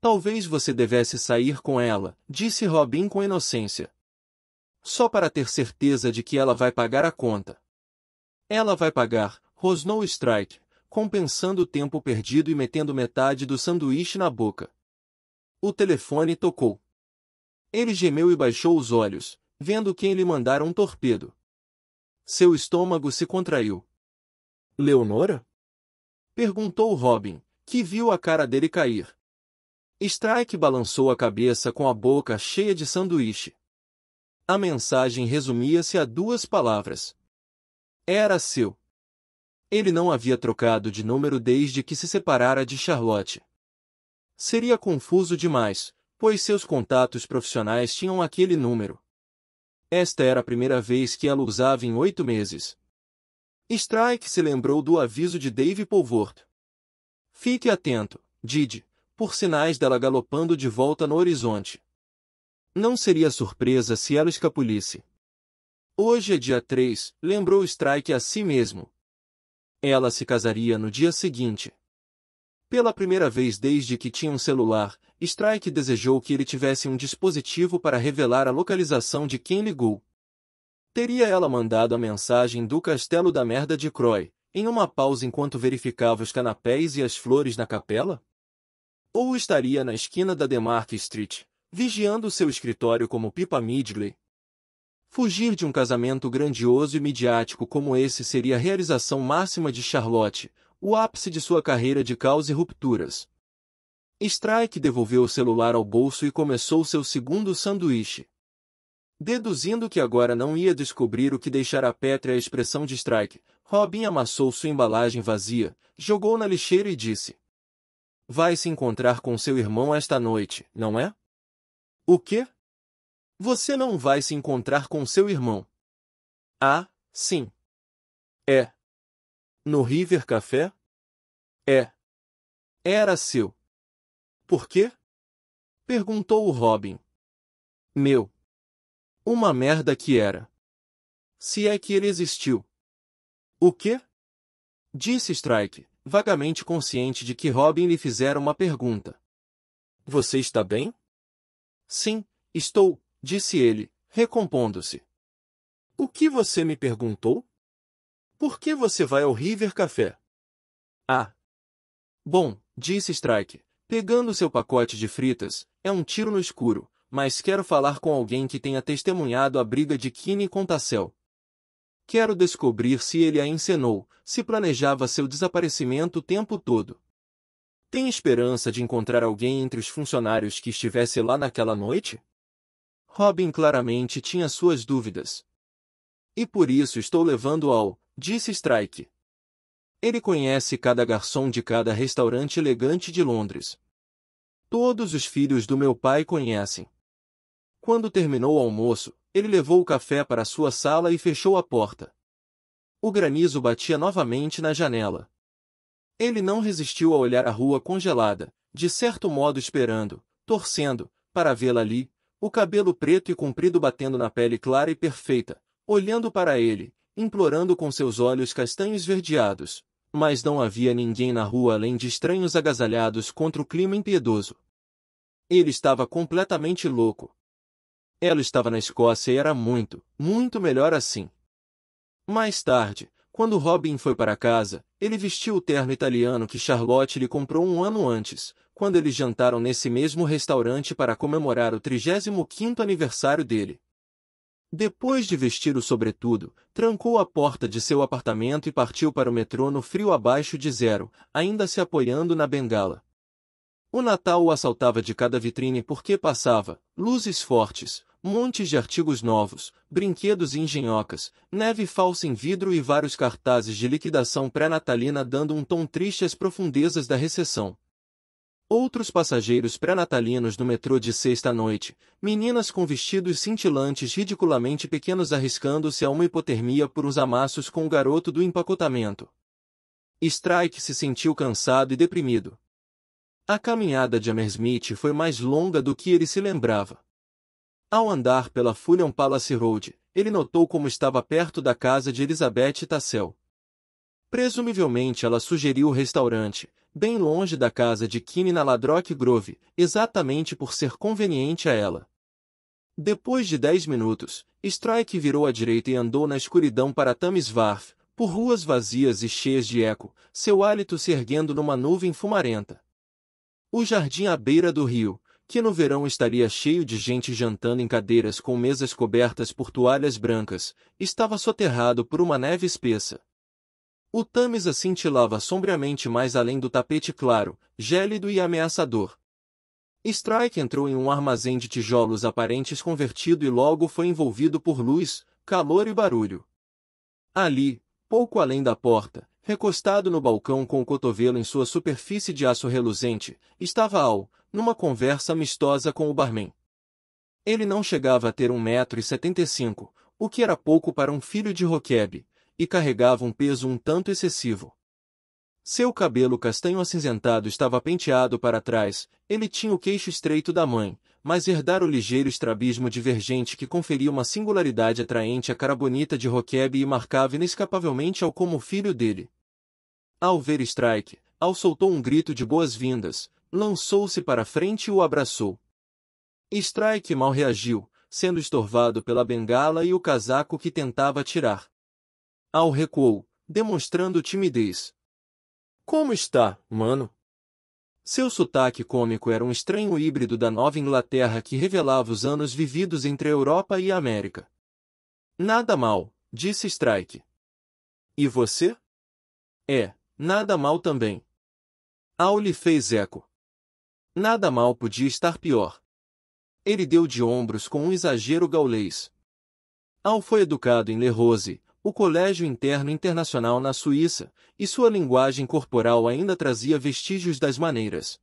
Talvez você devesse sair com ela, disse Robin com inocência. Só para ter certeza de que ela vai pagar a conta. Ela vai pagar, Rosnou Strike, compensando o tempo perdido e metendo metade do sanduíche na boca. O telefone tocou. Ele gemeu e baixou os olhos, vendo quem lhe mandara um torpedo. Seu estômago se contraiu. Leonora? Perguntou Robin, que viu a cara dele cair. Strike balançou a cabeça com a boca cheia de sanduíche. A mensagem resumia-se a duas palavras. Era seu. Ele não havia trocado de número desde que se separara de Charlotte. Seria confuso demais, pois seus contatos profissionais tinham aquele número. Esta era a primeira vez que ela usava em oito meses. Strike se lembrou do aviso de Dave Polvort. Fique atento, Didi, por sinais dela galopando de volta no horizonte. Não seria surpresa se ela escapulisse. Hoje é dia 3, lembrou Strike a si mesmo, ela se casaria no dia seguinte. Pela primeira vez desde que tinha um celular, Strike desejou que ele tivesse um dispositivo para revelar a localização de quem ligou. Teria ela mandado a mensagem do castelo da merda de Croy, em uma pausa enquanto verificava os canapés e as flores na capela? Ou estaria na esquina da Demark Street, vigiando seu escritório como Pipa Midley, Fugir de um casamento grandioso e midiático como esse seria a realização máxima de Charlotte, o ápice de sua carreira de caos e rupturas. Strike devolveu o celular ao bolso e começou seu segundo sanduíche. Deduzindo que agora não ia descobrir o que deixara Petra a expressão de Strike, Robin amassou sua embalagem vazia, jogou na lixeira e disse: Vai se encontrar com seu irmão esta noite, não é? O quê? Você não vai se encontrar com seu irmão. Ah, sim. É. No River Café? É. Era seu. Por quê? Perguntou o Robin. Meu. Uma merda que era. Se é que ele existiu. O quê? Disse Strike, vagamente consciente de que Robin lhe fizera uma pergunta. Você está bem? Sim, estou, disse ele, recompondo-se. O que você me perguntou? Por que você vai ao River Café? Ah. Bom, disse Strike, pegando seu pacote de fritas, é um tiro no escuro, mas quero falar com alguém que tenha testemunhado a briga de Kine com Tassel. Quero descobrir se ele a encenou, se planejava seu desaparecimento o tempo todo. Tem esperança de encontrar alguém entre os funcionários que estivesse lá naquela noite? Robin claramente tinha suas dúvidas. E por isso estou levando ao, disse Strike. Ele conhece cada garçom de cada restaurante elegante de Londres. Todos os filhos do meu pai conhecem. Quando terminou o almoço, ele levou o café para sua sala e fechou a porta. O granizo batia novamente na janela. Ele não resistiu a olhar a rua congelada, de certo modo esperando, torcendo, para vê-la ali, o cabelo preto e comprido batendo na pele clara e perfeita, olhando para ele, implorando com seus olhos castanhos verdeados. Mas não havia ninguém na rua além de estranhos agasalhados contra o clima impiedoso. Ele estava completamente louco. Ela estava na Escócia e era muito, muito melhor assim. Mais tarde, quando Robin foi para casa, ele vestiu o terno italiano que Charlotte lhe comprou um ano antes, quando eles jantaram nesse mesmo restaurante para comemorar o 35º aniversário dele. Depois de vestir o sobretudo, trancou a porta de seu apartamento e partiu para o metrô no frio abaixo de zero, ainda se apoiando na bengala. O Natal o assaltava de cada vitrine porque passava, luzes fortes, montes de artigos novos, brinquedos e engenhocas, neve falsa em vidro e vários cartazes de liquidação pré-natalina dando um tom triste às profundezas da recessão. Outros passageiros pré-natalinos no metrô de sexta-noite, meninas com vestidos cintilantes ridiculamente pequenos arriscando-se a uma hipotermia por uns amassos com o garoto do empacotamento. Strike se sentiu cansado e deprimido. A caminhada de Amersmith foi mais longa do que ele se lembrava. Ao andar pela Fulham Palace Road, ele notou como estava perto da casa de Elizabeth Tassel. Presumivelmente ela sugeriu o restaurante, bem longe da casa de Kinney na Ladrock Grove, exatamente por ser conveniente a ela. Depois de dez minutos, Strike virou à direita e andou na escuridão para Thames Wharf, por ruas vazias e cheias de eco, seu hálito se erguendo numa nuvem fumarenta. O jardim à beira do rio, que no verão estaria cheio de gente jantando em cadeiras com mesas cobertas por toalhas brancas, estava soterrado por uma neve espessa. O Tamisa assim cintilava sombriamente mais além do tapete claro, gélido e ameaçador. Strike entrou em um armazém de tijolos aparentes convertido e logo foi envolvido por luz, calor e barulho. Ali, pouco além da porta, recostado no balcão com o cotovelo em sua superfície de aço reluzente, estava Al, numa conversa amistosa com o barman. Ele não chegava a ter 1,75m, o que era pouco para um filho de Roqueb, e carregava um peso um tanto excessivo. Seu cabelo castanho acinzentado estava penteado para trás, ele tinha o queixo estreito da mãe, mas herdara o ligeiro estrabismo divergente que conferia uma singularidade atraente à cara bonita de Roqueb e marcava inescapavelmente ao como filho dele. Ao ver Strike, Al soltou um grito de boas-vindas, lançou-se para frente e o abraçou. Strike mal reagiu, sendo estorvado pela bengala e o casaco que tentava tirar. Al recuou, demonstrando timidez. Como está, mano? Seu sotaque cômico era um estranho híbrido da Nova Inglaterra que revelava os anos vividos entre a Europa e a América. Nada mal, disse Strike. E você? É, nada mal também. Al lhe fez eco. Nada mal podia estar pior. Ele deu de ombros com um exagero gaulês. Al foi educado em Le Rose, o colégio interno internacional na Suíça, e sua linguagem corporal ainda trazia vestígios das maneiras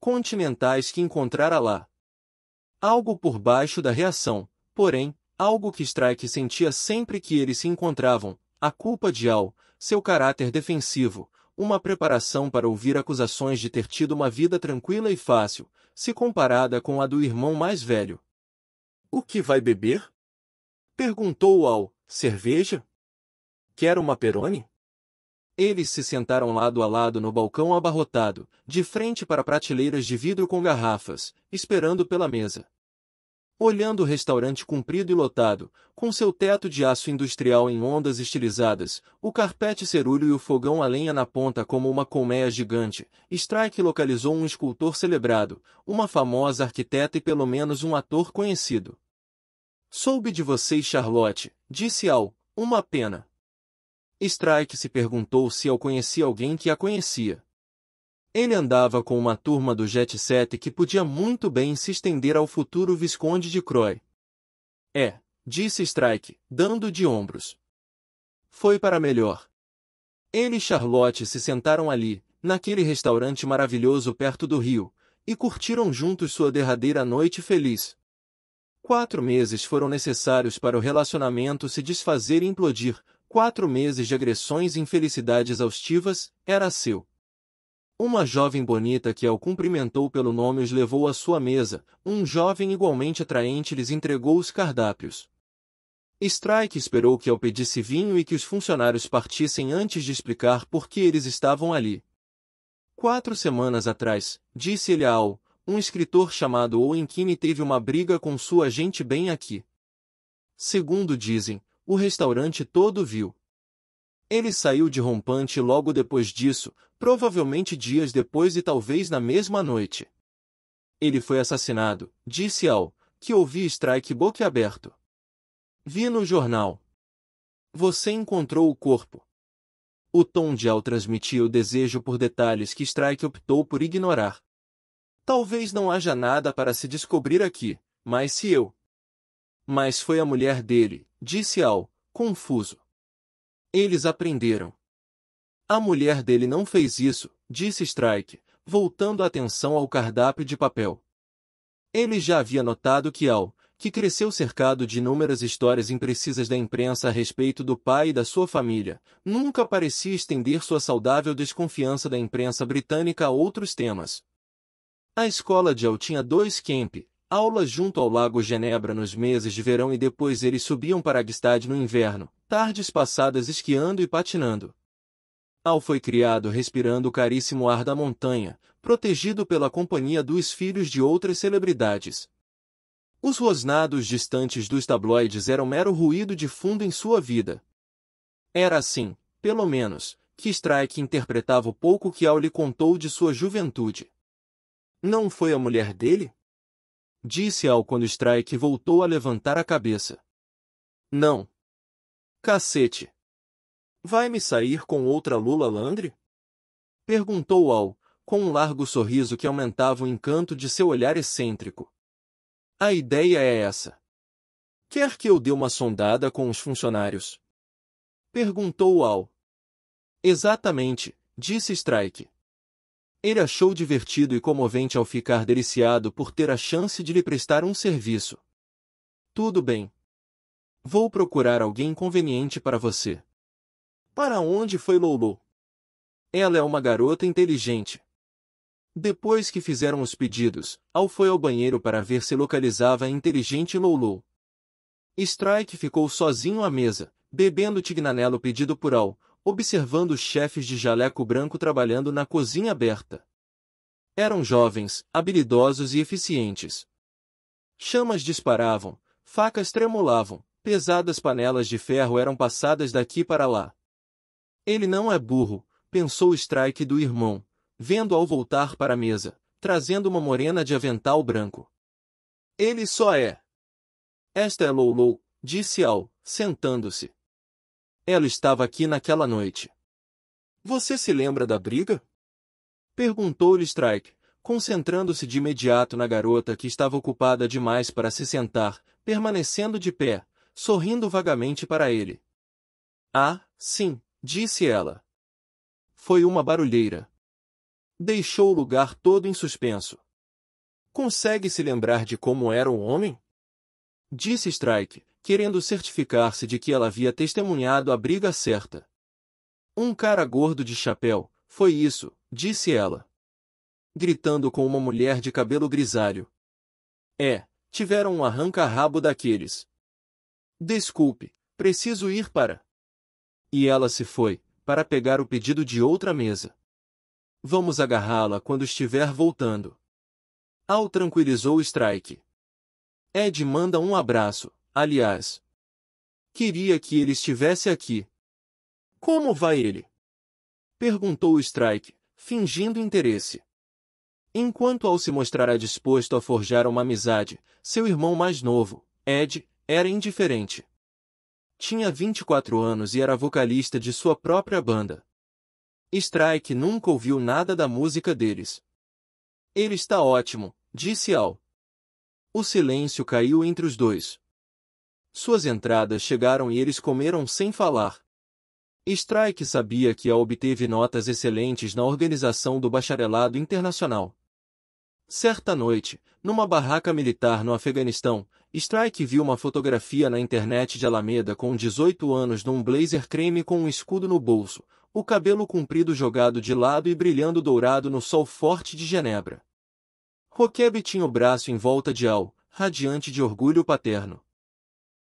continentais que encontrara lá. Algo por baixo da reação, porém, algo que Strike sentia sempre que eles se encontravam, a culpa de Al, seu caráter defensivo, uma preparação para ouvir acusações de ter tido uma vida tranquila e fácil, se comparada com a do irmão mais velho. O que vai beber? Perguntou ao cerveja. Quer uma perone? Eles se sentaram lado a lado no balcão abarrotado, de frente para prateleiras de vidro com garrafas, esperando pela mesa. Olhando o restaurante comprido e lotado, com seu teto de aço industrial em ondas estilizadas, o carpete cerúleo e o fogão a lenha na ponta como uma colmeia gigante, Strike localizou um escultor celebrado, uma famosa arquiteta e pelo menos um ator conhecido. Soube de vocês, Charlotte, disse Al, uma pena. Strike se perguntou se Al conhecia alguém que a conhecia. Ele andava com uma turma do Jet Set que podia muito bem se estender ao futuro Visconde de Croy. É, disse Strike, dando de ombros. Foi para melhor. Ele e Charlotte se sentaram ali, naquele restaurante maravilhoso perto do rio, e curtiram juntos sua derradeira noite feliz. Quatro meses foram necessários para o relacionamento se desfazer e implodir, quatro meses de agressões e infelicidades exaustivas, era seu. Uma jovem bonita que ao cumprimentou pelo nome os levou à sua mesa, um jovem igualmente atraente lhes entregou os cardápios. Strike esperou que ao pedisse vinho e que os funcionários partissem antes de explicar por que eles estavam ali. Quatro semanas atrás, disse ele a Al, um escritor chamado Owen teve uma briga com sua gente bem aqui. Segundo dizem, o restaurante todo viu. Ele saiu de rompante e logo depois disso, provavelmente dias depois e talvez na mesma noite. Ele foi assassinado, disse Al, que ouvi Strike boquiaberto. Vi no jornal. Você encontrou o corpo. O tom de Al transmitia o desejo por detalhes que Strike optou por ignorar. Talvez não haja nada para se descobrir aqui, mas se eu. Mas foi a mulher dele, disse Al, confuso. Eles aprenderam. A mulher dele não fez isso, disse Strike, voltando a atenção ao cardápio de papel. Ele já havia notado que Al, que cresceu cercado de inúmeras histórias imprecisas da imprensa a respeito do pai e da sua família, nunca parecia estender sua saudável desconfiança da imprensa britânica a outros temas. A escola de Al tinha dois camp, aulas junto ao Lago Genebra nos meses de verão e depois eles subiam para Agstad no inverno, tardes passadas esquiando e patinando. Al foi criado respirando o caríssimo ar da montanha, protegido pela companhia dos filhos de outras celebridades. Os rosnados distantes dos tabloides eram mero ruído de fundo em sua vida. Era assim, pelo menos, que Strike interpretava o pouco que Al lhe contou de sua juventude. Não foi a mulher dele? Disse Al quando Strike voltou a levantar a cabeça. Não. Cacete. Vai me sair com outra Lula Landre? Perguntou Al, com um largo sorriso que aumentava o encanto de seu olhar excêntrico. A ideia é essa. Quer que eu dê uma sondada com os funcionários? Perguntou Al. Exatamente, disse Strike. Ele achou divertido e comovente ao ficar deliciado por ter a chance de lhe prestar um serviço. Tudo bem. Vou procurar alguém conveniente para você. Para onde foi Loulou? Ela é uma garota inteligente. Depois que fizeram os pedidos, Al foi ao banheiro para ver se localizava a inteligente Loulou. Strike ficou sozinho à mesa, bebendo tignanelo pedido por Al, observando os chefes de jaleco branco trabalhando na cozinha aberta. Eram jovens, habilidosos e eficientes. Chamas disparavam, facas tremulavam, pesadas panelas de ferro eram passadas daqui para lá. Ele não é burro, pensou Strike do irmão, vendo ao voltar para a mesa, trazendo uma morena de avental branco. Ele só é. Esta é Loulou, disse Al, sentando-se. Ela estava aqui naquela noite. Você se lembra da briga? Perguntou-lhe Strike, concentrando-se de imediato na garota que estava ocupada demais para se sentar, permanecendo de pé, sorrindo vagamente para ele. Ah, sim, Disse ela. Foi uma barulheira. Deixou o lugar todo em suspenso. Consegue se lembrar de como era o homem? Disse Strike, querendo certificar-se de que ela havia testemunhado a briga certa. Um cara gordo de chapéu, foi isso, disse ela. Gritando com uma mulher de cabelo grisalho. É, tiveram um arranca-rabo daqueles. Desculpe, preciso ir para. E ela se foi, para pegar o pedido de outra mesa. Vamos agarrá-la quando estiver voltando. Al tranquilizou Strike. Ed manda um abraço, aliás. Queria que ele estivesse aqui. Como vai ele? Perguntou Strike, fingindo interesse. Enquanto Al se mostrara disposto a forjar uma amizade, seu irmão mais novo, Ed, era indiferente. Tinha 24 anos e era vocalista de sua própria banda. Strike nunca ouviu nada da música deles. Ele está ótimo, disse Al. O silêncio caiu entre os dois. Suas entradas chegaram e eles comeram sem falar. Strike sabia que Al obteve notas excelentes na organização do bacharelado internacional. Certa noite, numa barraca militar no Afeganistão, Strike viu uma fotografia na internet de Alameda com 18 anos num blazer creme com um escudo no bolso, o cabelo comprido jogado de lado e brilhando dourado no sol forte de Genebra. Roquebe tinha o braço em volta de Al, radiante de orgulho paterno.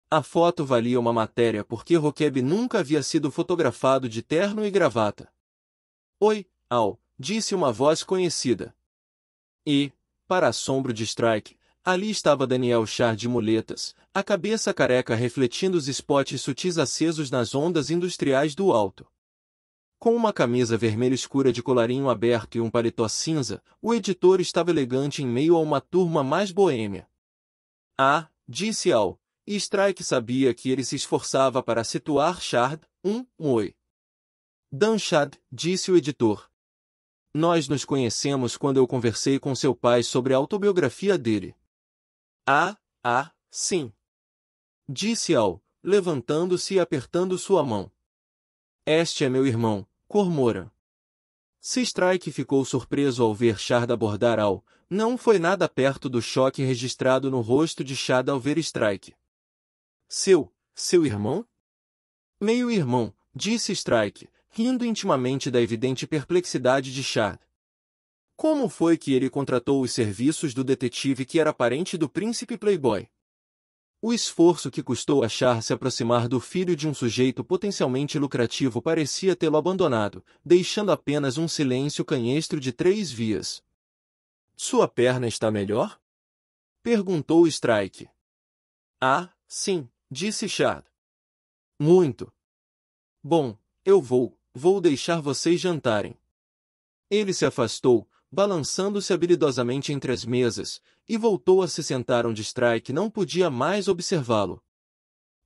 A foto valia uma matéria porque Roquebe nunca havia sido fotografado de terno e gravata. Oi, Al, disse uma voz conhecida. E, para assombro de Strike, ali estava Daniel Char de muletas, a cabeça careca refletindo os spots sutis acesos nas ondas industriais do alto. Com uma camisa vermelha escura de colarinho aberto e um paletó cinza, o editor estava elegante em meio a uma turma mais boêmia. Ah, disse Al, e Strike sabia que ele se esforçava para situar Shard, um, um oi. Dan Shard, disse o editor, nós nos conhecemos quando eu conversei com seu pai sobre a autobiografia dele. Ah, ah, sim. Disse Al, levantando-se e apertando sua mão. Este é meu irmão, Cormora. Strike ficou surpreso ao ver Shard abordar Al, não foi nada perto do choque registrado no rosto de Shard ao ver Strike. Seu, seu irmão? Meio-irmão, disse Strike, rindo intimamente da evidente perplexidade de Chad. Como foi que ele contratou os serviços do detetive que era parente do príncipe Playboy? O esforço que custou a Chad se aproximar do filho de um sujeito potencialmente lucrativo parecia tê-lo abandonado, deixando apenas um silêncio canhestro de três vias. Sua perna está melhor? Perguntou Strike. Ah, sim, disse Chad. Muito. Bom, eu vou. Vou deixar vocês jantarem. Ele se afastou, balançando-se habilidosamente entre as mesas, e voltou a se sentar onde Strike não podia mais observá-lo.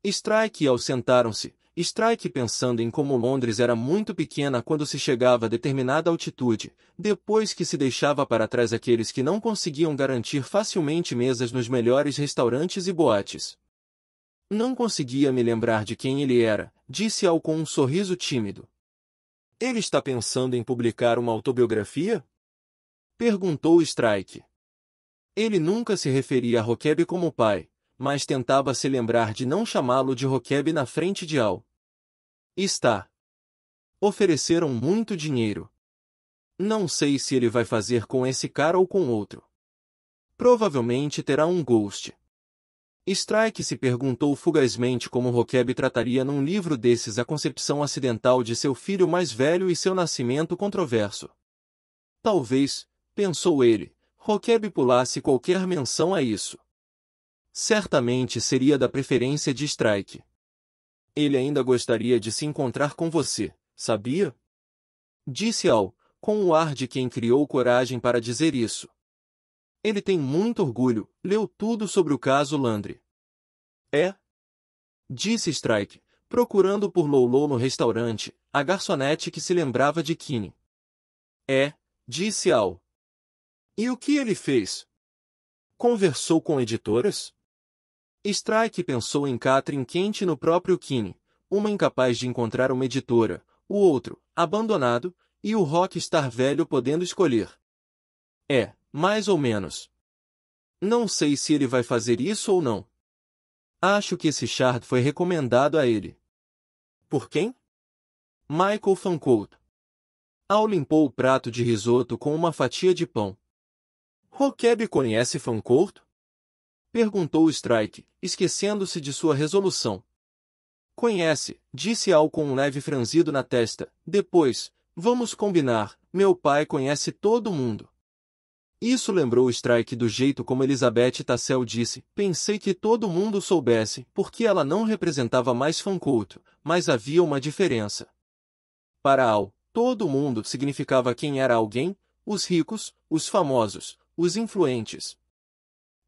Strike e Al sentaram-se, Strike pensando em como Londres era muito pequena quando se chegava a determinada altitude, depois que se deixava para trás aqueles que não conseguiam garantir facilmente mesas nos melhores restaurantes e boates. Não conseguia me lembrar de quem ele era, disse Al com um sorriso tímido. Ele está pensando em publicar uma autobiografia? Perguntou Strike. Ele nunca se referia a Roqueb como pai, mas tentava se lembrar de não chamá-lo de Roqueb na frente de Al. Está. Ofereceram muito dinheiro. Não sei se ele vai fazer com esse cara ou com outro. Provavelmente terá um ghost. Strike se perguntou fugazmente como Roqueb trataria num livro desses a concepção acidental de seu filho mais velho e seu nascimento controverso. Talvez, pensou ele, Roqueb pulasse qualquer menção a isso. Certamente seria da preferência de Strike. Ele ainda gostaria de se encontrar com você, sabia? Disse Al, com o ar de quem criou coragem para dizer isso. Ele tem muito orgulho, leu tudo sobre o caso Landry. É? Disse Strike, procurando por Loulou no restaurante, a garçonete que se lembrava de Kine. É, disse Al. E o que ele fez? Conversou com editoras? Strike pensou em Catherine quente no próprio Kine, uma incapaz de encontrar uma editora, o outro, abandonado, e o rockstar velho podendo escolher. É, mais ou menos. Não sei se ele vai fazer isso ou não. Acho que esse chard foi recomendado a ele. Por quem? Michael Fancourt. Al limpou o prato de risoto com uma fatia de pão. Roqueb conhece Fancourt? Perguntou Strike, esquecendo-se de sua resolução. Conhece, disse Al com um leve franzido na testa. Depois, vamos combinar, meu pai conhece todo mundo. Isso lembrou Strike do jeito como Elizabeth Tassel disse, pensei que todo mundo soubesse, porque ela não representava mais Fanculto, mas havia uma diferença. Para Al, todo mundo significava quem era alguém, os ricos, os famosos, os influentes.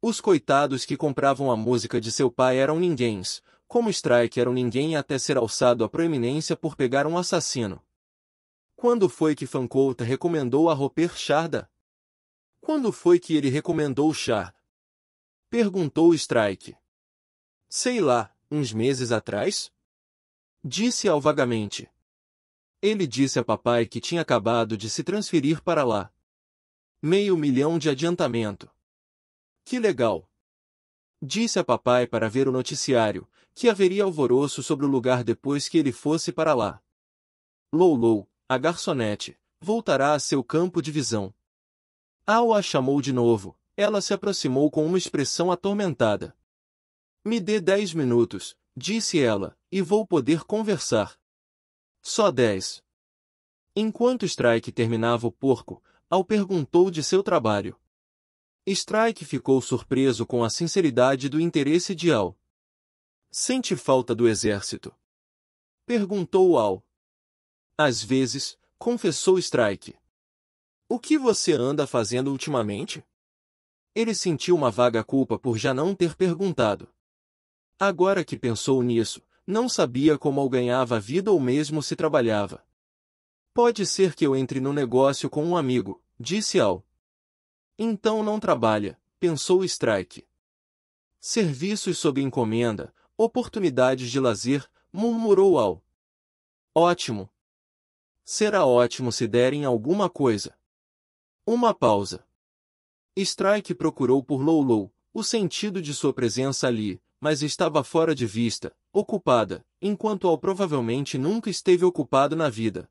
Os coitados que compravam a música de seu pai eram ninguéms, como Strike era um ninguém até ser alçado à proeminência por pegar um assassino. Quando foi que Fancolta recomendou a Roper Charda? Quando foi que ele recomendou o chá? Perguntou Strike. Sei lá, uns meses atrás? Disse ao vagamente. Ele disse a papai que tinha acabado de se transferir para lá. Meio milhão de adiantamento. Que legal! Disse a papai para ver o noticiário, que haveria alvoroço sobre o lugar depois que ele fosse para lá. Loulou, a garçonete, voltará a seu campo de visão. Ao a chamou de novo, ela se aproximou com uma expressão atormentada. Me dê dez minutos, disse ela, e vou poder conversar. Só dez. Enquanto Strike terminava o porco, Al perguntou de seu trabalho. Strike ficou surpreso com a sinceridade do interesse de Al. Sente falta do exército? Perguntou Al. Às vezes, confessou Strike. O que você anda fazendo ultimamente? Ele sentiu uma vaga culpa por já não ter perguntado. Agora que pensou nisso, não sabia como eu ganhava a vida ou mesmo se trabalhava. Pode ser que eu entre no negócio com um amigo, disse Al. Então não trabalha, pensou Strike. Serviços sob encomenda, oportunidades de lazer, murmurou Al. Ótimo. Será ótimo se derem alguma coisa. Uma pausa. Strike procurou por Lolo, o sentido de sua presença ali, mas estava fora de vista, ocupada, enquanto Al provavelmente nunca esteve ocupado na vida.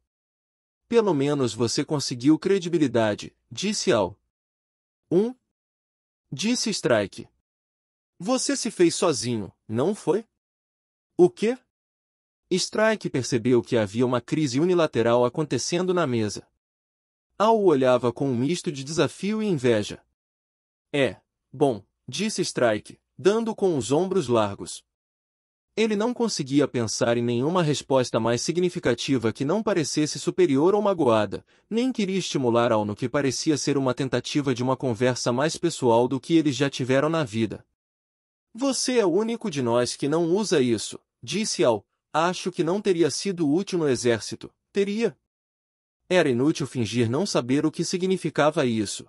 Pelo menos você conseguiu credibilidade, disse Al. Um? Disse Strike. Você se fez sozinho, não foi? O quê? Strike percebeu que havia uma crise unilateral acontecendo na mesa. Al olhava com um misto de desafio e inveja. É, bom, disse Strike, dando com os ombros largos. Ele não conseguia pensar em nenhuma resposta mais significativa que não parecesse superior ou magoada, nem queria estimular ao no que parecia ser uma tentativa de uma conversa mais pessoal do que eles já tiveram na vida. Você é o único de nós que não usa isso, disse Al. Acho que não teria sido útil no exército. Teria, era inútil fingir não saber o que significava isso.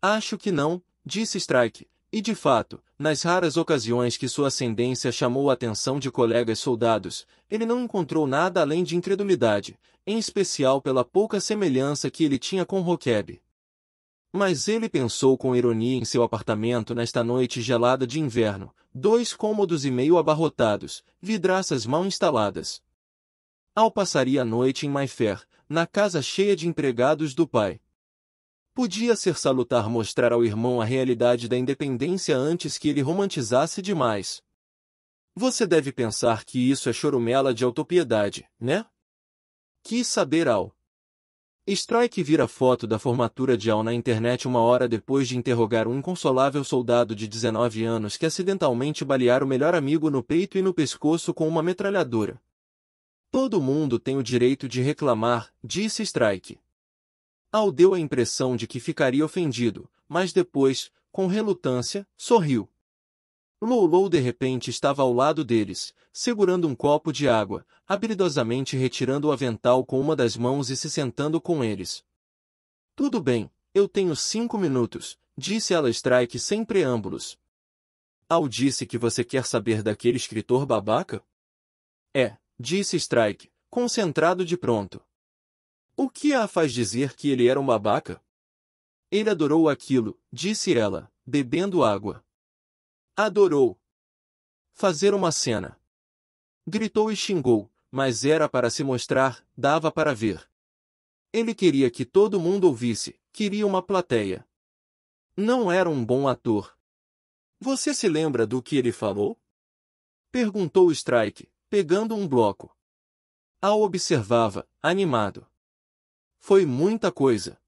Acho que não, disse Strike, e de fato, nas raras ocasiões que sua ascendência chamou a atenção de colegas soldados, ele não encontrou nada além de incredulidade, em especial pela pouca semelhança que ele tinha com Roqueb. Mas ele pensou com ironia em seu apartamento nesta noite gelada de inverno, dois cômodos e meio abarrotados, vidraças mal instaladas. Al passaria a noite em Mayfair, na casa cheia de empregados do pai. Podia ser salutar mostrar ao irmão a realidade da independência antes que ele romantizasse demais. Você deve pensar que isso é chorumela de autopiedade, né? Quis saber Al. Strike vira foto da formatura de Al na internet uma hora depois de interrogar um inconsolável soldado de 19 anos que acidentalmente balear o melhor amigo no peito e no pescoço com uma metralhadora. Todo mundo tem o direito de reclamar, disse Strike. Al deu a impressão de que ficaria ofendido, mas depois, com relutância, sorriu. Loulou de repente estava ao lado deles, segurando um copo de água, habilidosamente retirando o avental com uma das mãos e se sentando com eles. Tudo bem, eu tenho cinco minutos, disse ela Strike sem preâmbulos. Al disse que você quer saber daquele escritor babaca? É, Disse Strike, concentrado de pronto. O que a faz dizer que ele era um babaca? Ele adorou aquilo, disse ela, bebendo água. Adorou. Fazer uma cena. Gritou e xingou, mas era para se mostrar, dava para ver. Ele queria que todo mundo ouvisse, queria uma plateia. Não era um bom ator. Você se lembra do que ele falou? Perguntou Strike, pegando um bloco. Ao observava, animado. Foi muita coisa.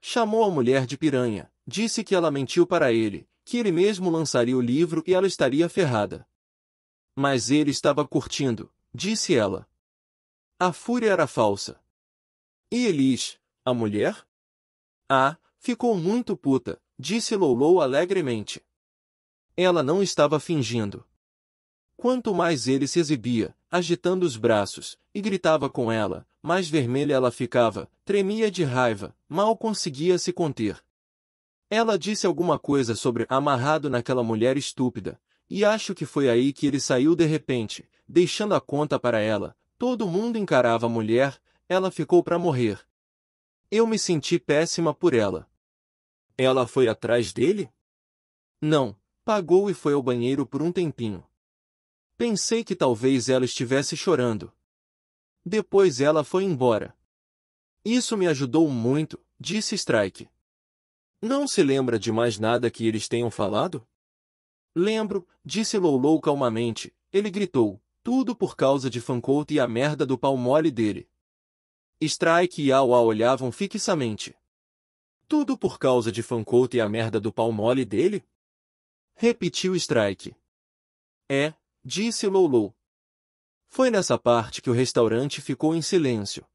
Chamou a mulher de piranha, disse que ela mentiu para ele, que ele mesmo lançaria o livro e ela estaria ferrada. Mas ele estava curtindo, disse ela. A fúria era falsa. E Elis, a mulher? Ah, ficou muito puta, disse Loulou alegremente. Ela não estava fingindo. Quanto mais ele se exibia, agitando os braços, e gritava com ela, mais vermelha ela ficava, tremia de raiva, mal conseguia se conter. Ela disse alguma coisa sobre amarrado naquela mulher estúpida, e acho que foi aí que ele saiu de repente, deixando a conta para ela. Todo mundo encarava a mulher, ela ficou para morrer. Eu me senti péssima por ela. Ela foi atrás dele? Não, pagou e foi ao banheiro por um tempinho. Pensei que talvez ela estivesse chorando. Depois ela foi embora. Isso me ajudou muito, disse Strike. Não se lembra de mais nada que eles tenham falado? Lembro, disse Loulou calmamente. Ele gritou, tudo por causa de Fancourt e a merda do pau mole dele. Strike e Awa olhavam fixamente. Tudo por causa de Fancourt e a merda do pau mole dele? Repetiu Strike. É, disse Loulou. Foi nessa parte que o restaurante ficou em silêncio.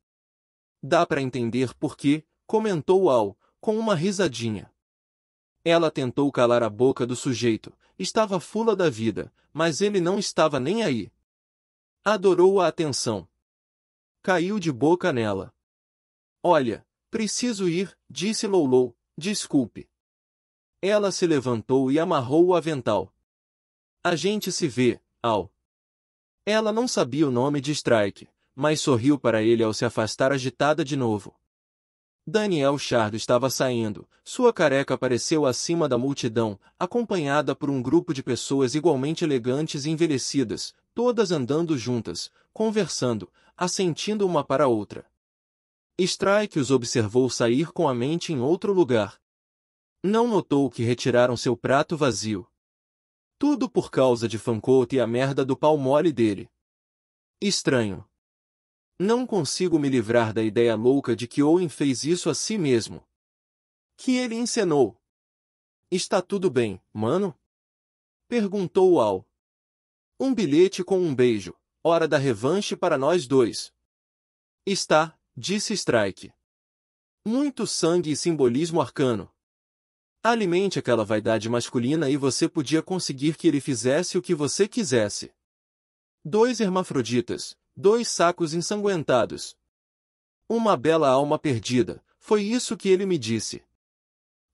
Dá para entender por quê, comentou Al, com uma risadinha. Ela tentou calar a boca do sujeito, estava fula da vida, mas ele não estava nem aí. Adorou a atenção. Caiu de boca nela. Olha, preciso ir, disse Loulou, desculpe. Ela se levantou e amarrou o avental. A gente se vê, Al. Ela não sabia o nome de Strike, mas sorriu para ele ao se afastar agitada de novo. Daniel Chardo estava saindo, sua careca apareceu acima da multidão, acompanhada por um grupo de pessoas igualmente elegantes e envelhecidas, todas andando juntas, conversando, assentindo uma para outra. Strike os observou sair com a mente em outro lugar. Não notou que retiraram seu prato vazio. Tudo por causa de Fancourt e a merda do pau mole dele. Estranho. Não consigo me livrar da ideia louca de que Owen fez isso a si mesmo. Que ele encenou. Está tudo bem, mano? Perguntou Al. Um bilhete com um beijo, hora da revanche para nós dois. Está, disse Strike. Muito sangue e simbolismo arcano. Alimente aquela vaidade masculina e você podia conseguir que ele fizesse o que você quisesse. Dois hermafroditas, dois sacos ensanguentados. Uma bela alma perdida, foi isso que ele me disse.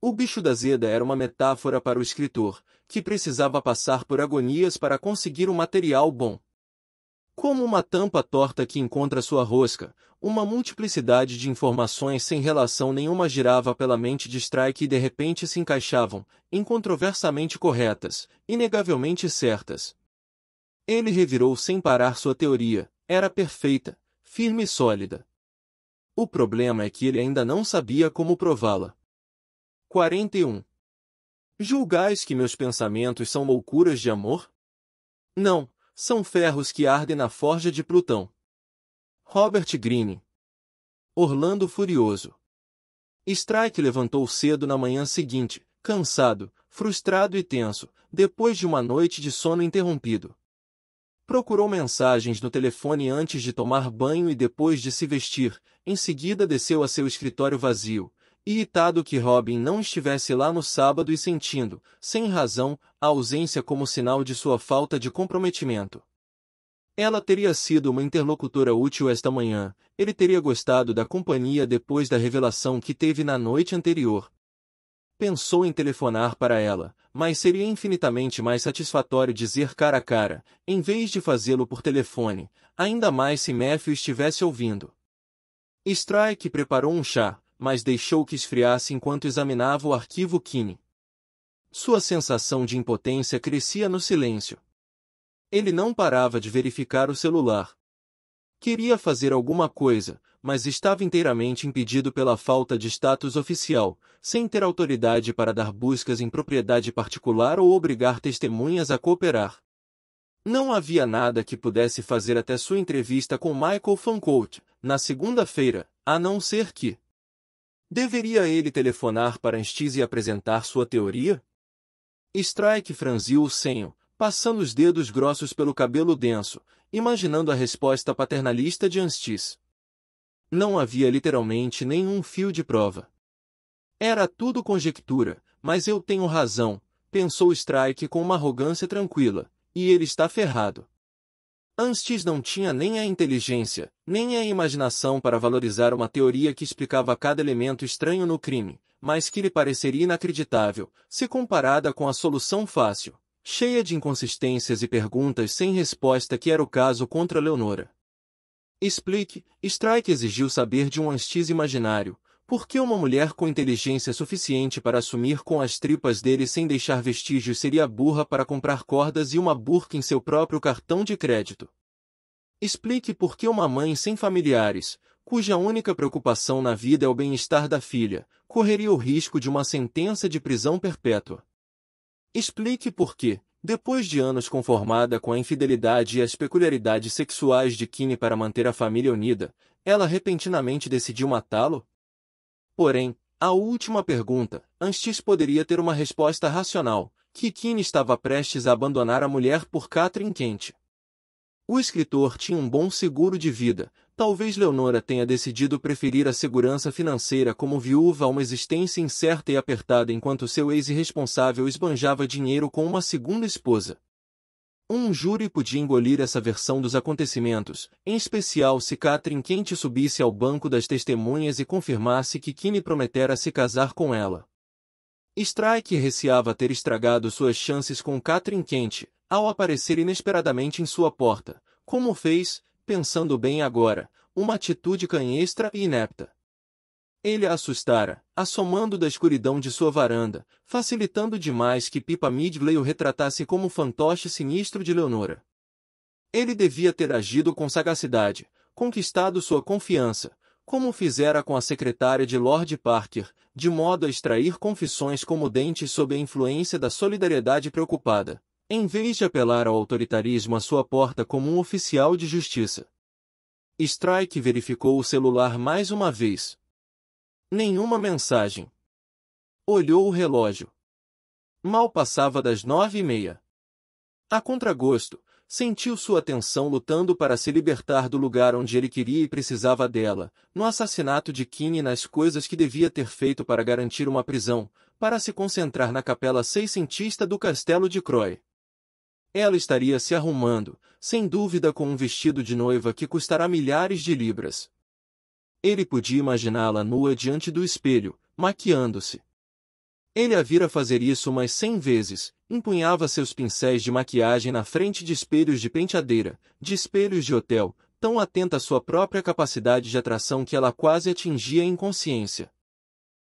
O bicho da zeda era uma metáfora para o escritor, que precisava passar por agonias para conseguir um material bom. Como uma tampa torta que encontra sua rosca, uma multiplicidade de informações sem relação nenhuma girava pela mente de Strike e de repente se encaixavam, incontroversamente corretas, inegavelmente certas. Ele revirou sem parar sua teoria, era perfeita, firme e sólida. O problema é que ele ainda não sabia como prová-la. 41. Julgais que meus pensamentos são loucuras de amor? Não, são ferros que ardem na forja de Plutão. Robert Greene. Orlando Furioso. Strike levantou cedo na manhã seguinte, cansado, frustrado e tenso, depois de uma noite de sono interrompido. Procurou mensagens no telefone antes de tomar banho e depois de se vestir, em seguida desceu a seu escritório vazio, irritado que Robin não estivesse lá no sábado e sentindo, sem razão, a ausência como sinal de sua falta de comprometimento. Ela teria sido uma interlocutora útil esta manhã, ele teria gostado da companhia depois da revelação que teve na noite anterior. Pensou em telefonar para ela, mas seria infinitamente mais satisfatório dizer cara a cara, em vez de fazê-lo por telefone, ainda mais se Matthew estivesse ouvindo. Strike preparou um chá, mas deixou que esfriasse enquanto examinava o arquivo Kine. Sua sensação de impotência crescia no silêncio. Ele não parava de verificar o celular. Queria fazer alguma coisa, mas estava inteiramente impedido pela falta de status oficial, sem ter autoridade para dar buscas em propriedade particular ou obrigar testemunhas a cooperar. Não havia nada que pudesse fazer até sua entrevista com Michael Fancourt, na segunda-feira, a não ser que Deveria ele telefonar para Anstis e apresentar sua teoria? Strike franziu o senho, passando os dedos grossos pelo cabelo denso, imaginando a resposta paternalista de Anstis. Não havia literalmente nenhum fio de prova. Era tudo conjectura, mas eu tenho razão, pensou Strike com uma arrogância tranquila, e ele está ferrado. Antes não tinha nem a inteligência, nem a imaginação para valorizar uma teoria que explicava cada elemento estranho no crime, mas que lhe pareceria inacreditável, se comparada com a solução fácil, cheia de inconsistências e perguntas sem resposta que era o caso contra Leonora. Explique, Strike exigiu saber de um Anstis imaginário, por que uma mulher com inteligência suficiente para assumir com as tripas dele sem deixar vestígios seria burra para comprar cordas e uma burca em seu próprio cartão de crédito? Explique por que uma mãe sem familiares, cuja única preocupação na vida é o bem-estar da filha, correria o risco de uma sentença de prisão perpétua. Explique por que, depois de anos conformada com a infidelidade e as peculiaridades sexuais de Kimi para manter a família unida, ela repentinamente decidiu matá-lo? Porém, a última pergunta, Anchis poderia ter uma resposta racional, que Keane estava prestes a abandonar a mulher por Catherine Kent. O escritor tinha um bom seguro de vida, talvez Leonora tenha decidido preferir a segurança financeira como viúva a uma existência incerta e apertada enquanto seu ex-irresponsável esbanjava dinheiro com uma segunda esposa. Um júri podia engolir essa versão dos acontecimentos, em especial se Catherine Quente subisse ao banco das testemunhas e confirmasse que Kimi prometera se casar com ela. Strike receava ter estragado suas chances com Catherine Quente, ao aparecer inesperadamente em sua porta, como fez, pensando bem agora, uma atitude canhestra e inepta. Ele a assustara, assomando da escuridão de sua varanda, facilitando demais que Pipa Midley o retratasse como um fantoche sinistro de Leonora. Ele devia ter agido com sagacidade, conquistado sua confiança, como fizera com a secretária de Lord Parker, de modo a extrair confissões comodentes sob a influência da solidariedade preocupada, em vez de apelar ao autoritarismo à sua porta como um oficial de justiça. Strike verificou o celular mais uma vez, Nenhuma mensagem. Olhou o relógio. Mal passava das nove e meia. A contragosto, sentiu sua atenção lutando para se libertar do lugar onde ele queria e precisava dela, no assassinato de Kine e nas coisas que devia ter feito para garantir uma prisão, para se concentrar na capela seiscentista do castelo de Croy. Ela estaria se arrumando, sem dúvida com um vestido de noiva que custará milhares de libras. Ele podia imaginá-la nua diante do espelho, maquiando-se. Ele a vira fazer isso mais cem vezes, empunhava seus pincéis de maquiagem na frente de espelhos de penteadeira, de espelhos de hotel, tão atenta à sua própria capacidade de atração que ela quase atingia a inconsciência.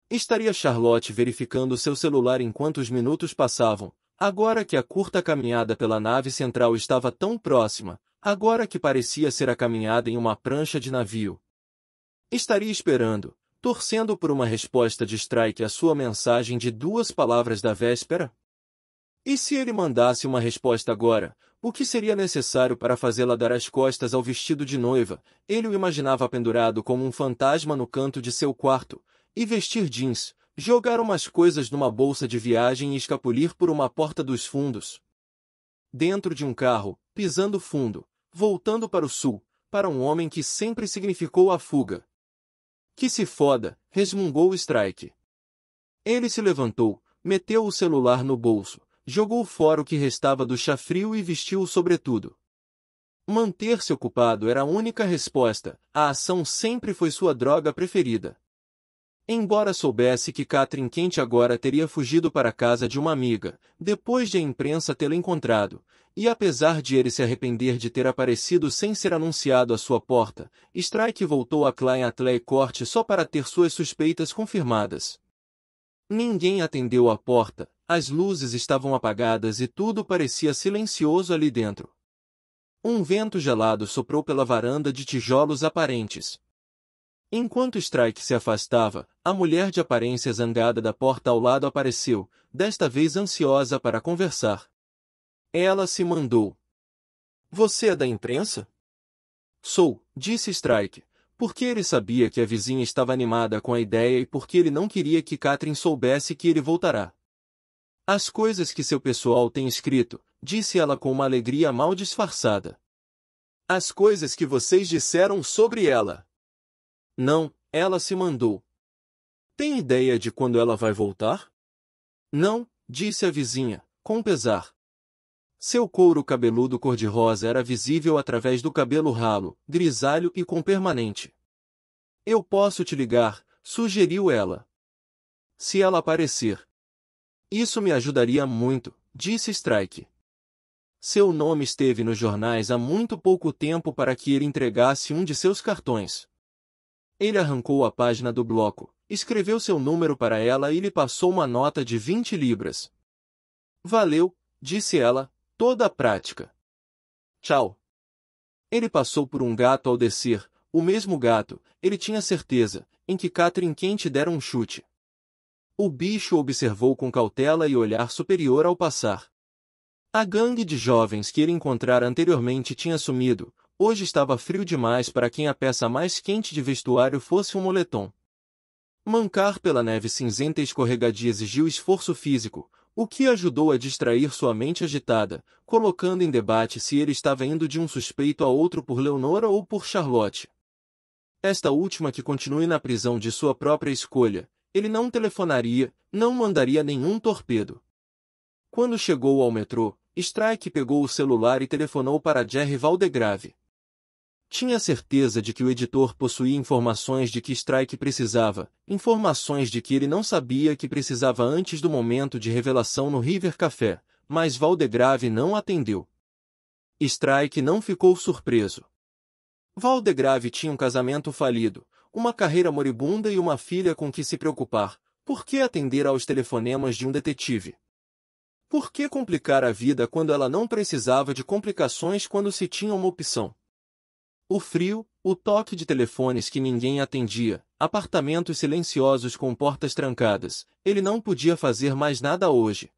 Estaria Charlotte verificando seu celular enquanto os minutos passavam, agora que a curta caminhada pela nave central estava tão próxima, agora que parecia ser a caminhada em uma prancha de navio, Estaria esperando, torcendo por uma resposta de strike à sua mensagem de duas palavras da véspera? E se ele mandasse uma resposta agora, o que seria necessário para fazê-la dar as costas ao vestido de noiva? Ele o imaginava pendurado como um fantasma no canto de seu quarto, e vestir jeans, jogar umas coisas numa bolsa de viagem e escapulir por uma porta dos fundos. Dentro de um carro, pisando fundo, voltando para o sul, para um homem que sempre significou a fuga, que se foda, resmungou Strike. Ele se levantou, meteu o celular no bolso, jogou fora o que restava do chá frio e vestiu o sobretudo. Manter-se ocupado era a única resposta, a ação sempre foi sua droga preferida. Embora soubesse que Catherine Quente agora teria fugido para a casa de uma amiga, depois de a imprensa tê-la encontrado, e apesar de ele se arrepender de ter aparecido sem ser anunciado à sua porta, Strike voltou a Klein Atley Corte só para ter suas suspeitas confirmadas. Ninguém atendeu à porta, as luzes estavam apagadas e tudo parecia silencioso ali dentro. Um vento gelado soprou pela varanda de tijolos aparentes, Enquanto Strike se afastava, a mulher de aparência zangada da porta ao lado apareceu, desta vez ansiosa para conversar. Ela se mandou. Você é da imprensa? Sou, disse Strike, porque ele sabia que a vizinha estava animada com a ideia e porque ele não queria que Catherine soubesse que ele voltará. As coisas que seu pessoal tem escrito, disse ela com uma alegria mal disfarçada. As coisas que vocês disseram sobre ela. Não, ela se mandou. Tem ideia de quando ela vai voltar? Não, disse a vizinha, com pesar. Seu couro cabeludo cor-de-rosa era visível através do cabelo ralo, grisalho e com permanente. Eu posso te ligar, sugeriu ela. Se ela aparecer. Isso me ajudaria muito, disse Strike. Seu nome esteve nos jornais há muito pouco tempo para que ele entregasse um de seus cartões. Ele arrancou a página do bloco, escreveu seu número para ela e lhe passou uma nota de 20 libras. Valeu, disse ela, toda a prática. Tchau. Ele passou por um gato ao descer, o mesmo gato, ele tinha certeza, em que Catherine Quente dera um chute. O bicho observou com cautela e olhar superior ao passar. A gangue de jovens que ele encontrara anteriormente tinha sumido, Hoje estava frio demais para quem a peça mais quente de vestuário fosse um moletom. Mancar pela neve cinzenta e escorregadia exigiu esforço físico, o que ajudou a distrair sua mente agitada, colocando em debate se ele estava indo de um suspeito a outro por Leonora ou por Charlotte. Esta última que continue na prisão de sua própria escolha, ele não telefonaria, não mandaria nenhum torpedo. Quando chegou ao metrô, Strike pegou o celular e telefonou para Jerry Valdegrave. Tinha certeza de que o editor possuía informações de que Strike precisava, informações de que ele não sabia que precisava antes do momento de revelação no River Café, mas Valdegrave não atendeu. Strike não ficou surpreso. Valdegrave tinha um casamento falido, uma carreira moribunda e uma filha com que se preocupar. Por que atender aos telefonemas de um detetive? Por que complicar a vida quando ela não precisava de complicações quando se tinha uma opção? O frio, o toque de telefones que ninguém atendia, apartamentos silenciosos com portas trancadas, ele não podia fazer mais nada hoje.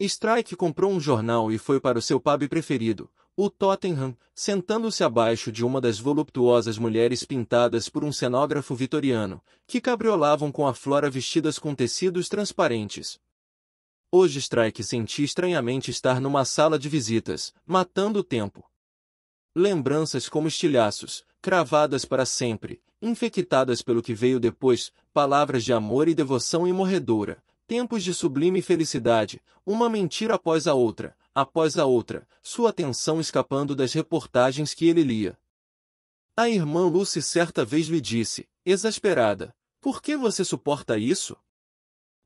Strike comprou um jornal e foi para o seu pub preferido, o Tottenham, sentando-se abaixo de uma das voluptuosas mulheres pintadas por um cenógrafo vitoriano, que cabriolavam com a flora vestidas com tecidos transparentes. Hoje Strike sentia estranhamente estar numa sala de visitas, matando o tempo lembranças como estilhaços, cravadas para sempre, infectadas pelo que veio depois, palavras de amor e devoção imorredora, tempos de sublime felicidade, uma mentira após a outra, após a outra, sua atenção escapando das reportagens que ele lia. A irmã Lucy certa vez lhe disse, exasperada, por que você suporta isso?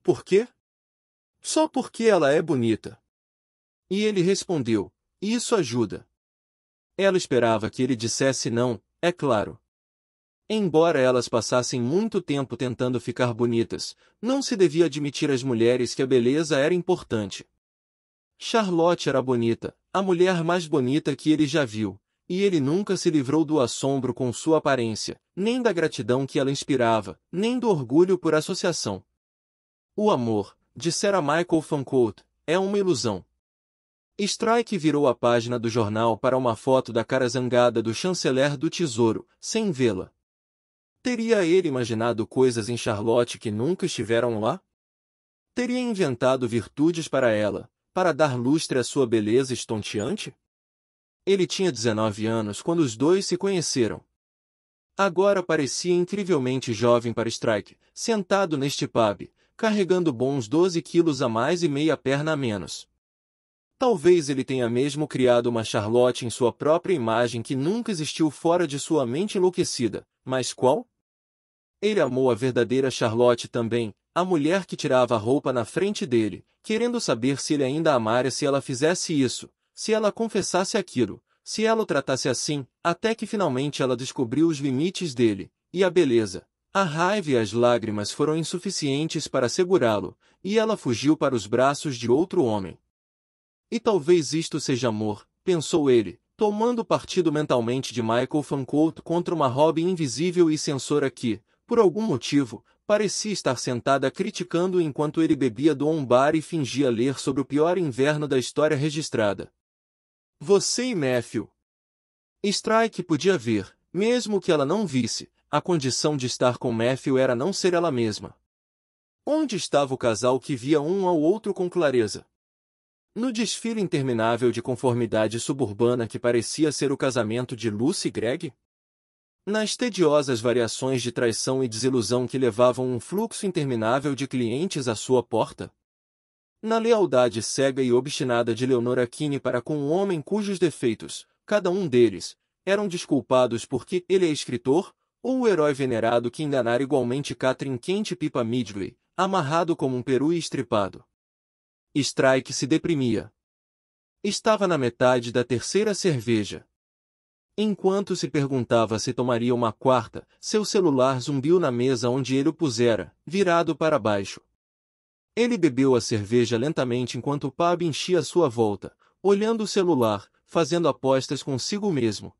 Por quê? Só porque ela é bonita. E ele respondeu, isso ajuda. Ela esperava que ele dissesse não, é claro. Embora elas passassem muito tempo tentando ficar bonitas, não se devia admitir às mulheres que a beleza era importante. Charlotte era bonita, a mulher mais bonita que ele já viu, e ele nunca se livrou do assombro com sua aparência, nem da gratidão que ela inspirava, nem do orgulho por associação. O amor, dissera Michael Fancourt, é uma ilusão. Strike virou a página do jornal para uma foto da cara zangada do chanceler do Tesouro, sem vê-la. Teria ele imaginado coisas em Charlotte que nunca estiveram lá? Teria inventado virtudes para ela, para dar lustre à sua beleza estonteante? Ele tinha 19 anos quando os dois se conheceram. Agora parecia incrivelmente jovem para Strike, sentado neste pub, carregando bons 12 quilos a mais e meia perna a menos. Talvez ele tenha mesmo criado uma Charlotte em sua própria imagem que nunca existiu fora de sua mente enlouquecida, mas qual? Ele amou a verdadeira Charlotte também, a mulher que tirava a roupa na frente dele, querendo saber se ele ainda amara se ela fizesse isso, se ela confessasse aquilo, se ela o tratasse assim, até que finalmente ela descobriu os limites dele, e a beleza. A raiva e as lágrimas foram insuficientes para segurá-lo, e ela fugiu para os braços de outro homem. E talvez isto seja amor, pensou ele, tomando partido mentalmente de Michael Fancourt contra uma Robin invisível e censora que, por algum motivo, parecia estar sentada criticando enquanto ele bebia do um bar e fingia ler sobre o pior inverno da história registrada. Você e Matthew. Strike podia ver, mesmo que ela não visse, a condição de estar com Matthew era não ser ela mesma. Onde estava o casal que via um ao outro com clareza? No desfile interminável de conformidade suburbana que parecia ser o casamento de Lucy e Greg? Nas tediosas variações de traição e desilusão que levavam um fluxo interminável de clientes à sua porta? Na lealdade cega e obstinada de Leonora Kine para com um homem cujos defeitos, cada um deles, eram desculpados porque ele é escritor, ou o herói venerado que enganara igualmente Catherine Kent e Pipa Midgley, amarrado como um peru e estripado. Strike se deprimia. Estava na metade da terceira cerveja. Enquanto se perguntava se tomaria uma quarta, seu celular zumbiu na mesa onde ele o pusera, virado para baixo. Ele bebeu a cerveja lentamente enquanto o pub enchia a sua volta, olhando o celular, fazendo apostas consigo mesmo.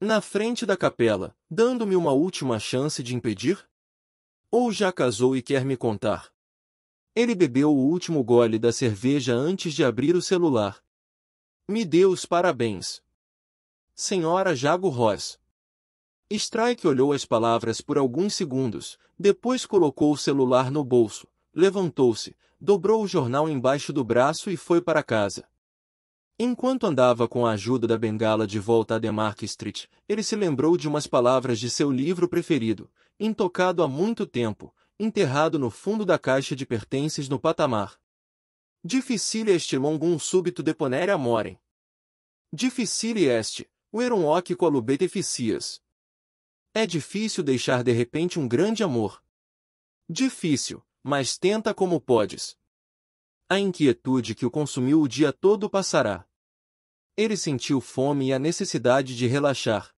Na frente da capela, dando-me uma última chance de impedir? Ou já casou e quer me contar? Ele bebeu o último gole da cerveja antes de abrir o celular. Me dê os parabéns. Senhora Jago Ross. Strike olhou as palavras por alguns segundos, depois colocou o celular no bolso, levantou-se, dobrou o jornal embaixo do braço e foi para casa. Enquanto andava com a ajuda da bengala de volta a Demark Street, ele se lembrou de umas palavras de seu livro preferido, intocado há muito tempo, enterrado no fundo da caixa de pertences no patamar. Difficile este longo súbito deponere amorem. Difficile este, o hoc colubet eficias. É difícil deixar de repente um grande amor. Difícil, mas tenta como podes. A inquietude que o consumiu o dia todo passará. Ele sentiu fome e a necessidade de relaxar.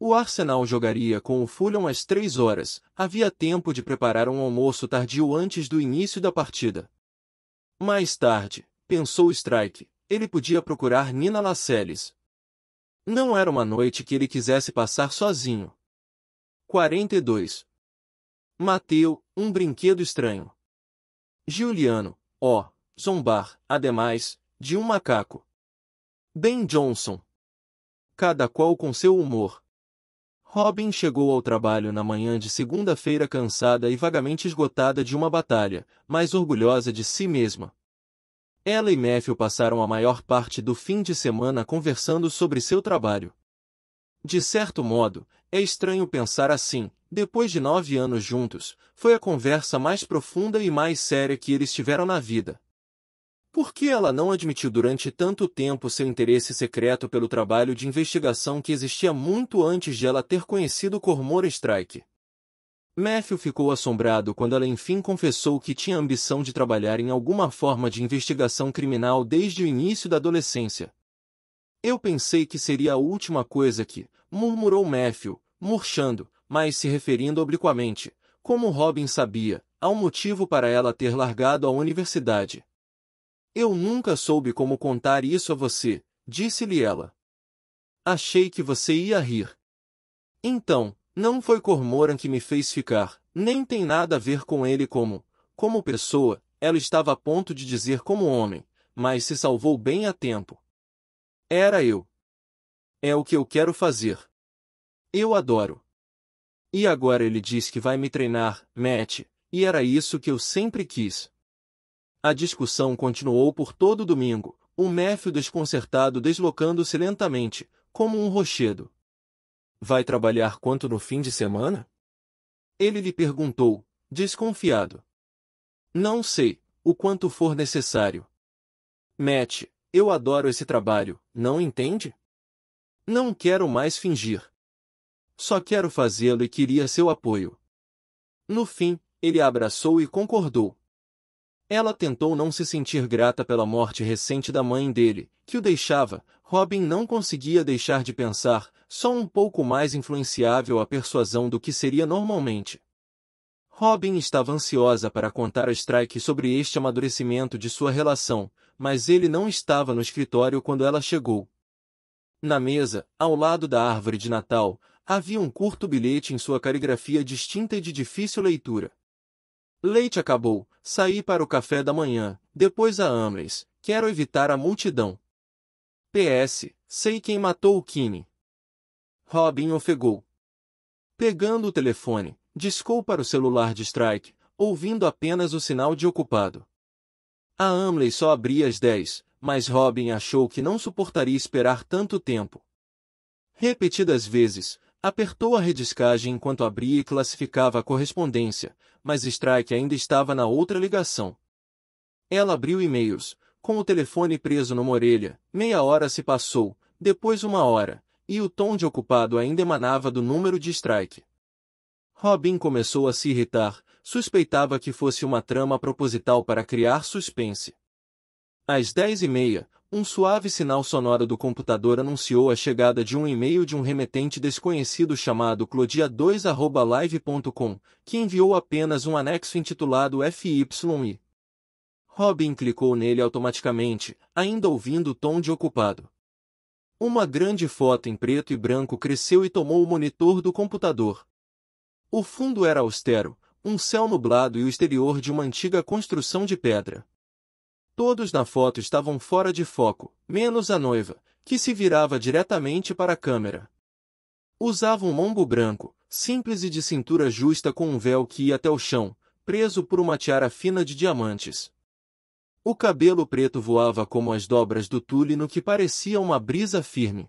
O Arsenal jogaria com o Fulham às três horas, havia tempo de preparar um almoço tardio antes do início da partida. Mais tarde, pensou Strike, ele podia procurar Nina Lascelles. Não era uma noite que ele quisesse passar sozinho. 42. Mateu, um brinquedo estranho. Giuliano, ó, oh, zombar, ademais, de um macaco. Ben Johnson. Cada qual com seu humor. Robin chegou ao trabalho na manhã de segunda-feira cansada e vagamente esgotada de uma batalha, mas orgulhosa de si mesma. Ela e Matthew passaram a maior parte do fim de semana conversando sobre seu trabalho. De certo modo, é estranho pensar assim, depois de nove anos juntos, foi a conversa mais profunda e mais séria que eles tiveram na vida. Por que ela não admitiu durante tanto tempo seu interesse secreto pelo trabalho de investigação que existia muito antes de ela ter conhecido Cormor Strike? Matthew ficou assombrado quando ela enfim confessou que tinha ambição de trabalhar em alguma forma de investigação criminal desde o início da adolescência. Eu pensei que seria a última coisa que, murmurou Matthew, murchando, mas se referindo obliquamente, como Robin sabia, há um motivo para ela ter largado a universidade. Eu nunca soube como contar isso a você, disse-lhe ela. Achei que você ia rir. Então, não foi Cormoran que me fez ficar, nem tem nada a ver com ele como, como pessoa, ela estava a ponto de dizer como homem, mas se salvou bem a tempo. Era eu. É o que eu quero fazer. Eu adoro. E agora ele diz que vai me treinar, Matt, e era isso que eu sempre quis. A discussão continuou por todo o domingo, O Méfio desconcertado deslocando-se lentamente, como um rochedo. Vai trabalhar quanto no fim de semana? Ele lhe perguntou, desconfiado. Não sei, o quanto for necessário. Matt, eu adoro esse trabalho, não entende? Não quero mais fingir. Só quero fazê-lo e queria seu apoio. No fim, ele abraçou e concordou. Ela tentou não se sentir grata pela morte recente da mãe dele, que o deixava. Robin não conseguia deixar de pensar, só um pouco mais influenciável à persuasão do que seria normalmente. Robin estava ansiosa para contar a Strike sobre este amadurecimento de sua relação, mas ele não estava no escritório quando ela chegou. Na mesa, ao lado da árvore de Natal, havia um curto bilhete em sua caligrafia distinta e de difícil leitura. Leite acabou, saí para o café da manhã, depois a Amres, quero evitar a multidão. PS, sei quem matou o Kine. Robin ofegou. Pegando o telefone, discou para o celular de Strike, ouvindo apenas o sinal de ocupado. A Amley só abria às 10, mas Robin achou que não suportaria esperar tanto tempo. Repetidas vezes, Apertou a rediscagem enquanto abria e classificava a correspondência, mas Strike ainda estava na outra ligação. Ela abriu e-mails, com o telefone preso numa orelha, meia hora se passou, depois uma hora, e o tom de ocupado ainda emanava do número de Strike. Robin começou a se irritar, suspeitava que fosse uma trama proposital para criar suspense. Às dez e meia, um suave sinal sonoro do computador anunciou a chegada de um e-mail de um remetente desconhecido chamado clodia2.live.com, que enviou apenas um anexo intitulado FYI. Robin clicou nele automaticamente, ainda ouvindo o tom de ocupado. Uma grande foto em preto e branco cresceu e tomou o monitor do computador. O fundo era austero, um céu nublado e o exterior de uma antiga construção de pedra. Todos na foto estavam fora de foco, menos a noiva, que se virava diretamente para a câmera. Usava um mombo branco, simples e de cintura justa com um véu que ia até o chão, preso por uma tiara fina de diamantes. O cabelo preto voava como as dobras do tule no que parecia uma brisa firme.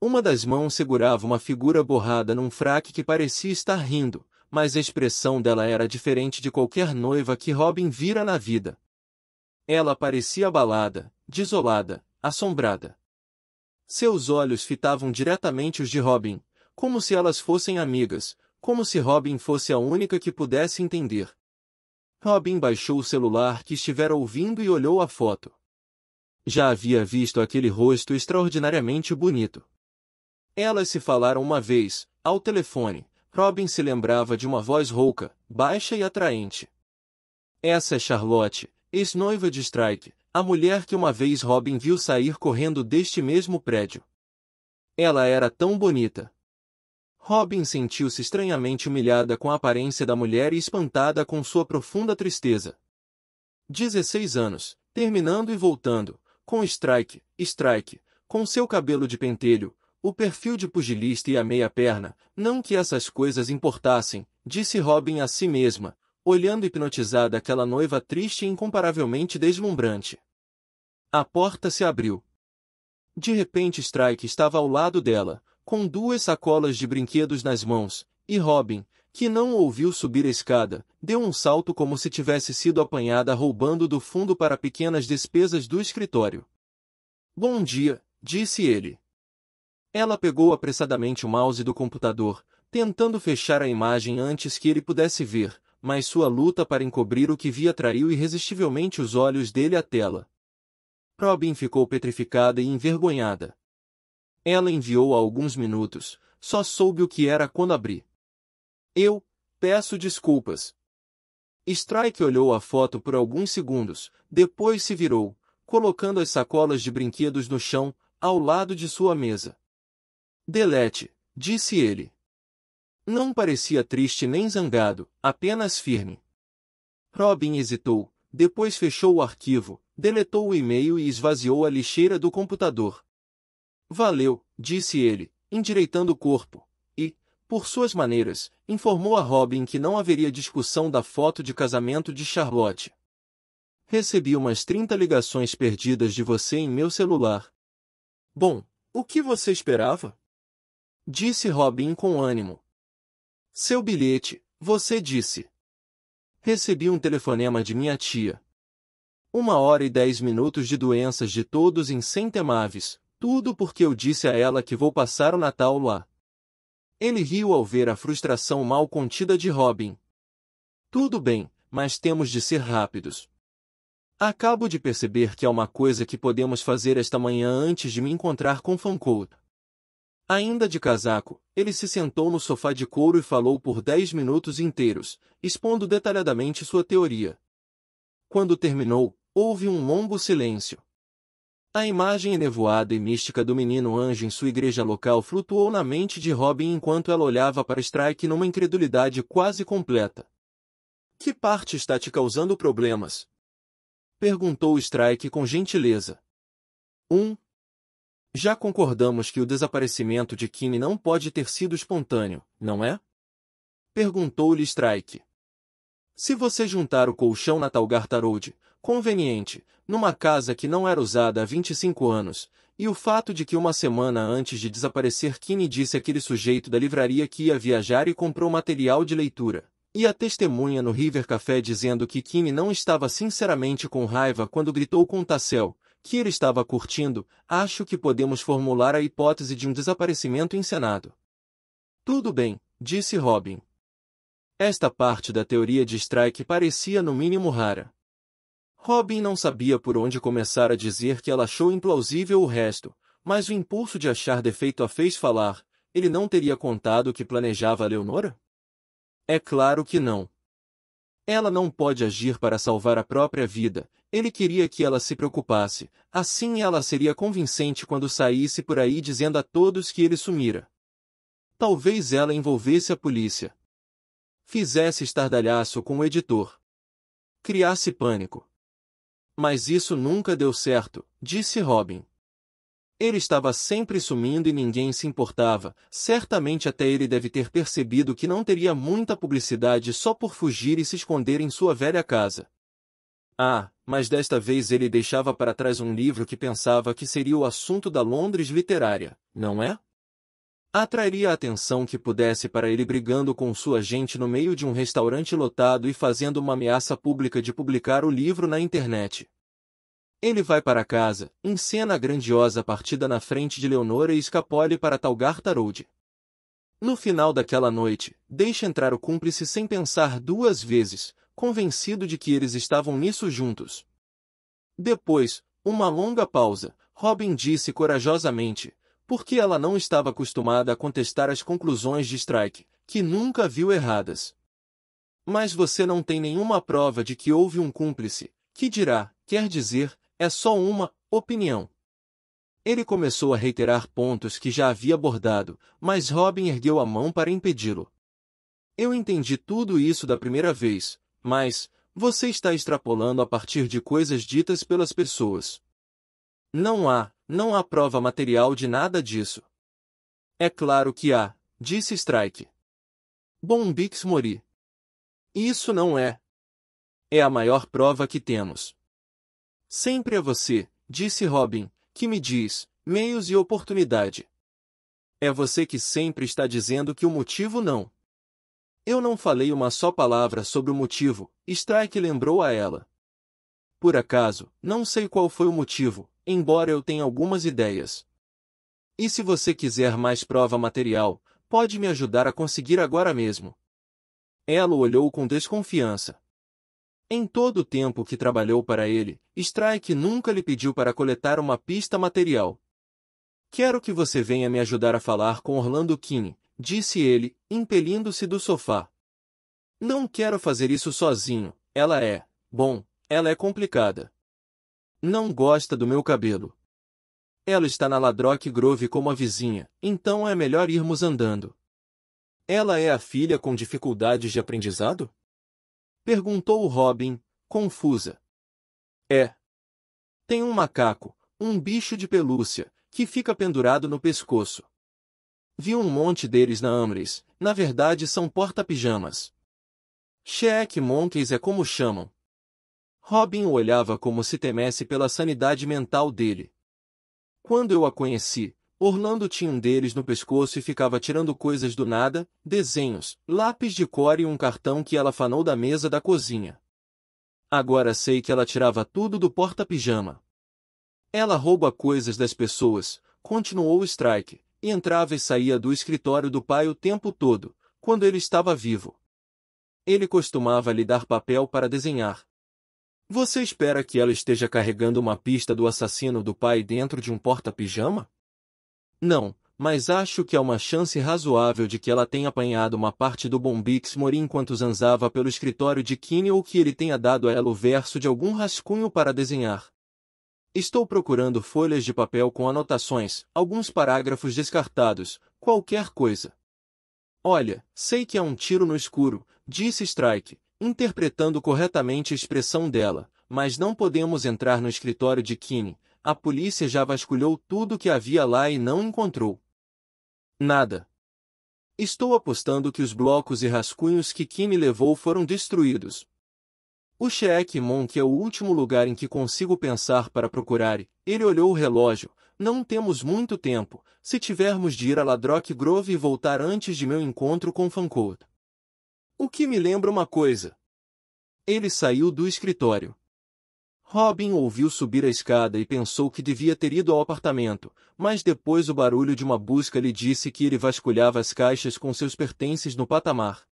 Uma das mãos segurava uma figura borrada num fraque que parecia estar rindo, mas a expressão dela era diferente de qualquer noiva que Robin vira na vida. Ela parecia abalada, desolada, assombrada. Seus olhos fitavam diretamente os de Robin, como se elas fossem amigas, como se Robin fosse a única que pudesse entender. Robin baixou o celular que estivera ouvindo e olhou a foto. Já havia visto aquele rosto extraordinariamente bonito. Elas se falaram uma vez, ao telefone. Robin se lembrava de uma voz rouca, baixa e atraente. Essa é Charlotte, Ex-noiva de Strike, a mulher que uma vez Robin viu sair correndo deste mesmo prédio. Ela era tão bonita. Robin sentiu-se estranhamente humilhada com a aparência da mulher e espantada com sua profunda tristeza. 16 anos, terminando e voltando, com Strike, Strike, com seu cabelo de pentelho, o perfil de pugilista e a meia perna, não que essas coisas importassem, disse Robin a si mesma, olhando hipnotizada aquela noiva triste e incomparavelmente deslumbrante. A porta se abriu. De repente Strike estava ao lado dela, com duas sacolas de brinquedos nas mãos, e Robin, que não ouviu subir a escada, deu um salto como se tivesse sido apanhada roubando do fundo para pequenas despesas do escritório. Bom dia, disse ele. Ela pegou apressadamente o mouse do computador, tentando fechar a imagem antes que ele pudesse ver, mas sua luta para encobrir o que via atraiu irresistivelmente os olhos dele à tela. Robin ficou petrificada e envergonhada. Ela enviou há alguns minutos, só soube o que era quando abri. Eu, peço desculpas. Strike olhou a foto por alguns segundos, depois se virou, colocando as sacolas de brinquedos no chão, ao lado de sua mesa. Delete, disse ele. Não parecia triste nem zangado, apenas firme. Robin hesitou, depois fechou o arquivo, deletou o e-mail e esvaziou a lixeira do computador. Valeu, disse ele, endireitando o corpo, e, por suas maneiras, informou a Robin que não haveria discussão da foto de casamento de Charlotte. Recebi umas 30 ligações perdidas de você em meu celular. Bom, o que você esperava? Disse Robin com ânimo, seu bilhete, você disse. Recebi um telefonema de minha tia. Uma hora e dez minutos de doenças de todos incentemáveis, tudo porque eu disse a ela que vou passar o Natal lá. Ele riu ao ver a frustração mal contida de Robin. Tudo bem, mas temos de ser rápidos. Acabo de perceber que há uma coisa que podemos fazer esta manhã antes de me encontrar com Fancourt. Ainda de casaco, ele se sentou no sofá de couro e falou por dez minutos inteiros, expondo detalhadamente sua teoria. Quando terminou, houve um longo silêncio. A imagem enevoada e mística do menino anjo em sua igreja local flutuou na mente de Robin enquanto ela olhava para Strike numa incredulidade quase completa. Que parte está te causando problemas? Perguntou Strike com gentileza. Um, já concordamos que o desaparecimento de Kimi não pode ter sido espontâneo, não é? Perguntou-lhe Strike. Se você juntar o colchão na Talgar conveniente, numa casa que não era usada há 25 anos, e o fato de que uma semana antes de desaparecer Kine disse àquele sujeito da livraria que ia viajar e comprou material de leitura, e a testemunha no River Café dizendo que Kine não estava sinceramente com raiva quando gritou com Tassel, que ele estava curtindo, acho que podemos formular a hipótese de um desaparecimento encenado. Tudo bem, disse Robin. Esta parte da teoria de Strike parecia no mínimo rara. Robin não sabia por onde começar a dizer que ela achou implausível o resto, mas o impulso de achar defeito a fez falar, ele não teria contado o que planejava a Leonora? É claro que não. Ela não pode agir para salvar a própria vida, ele queria que ela se preocupasse, assim ela seria convincente quando saísse por aí dizendo a todos que ele sumira. Talvez ela envolvesse a polícia. Fizesse estardalhaço com o editor. Criasse pânico. Mas isso nunca deu certo, disse Robin. Ele estava sempre sumindo e ninguém se importava, certamente até ele deve ter percebido que não teria muita publicidade só por fugir e se esconder em sua velha casa. Ah, mas desta vez ele deixava para trás um livro que pensava que seria o assunto da Londres literária, não é? Atrairia a atenção que pudesse para ele brigando com sua gente no meio de um restaurante lotado e fazendo uma ameaça pública de publicar o livro na internet. Ele vai para casa, encena a grandiosa partida na frente de Leonora e escapole para Talgar Road. No final daquela noite, deixa entrar o cúmplice sem pensar duas vezes, convencido de que eles estavam nisso juntos. Depois, uma longa pausa, Robin disse corajosamente, porque ela não estava acostumada a contestar as conclusões de Strike, que nunca viu erradas. Mas você não tem nenhuma prova de que houve um cúmplice, que dirá, quer dizer, é só uma opinião. Ele começou a reiterar pontos que já havia abordado, mas Robin ergueu a mão para impedi-lo. Eu entendi tudo isso da primeira vez, mas, você está extrapolando a partir de coisas ditas pelas pessoas. Não há, não há prova material de nada disso. É claro que há, disse Strike. Bombix Mori. Isso não é. É a maior prova que temos. Sempre é você, disse Robin, que me diz, meios e oportunidade. É você que sempre está dizendo que o motivo não. Eu não falei uma só palavra sobre o motivo, Strike é lembrou a ela. Por acaso, não sei qual foi o motivo, embora eu tenha algumas ideias. E se você quiser mais prova material, pode me ajudar a conseguir agora mesmo. Ela olhou com desconfiança. Em todo o tempo que trabalhou para ele, Strike nunca lhe pediu para coletar uma pista material. Quero que você venha me ajudar a falar com Orlando Kine, disse ele, impelindo-se do sofá. Não quero fazer isso sozinho, ela é, bom, ela é complicada. Não gosta do meu cabelo. Ela está na Ladrock Grove como a vizinha, então é melhor irmos andando. Ela é a filha com dificuldades de aprendizado? Perguntou Robin, confusa. É. Tem um macaco, um bicho de pelúcia, que fica pendurado no pescoço. Vi um monte deles na Amres, na verdade são porta-pijamas. Cheque Monkeys é como chamam. Robin o olhava como se temesse pela sanidade mental dele. Quando eu a conheci, Orlando tinha um deles no pescoço e ficava tirando coisas do nada, desenhos, lápis de cor e um cartão que ela fanou da mesa da cozinha. Agora sei que ela tirava tudo do porta-pijama. Ela rouba coisas das pessoas, continuou o Strike, e entrava e saía do escritório do pai o tempo todo, quando ele estava vivo. Ele costumava lhe dar papel para desenhar. Você espera que ela esteja carregando uma pista do assassino do pai dentro de um porta-pijama? Não, mas acho que há uma chance razoável de que ela tenha apanhado uma parte do Bombix Morim enquanto zanzava pelo escritório de Kine ou que ele tenha dado a ela o verso de algum rascunho para desenhar. Estou procurando folhas de papel com anotações, alguns parágrafos descartados, qualquer coisa. Olha, sei que é um tiro no escuro, disse Strike, interpretando corretamente a expressão dela, mas não podemos entrar no escritório de Kinney. A polícia já vasculhou tudo o que havia lá e não encontrou. Nada. Estou apostando que os blocos e rascunhos que Kinney levou foram destruídos, o cheque Monk é o último lugar em que consigo pensar para procurar. Ele olhou o relógio. Não temos muito tempo, se tivermos de ir a Ladrock Grove e voltar antes de meu encontro com Fancourt. O que me lembra uma coisa. Ele saiu do escritório. Robin ouviu subir a escada e pensou que devia ter ido ao apartamento, mas depois o barulho de uma busca lhe disse que ele vasculhava as caixas com seus pertences no patamar.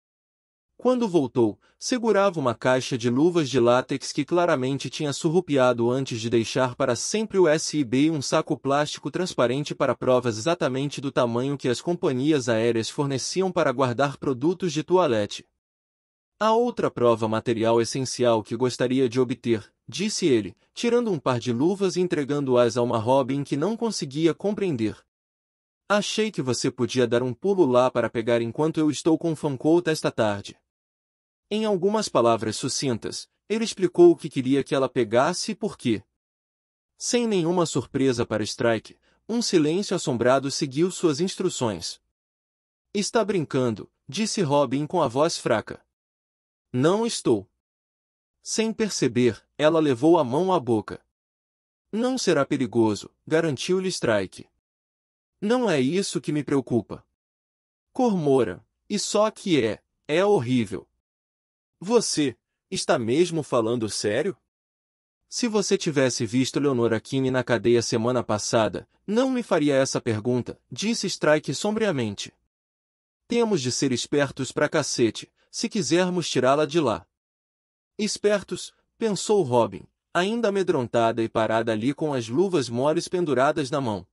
Quando voltou, segurava uma caixa de luvas de látex que claramente tinha surrupiado antes de deixar para sempre o SIB um saco plástico transparente para provas exatamente do tamanho que as companhias aéreas forneciam para guardar produtos de toilette. A outra prova material essencial que gostaria de obter, disse ele, tirando um par de luvas e entregando-as a uma Robin que não conseguia compreender. Achei que você podia dar um pulo lá para pegar enquanto eu estou com Fancoat esta tarde. Em algumas palavras sucintas, ele explicou o que queria que ela pegasse e por quê. Sem nenhuma surpresa para Strike, um silêncio assombrado seguiu suas instruções. Está brincando, disse Robin com a voz fraca. Não estou. Sem perceber, ela levou a mão à boca. Não será perigoso, garantiu-lhe Strike. Não é isso que me preocupa. Cormora, e só que é, é horrível. Você, está mesmo falando sério? Se você tivesse visto Leonora Kim na cadeia semana passada, não me faria essa pergunta, disse Strike sombriamente. Temos de ser espertos pra cacete, se quisermos tirá-la de lá. Espertos, pensou Robin, ainda amedrontada e parada ali com as luvas moles penduradas na mão.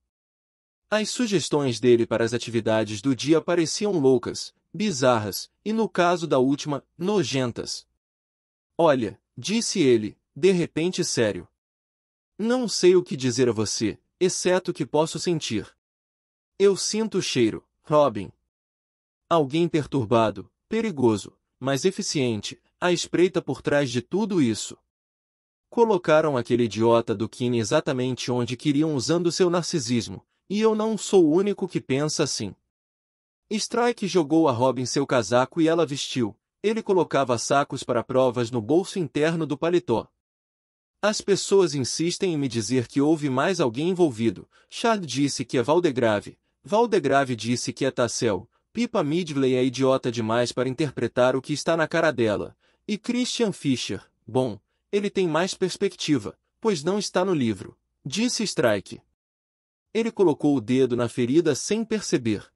As sugestões dele para as atividades do dia pareciam loucas, bizarras, e no caso da última, nojentas. Olha, disse ele, de repente sério. Não sei o que dizer a você, exceto que posso sentir. Eu sinto o cheiro, Robin. Alguém perturbado, perigoso, mas eficiente, a espreita por trás de tudo isso. Colocaram aquele idiota do Kine exatamente onde queriam usando seu narcisismo, e eu não sou o único que pensa assim. Strike jogou a Robin seu casaco e ela vestiu. Ele colocava sacos para provas no bolso interno do paletó. As pessoas insistem em me dizer que houve mais alguém envolvido. Chad disse que é Valdegrave. Valdegrave disse que é Tassel. Pipa Midley é idiota demais para interpretar o que está na cara dela. E Christian Fischer, bom, ele tem mais perspectiva, pois não está no livro. Disse Strike. Ele colocou o dedo na ferida sem perceber.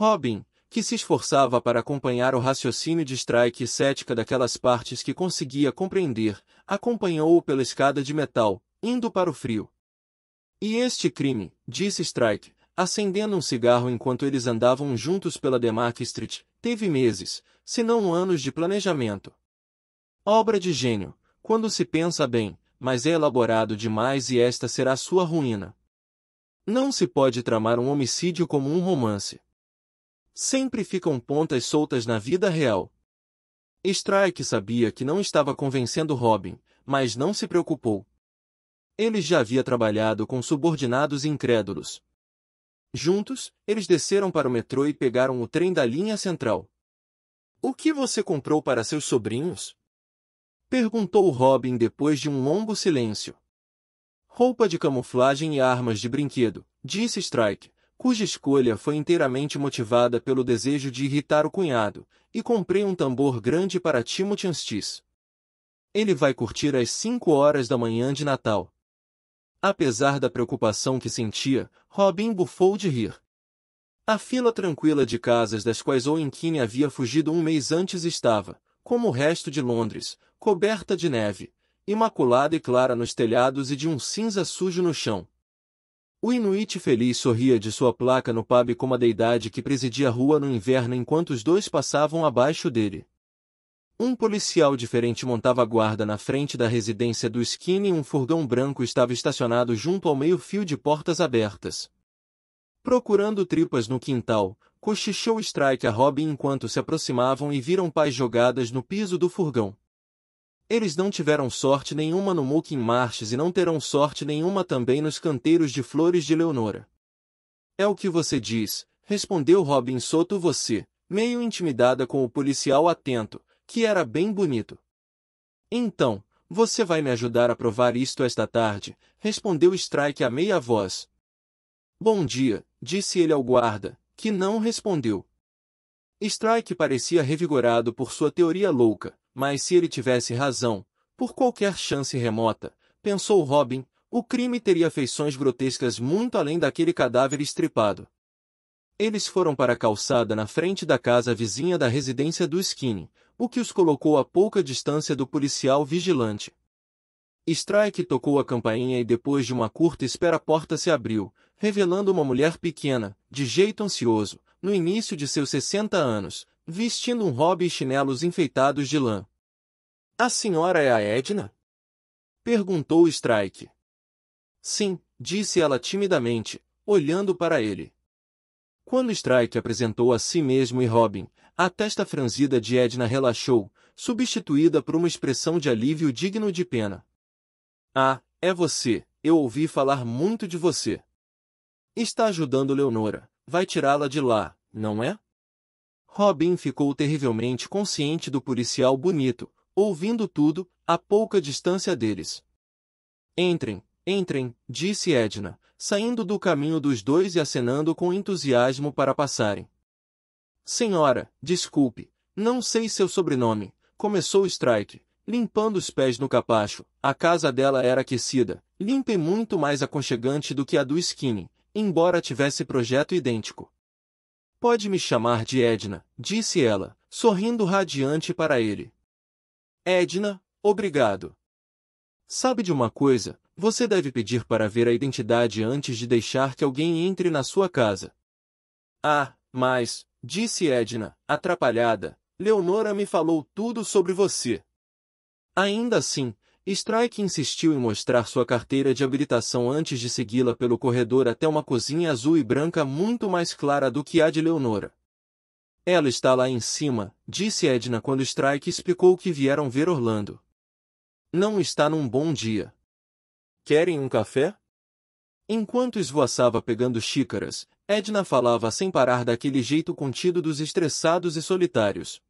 Robin, que se esforçava para acompanhar o raciocínio de Strike e cética daquelas partes que conseguia compreender, acompanhou-o pela escada de metal, indo para o frio. E este crime, disse Strike, acendendo um cigarro enquanto eles andavam juntos pela Demark Street, teve meses, se não anos de planejamento. Obra de gênio, quando se pensa bem, mas é elaborado demais e esta será sua ruína. Não se pode tramar um homicídio como um romance. Sempre ficam pontas soltas na vida real. Strike sabia que não estava convencendo Robin, mas não se preocupou. Ele já havia trabalhado com subordinados incrédulos. Juntos, eles desceram para o metrô e pegaram o trem da linha central. O que você comprou para seus sobrinhos? Perguntou Robin depois de um longo silêncio. Roupa de camuflagem e armas de brinquedo, disse Strike, cuja escolha foi inteiramente motivada pelo desejo de irritar o cunhado, e comprei um tambor grande para Timothy Anstis. Ele vai curtir às cinco horas da manhã de Natal. Apesar da preocupação que sentia, Robin bufou de rir. A fila tranquila de casas das quais Owenkine havia fugido um mês antes estava, como o resto de Londres, coberta de neve, imaculada e clara nos telhados e de um cinza sujo no chão, o Inuit feliz sorria de sua placa no pub como a deidade que presidia a rua no inverno enquanto os dois passavam abaixo dele. Um policial diferente montava guarda na frente da residência do Skinny e um furgão branco estava estacionado junto ao meio-fio de portas abertas. Procurando tripas no quintal, cochichou Strike a Robin enquanto se aproximavam e viram pais jogadas no piso do furgão. Eles não tiveram sorte nenhuma no Mooking Marches e não terão sorte nenhuma também nos canteiros de flores de Leonora. É o que você diz, respondeu Robin Soto você, meio intimidada com o policial atento, que era bem bonito. Então, você vai me ajudar a provar isto esta tarde, respondeu Strike a meia voz. Bom dia, disse ele ao guarda, que não respondeu. Strike parecia revigorado por sua teoria louca, mas se ele tivesse razão, por qualquer chance remota, pensou Robin, o crime teria feições grotescas muito além daquele cadáver estripado. Eles foram para a calçada na frente da casa vizinha da residência do Skinny, o que os colocou a pouca distância do policial vigilante. Strike tocou a campainha e depois de uma curta espera a porta se abriu, revelando uma mulher pequena, de jeito ansioso, no início de seus 60 anos, vestindo um hobby e chinelos enfeitados de lã. A senhora é a Edna? Perguntou Strike. Sim, disse ela timidamente, olhando para ele. Quando Strike apresentou a si mesmo e Robin, a testa franzida de Edna relaxou, substituída por uma expressão de alívio digno de pena. Ah, é você, eu ouvi falar muito de você. Está ajudando Leonora, vai tirá-la de lá, não é? Robin ficou terrivelmente consciente do policial bonito, ouvindo tudo, a pouca distância deles. Entrem, entrem, disse Edna, saindo do caminho dos dois e acenando com entusiasmo para passarem. Senhora, desculpe, não sei seu sobrenome, começou Strike, limpando os pés no capacho. A casa dela era aquecida, limpa e muito mais aconchegante do que a do Skinny, embora tivesse projeto idêntico. Pode me chamar de Edna, disse ela, sorrindo radiante para ele. Edna, obrigado. Sabe de uma coisa? Você deve pedir para ver a identidade antes de deixar que alguém entre na sua casa. Ah, mas, disse Edna, atrapalhada, Leonora me falou tudo sobre você. Ainda assim, Strike insistiu em mostrar sua carteira de habilitação antes de segui-la pelo corredor até uma cozinha azul e branca muito mais clara do que a de Leonora. Ela está lá em cima, disse Edna quando Strike explicou que vieram ver Orlando. Não está num bom dia. Querem um café? Enquanto esvoaçava pegando xícaras, Edna falava sem parar daquele jeito contido dos estressados e solitários.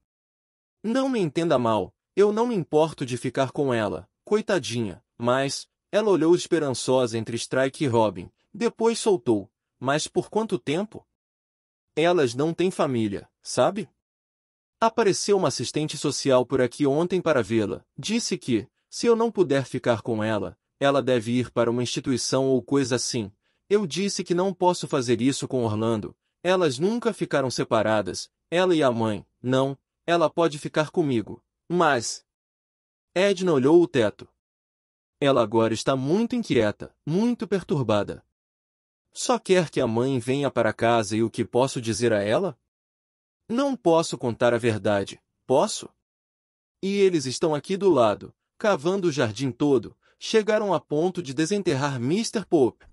Não me entenda mal, eu não me importo de ficar com ela, coitadinha, mas, ela olhou esperançosa entre Strike e Robin, depois soltou, mas por quanto tempo? Elas não têm família, sabe? Apareceu uma assistente social por aqui ontem para vê-la. Disse que, se eu não puder ficar com ela, ela deve ir para uma instituição ou coisa assim. Eu disse que não posso fazer isso com Orlando. Elas nunca ficaram separadas, ela e a mãe. Não, ela pode ficar comigo. Mas. Edna olhou o teto. Ela agora está muito inquieta, muito perturbada. Só quer que a mãe venha para casa e o que posso dizer a ela? Não posso contar a verdade, posso? E eles estão aqui do lado, cavando o jardim todo, chegaram a ponto de desenterrar Mr. Pope.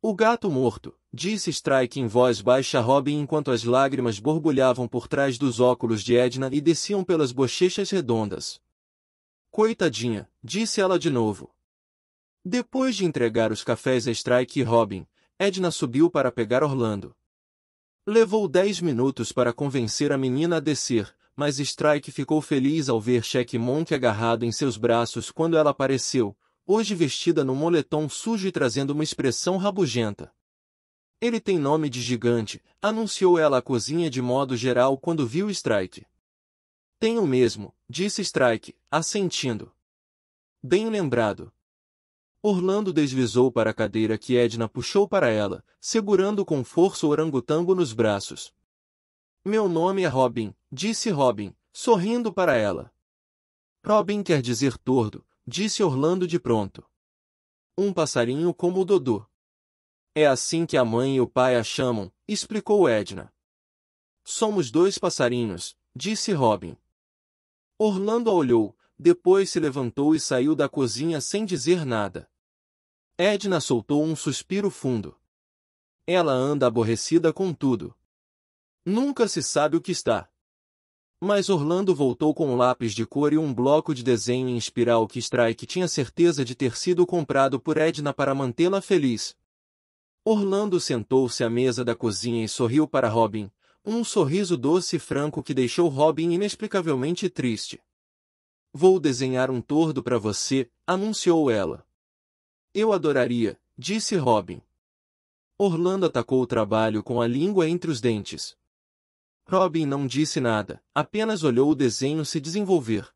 O gato morto, disse Strike em voz baixa a Robin enquanto as lágrimas borbulhavam por trás dos óculos de Edna e desciam pelas bochechas redondas. Coitadinha, disse ela de novo. Depois de entregar os cafés a Strike e Robin, Edna subiu para pegar Orlando. Levou dez minutos para convencer a menina a descer, mas Strike ficou feliz ao ver Cheque Monk agarrado em seus braços quando ela apareceu, hoje vestida num moletom sujo e trazendo uma expressão rabugenta. Ele tem nome de gigante, anunciou ela à cozinha de modo geral quando viu Strike. Tenho mesmo, disse Strike, assentindo. Bem lembrado. Orlando deslizou para a cadeira que Edna puxou para ela, segurando com força o orangotango nos braços. Meu nome é Robin, disse Robin, sorrindo para ela. Robin quer dizer tordo, disse Orlando de pronto. Um passarinho como o Dodô. É assim que a mãe e o pai a chamam, explicou Edna. Somos dois passarinhos, disse Robin. Orlando olhou, depois se levantou e saiu da cozinha sem dizer nada. Edna soltou um suspiro fundo. Ela anda aborrecida com tudo. Nunca se sabe o que está. Mas Orlando voltou com um lápis de cor e um bloco de desenho em espiral que Strike tinha certeza de ter sido comprado por Edna para mantê-la feliz. Orlando sentou-se à mesa da cozinha e sorriu para Robin, um sorriso doce e franco que deixou Robin inexplicavelmente triste. Vou desenhar um tordo para você, anunciou ela. Eu adoraria, disse Robin. Orlando atacou o trabalho com a língua entre os dentes. Robin não disse nada, apenas olhou o desenho se desenvolver.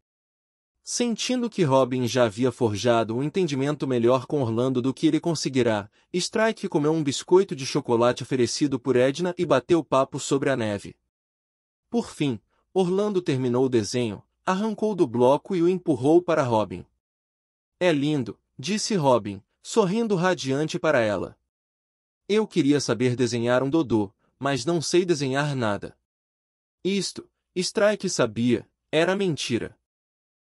Sentindo que Robin já havia forjado um entendimento melhor com Orlando do que ele conseguirá, Strike comeu um biscoito de chocolate oferecido por Edna e bateu papo sobre a neve. Por fim, Orlando terminou o desenho, arrancou do bloco e o empurrou para Robin. É lindo, disse Robin, sorrindo radiante para ela. Eu queria saber desenhar um dodô, mas não sei desenhar nada. Isto, Strike sabia, era mentira.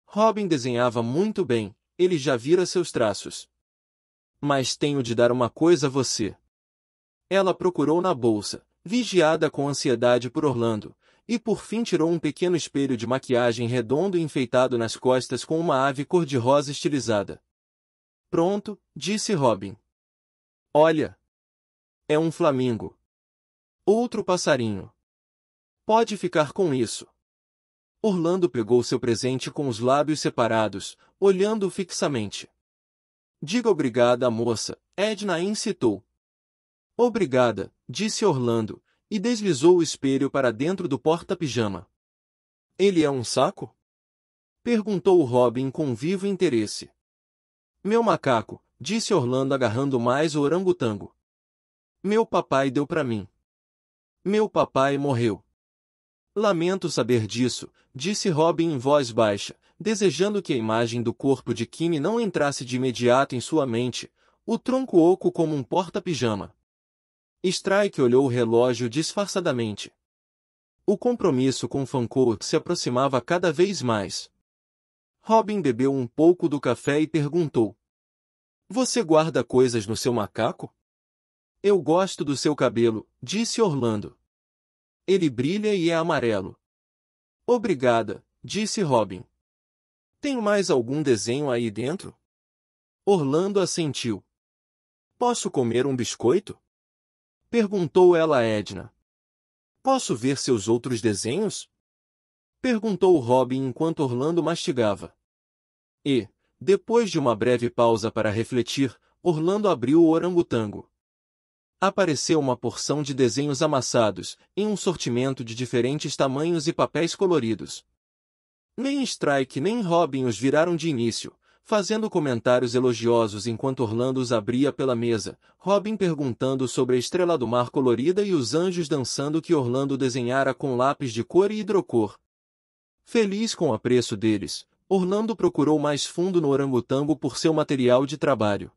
Robin desenhava muito bem, ele já vira seus traços. Mas tenho de dar uma coisa a você. Ela procurou na bolsa, vigiada com ansiedade por Orlando, e por fim tirou um pequeno espelho de maquiagem redondo enfeitado nas costas com uma ave cor-de-rosa estilizada. Pronto, disse Robin. Olha! É um flamingo. Outro passarinho. Pode ficar com isso. Orlando pegou seu presente com os lábios separados, olhando fixamente. Diga obrigada à moça, Edna incitou. Obrigada, disse Orlando, e deslizou o espelho para dentro do porta-pijama. Ele é um saco? Perguntou Robin com vivo interesse. Meu macaco, disse Orlando agarrando mais o orangotango. Meu papai deu para mim. Meu papai morreu. Lamento saber disso, disse Robin em voz baixa, desejando que a imagem do corpo de Kimi não entrasse de imediato em sua mente, o tronco oco como um porta-pijama. Strike olhou o relógio disfarçadamente. O compromisso com Fancourt se aproximava cada vez mais. Robin bebeu um pouco do café e perguntou. Você guarda coisas no seu macaco? Eu gosto do seu cabelo, disse Orlando. Ele brilha e é amarelo. Obrigada, disse Robin. Tem mais algum desenho aí dentro? Orlando assentiu. Posso comer um biscoito? Perguntou ela a Edna. Posso ver seus outros desenhos? Perguntou Robin enquanto Orlando mastigava. E, depois de uma breve pausa para refletir, Orlando abriu o orangotango. Apareceu uma porção de desenhos amassados, em um sortimento de diferentes tamanhos e papéis coloridos. Nem Strike nem Robin os viraram de início, fazendo comentários elogiosos enquanto Orlando os abria pela mesa, Robin perguntando sobre a estrela do mar colorida e os anjos dançando que Orlando desenhara com lápis de cor e hidrocor, Feliz com o apreço deles, Orlando procurou mais fundo no orangotango por seu material de trabalho.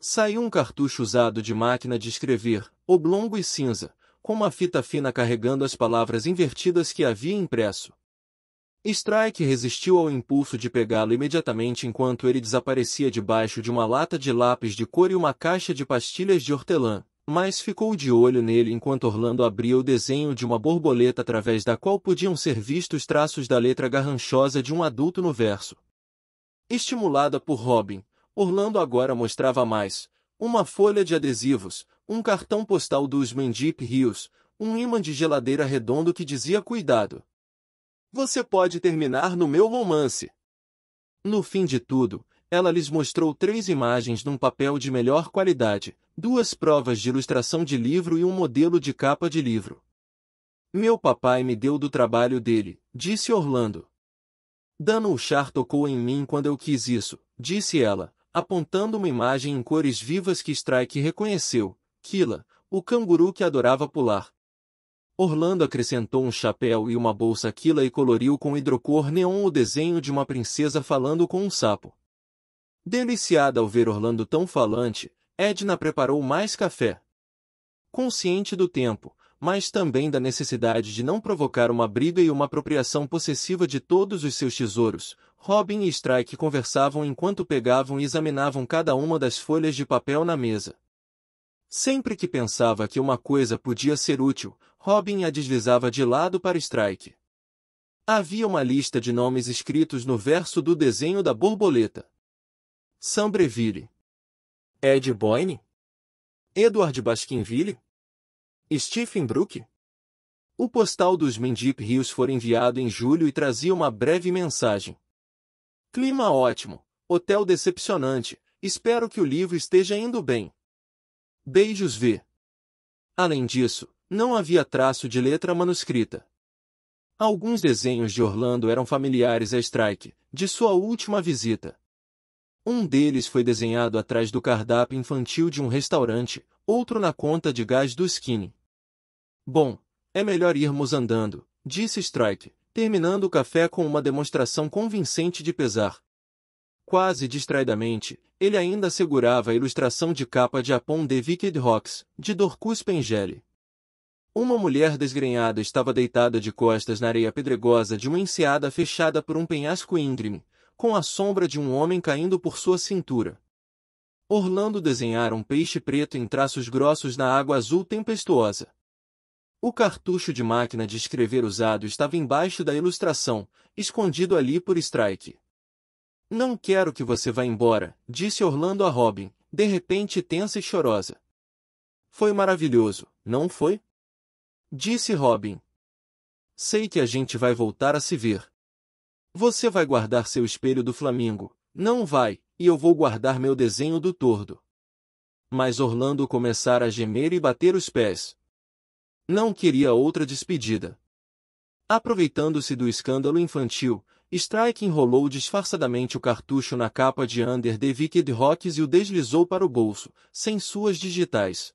Saiu um cartucho usado de máquina de escrever, oblongo e cinza, com uma fita fina carregando as palavras invertidas que havia impresso. Strike resistiu ao impulso de pegá-lo imediatamente enquanto ele desaparecia debaixo de uma lata de lápis de cor e uma caixa de pastilhas de hortelã mas ficou de olho nele enquanto Orlando abria o desenho de uma borboleta através da qual podiam ser vistos traços da letra garranchosa de um adulto no verso. Estimulada por Robin, Orlando agora mostrava mais: uma folha de adesivos, um cartão postal dos Mendip Rios, um imã de geladeira redondo que dizia cuidado. Você pode terminar no meu romance. No fim de tudo, ela lhes mostrou três imagens num papel de melhor qualidade, duas provas de ilustração de livro e um modelo de capa de livro. Meu papai me deu do trabalho dele, disse Orlando. Dano Uchar tocou em mim quando eu quis isso, disse ela, apontando uma imagem em cores vivas que Strike reconheceu, Kila, o canguru que adorava pular. Orlando acrescentou um chapéu e uma bolsa Kila e coloriu com hidrocor neon o desenho de uma princesa falando com um sapo. Deliciada ao ver Orlando tão falante, Edna preparou mais café. Consciente do tempo, mas também da necessidade de não provocar uma briga e uma apropriação possessiva de todos os seus tesouros, Robin e Strike conversavam enquanto pegavam e examinavam cada uma das folhas de papel na mesa. Sempre que pensava que uma coisa podia ser útil, Robin a deslizava de lado para Strike. Havia uma lista de nomes escritos no verso do desenho da borboleta. Sambreville. Ed Boyne? Edward Baskinville? Stephen Brook? O postal dos Mendip Rios foi enviado em julho e trazia uma breve mensagem. Clima ótimo, hotel decepcionante, espero que o livro esteja indo bem. Beijos V. Além disso, não havia traço de letra manuscrita. Alguns desenhos de Orlando eram familiares a Strike, de sua última visita. Um deles foi desenhado atrás do cardápio infantil de um restaurante, outro na conta de gás do skinny. Bom, é melhor irmos andando, disse Strike, terminando o café com uma demonstração convincente de pesar. Quase distraidamente, ele ainda segurava a ilustração de capa de Apon de Wicked Rocks, de Dorcus Pengele. Uma mulher desgrenhada estava deitada de costas na areia pedregosa de uma enseada fechada por um penhasco íngreme, com a sombra de um homem caindo por sua cintura. Orlando desenhara um peixe preto em traços grossos na água azul tempestuosa. O cartucho de máquina de escrever usado estava embaixo da ilustração, escondido ali por Strike. Não quero que você vá embora, disse Orlando a Robin, de repente tensa e chorosa. Foi maravilhoso, não foi? Disse Robin. Sei que a gente vai voltar a se ver. Você vai guardar seu espelho do Flamingo. Não vai, e eu vou guardar meu desenho do tordo. Mas Orlando começara a gemer e bater os pés. Não queria outra despedida. Aproveitando-se do escândalo infantil, Strike enrolou disfarçadamente o cartucho na capa de Under the Wicked Rocks e o deslizou para o bolso, sem suas digitais.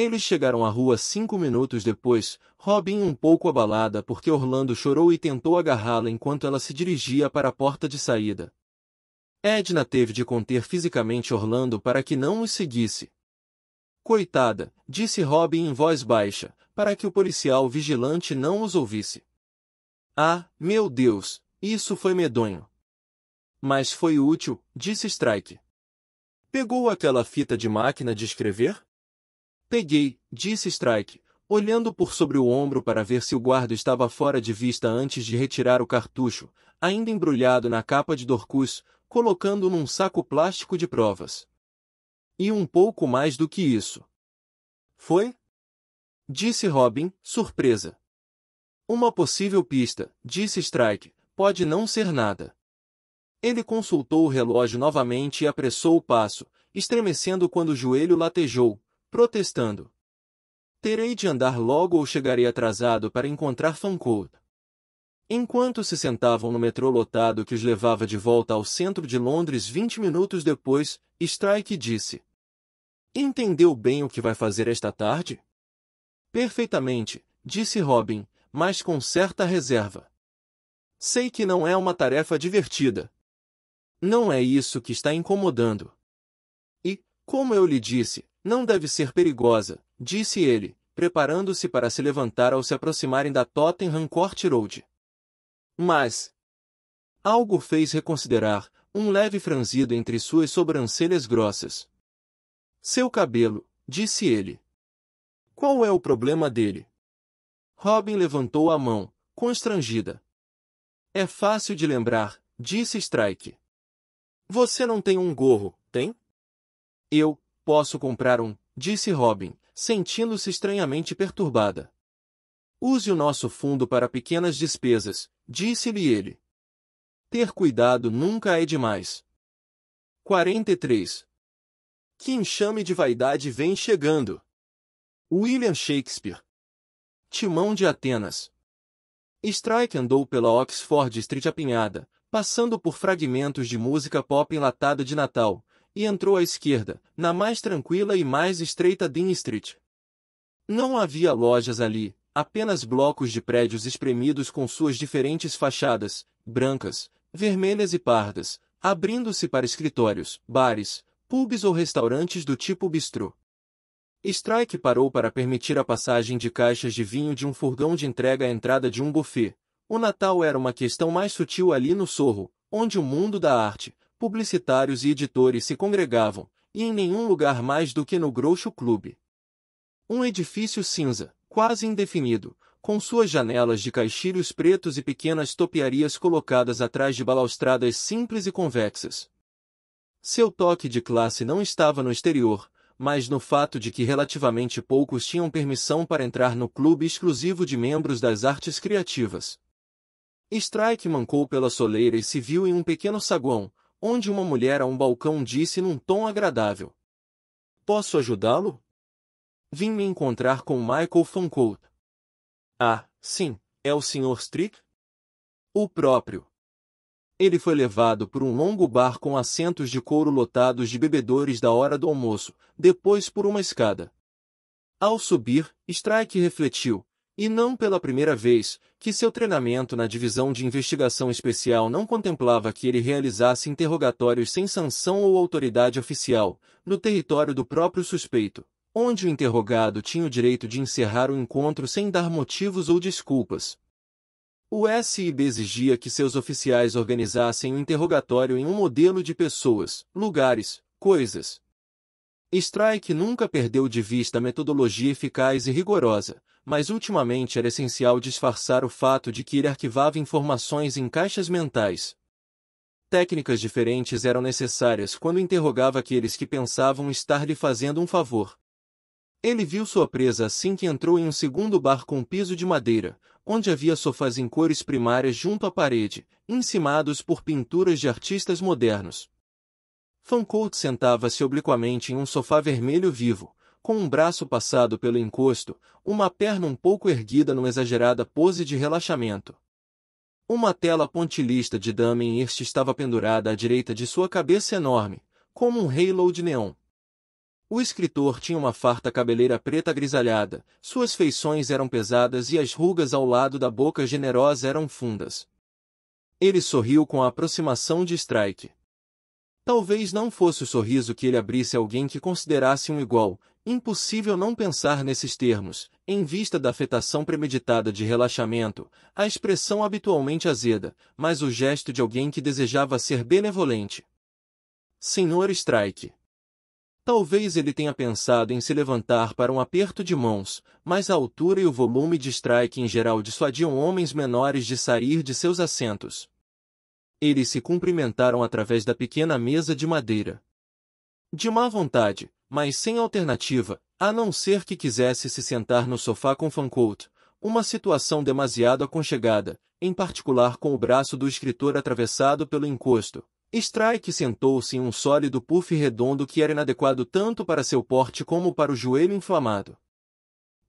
Eles chegaram à rua cinco minutos depois, Robin um pouco abalada porque Orlando chorou e tentou agarrá-la enquanto ela se dirigia para a porta de saída. Edna teve de conter fisicamente Orlando para que não os seguisse. Coitada, disse Robin em voz baixa, para que o policial vigilante não os ouvisse. Ah, meu Deus, isso foi medonho. Mas foi útil, disse Strike. Pegou aquela fita de máquina de escrever? Peguei, disse Strike, olhando por sobre o ombro para ver se o guarda estava fora de vista antes de retirar o cartucho, ainda embrulhado na capa de Dorcus, colocando-o num saco plástico de provas. E um pouco mais do que isso. Foi? Disse Robin, surpresa. Uma possível pista, disse Strike, pode não ser nada. Ele consultou o relógio novamente e apressou o passo, estremecendo quando o joelho latejou, protestando. Terei de andar logo ou chegarei atrasado para encontrar Fancourt. Enquanto se sentavam no metrô lotado que os levava de volta ao centro de Londres vinte minutos depois, Strike disse: Entendeu bem o que vai fazer esta tarde? Perfeitamente, disse Robin, mas com certa reserva. Sei que não é uma tarefa divertida. Não é isso que está incomodando. E, como eu lhe disse, não deve ser perigosa, disse ele, preparando-se para se levantar ao se aproximarem da Tottenham Court Road. Mas. Algo fez reconsiderar, um leve franzido entre suas sobrancelhas grossas. Seu cabelo, disse ele. Qual é o problema dele? Robin levantou a mão, constrangida. É fácil de lembrar, disse Strike. Você não tem um gorro, tem? Eu, Posso comprar um, disse Robin, sentindo-se estranhamente perturbada. Use o nosso fundo para pequenas despesas, disse-lhe ele. Ter cuidado nunca é demais. 43. Que enxame de vaidade vem chegando. William Shakespeare. Timão de Atenas. Strike andou pela Oxford Street apinhada, passando por fragmentos de música pop enlatada de Natal, e entrou à esquerda, na mais tranquila e mais estreita Dean Street. Não havia lojas ali, apenas blocos de prédios espremidos com suas diferentes fachadas, brancas, vermelhas e pardas, abrindo-se para escritórios, bares, pubs ou restaurantes do tipo bistrô. Strike parou para permitir a passagem de caixas de vinho de um furgão de entrega à entrada de um buffet. O Natal era uma questão mais sutil ali no Sorro, onde o mundo da arte, publicitários e editores se congregavam, e em nenhum lugar mais do que no Groucho Clube. Um edifício cinza, quase indefinido, com suas janelas de caixilhos pretos e pequenas topiarias colocadas atrás de balaustradas simples e convexas. Seu toque de classe não estava no exterior, mas no fato de que relativamente poucos tinham permissão para entrar no clube exclusivo de membros das artes criativas. Strike mancou pela soleira e se viu em um pequeno saguão, onde uma mulher a um balcão disse num tom agradável: Posso ajudá-lo? Vim me encontrar com Michael Fancourt. Ah, sim, é o Sr. Strick? O próprio. Ele foi levado por um longo bar com assentos de couro lotados de bebedores da hora do almoço, depois por uma escada. Ao subir, Strike refletiu, e não pela primeira vez, que seu treinamento na divisão de investigação especial não contemplava que ele realizasse interrogatórios sem sanção ou autoridade oficial, no território do próprio suspeito, onde o interrogado tinha o direito de encerrar o encontro sem dar motivos ou desculpas. O SIB exigia que seus oficiais organizassem o um interrogatório em um modelo de pessoas, lugares, coisas, Strike nunca perdeu de vista a metodologia eficaz e rigorosa, mas ultimamente era essencial disfarçar o fato de que ele arquivava informações em caixas mentais. Técnicas diferentes eram necessárias quando interrogava aqueles que pensavam estar lhe fazendo um favor. Ele viu sua presa assim que entrou em um segundo bar com piso de madeira, onde havia sofás em cores primárias junto à parede, encimados por pinturas de artistas modernos. Fancourt sentava-se obliquamente em um sofá vermelho vivo, com um braço passado pelo encosto, uma perna um pouco erguida numa exagerada pose de relaxamento. Uma tela pontilhista de Damen Hirst estava pendurada à direita de sua cabeça enorme, como um halo de neon. O escritor tinha uma farta cabeleira preta grisalhada, suas feições eram pesadas e as rugas ao lado da boca generosa eram fundas. Ele sorriu com a aproximação de Strike. Talvez não fosse o sorriso que ele abrisse a alguém que considerasse um igual, impossível não pensar nesses termos, em vista da afetação premeditada de relaxamento, a expressão habitualmente azeda, mas o gesto de alguém que desejava ser benevolente. Senhor Strike. Talvez ele tenha pensado em se levantar para um aperto de mãos, mas a altura e o volume de Strike em geral dissuadiam homens menores de sair de seus assentos. Eles se cumprimentaram através da pequena mesa de madeira. De má vontade, mas sem alternativa, a não ser que quisesse se sentar no sofá com Fancourt, uma situação demasiado aconchegada, em particular com o braço do escritor atravessado pelo encosto. Strike sentou-se em um sólido puff redondo que era inadequado tanto para seu porte como para o joelho inflamado.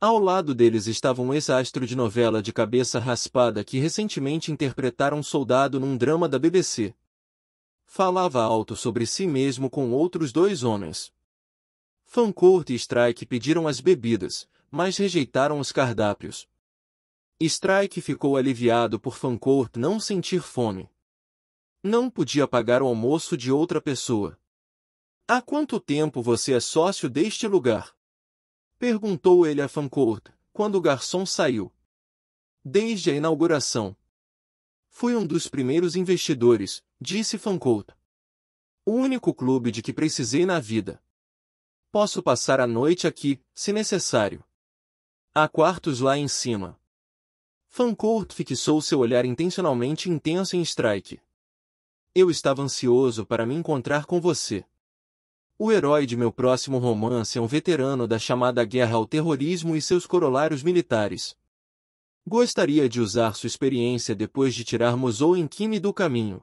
Ao lado deles estava um ex-astro de novela de cabeça raspada que recentemente interpretara um soldado num drama da BBC. Falava alto sobre si mesmo com outros dois homens. Fancourt e Strike pediram as bebidas, mas rejeitaram os cardápios. Strike ficou aliviado por Fancourt não sentir fome. Não podia pagar o almoço de outra pessoa. Há quanto tempo você é sócio deste lugar? Perguntou ele a Fancourt, quando o garçom saiu. Desde a inauguração. Fui um dos primeiros investidores, disse Fancourt. O único clube de que precisei na vida. Posso passar a noite aqui, se necessário. Há quartos lá em cima. Fancourt fixou seu olhar intencionalmente intenso em Strike. Eu estava ansioso para me encontrar com você. O herói de meu próximo romance é um veterano da chamada guerra ao terrorismo e seus corolários militares. Gostaria de usar sua experiência depois de tirarmos ou Kim do caminho.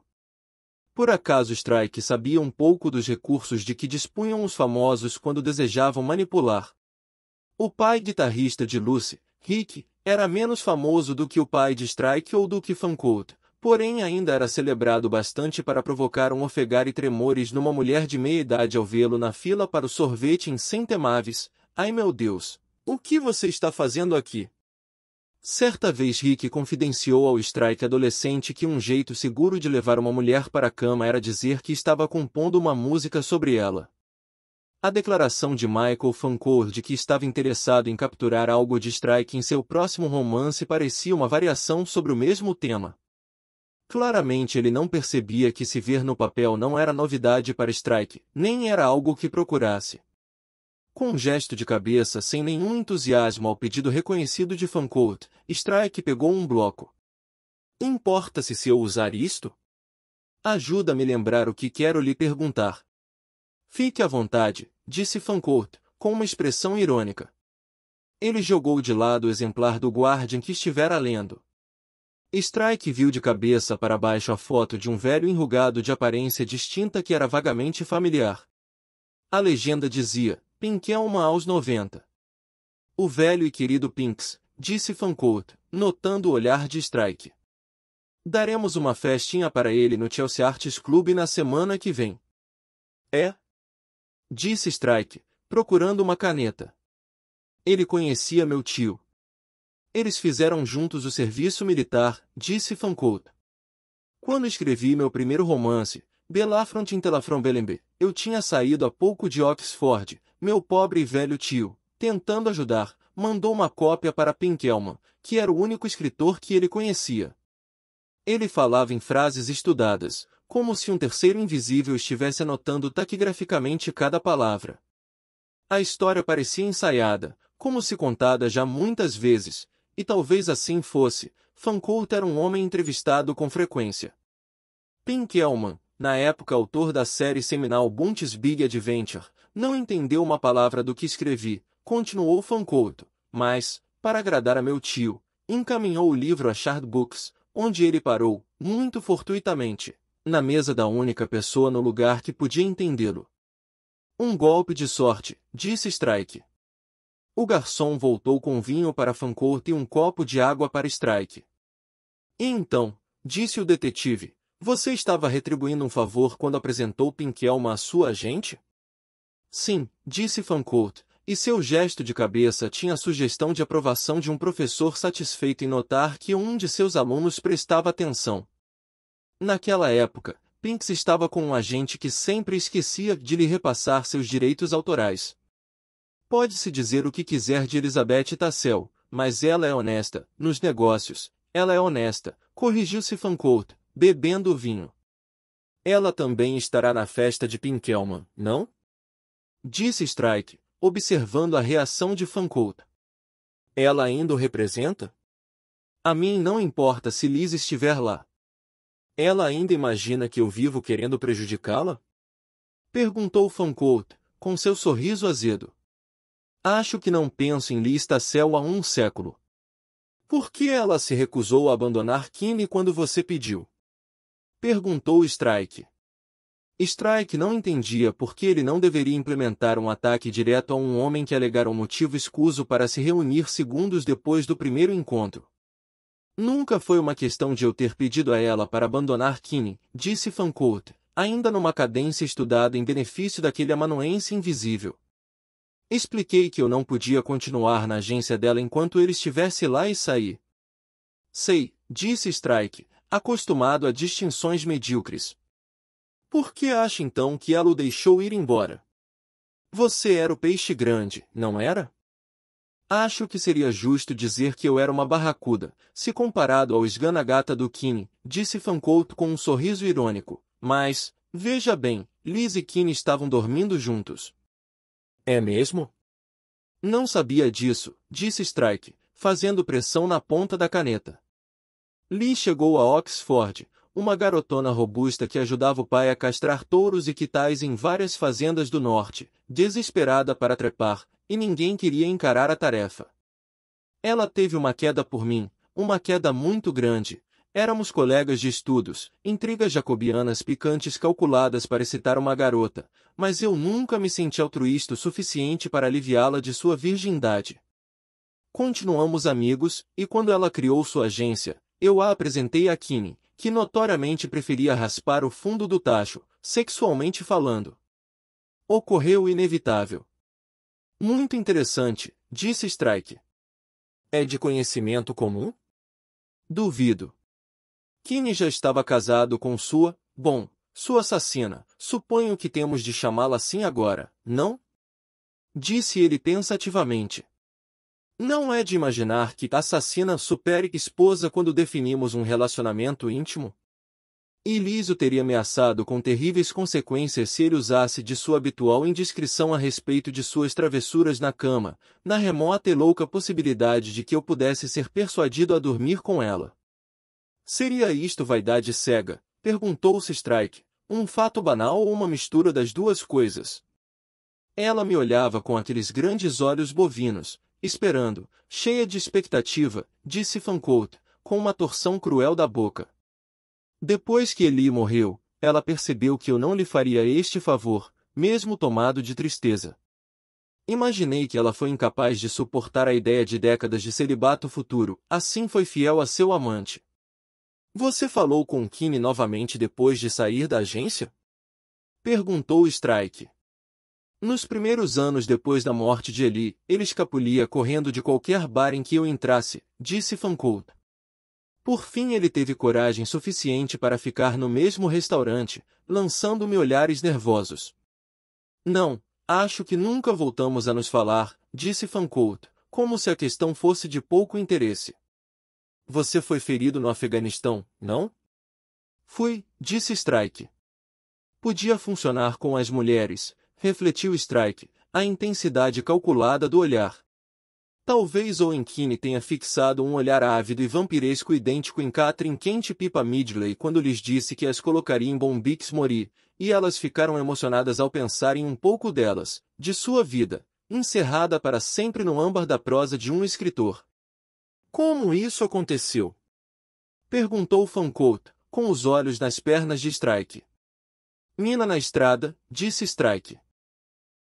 Por acaso Strike sabia um pouco dos recursos de que dispunham os famosos quando desejavam manipular. O pai guitarrista de Lucy, Rick, era menos famoso do que o pai de Strike ou do que Fancourt, porém ainda era celebrado bastante para provocar um ofegar e tremores numa mulher de meia idade ao vê-lo na fila para o sorvete em Sentemaves. Ai meu Deus! O que você está fazendo aqui? Certa vez Rick confidenciou ao Strike adolescente que um jeito seguro de levar uma mulher para a cama era dizer que estava compondo uma música sobre ela. A declaração de Michael Fancourt de que estava interessado em capturar algo de Strike em seu próximo romance parecia uma variação sobre o mesmo tema. Claramente ele não percebia que se ver no papel não era novidade para Strike, nem era algo que procurasse. Com um gesto de cabeça sem nenhum entusiasmo ao pedido reconhecido de Fancourt, Strike pegou um bloco. Importa-se se eu usar isto? Ajuda-me lembrar o que quero lhe perguntar. Fique à vontade, disse Fancourt, com uma expressão irônica. Ele jogou de lado o exemplar do Guardian que estivera lendo. Strike viu de cabeça para baixo a foto de um velho enrugado de aparência distinta que era vagamente familiar. A legenda dizia, Pinkelma é aos 90. O velho e querido Pinks, disse Fancourt, notando o olhar de Strike. Daremos uma festinha para ele no Chelsea Arts Club na semana que vem. É? Disse Strike, procurando uma caneta. Ele conhecia meu tio. Eles fizeram juntos o serviço militar, disse Fancourt. Quando escrevi meu primeiro romance, Belafront in Telafronbelembe, eu tinha saído há pouco de Oxford, meu pobre e velho tio, tentando ajudar, mandou uma cópia para Pinkelman, que era o único escritor que ele conhecia. Ele falava em frases estudadas, como se um terceiro invisível estivesse anotando taquigraficamente cada palavra. A história parecia ensaiada, como se contada já muitas vezes, e talvez assim fosse, Fancourt era um homem entrevistado com frequência. Pinkelman, na época autor da série seminal Buntes Big Adventure, não entendeu uma palavra do que escrevi, continuou Fancourt, mas, para agradar a meu tio, encaminhou o livro a Shard Books, onde ele parou, muito fortuitamente, na mesa da única pessoa no lugar que podia entendê-lo. Um golpe de sorte, disse Strike. O garçom voltou com vinho para Fancourt e um copo de água para Strike. E então, disse o detetive, você estava retribuindo um favor quando apresentou Pinkelma à sua agente? Sim, disse Fancourt, e seu gesto de cabeça tinha a sugestão de aprovação de um professor satisfeito em notar que um de seus alunos prestava atenção. Naquela época, Pinks estava com um agente que sempre esquecia de lhe repassar seus direitos autorais. Pode-se dizer o que quiser de Elizabeth Tassel, mas ela é honesta, nos negócios, ela é honesta, corrigiu-se Fancourt, bebendo o vinho. Ela também estará na festa de Pinkelman, não? Disse Strike, observando a reação de Fancourt. Ela ainda o representa? A mim não importa se Liz estiver lá. Ela ainda imagina que eu vivo querendo prejudicá-la? Perguntou Fancourt, com seu sorriso azedo. Acho que não penso em lista céu há um século. Por que ela se recusou a abandonar Kimi quando você pediu? Perguntou Strike. Strike não entendia por que ele não deveria implementar um ataque direto a um homem que alegara um motivo escuso para se reunir segundos depois do primeiro encontro. Nunca foi uma questão de eu ter pedido a ela para abandonar Kine, disse Fancourt, ainda numa cadência estudada em benefício daquele amanuense invisível. Expliquei que eu não podia continuar na agência dela enquanto ele estivesse lá e saí. Sei, disse Strike, acostumado a distinções medíocres. Por que acha então que ela o deixou ir embora? Você era o peixe grande, não era? Acho que seria justo dizer que eu era uma barracuda, se comparado ao esganagata do Kine, disse Fancourt com um sorriso irônico. Mas, veja bem, Liz e Kine estavam dormindo juntos. É mesmo? Não sabia disso, disse Strike, fazendo pressão na ponta da caneta. Lee chegou a Oxford, uma garotona robusta que ajudava o pai a castrar touros e quitais em várias fazendas do norte, desesperada para trepar, e ninguém queria encarar a tarefa. Ela teve uma queda por mim, uma queda muito grande, Éramos colegas de estudos, intrigas jacobianas picantes calculadas para excitar uma garota, mas eu nunca me senti altruísta o suficiente para aliviá-la de sua virgindade. Continuamos amigos, e quando ela criou sua agência, eu a apresentei a Kinney, que notoriamente preferia raspar o fundo do tacho, sexualmente falando. Ocorreu o inevitável. Muito interessante, disse Strike. É de conhecimento comum? Duvido. Kine já estava casado com sua, bom, sua assassina, suponho que temos de chamá-la assim agora, não? Disse ele pensativamente. Não é de imaginar que assassina supere esposa quando definimos um relacionamento íntimo? Elísio teria ameaçado com terríveis consequências se ele usasse de sua habitual indiscrição a respeito de suas travessuras na cama, na remota e louca possibilidade de que eu pudesse ser persuadido a dormir com ela. Seria isto vaidade cega? Perguntou-se Strike. Um fato banal ou uma mistura das duas coisas? Ela me olhava com aqueles grandes olhos bovinos, esperando, cheia de expectativa, disse Fancourt, com uma torção cruel da boca. Depois que Eli morreu, ela percebeu que eu não lhe faria este favor, mesmo tomado de tristeza. Imaginei que ela foi incapaz de suportar a ideia de décadas de celibato futuro, assim foi fiel a seu amante, você falou com Kim novamente depois de sair da agência? Perguntou Strike. Nos primeiros anos depois da morte de Eli, ele escapulia correndo de qualquer bar em que eu entrasse, disse Fancourt. Por fim ele teve coragem suficiente para ficar no mesmo restaurante, lançando-me olhares nervosos. Não, acho que nunca voltamos a nos falar, disse Fancourt, como se a questão fosse de pouco interesse. Você foi ferido no Afeganistão, não? Fui, disse Strike. Podia funcionar com as mulheres, refletiu Strike, a intensidade calculada do olhar. Talvez Owenkine tenha fixado um olhar ávido e vampiresco idêntico em Catherine quente Pipa Midley quando lhes disse que as colocaria em Bombix Mori, e elas ficaram emocionadas ao pensar em um pouco delas, de sua vida, encerrada para sempre no âmbar da prosa de um escritor. Como isso aconteceu? Perguntou Fancourt, com os olhos nas pernas de Strike. Mina na estrada, disse Strike.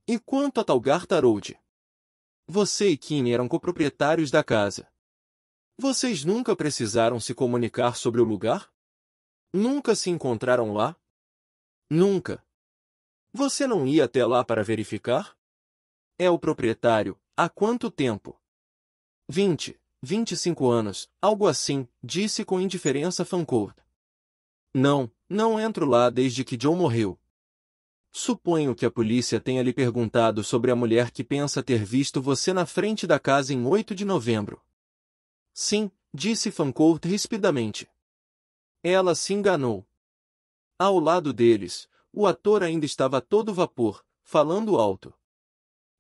E quanto a Talgar Tarold? Você e Kim eram coproprietários da casa. Vocês nunca precisaram se comunicar sobre o lugar? Nunca se encontraram lá? Nunca. Você não ia até lá para verificar? É o proprietário, há quanto tempo? 20, 25 anos, algo assim, disse com indiferença Fancourt. Não, não entro lá desde que John morreu. Suponho que a polícia tenha lhe perguntado sobre a mulher que pensa ter visto você na frente da casa em 8 de novembro. Sim, disse Fancourt rispidamente. Ela se enganou. Ao lado deles, o ator ainda estava a todo vapor, falando alto.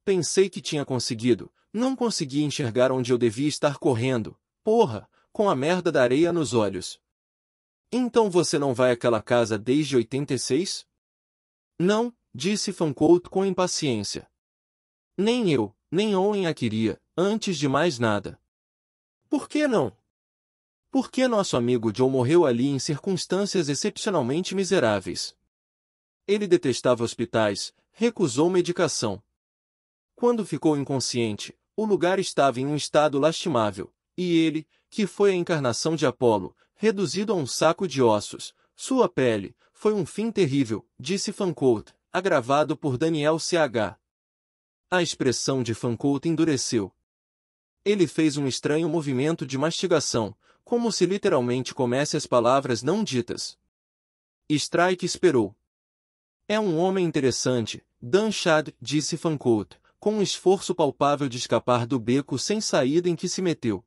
Pensei que tinha conseguido, não consegui enxergar onde eu devia estar correndo, porra, com a merda da areia nos olhos. Então você não vai àquela casa desde 86? Não, disse Fancourt com impaciência. Nem eu, nem Owen a queria, antes de mais nada. Por que não? Porque nosso amigo Joe morreu ali em circunstâncias excepcionalmente miseráveis. Ele detestava hospitais, recusou medicação. Quando ficou inconsciente, o lugar estava em um estado lastimável, e ele, que foi a encarnação de Apolo, reduzido a um saco de ossos, sua pele, foi um fim terrível, disse Fancourt, agravado por Daniel C.H. A expressão de Fancourt endureceu. Ele fez um estranho movimento de mastigação, como se literalmente comesse as palavras não ditas. Strike esperou. É um homem interessante, Dan Shad, disse Fancourt com um esforço palpável de escapar do beco sem saída em que se meteu.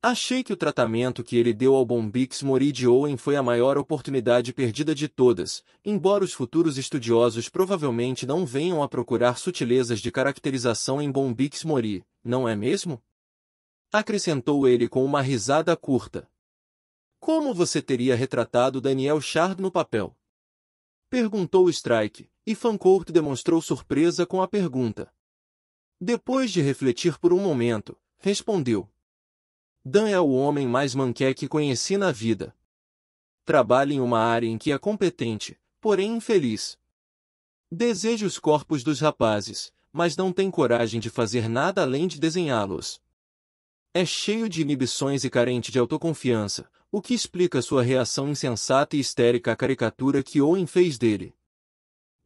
Achei que o tratamento que ele deu ao Bombix Mori de Owen foi a maior oportunidade perdida de todas, embora os futuros estudiosos provavelmente não venham a procurar sutilezas de caracterização em Bombix Mori, não é mesmo? Acrescentou ele com uma risada curta. Como você teria retratado Daniel Chard no papel? Perguntou Strike, e Fancourt demonstrou surpresa com a pergunta. Depois de refletir por um momento, respondeu. Dan é o homem mais manqué que conheci na vida. Trabalha em uma área em que é competente, porém infeliz. Deseja os corpos dos rapazes, mas não tem coragem de fazer nada além de desenhá-los. É cheio de inibições e carente de autoconfiança, o que explica sua reação insensata e histérica à caricatura que Owen fez dele.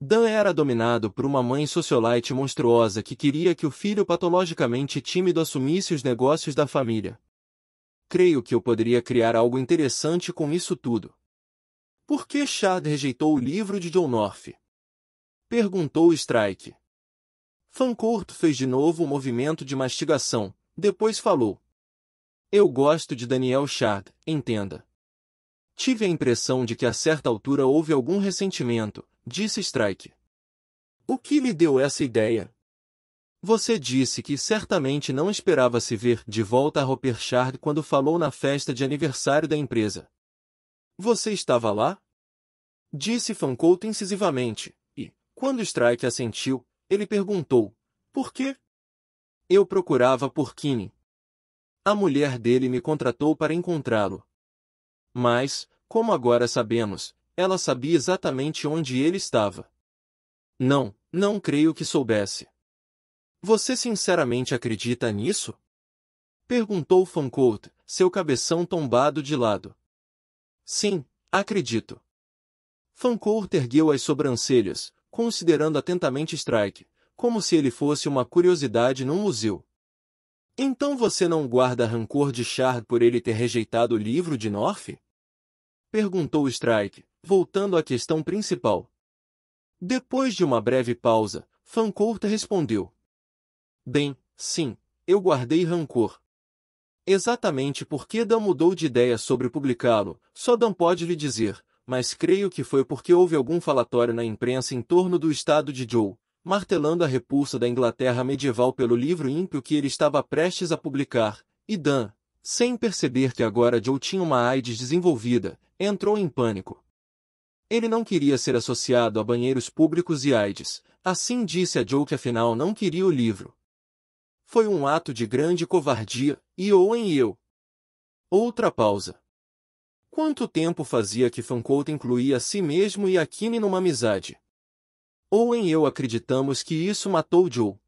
Dan era dominado por uma mãe sociolite monstruosa que queria que o filho patologicamente tímido assumisse os negócios da família. Creio que eu poderia criar algo interessante com isso tudo. Por que Chad rejeitou o livro de John North? Perguntou Strike. Fancourt fez de novo o um movimento de mastigação, depois falou. Eu gosto de Daniel Chad, entenda. Tive a impressão de que a certa altura houve algum ressentimento, disse Strike. O que lhe deu essa ideia? Você disse que certamente não esperava se ver de volta a Roperchard quando falou na festa de aniversário da empresa. Você estava lá? Disse Fancourt incisivamente, e, quando Strike assentiu, ele perguntou, por quê? Eu procurava por Kine. A mulher dele me contratou para encontrá-lo. Mas, como agora sabemos, ela sabia exatamente onde ele estava. Não, não creio que soubesse. Você sinceramente acredita nisso? Perguntou Fancourt, seu cabeção tombado de lado. Sim, acredito. Fancourt ergueu as sobrancelhas, considerando atentamente Strike, como se ele fosse uma curiosidade num museu. Então você não guarda rancor de Shard por ele ter rejeitado o livro de North? Perguntou Strike, Voltando à questão principal. Depois de uma breve pausa, Fancourt respondeu. Bem, sim, eu guardei rancor. Exatamente porque Dan mudou de ideia sobre publicá-lo, só Dan pode lhe dizer, mas creio que foi porque houve algum falatório na imprensa em torno do estado de Joe, martelando a repulsa da Inglaterra medieval pelo livro ímpio que ele estava prestes a publicar, e Dan, sem perceber que agora Joe tinha uma AIDS desenvolvida, entrou em pânico. Ele não queria ser associado a banheiros públicos e AIDS, assim disse a Joe que afinal não queria o livro. Foi um ato de grande covardia, e Owen e eu. Outra pausa. Quanto tempo fazia que Fancourt incluía a si mesmo e a Kimi numa amizade? Owen e eu acreditamos que isso matou Joe.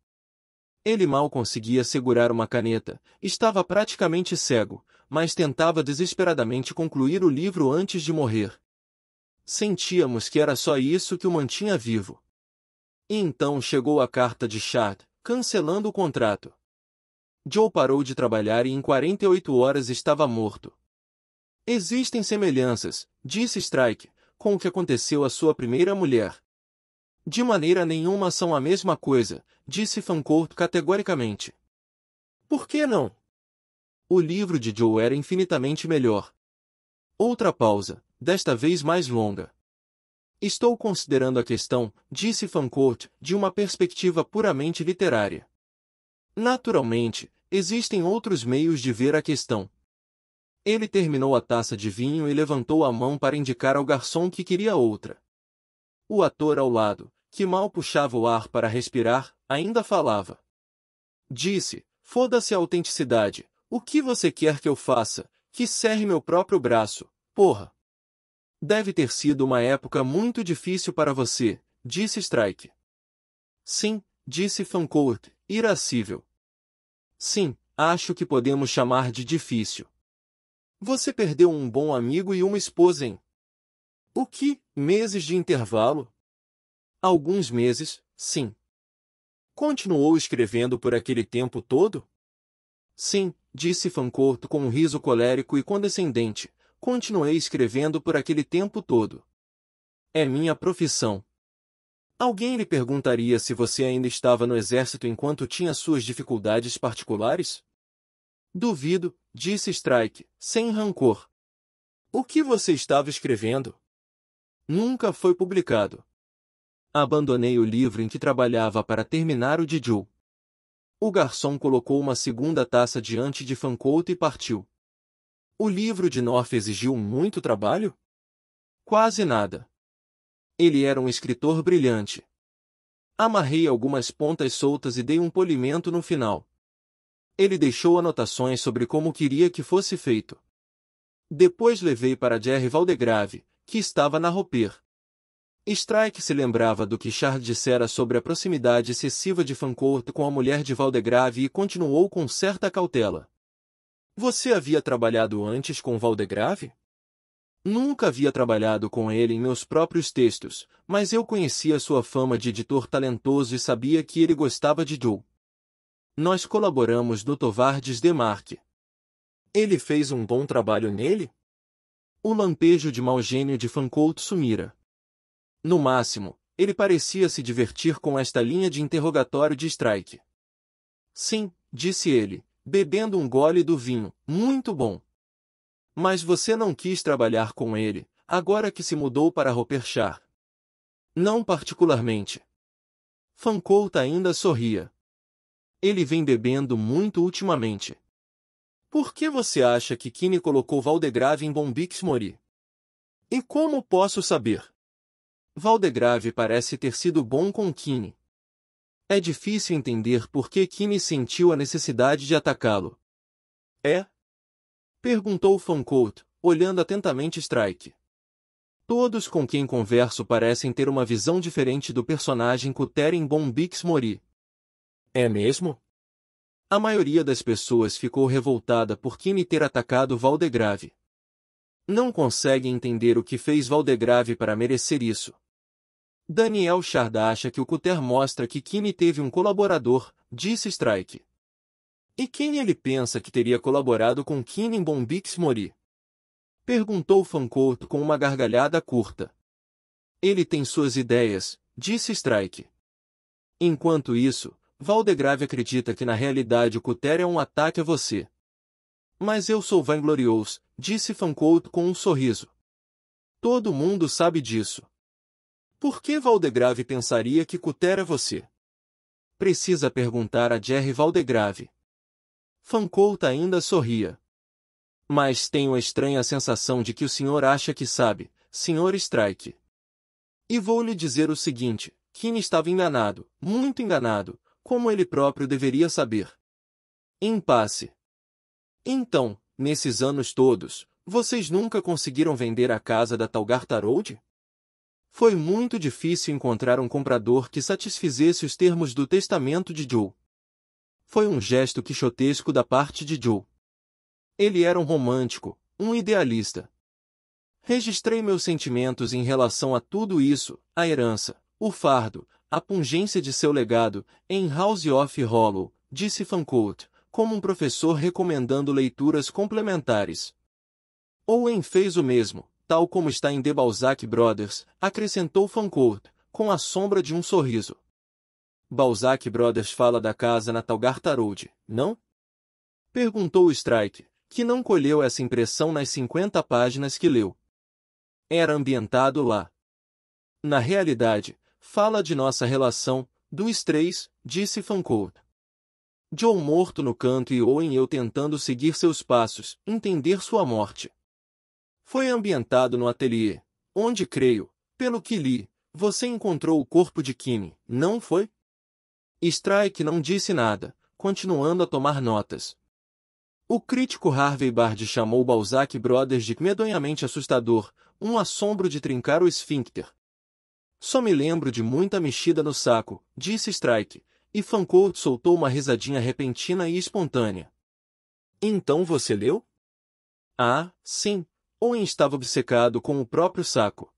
Ele mal conseguia segurar uma caneta, estava praticamente cego, mas tentava desesperadamente concluir o livro antes de morrer. Sentíamos que era só isso que o mantinha vivo. E então chegou a carta de Chad, cancelando o contrato. Joe parou de trabalhar e em 48 horas estava morto. Existem semelhanças, disse Strike, com o que aconteceu à sua primeira mulher. De maneira nenhuma são a mesma coisa, disse Fancourt categoricamente. Por que não? O livro de Joe era infinitamente melhor. Outra pausa, desta vez mais longa. Estou considerando a questão, disse Fancourt, de uma perspectiva puramente literária. Naturalmente, existem outros meios de ver a questão. Ele terminou a taça de vinho e levantou a mão para indicar ao garçom que queria outra. O ator ao lado, que mal puxava o ar para respirar, ainda falava. Disse, foda-se a autenticidade, o que você quer que eu faça, que serre meu próprio braço, porra. Deve ter sido uma época muito difícil para você, disse Strike. Sim, disse Fancourt, irascível. Sim, acho que podemos chamar de difícil. Você perdeu um bom amigo e uma esposa em. O que? Meses de intervalo? Alguns meses, sim. Continuou escrevendo por aquele tempo todo? Sim, disse Fancourt com um riso colérico e condescendente, Continuei escrevendo por aquele tempo todo. É minha profissão. Alguém lhe perguntaria se você ainda estava no exército enquanto tinha suas dificuldades particulares? Duvido, disse Strike, sem rancor. O que você estava escrevendo? Nunca foi publicado. Abandonei o livro em que trabalhava para terminar o Diju. O garçom colocou uma segunda taça diante de Fancourt e partiu. O livro de North exigiu muito trabalho? Quase nada. Ele era um escritor brilhante. Amarrei algumas pontas soltas e dei um polimento no final. Ele deixou anotações sobre como queria que fosse feito. Depois levei para Jerry Valdegrave, que estava na Roper. Strike se lembrava do que Charles dissera sobre a proximidade excessiva de Fancourt com a mulher de Valdegrave e continuou com certa cautela. Você havia trabalhado antes com Valdegrave? Nunca havia trabalhado com ele em meus próprios textos, mas eu conhecia sua fama de editor talentoso e sabia que ele gostava de Joe. Nós colaboramos no Tovardes Demarque. Ele fez um bom trabalho nele? O lampejo de mau gênio de Fancourt sumira. No máximo, ele parecia se divertir com esta linha de interrogatório de Strike. Sim, disse ele, bebendo um gole do vinho, muito bom. Mas você não quis trabalhar com ele, agora que se mudou para Roperchar. Não particularmente. Fancourt ainda sorria. Ele vem bebendo muito ultimamente. Por que você acha que Kine colocou Valdegrave em Bombix Mori? E como posso saber? Valdegrave parece ter sido bom com Kine. É difícil entender por que Kimi sentiu a necessidade de atacá-lo. É? Perguntou Fancourt, olhando atentamente Strike. Todos com quem converso parecem ter uma visão diferente do personagem Kuteren Bombix Mori. É mesmo? A maioria das pessoas ficou revoltada por Kimi ter atacado Valdegrave. Não consegue entender o que fez Valdegrave para merecer isso. Daniel Charda acha que o Cutter mostra que Kimi teve um colaborador, disse Strike. E quem ele pensa que teria colaborado com Kim em Bombix Mori? Perguntou Fancourt com uma gargalhada curta. Ele tem suas ideias, disse Strike. Enquanto isso, Valdegrave acredita que na realidade o Cutter é um ataque a você. Mas eu sou vanglorioso, disse Fancourt com um sorriso. Todo mundo sabe disso. Por que Valdegrave pensaria que cutera é você? Precisa perguntar a Jerry Valdegrave. Fancourt ainda sorria. Mas tenho a estranha sensação de que o senhor acha que sabe, senhor Strike. E vou lhe dizer o seguinte, Kim estava enganado, muito enganado, como ele próprio deveria saber. Impasse. Então, nesses anos todos, vocês nunca conseguiram vender a casa da Talgar Tarold? Foi muito difícil encontrar um comprador que satisfizesse os termos do testamento de Joe. Foi um gesto quixotesco da parte de Joe. Ele era um romântico, um idealista. Registrei meus sentimentos em relação a tudo isso, a herança, o fardo, a pungência de seu legado, em House of Hollow, disse Fancourt, como um professor recomendando leituras complementares. Owen fez o mesmo tal como está em The Balzac Brothers, acrescentou Fancourt, com a sombra de um sorriso. Balzac Brothers fala da casa na Talgar Road, não? Perguntou Strike, que não colheu essa impressão nas 50 páginas que leu. Era ambientado lá. Na realidade, fala de nossa relação, dos três, disse Fancourt. Joe morto no canto e Owen eu tentando seguir seus passos, entender sua morte. Foi ambientado no ateliê, onde creio, pelo que li, você encontrou o corpo de Kimi, não foi? Strike não disse nada, continuando a tomar notas. O crítico Harvey Bard chamou Balzac Brothers de medonhamente assustador, um assombro de trincar o esfíncter. Só me lembro de muita mexida no saco, disse Strike, e Fancourt soltou uma risadinha repentina e espontânea. Então você leu? Ah, sim, Owen estava obcecado com o próprio saco.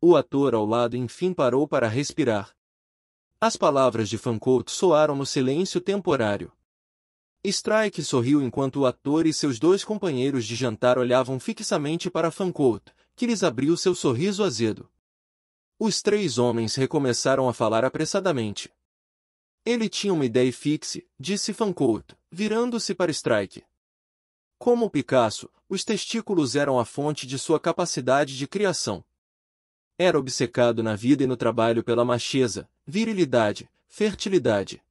O ator ao lado enfim parou para respirar. As palavras de Fancourt soaram no silêncio temporário. Strike sorriu enquanto o ator e seus dois companheiros de jantar olhavam fixamente para Fancourt, que lhes abriu seu sorriso azedo. Os três homens recomeçaram a falar apressadamente. Ele tinha uma ideia fixe, disse Fancourt, virando-se para Strike. Como Picasso, os testículos eram a fonte de sua capacidade de criação. Era obcecado na vida e no trabalho pela macheza, virilidade, fertilidade.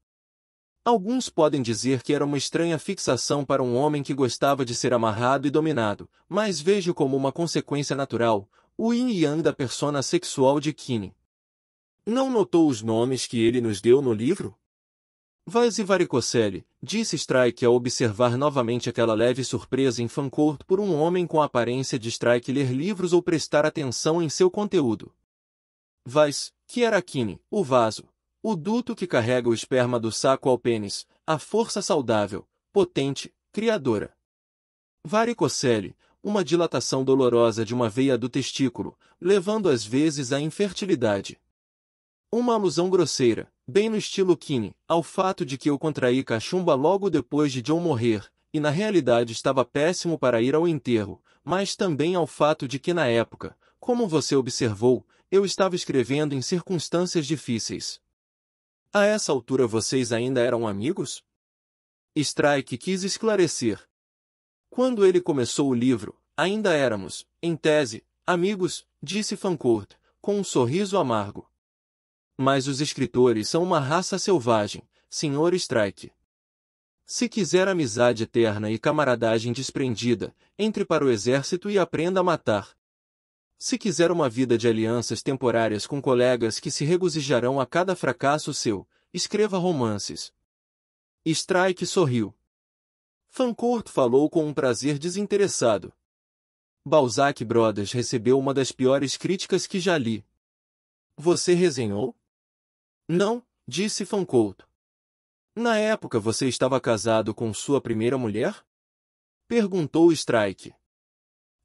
Alguns podem dizer que era uma estranha fixação para um homem que gostava de ser amarrado e dominado, mas vejo como uma consequência natural, o yin yang da persona sexual de Kine. Não notou os nomes que ele nos deu no livro? Vaz e varicocele, disse Strike ao observar novamente aquela leve surpresa em Fancourt por um homem com a aparência de Strike ler livros ou prestar atenção em seu conteúdo. Vaz, que era Kine, o vaso, o duto que carrega o esperma do saco ao pênis, a força saudável, potente, criadora. Varicocele, uma dilatação dolorosa de uma veia do testículo, levando às vezes à infertilidade. Uma alusão grosseira, bem no estilo Kine, ao fato de que eu contraí cachumba logo depois de John morrer, e na realidade estava péssimo para ir ao enterro, mas também ao fato de que na época, como você observou, eu estava escrevendo em circunstâncias difíceis. A essa altura vocês ainda eram amigos? Strike quis esclarecer. Quando ele começou o livro, ainda éramos, em tese, amigos, disse Fancourt, com um sorriso amargo. Mas os escritores são uma raça selvagem, Sr. Strike. Se quiser amizade eterna e camaradagem desprendida, entre para o exército e aprenda a matar. Se quiser uma vida de alianças temporárias com colegas que se regozijarão a cada fracasso seu, escreva romances. Strike sorriu. Fancourt falou com um prazer desinteressado. Balzac Brothers recebeu uma das piores críticas que já li. Você resenhou? Não, disse Fancourt. Na época você estava casado com sua primeira mulher? Perguntou Strike.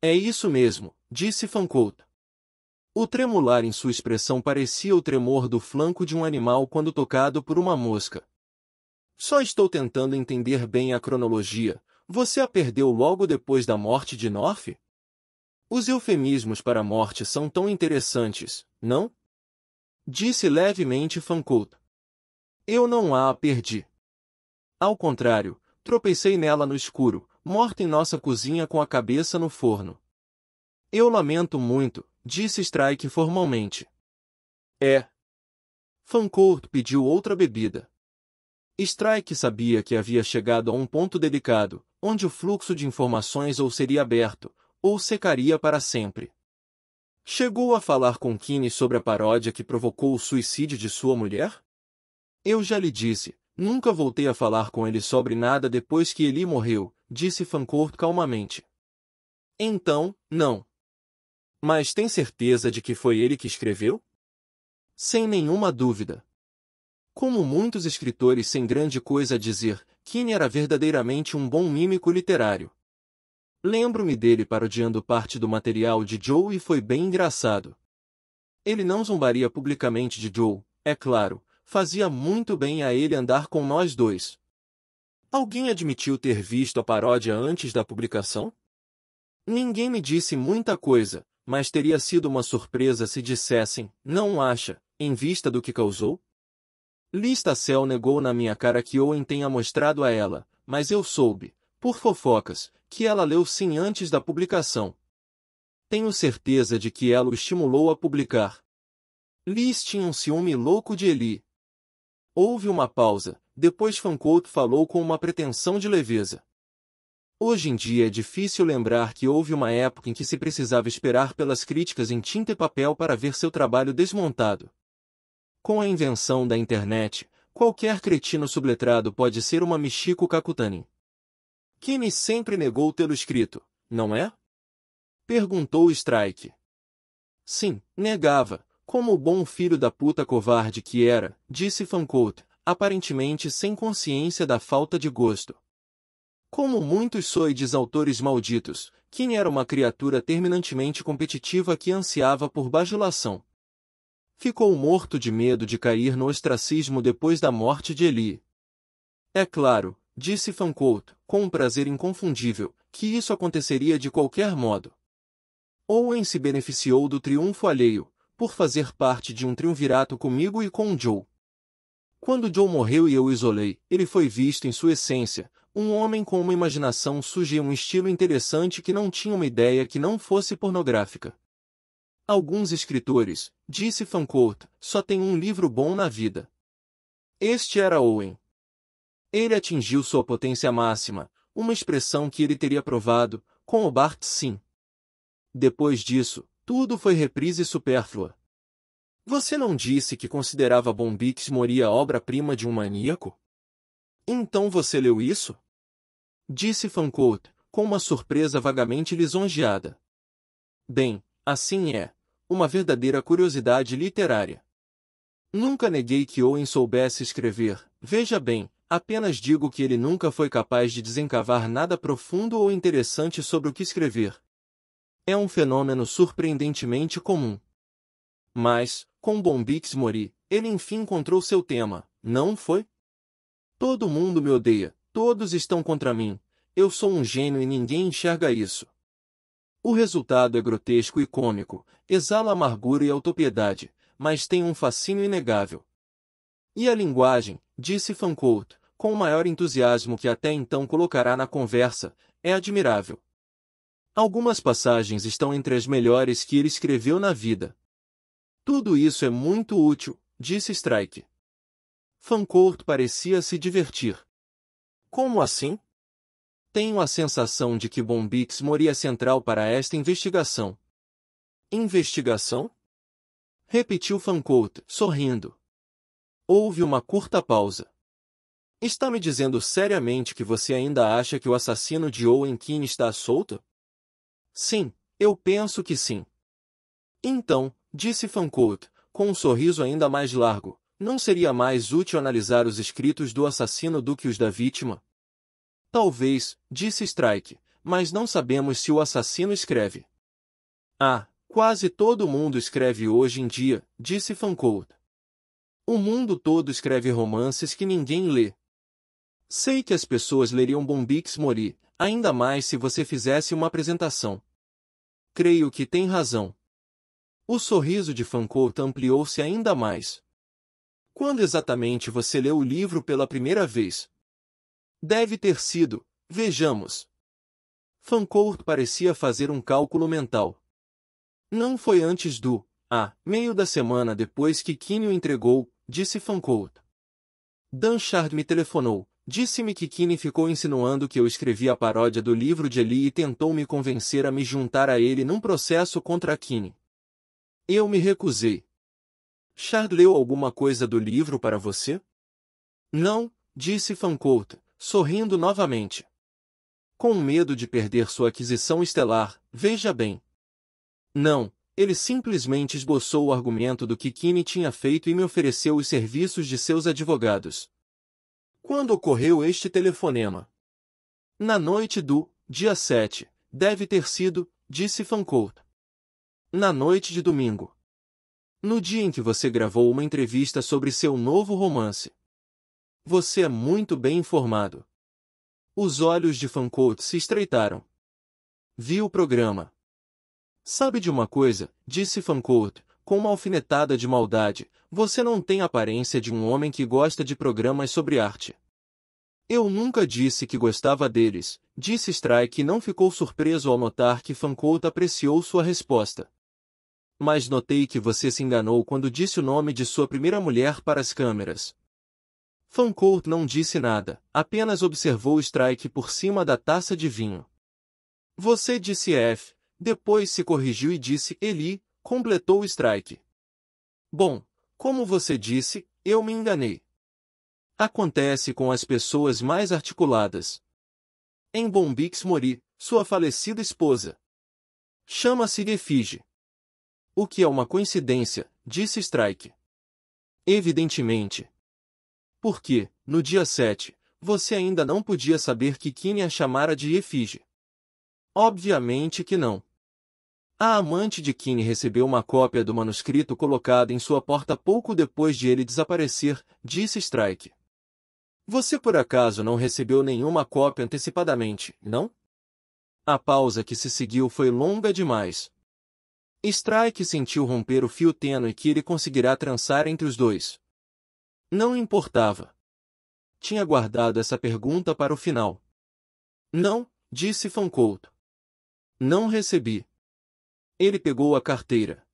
É isso mesmo, disse Fancourt. O tremular em sua expressão parecia o tremor do flanco de um animal quando tocado por uma mosca. Só estou tentando entender bem a cronologia. Você a perdeu logo depois da morte de North? Os eufemismos para a morte são tão interessantes, não? Disse levemente Fancourt. Eu não a perdi. Ao contrário, tropecei nela no escuro, morta em nossa cozinha com a cabeça no forno. Eu lamento muito, disse Strike formalmente. É. Fancourt pediu outra bebida. Strike sabia que havia chegado a um ponto delicado, onde o fluxo de informações ou seria aberto, ou secaria para sempre. Chegou a falar com Kine sobre a paródia que provocou o suicídio de sua mulher? Eu já lhe disse, nunca voltei a falar com ele sobre nada depois que ele morreu, disse Fancourt calmamente. Então, não. Mas tem certeza de que foi ele que escreveu? Sem nenhuma dúvida. Como muitos escritores sem grande coisa a dizer, Kine era verdadeiramente um bom mímico literário. Lembro-me dele parodiando parte do material de Joe e foi bem engraçado. Ele não zombaria publicamente de Joe, é claro, fazia muito bem a ele andar com nós dois. Alguém admitiu ter visto a paródia antes da publicação? Ninguém me disse muita coisa, mas teria sido uma surpresa se dissessem, não acha, em vista do que causou? Lista Cell negou na minha cara que Owen tenha mostrado a ela, mas eu soube, por fofocas, que ela leu sim antes da publicação. Tenho certeza de que ela o estimulou a publicar. Liz tinha um ciúme louco de Eli. Houve uma pausa, depois Fancourt falou com uma pretensão de leveza. Hoje em dia é difícil lembrar que houve uma época em que se precisava esperar pelas críticas em tinta e papel para ver seu trabalho desmontado. Com a invenção da internet, qualquer cretino subletrado pode ser uma Michiko Kakutani. Kimi sempre negou tê-lo escrito, não é? Perguntou Strike. Sim, negava, como o bom filho da puta covarde que era, disse Fancourt, aparentemente sem consciência da falta de gosto. Como muitos soides autores malditos, Kim era uma criatura terminantemente competitiva que ansiava por bajulação. Ficou morto de medo de cair no ostracismo depois da morte de Eli. É claro, Disse Fancourt, com um prazer inconfundível, que isso aconteceria de qualquer modo. Owen se beneficiou do triunfo alheio, por fazer parte de um triunvirato comigo e com Joe. Quando Joe morreu e eu o isolei, ele foi visto em sua essência, um homem com uma imaginação suja e um estilo interessante que não tinha uma ideia que não fosse pornográfica. Alguns escritores, disse Fancourt, só têm um livro bom na vida. Este era Owen. Ele atingiu sua potência máxima, uma expressão que ele teria provado, com o Bart Sim. Depois disso, tudo foi reprise supérflua. Você não disse que considerava Bombix Moria obra-prima de um maníaco? Então você leu isso? Disse Fancourt, com uma surpresa vagamente lisonjeada. Bem, assim é. Uma verdadeira curiosidade literária. Nunca neguei que Owen soubesse escrever, veja bem, Apenas digo que ele nunca foi capaz de desencavar nada profundo ou interessante sobre o que escrever. É um fenômeno surpreendentemente comum. Mas, com Bombix Mori, ele enfim encontrou seu tema, não foi? Todo mundo me odeia, todos estão contra mim, eu sou um gênio e ninguém enxerga isso. O resultado é grotesco e cômico, exala amargura e autopiedade, mas tem um fascínio inegável, e a linguagem, disse Fancourt, com o maior entusiasmo que até então colocará na conversa, é admirável. Algumas passagens estão entre as melhores que ele escreveu na vida. Tudo isso é muito útil, disse Strike. Fancourt parecia se divertir. Como assim? Tenho a sensação de que Bombix moria central para esta investigação. Investigação? Repetiu Fancourt, sorrindo. Houve uma curta pausa. Está me dizendo seriamente que você ainda acha que o assassino de Owen Keane está solto? Sim, eu penso que sim. Então, disse Fancourt, com um sorriso ainda mais largo, não seria mais útil analisar os escritos do assassino do que os da vítima? Talvez, disse Strike, mas não sabemos se o assassino escreve. Ah, quase todo mundo escreve hoje em dia, disse Fancourt. O mundo todo escreve romances que ninguém lê. Sei que as pessoas leriam Bombix Mori, ainda mais se você fizesse uma apresentação. Creio que tem razão. O sorriso de Fancourt ampliou-se ainda mais. Quando exatamente você leu o livro pela primeira vez? Deve ter sido, vejamos. Fancourt parecia fazer um cálculo mental. Não foi antes do, ah, meio da semana depois que Quinio entregou disse Fancourt. Dan Shard me telefonou, disse-me que Kine ficou insinuando que eu escrevi a paródia do livro de Eli e tentou me convencer a me juntar a ele num processo contra Kine. Eu me recusei. Shard leu alguma coisa do livro para você? Não, disse Fancourt, sorrindo novamente. Com medo de perder sua aquisição estelar, veja bem. Não, ele simplesmente esboçou o argumento do que Kimi tinha feito e me ofereceu os serviços de seus advogados. Quando ocorreu este telefonema? Na noite do dia 7, deve ter sido, disse Fancourt. Na noite de domingo. No dia em que você gravou uma entrevista sobre seu novo romance. Você é muito bem informado. Os olhos de Fancourt se estreitaram. Vi o programa. Sabe de uma coisa, disse Fancourt, com uma alfinetada de maldade, você não tem a aparência de um homem que gosta de programas sobre arte. Eu nunca disse que gostava deles, disse Strike e não ficou surpreso ao notar que Fancourt apreciou sua resposta. Mas notei que você se enganou quando disse o nome de sua primeira mulher para as câmeras. Fancourt não disse nada, apenas observou Strike por cima da taça de vinho. Você disse F, depois se corrigiu e disse: Eli, completou o strike. Bom, como você disse, eu me enganei. Acontece com as pessoas mais articuladas. Em Bombix Mori, sua falecida esposa. Chama-se Efige. O que é uma coincidência, disse Strike. Evidentemente. Porque, no dia 7, você ainda não podia saber que a chamara de Efige. Obviamente que não. A amante de Kim recebeu uma cópia do manuscrito colocada em sua porta pouco depois de ele desaparecer, disse Strike. Você por acaso não recebeu nenhuma cópia antecipadamente, não? A pausa que se seguiu foi longa demais. Strike sentiu romper o fio tênue que ele conseguirá trançar entre os dois. Não importava. Tinha guardado essa pergunta para o final. Não, disse Fancourt. Não recebi. Ele pegou a carteira.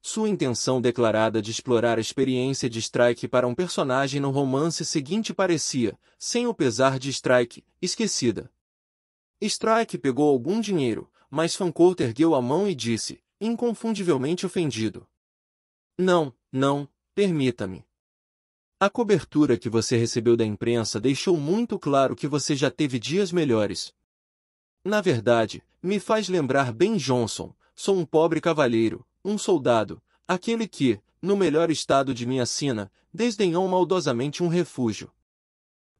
Sua intenção declarada de explorar a experiência de Strike para um personagem no romance seguinte parecia, sem o pesar de Strike, esquecida. Strike pegou algum dinheiro, mas Fancourt ergueu a mão e disse, inconfundivelmente ofendido. Não, não, permita-me. A cobertura que você recebeu da imprensa deixou muito claro que você já teve dias melhores. Na verdade, me faz lembrar Ben Johnson, sou um pobre cavalheiro, um soldado, aquele que, no melhor estado de minha sina, desdenhou maldosamente um refúgio.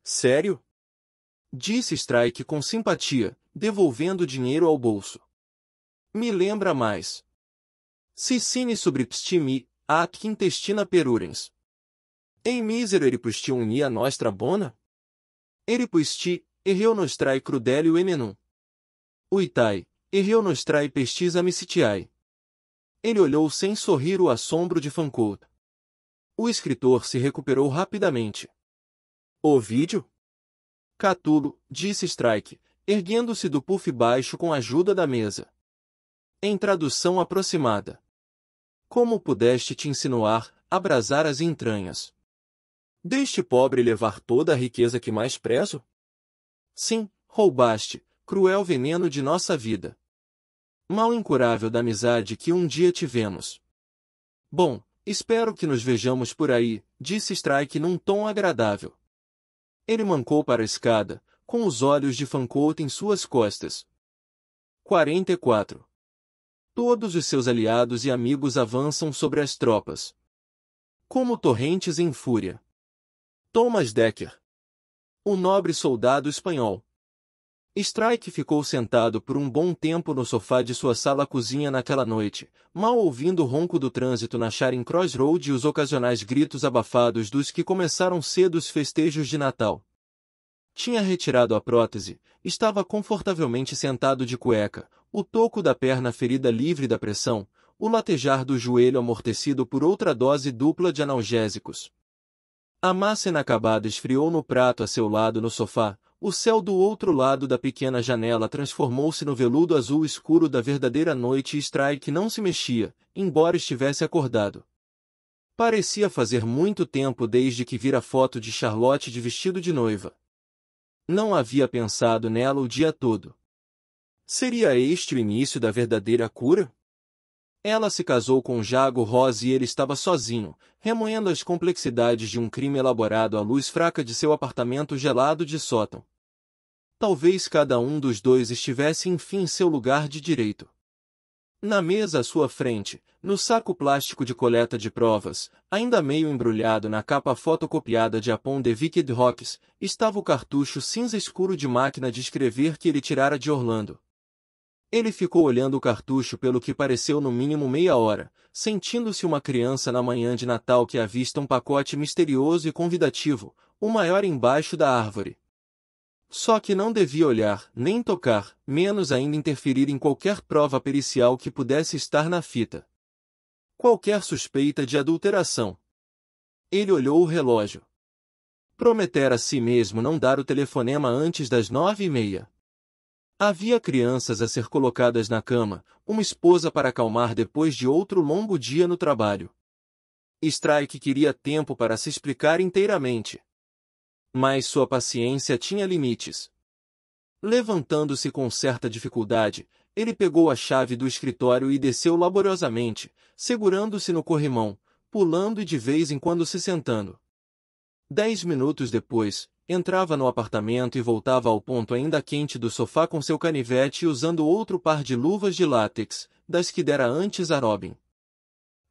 Sério? Disse Strike com simpatia, devolvendo o dinheiro ao bolso. Me lembra mais. Sicine sobrepstimi, at intestina perurens. Em mísero eripusti unia nostra bona? Eripusti, erreu nostrai crudelio emenum. Uitai, Ergeonostrai pestis amicitiae. Ele olhou sem sorrir o assombro de Fancourt. O escritor se recuperou rapidamente. O vídeo? Catulo, disse Strike, erguendo-se do puff baixo com a ajuda da mesa. Em tradução aproximada. Como pudeste te insinuar, abrasar as entranhas? Deste pobre levar toda a riqueza que mais prezo? Sim, roubaste, cruel veneno de nossa vida mal incurável da amizade que um dia tivemos. Bom, espero que nos vejamos por aí, disse Strike num tom agradável. Ele mancou para a escada, com os olhos de Fancourt em suas costas. 44. Todos os seus aliados e amigos avançam sobre as tropas. Como torrentes em fúria. Thomas Decker. O nobre soldado espanhol. Strike ficou sentado por um bom tempo no sofá de sua sala-cozinha naquela noite, mal ouvindo o ronco do trânsito na Charing Cross Road e os ocasionais gritos abafados dos que começaram cedo os festejos de Natal. Tinha retirado a prótese, estava confortavelmente sentado de cueca, o toco da perna ferida livre da pressão, o latejar do joelho amortecido por outra dose dupla de analgésicos. A massa inacabada esfriou no prato a seu lado no sofá, o céu do outro lado da pequena janela transformou-se no veludo azul escuro da verdadeira noite e Strike não se mexia, embora estivesse acordado. Parecia fazer muito tempo desde que vira a foto de Charlotte de vestido de noiva. Não havia pensado nela o dia todo. Seria este o início da verdadeira cura? Ela se casou com Jago Rose e ele estava sozinho, remoendo as complexidades de um crime elaborado à luz fraca de seu apartamento gelado de sótão. Talvez cada um dos dois estivesse enfim em seu lugar de direito. Na mesa à sua frente, no saco plástico de coleta de provas, ainda meio embrulhado na capa fotocopiada de Apon de Wicked Rocks, estava o cartucho cinza escuro de máquina de escrever que ele tirara de Orlando. Ele ficou olhando o cartucho pelo que pareceu no mínimo meia hora, sentindo-se uma criança na manhã de Natal que avista um pacote misterioso e convidativo, o maior embaixo da árvore. Só que não devia olhar, nem tocar, menos ainda interferir em qualquer prova pericial que pudesse estar na fita. Qualquer suspeita de adulteração. Ele olhou o relógio. Prometera a si mesmo não dar o telefonema antes das nove e meia. Havia crianças a ser colocadas na cama, uma esposa para acalmar depois de outro longo dia no trabalho. Strike queria tempo para se explicar inteiramente. Mas sua paciência tinha limites. Levantando-se com certa dificuldade, ele pegou a chave do escritório e desceu laboriosamente, segurando-se no corrimão, pulando e de vez em quando se sentando. Dez minutos depois, entrava no apartamento e voltava ao ponto ainda quente do sofá com seu canivete e usando outro par de luvas de látex, das que dera antes a Robin.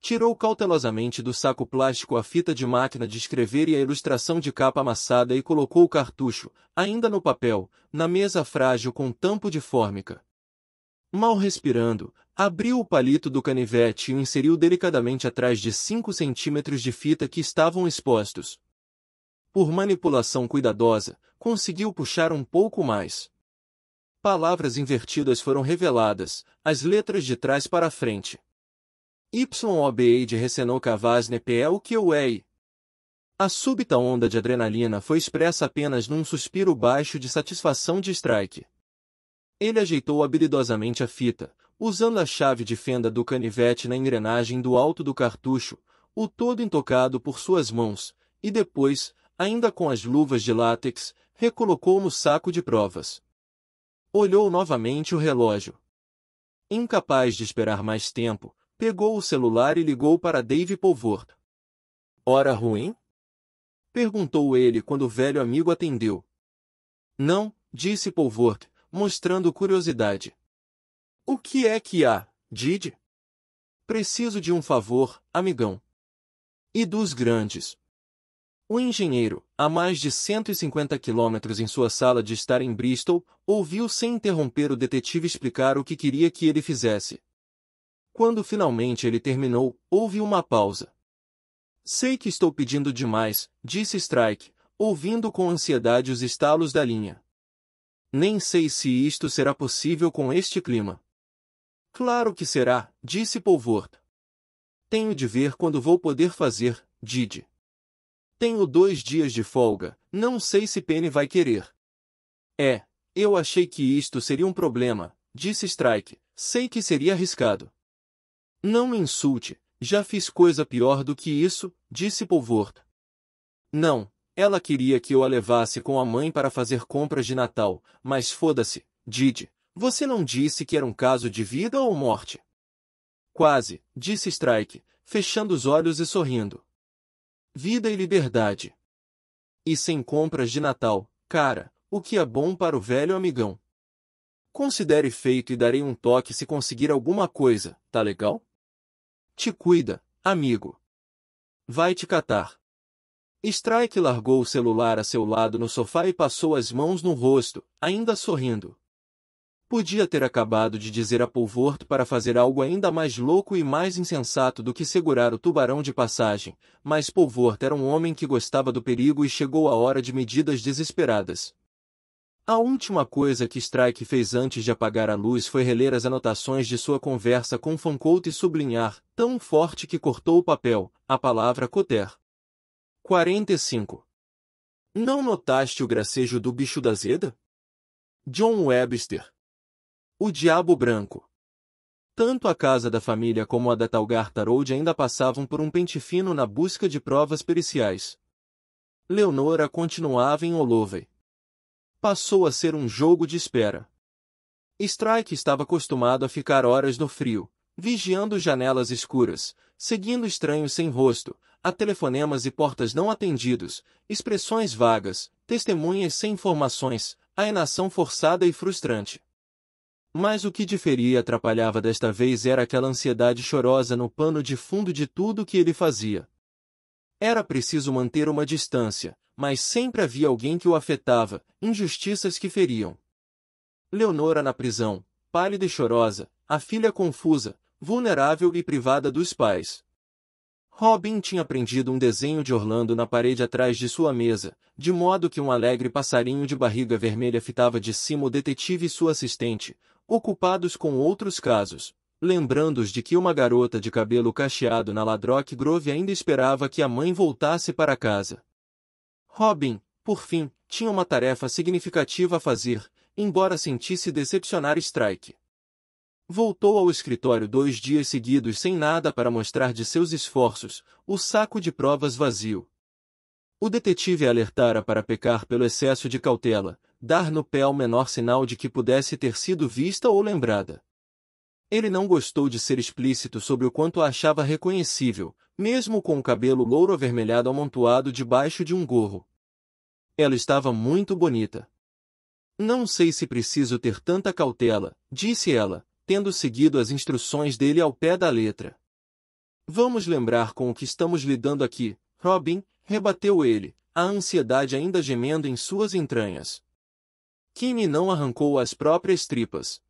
Tirou cautelosamente do saco plástico a fita de máquina de escrever e a ilustração de capa amassada e colocou o cartucho, ainda no papel, na mesa frágil com tampo de fórmica. Mal respirando, abriu o palito do canivete e o inseriu delicadamente atrás de cinco centímetros de fita que estavam expostos. Por manipulação cuidadosa, conseguiu puxar um pouco mais. Palavras invertidas foram reveladas, as letras de trás para frente. YOBEID Recenoka Vasne que QEI. A súbita onda de adrenalina foi expressa apenas num suspiro baixo de satisfação de Strike. Ele ajeitou habilidosamente a fita, usando a chave de fenda do canivete na engrenagem do alto do cartucho, o todo intocado por suas mãos, e depois, ainda com as luvas de látex, recolocou no saco de provas. Olhou novamente o relógio. Incapaz de esperar mais tempo, Pegou o celular e ligou para Dave Polvort. Hora ruim? Perguntou ele quando o velho amigo atendeu. Não, disse Polvort, mostrando curiosidade. O que é que há, Didi? Preciso de um favor, amigão. E dos grandes. O engenheiro, a mais de 150 quilômetros em sua sala de estar em Bristol, ouviu sem interromper o detetive explicar o que queria que ele fizesse. Quando finalmente ele terminou, houve uma pausa. Sei que estou pedindo demais, disse Strike, ouvindo com ansiedade os estalos da linha. Nem sei se isto será possível com este clima. Claro que será, disse Polvort. Tenho de ver quando vou poder fazer, Didi. Tenho dois dias de folga, não sei se Penny vai querer. É, eu achei que isto seria um problema, disse Strike, sei que seria arriscado. Não me insulte, já fiz coisa pior do que isso, disse Polvorta. Não, ela queria que eu a levasse com a mãe para fazer compras de Natal, mas foda-se, Didi, você não disse que era um caso de vida ou morte? Quase, disse Strike, fechando os olhos e sorrindo. Vida e liberdade. E sem compras de Natal, cara, o que é bom para o velho amigão. Considere feito e darei um toque se conseguir alguma coisa, tá legal? Te cuida, amigo. Vai te catar. Strike largou o celular a seu lado no sofá e passou as mãos no rosto, ainda sorrindo. Podia ter acabado de dizer a Polvorto para fazer algo ainda mais louco e mais insensato do que segurar o tubarão de passagem, mas Polvorto era um homem que gostava do perigo e chegou a hora de medidas desesperadas. A última coisa que Strike fez antes de apagar a luz foi reler as anotações de sua conversa com Fancourt e sublinhar, tão forte que cortou o papel, a palavra coter. 45. Não notaste o gracejo do bicho da zeda? John Webster. O Diabo Branco. Tanto a casa da família como a da Talgar Tarold ainda passavam por um pente fino na busca de provas periciais. Leonora continuava em Olovey passou a ser um jogo de espera. Strike estava acostumado a ficar horas no frio, vigiando janelas escuras, seguindo estranhos sem rosto, a telefonemas e portas não atendidos, expressões vagas, testemunhas sem informações, a enação forçada e frustrante. Mas o que diferia e atrapalhava desta vez era aquela ansiedade chorosa no pano de fundo de tudo que ele fazia. Era preciso manter uma distância, mas sempre havia alguém que o afetava, injustiças que feriam. Leonora na prisão, pálida e chorosa, a filha confusa, vulnerável e privada dos pais. Robin tinha prendido um desenho de Orlando na parede atrás de sua mesa, de modo que um alegre passarinho de barriga vermelha fitava de cima o detetive e sua assistente, ocupados com outros casos, lembrando-os de que uma garota de cabelo cacheado na Ladrock Grove ainda esperava que a mãe voltasse para casa. Robin, por fim, tinha uma tarefa significativa a fazer, embora sentisse decepcionar Strike. Voltou ao escritório dois dias seguidos sem nada para mostrar de seus esforços, o saco de provas vazio. O detetive alertara para pecar pelo excesso de cautela, dar no pé o menor sinal de que pudesse ter sido vista ou lembrada. Ele não gostou de ser explícito sobre o quanto a achava reconhecível, mesmo com o cabelo louro avermelhado amontoado debaixo de um gorro. Ela estava muito bonita. Não sei se preciso ter tanta cautela, disse ela, tendo seguido as instruções dele ao pé da letra. Vamos lembrar com o que estamos lidando aqui, Robin, rebateu ele, a ansiedade ainda gemendo em suas entranhas. Kimmy não arrancou as próprias tripas,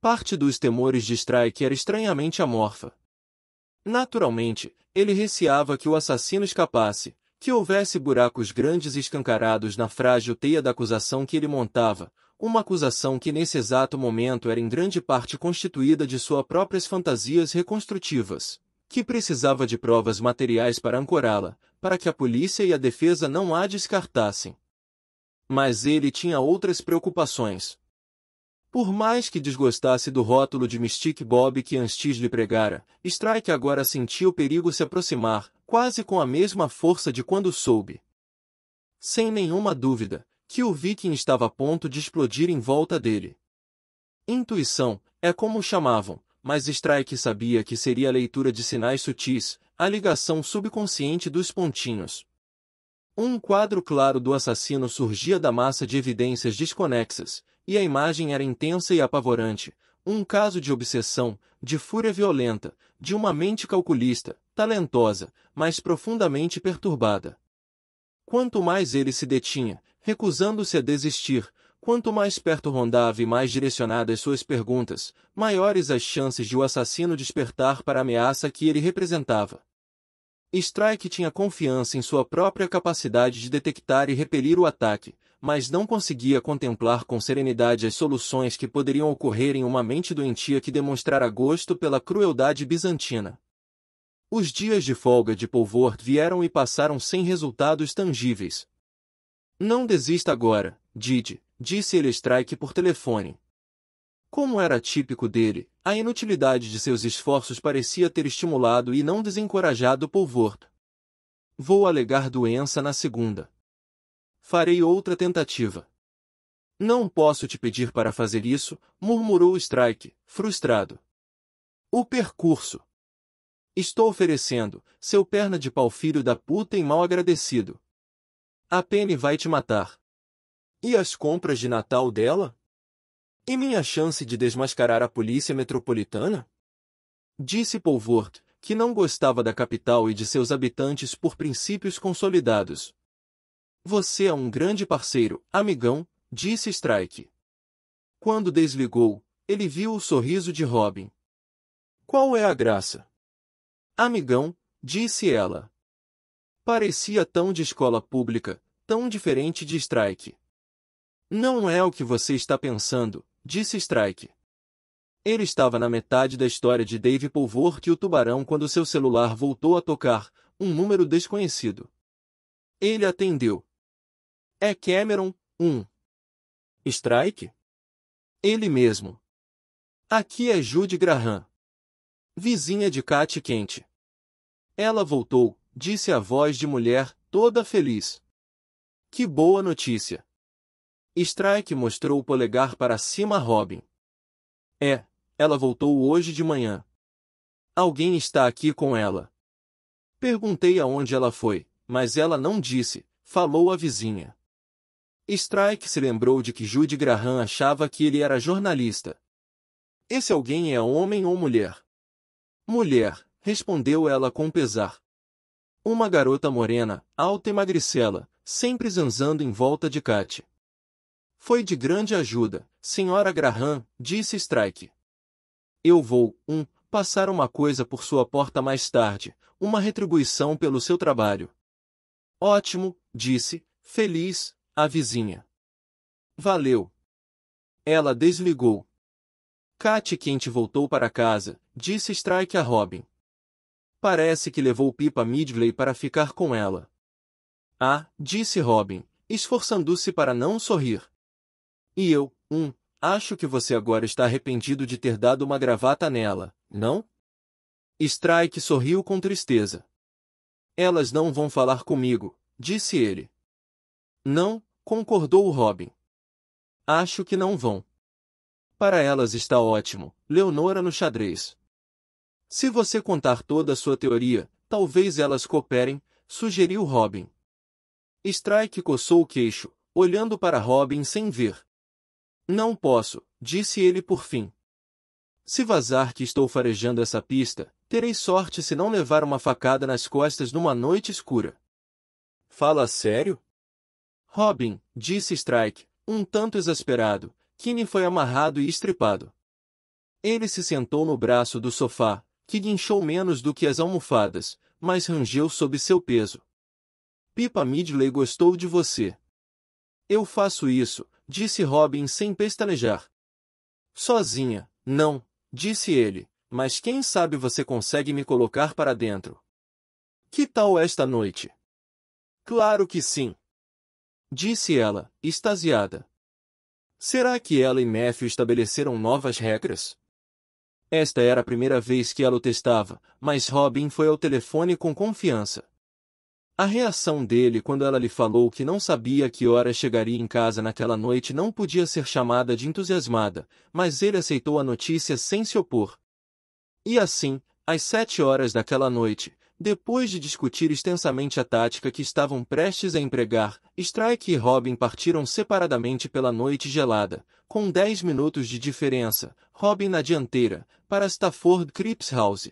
parte dos temores distrai que era estranhamente amorfa. Naturalmente, ele receava que o assassino escapasse, que houvesse buracos grandes escancarados na frágil teia da acusação que ele montava, uma acusação que nesse exato momento era em grande parte constituída de suas próprias fantasias reconstrutivas, que precisava de provas materiais para ancorá-la, para que a polícia e a defesa não a descartassem. Mas ele tinha outras preocupações. Por mais que desgostasse do rótulo de Mystique Bob que antes lhe pregara, Strike agora sentia o perigo se aproximar, quase com a mesma força de quando soube. Sem nenhuma dúvida, que o viking estava a ponto de explodir em volta dele. Intuição, é como o chamavam, mas Strike sabia que seria a leitura de sinais sutis, a ligação subconsciente dos pontinhos. Um quadro claro do assassino surgia da massa de evidências desconexas, e a imagem era intensa e apavorante, um caso de obsessão, de fúria violenta, de uma mente calculista, talentosa, mas profundamente perturbada. Quanto mais ele se detinha, recusando-se a desistir, quanto mais perto rondava e mais direcionadas suas perguntas, maiores as chances de o assassino despertar para a ameaça que ele representava. Strike tinha confiança em sua própria capacidade de detectar e repelir o ataque, mas não conseguia contemplar com serenidade as soluções que poderiam ocorrer em uma mente doentia que demonstrara gosto pela crueldade bizantina. Os dias de folga de Polvort vieram e passaram sem resultados tangíveis. Não desista agora, Didi, disse ele Strike por telefone. Como era típico dele, a inutilidade de seus esforços parecia ter estimulado e não desencorajado Polvort. Vou alegar doença na segunda farei outra tentativa. Não posso te pedir para fazer isso, murmurou Strike, frustrado. O percurso. Estou oferecendo, seu perna de pau filho da puta e mal agradecido. A Penny vai te matar. E as compras de Natal dela? E minha chance de desmascarar a polícia metropolitana? Disse Polvort, que não gostava da capital e de seus habitantes por princípios consolidados, você é um grande parceiro, amigão, disse Strike. Quando desligou, ele viu o sorriso de Robin. Qual é a graça? Amigão, disse ela. Parecia tão de escola pública, tão diferente de Strike. Não é o que você está pensando, disse Strike. Ele estava na metade da história de Dave Polvor que o tubarão quando seu celular voltou a tocar, um número desconhecido. Ele atendeu, é Cameron, 1. Strike? Ele mesmo. Aqui é Jude Graham. Vizinha de Kate Quente. Ela voltou, disse a voz de mulher, toda feliz. Que boa notícia! Strike mostrou o polegar para cima a Robin. É, ela voltou hoje de manhã. Alguém está aqui com ela. Perguntei aonde ela foi, mas ela não disse, falou a vizinha. Strike se lembrou de que Jude Graham achava que ele era jornalista. Esse alguém é homem ou mulher? Mulher, respondeu ela com pesar. Uma garota morena, alta e magricela, sempre zanzando em volta de Kate. Foi de grande ajuda, senhora Graham, disse Strike. Eu vou, um, passar uma coisa por sua porta mais tarde, uma retribuição pelo seu trabalho. Ótimo, disse, feliz, a vizinha. Valeu. Ela desligou. Kate Quente voltou para casa, disse Strike a Robin. Parece que levou Pipa Midley para ficar com ela. Ah, disse Robin, esforçando-se para não sorrir. E eu, um, acho que você agora está arrependido de ter dado uma gravata nela, não? Strike sorriu com tristeza. Elas não vão falar comigo, disse ele. Não, concordou o Robin. Acho que não vão. Para elas está ótimo, Leonora no xadrez. Se você contar toda a sua teoria, talvez elas cooperem, sugeriu Robin. Strike coçou o queixo, olhando para Robin sem ver. Não posso, disse ele por fim. Se vazar que estou farejando essa pista, terei sorte se não levar uma facada nas costas numa noite escura. Fala sério? Robin, disse Strike, um tanto exasperado, Kine foi amarrado e estripado. Ele se sentou no braço do sofá, que guinchou menos do que as almofadas, mas rangeu sob seu peso. Pipa Midley gostou de você. Eu faço isso, disse Robin sem pestanejar. Sozinha, não, disse ele, mas quem sabe você consegue me colocar para dentro. Que tal esta noite? Claro que sim, Disse ela, extasiada. Será que ela e Matthew estabeleceram novas regras? Esta era a primeira vez que ela o testava, mas Robin foi ao telefone com confiança. A reação dele quando ela lhe falou que não sabia a que hora chegaria em casa naquela noite não podia ser chamada de entusiasmada, mas ele aceitou a notícia sem se opor. E assim, às sete horas daquela noite, depois de discutir extensamente a tática que estavam prestes a empregar, Strike e Robin partiram separadamente pela noite gelada, com 10 minutos de diferença, Robin na dianteira, para Stafford Crips House.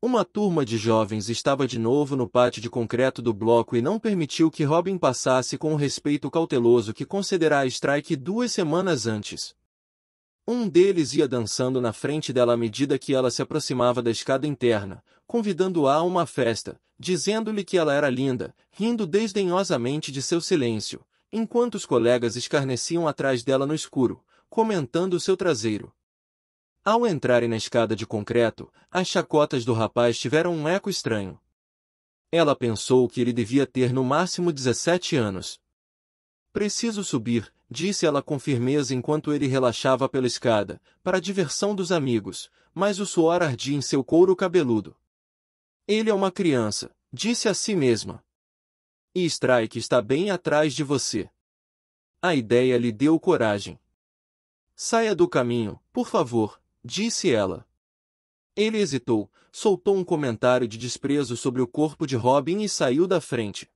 Uma turma de jovens estava de novo no pátio de concreto do bloco e não permitiu que Robin passasse com o respeito cauteloso que concederá a Strike duas semanas antes. Um deles ia dançando na frente dela à medida que ela se aproximava da escada interna, convidando-a a uma festa, dizendo-lhe que ela era linda, rindo desdenhosamente de seu silêncio, enquanto os colegas escarneciam atrás dela no escuro, comentando seu traseiro. Ao entrarem na escada de concreto, as chacotas do rapaz tiveram um eco estranho. Ela pensou que ele devia ter no máximo 17 anos. Preciso subir, disse ela com firmeza enquanto ele relaxava pela escada, para a diversão dos amigos, mas o suor ardia em seu couro cabeludo. Ele é uma criança, disse a si mesma. E Strike está bem atrás de você. A ideia lhe deu coragem. Saia do caminho, por favor, disse ela. Ele hesitou, soltou um comentário de desprezo sobre o corpo de Robin e saiu da frente.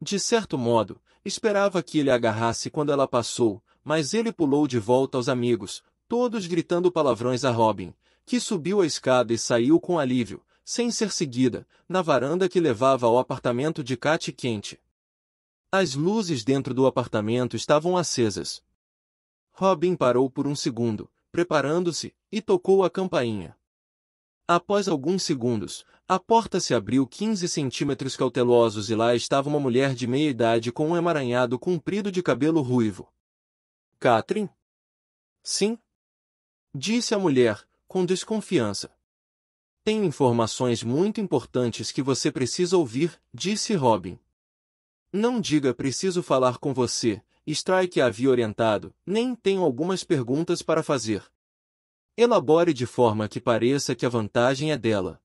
De certo modo, esperava que ele agarrasse quando ela passou, mas ele pulou de volta aos amigos, todos gritando palavrões a Robin, que subiu a escada e saiu com alívio, sem ser seguida, na varanda que levava ao apartamento de Kate Quente. As luzes dentro do apartamento estavam acesas. Robin parou por um segundo, preparando-se, e tocou a campainha. Após alguns segundos, a porta se abriu 15 centímetros cautelosos e lá estava uma mulher de meia idade com um emaranhado comprido de cabelo ruivo. Catherine? Sim? Disse a mulher, com desconfiança. Tenho informações muito importantes que você precisa ouvir, disse Robin. Não diga preciso falar com você, Strike havia orientado, nem tenho algumas perguntas para fazer. Elabore de forma que pareça que a vantagem é dela.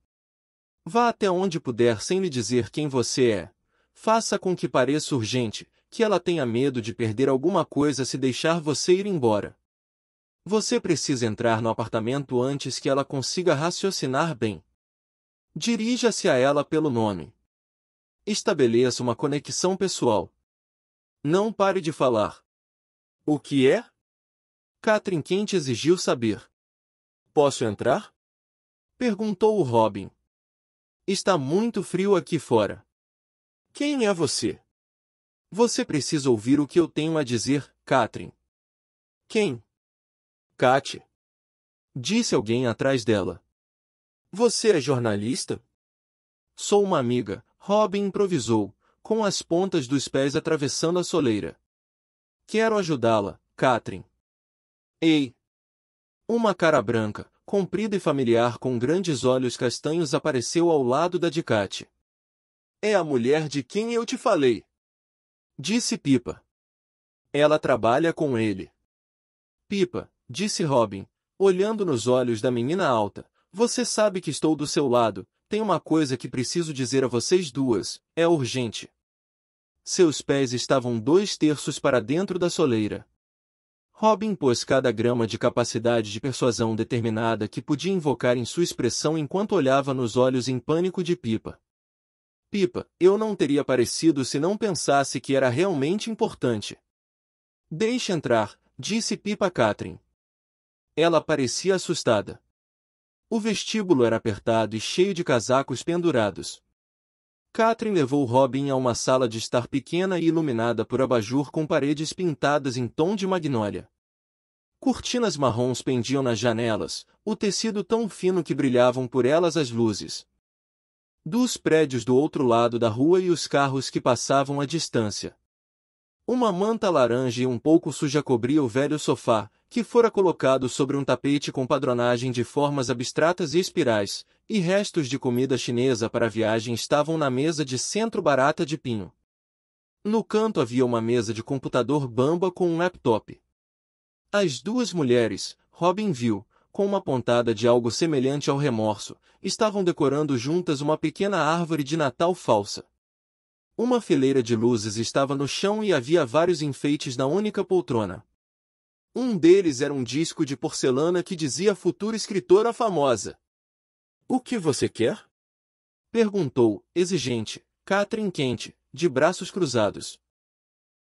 Vá até onde puder sem lhe dizer quem você é. Faça com que pareça urgente, que ela tenha medo de perder alguma coisa se deixar você ir embora. Você precisa entrar no apartamento antes que ela consiga raciocinar bem. Dirija-se a ela pelo nome. Estabeleça uma conexão pessoal. Não pare de falar. O que é? Catherine Kent exigiu saber. Posso entrar? Perguntou o Robin. Está muito frio aqui fora. Quem é você? Você precisa ouvir o que eu tenho a dizer, Catherine. Quem? Kate. Disse alguém atrás dela. Você é jornalista? Sou uma amiga, Robin improvisou, com as pontas dos pés atravessando a soleira. Quero ajudá-la, Catherine. Ei! Uma cara branca, comprida e familiar com grandes olhos castanhos apareceu ao lado da de Kate. É a mulher de quem eu te falei. Disse Pipa. Ela trabalha com ele. Pipa, Disse Robin, olhando nos olhos da menina alta. Você sabe que estou do seu lado. Tem uma coisa que preciso dizer a vocês duas. É urgente. Seus pés estavam dois terços para dentro da soleira. Robin pôs cada grama de capacidade de persuasão determinada que podia invocar em sua expressão enquanto olhava nos olhos em pânico de Pipa. Pipa, eu não teria parecido se não pensasse que era realmente importante. Deixe entrar, disse Pipa Catherine. Ela parecia assustada. O vestíbulo era apertado e cheio de casacos pendurados. Catherine levou Robin a uma sala de estar pequena e iluminada por abajur com paredes pintadas em tom de magnólia. Cortinas marrons pendiam nas janelas, o tecido tão fino que brilhavam por elas as luzes. Dos prédios do outro lado da rua e os carros que passavam à distância. Uma manta laranja e um pouco suja cobria o velho sofá, que fora colocado sobre um tapete com padronagem de formas abstratas e espirais, e restos de comida chinesa para a viagem estavam na mesa de centro barata de pinho. No canto havia uma mesa de computador bamba com um laptop. As duas mulheres, Robin viu, com uma pontada de algo semelhante ao remorso, estavam decorando juntas uma pequena árvore de Natal falsa. Uma fileira de luzes estava no chão e havia vários enfeites na única poltrona. Um deles era um disco de porcelana que dizia futura escritora famosa. O que você quer? Perguntou, exigente, Catherine quente, de braços cruzados.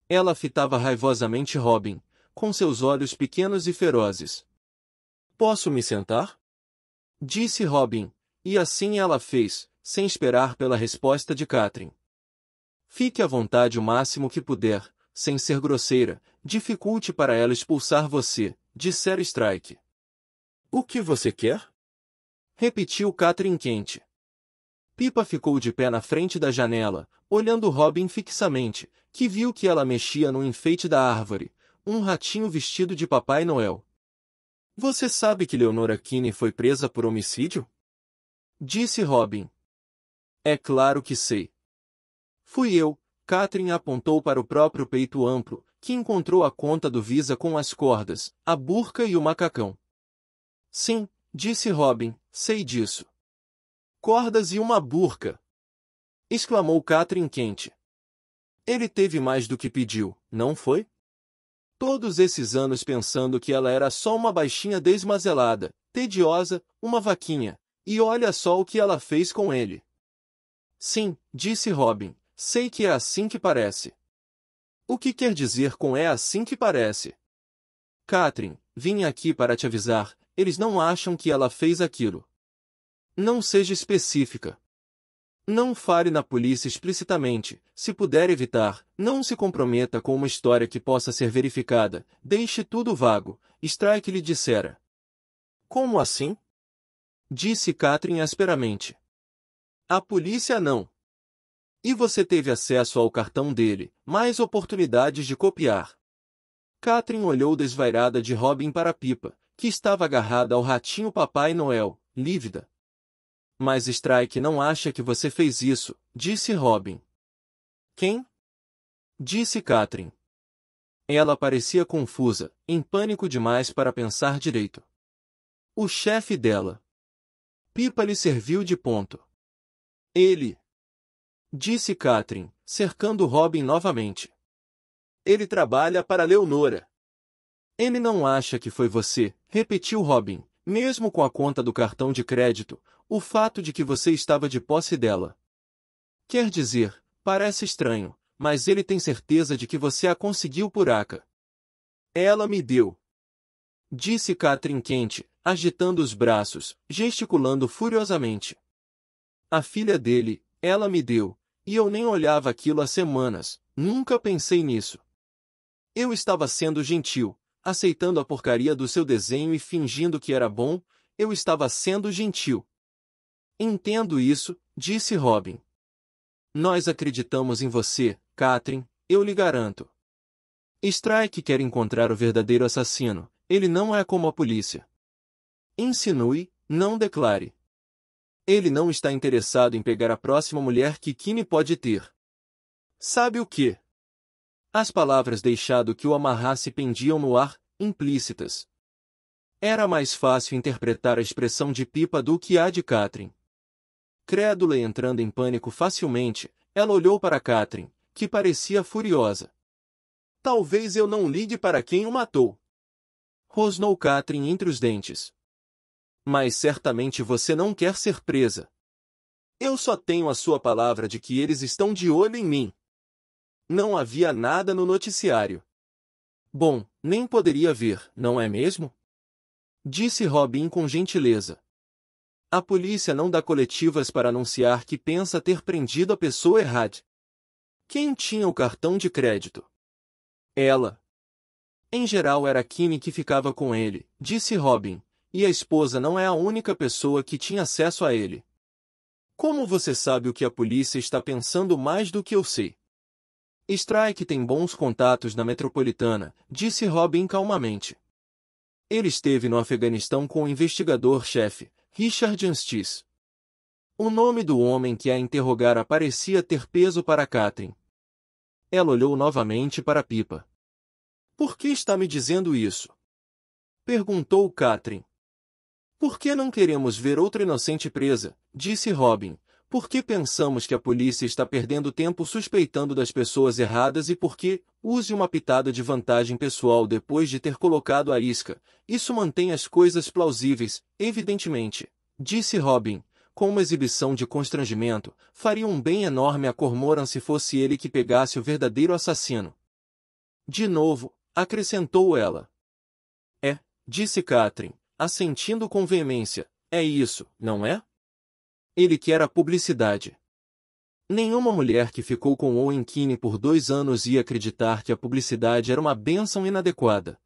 Ela fitava raivosamente Robin, com seus olhos pequenos e ferozes. Posso me sentar? Disse Robin, e assim ela fez, sem esperar pela resposta de Catherine. Fique à vontade o máximo que puder, sem ser grosseira, dificulte para ela expulsar você, disser Strike. O que você quer? Repetiu Catherine quente. Pipa ficou de pé na frente da janela, olhando Robin fixamente, que viu que ela mexia no enfeite da árvore, um ratinho vestido de Papai Noel. Você sabe que Leonora Kinney foi presa por homicídio? Disse Robin. É claro que sei, Fui eu, Catherine apontou para o próprio peito amplo, que encontrou a conta do Visa com as cordas, a burca e o macacão. Sim, disse Robin, sei disso. Cordas e uma burca! exclamou Catherine quente. Ele teve mais do que pediu, não foi? Todos esses anos pensando que ela era só uma baixinha desmazelada, tediosa, uma vaquinha, e olha só o que ela fez com ele. Sim, disse Robin, Sei que é assim que parece. O que quer dizer com é assim que parece? Catherine, vim aqui para te avisar, eles não acham que ela fez aquilo. Não seja específica. Não fale na polícia explicitamente. Se puder evitar, não se comprometa com uma história que possa ser verificada. Deixe tudo vago. Strike lhe dissera. Como assim? Disse Catherine asperamente. A polícia não. E você teve acesso ao cartão dele, mais oportunidades de copiar. Catherine olhou desvairada de Robin para a pipa, que estava agarrada ao ratinho Papai Noel, lívida. Mas Strike não acha que você fez isso, disse Robin. Quem? Disse Catherine. Ela parecia confusa, em pânico demais para pensar direito. O chefe dela. Pipa lhe serviu de ponto. Ele, Disse Catherine, cercando Robin novamente. Ele trabalha para Leonora. Ele não acha que foi você, repetiu Robin, mesmo com a conta do cartão de crédito, o fato de que você estava de posse dela. Quer dizer, parece estranho, mas ele tem certeza de que você a conseguiu por Aca. Ela me deu. Disse Catherine quente, agitando os braços, gesticulando furiosamente. A filha dele, ela me deu, e eu nem olhava aquilo há semanas, nunca pensei nisso. Eu estava sendo gentil, aceitando a porcaria do seu desenho e fingindo que era bom, eu estava sendo gentil. Entendo isso, disse Robin. Nós acreditamos em você, Catherine, eu lhe garanto. Strike quer encontrar o verdadeiro assassino, ele não é como a polícia. Insinue, não declare. Ele não está interessado em pegar a próxima mulher que Kimi pode ter. Sabe o que? As palavras deixado que o amarrasse pendiam no ar, implícitas. Era mais fácil interpretar a expressão de pipa do que a de Catherine. Crédula e entrando em pânico facilmente, ela olhou para Catherine, que parecia furiosa. Talvez eu não ligue para quem o matou. Rosnou Catherine entre os dentes mas certamente você não quer ser presa. Eu só tenho a sua palavra de que eles estão de olho em mim. Não havia nada no noticiário. Bom, nem poderia ver, não é mesmo? Disse Robin com gentileza. A polícia não dá coletivas para anunciar que pensa ter prendido a pessoa errada. Quem tinha o cartão de crédito? Ela. Em geral era Kimi que ficava com ele, disse Robin, e a esposa não é a única pessoa que tinha acesso a ele. Como você sabe o que a polícia está pensando mais do que eu sei? Strike tem bons contatos na metropolitana, disse Robin calmamente. Ele esteve no Afeganistão com o investigador-chefe, Richard Anstis. O nome do homem que a interrogara parecia ter peso para Catherine. Ela olhou novamente para Pipa. Por que está me dizendo isso? Perguntou Catherine. Por que não queremos ver outra inocente presa? Disse Robin. Por que pensamos que a polícia está perdendo tempo suspeitando das pessoas erradas e por que, use uma pitada de vantagem pessoal depois de ter colocado a isca, isso mantém as coisas plausíveis, evidentemente. Disse Robin, com uma exibição de constrangimento, faria um bem enorme a Cormoran se fosse ele que pegasse o verdadeiro assassino. De novo, acrescentou ela. É, disse Catherine, assentindo com veemência. É isso, não é? Ele quer a publicidade. Nenhuma mulher que ficou com Owen Keane por dois anos ia acreditar que a publicidade era uma bênção inadequada.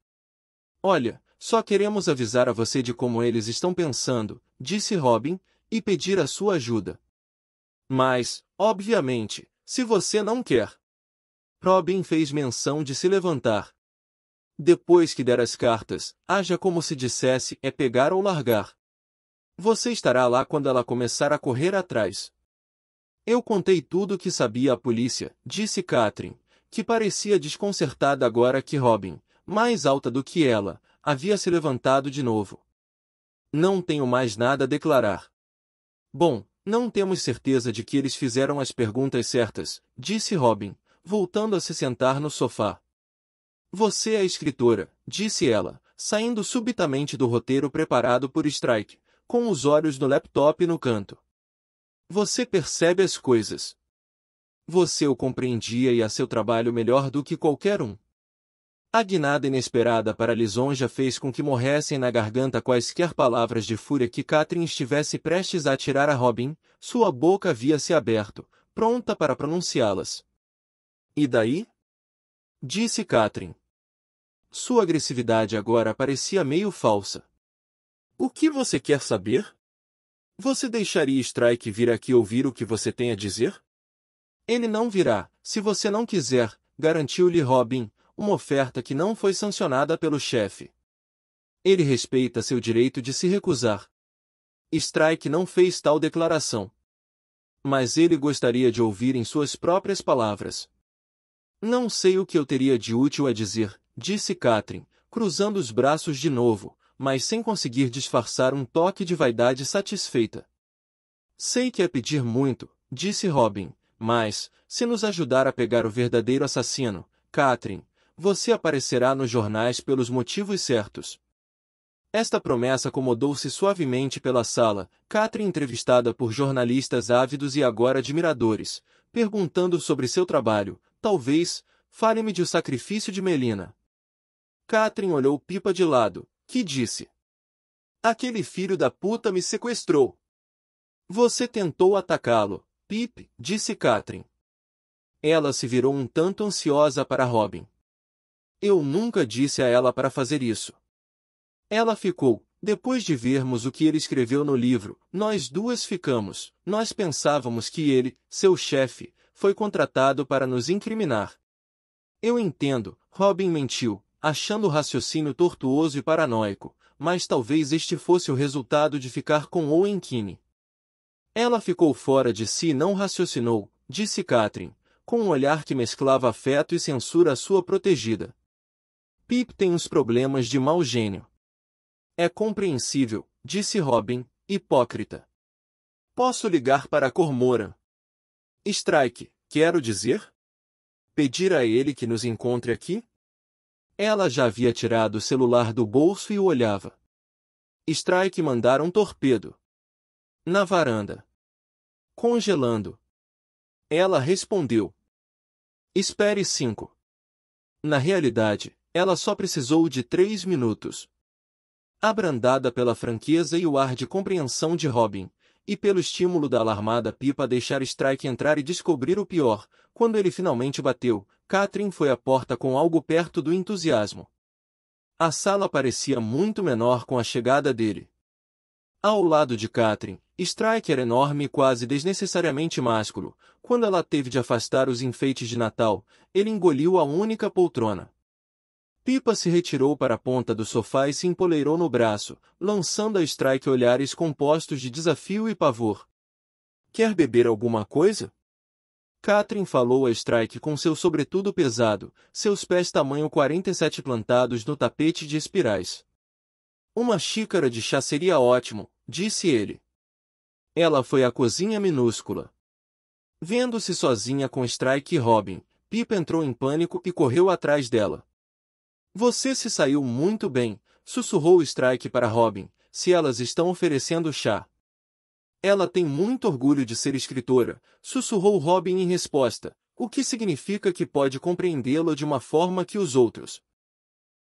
Olha, só queremos avisar a você de como eles estão pensando, disse Robin, e pedir a sua ajuda. Mas, obviamente, se você não quer. Robin fez menção de se levantar. Depois que der as cartas, haja como se dissesse é pegar ou largar. Você estará lá quando ela começar a correr atrás. Eu contei tudo o que sabia à polícia, disse Catherine, que parecia desconcertada agora que Robin, mais alta do que ela, havia se levantado de novo. Não tenho mais nada a declarar. Bom, não temos certeza de que eles fizeram as perguntas certas, disse Robin, voltando a se sentar no sofá. Você é escritora, disse ela, saindo subitamente do roteiro preparado por Strike, com os olhos no laptop no canto. Você percebe as coisas. Você o compreendia e a seu trabalho melhor do que qualquer um. A guinada inesperada para lisonja fez com que morressem na garganta quaisquer palavras de fúria que Catherine estivesse prestes a atirar a Robin, sua boca havia se aberto, pronta para pronunciá-las. E daí? Disse Catherine. Sua agressividade agora parecia meio falsa. O que você quer saber? Você deixaria Strike vir aqui ouvir o que você tem a dizer? Ele não virá, se você não quiser, garantiu-lhe Robin, uma oferta que não foi sancionada pelo chefe. Ele respeita seu direito de se recusar. Strike não fez tal declaração. Mas ele gostaria de ouvir em suas próprias palavras. Não sei o que eu teria de útil a dizer, disse Catherine, cruzando os braços de novo, mas sem conseguir disfarçar um toque de vaidade satisfeita. Sei que é pedir muito, disse Robin, mas, se nos ajudar a pegar o verdadeiro assassino, Catherine, você aparecerá nos jornais pelos motivos certos. Esta promessa acomodou-se suavemente pela sala, Catherine entrevistada por jornalistas ávidos e agora admiradores, perguntando sobre seu trabalho, talvez, fale-me de O Sacrifício de Melina, Catherine olhou Pipa de lado, que disse: Aquele filho da puta me sequestrou. Você tentou atacá-lo, Pip, disse Catherine. Ela se virou um tanto ansiosa para Robin. Eu nunca disse a ela para fazer isso. Ela ficou, depois de vermos o que ele escreveu no livro, nós duas ficamos, nós pensávamos que ele, seu chefe, foi contratado para nos incriminar. Eu entendo, Robin mentiu, achando o raciocínio tortuoso e paranoico, mas talvez este fosse o resultado de ficar com Owen Keane. Ela ficou fora de si e não raciocinou, disse Catherine, com um olhar que mesclava afeto e censura à sua protegida. Pip tem uns problemas de mau gênio. É compreensível, disse Robin, hipócrita. Posso ligar para Cormoran. Strike, quero dizer? Pedir a ele que nos encontre aqui? Ela já havia tirado o celular do bolso e o olhava. Strike mandara um torpedo. Na varanda. Congelando. Ela respondeu. Espere cinco. Na realidade, ela só precisou de três minutos. Abrandada pela franqueza e o ar de compreensão de Robin, e pelo estímulo da alarmada pipa deixar Strike entrar e descobrir o pior, quando ele finalmente bateu, Catherine foi à porta com algo perto do entusiasmo. A sala parecia muito menor com a chegada dele. Ao lado de Catherine, Strike era enorme e quase desnecessariamente másculo. Quando ela teve de afastar os enfeites de Natal, ele engoliu a única poltrona. Pipa se retirou para a ponta do sofá e se empoleirou no braço, lançando a Strike olhares compostos de desafio e pavor. Quer beber alguma coisa? Catherine falou a Strike com seu sobretudo pesado, seus pés tamanho 47 plantados no tapete de espirais. Uma xícara de chá seria ótimo, disse ele. Ela foi à cozinha minúscula. Vendo-se sozinha com Strike e Robin, Pipa entrou em pânico e correu atrás dela. Você se saiu muito bem, sussurrou Strike para Robin, se elas estão oferecendo chá. Ela tem muito orgulho de ser escritora, sussurrou Robin em resposta, o que significa que pode compreendê-la de uma forma que os outros.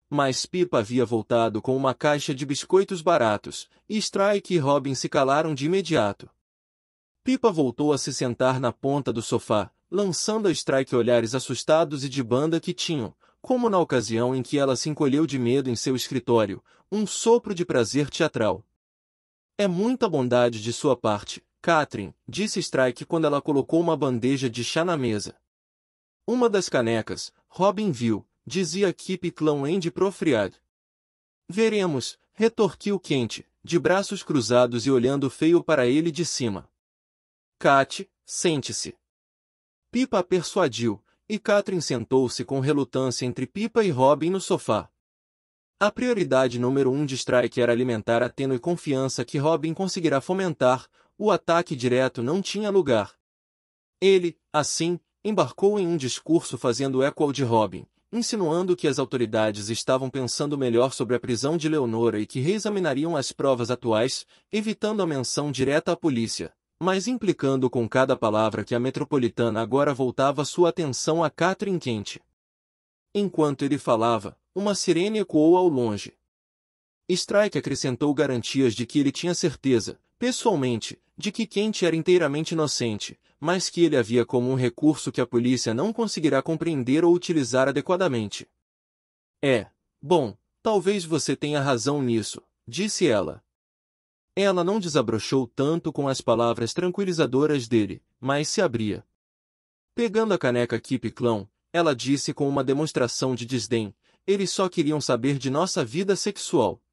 Mas Pipa havia voltado com uma caixa de biscoitos baratos, e Strike e Robin se calaram de imediato. Pipa voltou a se sentar na ponta do sofá, lançando a Strike olhares assustados e de banda que tinham, como na ocasião em que ela se encolheu de medo em seu escritório, um sopro de prazer teatral. É muita bondade de sua parte, Catherine, disse Strike quando ela colocou uma bandeja de chá na mesa. Uma das canecas, Robin viu, dizia Kip Clownend Profriad. Veremos, retorquiu Quente, de braços cruzados e olhando feio para ele de cima. Kate, sente-se. Pipa persuadiu, e Catherine sentou-se com relutância entre Pipa e Robin no sofá. A prioridade número um de Strike era alimentar a tênue confiança que Robin conseguirá fomentar, o ataque direto não tinha lugar. Ele, assim, embarcou em um discurso fazendo eco ao de Robin, insinuando que as autoridades estavam pensando melhor sobre a prisão de Leonora e que reexaminariam as provas atuais, evitando a menção direta à polícia mas implicando com cada palavra que a metropolitana agora voltava sua atenção a Catherine Quente. Enquanto ele falava, uma sirene ecoou ao longe. Strike acrescentou garantias de que ele tinha certeza, pessoalmente, de que Quente era inteiramente inocente, mas que ele havia como um recurso que a polícia não conseguirá compreender ou utilizar adequadamente. É, bom, talvez você tenha razão nisso, disse ela, ela não desabrochou tanto com as palavras tranquilizadoras dele, mas se abria. Pegando a caneca Kipiclão, ela disse com uma demonstração de desdém, eles só queriam saber de nossa vida sexual.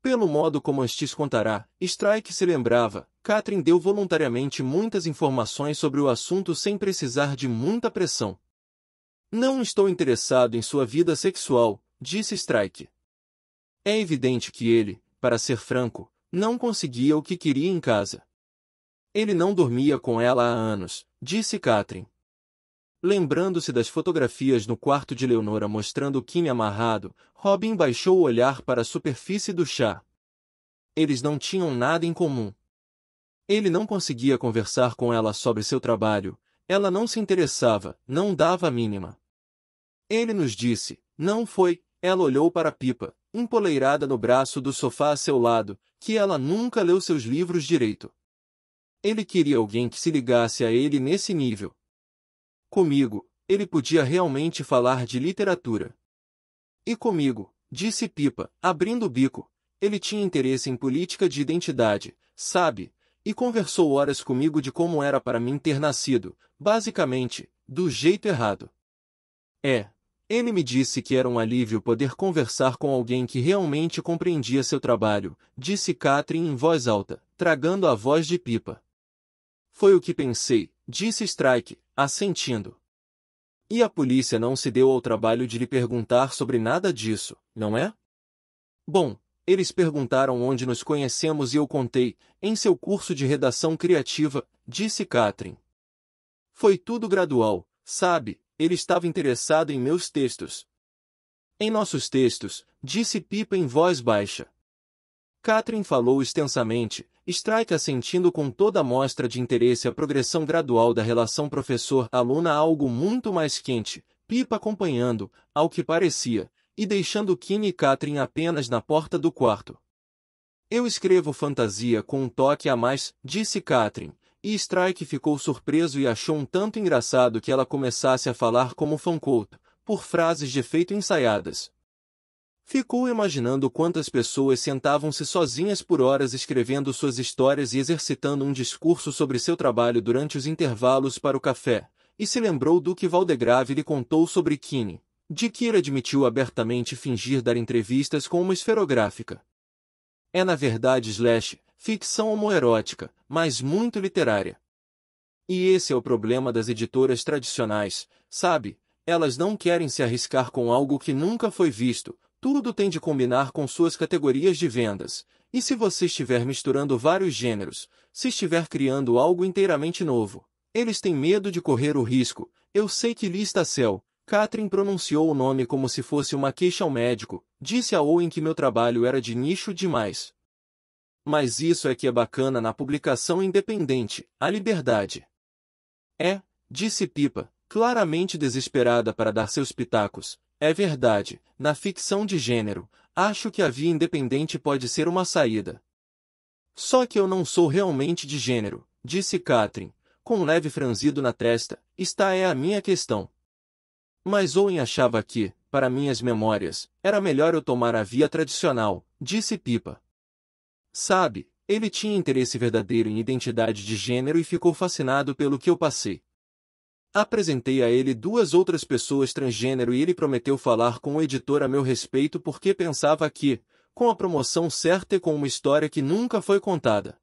Pelo modo como Antes contará, Strike se lembrava, Catherine deu voluntariamente muitas informações sobre o assunto sem precisar de muita pressão. Não estou interessado em sua vida sexual, disse Strike. É evidente que ele, para ser franco, não conseguia o que queria em casa. Ele não dormia com ela há anos, disse Catherine. Lembrando-se das fotografias no quarto de Leonora mostrando Kim amarrado, Robin baixou o olhar para a superfície do chá. Eles não tinham nada em comum. Ele não conseguia conversar com ela sobre seu trabalho, ela não se interessava, não dava a mínima. Ele nos disse, não foi, ela olhou para a pipa, empoleirada no braço do sofá a seu lado, que ela nunca leu seus livros direito. Ele queria alguém que se ligasse a ele nesse nível. Comigo, ele podia realmente falar de literatura. E comigo, disse Pipa, abrindo o bico, ele tinha interesse em política de identidade, sabe, e conversou horas comigo de como era para mim ter nascido, basicamente, do jeito errado. É, ele me disse que era um alívio poder conversar com alguém que realmente compreendia seu trabalho, disse Catherine em voz alta, tragando a voz de pipa. Foi o que pensei, disse Strike, assentindo. E a polícia não se deu ao trabalho de lhe perguntar sobre nada disso, não é? Bom, eles perguntaram onde nos conhecemos e eu contei, em seu curso de redação criativa, disse Catherine. Foi tudo gradual, sabe, ele estava interessado em meus textos. Em nossos textos, disse Pipa em voz baixa. Catherine falou extensamente, Strike assentindo com toda a mostra de interesse a progressão gradual da relação professor-aluna a algo muito mais quente, Pipa acompanhando, ao que parecia, e deixando Kine e Catherine apenas na porta do quarto. Eu escrevo fantasia com um toque a mais, disse Catherine, e Strike ficou surpreso e achou um tanto engraçado que ela começasse a falar como fancout, por frases de efeito ensaiadas. Ficou imaginando quantas pessoas sentavam-se sozinhas por horas escrevendo suas histórias e exercitando um discurso sobre seu trabalho durante os intervalos para o café, e se lembrou do que Valdegrave lhe contou sobre Kine, de que ele admitiu abertamente fingir dar entrevistas com uma esferográfica. É na verdade slash, ficção homoerótica, mas muito literária. E esse é o problema das editoras tradicionais, sabe? Elas não querem se arriscar com algo que nunca foi visto, tudo tem de combinar com suas categorias de vendas, e se você estiver misturando vários gêneros, se estiver criando algo inteiramente novo, eles têm medo de correr o risco. Eu sei que lista céu. Catherine pronunciou o nome como se fosse uma queixa ao médico, disse a Owen que meu trabalho era de nicho demais. Mas isso é que é bacana na publicação independente, a liberdade. É, disse Pipa, claramente desesperada para dar seus pitacos. É verdade, na ficção de gênero, acho que a via independente pode ser uma saída. Só que eu não sou realmente de gênero, disse Catherine, com um leve franzido na testa, Está é a minha questão. Mas Owen achava que, para minhas memórias, era melhor eu tomar a via tradicional, disse Pipa. Sabe, ele tinha interesse verdadeiro em identidade de gênero e ficou fascinado pelo que eu passei. Apresentei a ele duas outras pessoas transgênero e ele prometeu falar com o editor a meu respeito porque pensava que, com a promoção certa e com uma história que nunca foi contada.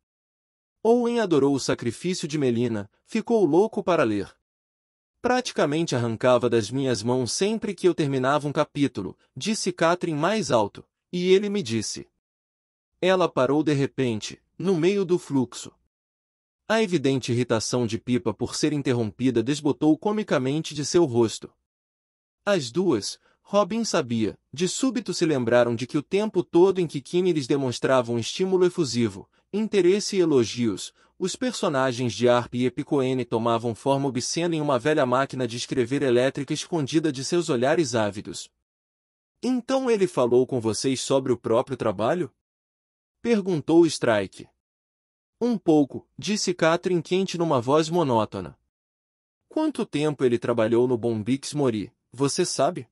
Owen adorou o sacrifício de Melina, ficou louco para ler. Praticamente arrancava das minhas mãos sempre que eu terminava um capítulo, disse Catherine mais alto, e ele me disse: ela parou de repente, no meio do fluxo. A evidente irritação de Pipa por ser interrompida desbotou comicamente de seu rosto. As duas, Robin sabia, de súbito se lembraram de que o tempo todo em que Kimi lhes demonstrava um estímulo efusivo, interesse e elogios, os personagens de Arp e Epicoene tomavam forma obscena em uma velha máquina de escrever elétrica escondida de seus olhares ávidos. Então ele falou com vocês sobre o próprio trabalho? Perguntou Strike. Um pouco, disse Catherine quente numa voz monótona. Quanto tempo ele trabalhou no Bombix Mori, você sabe?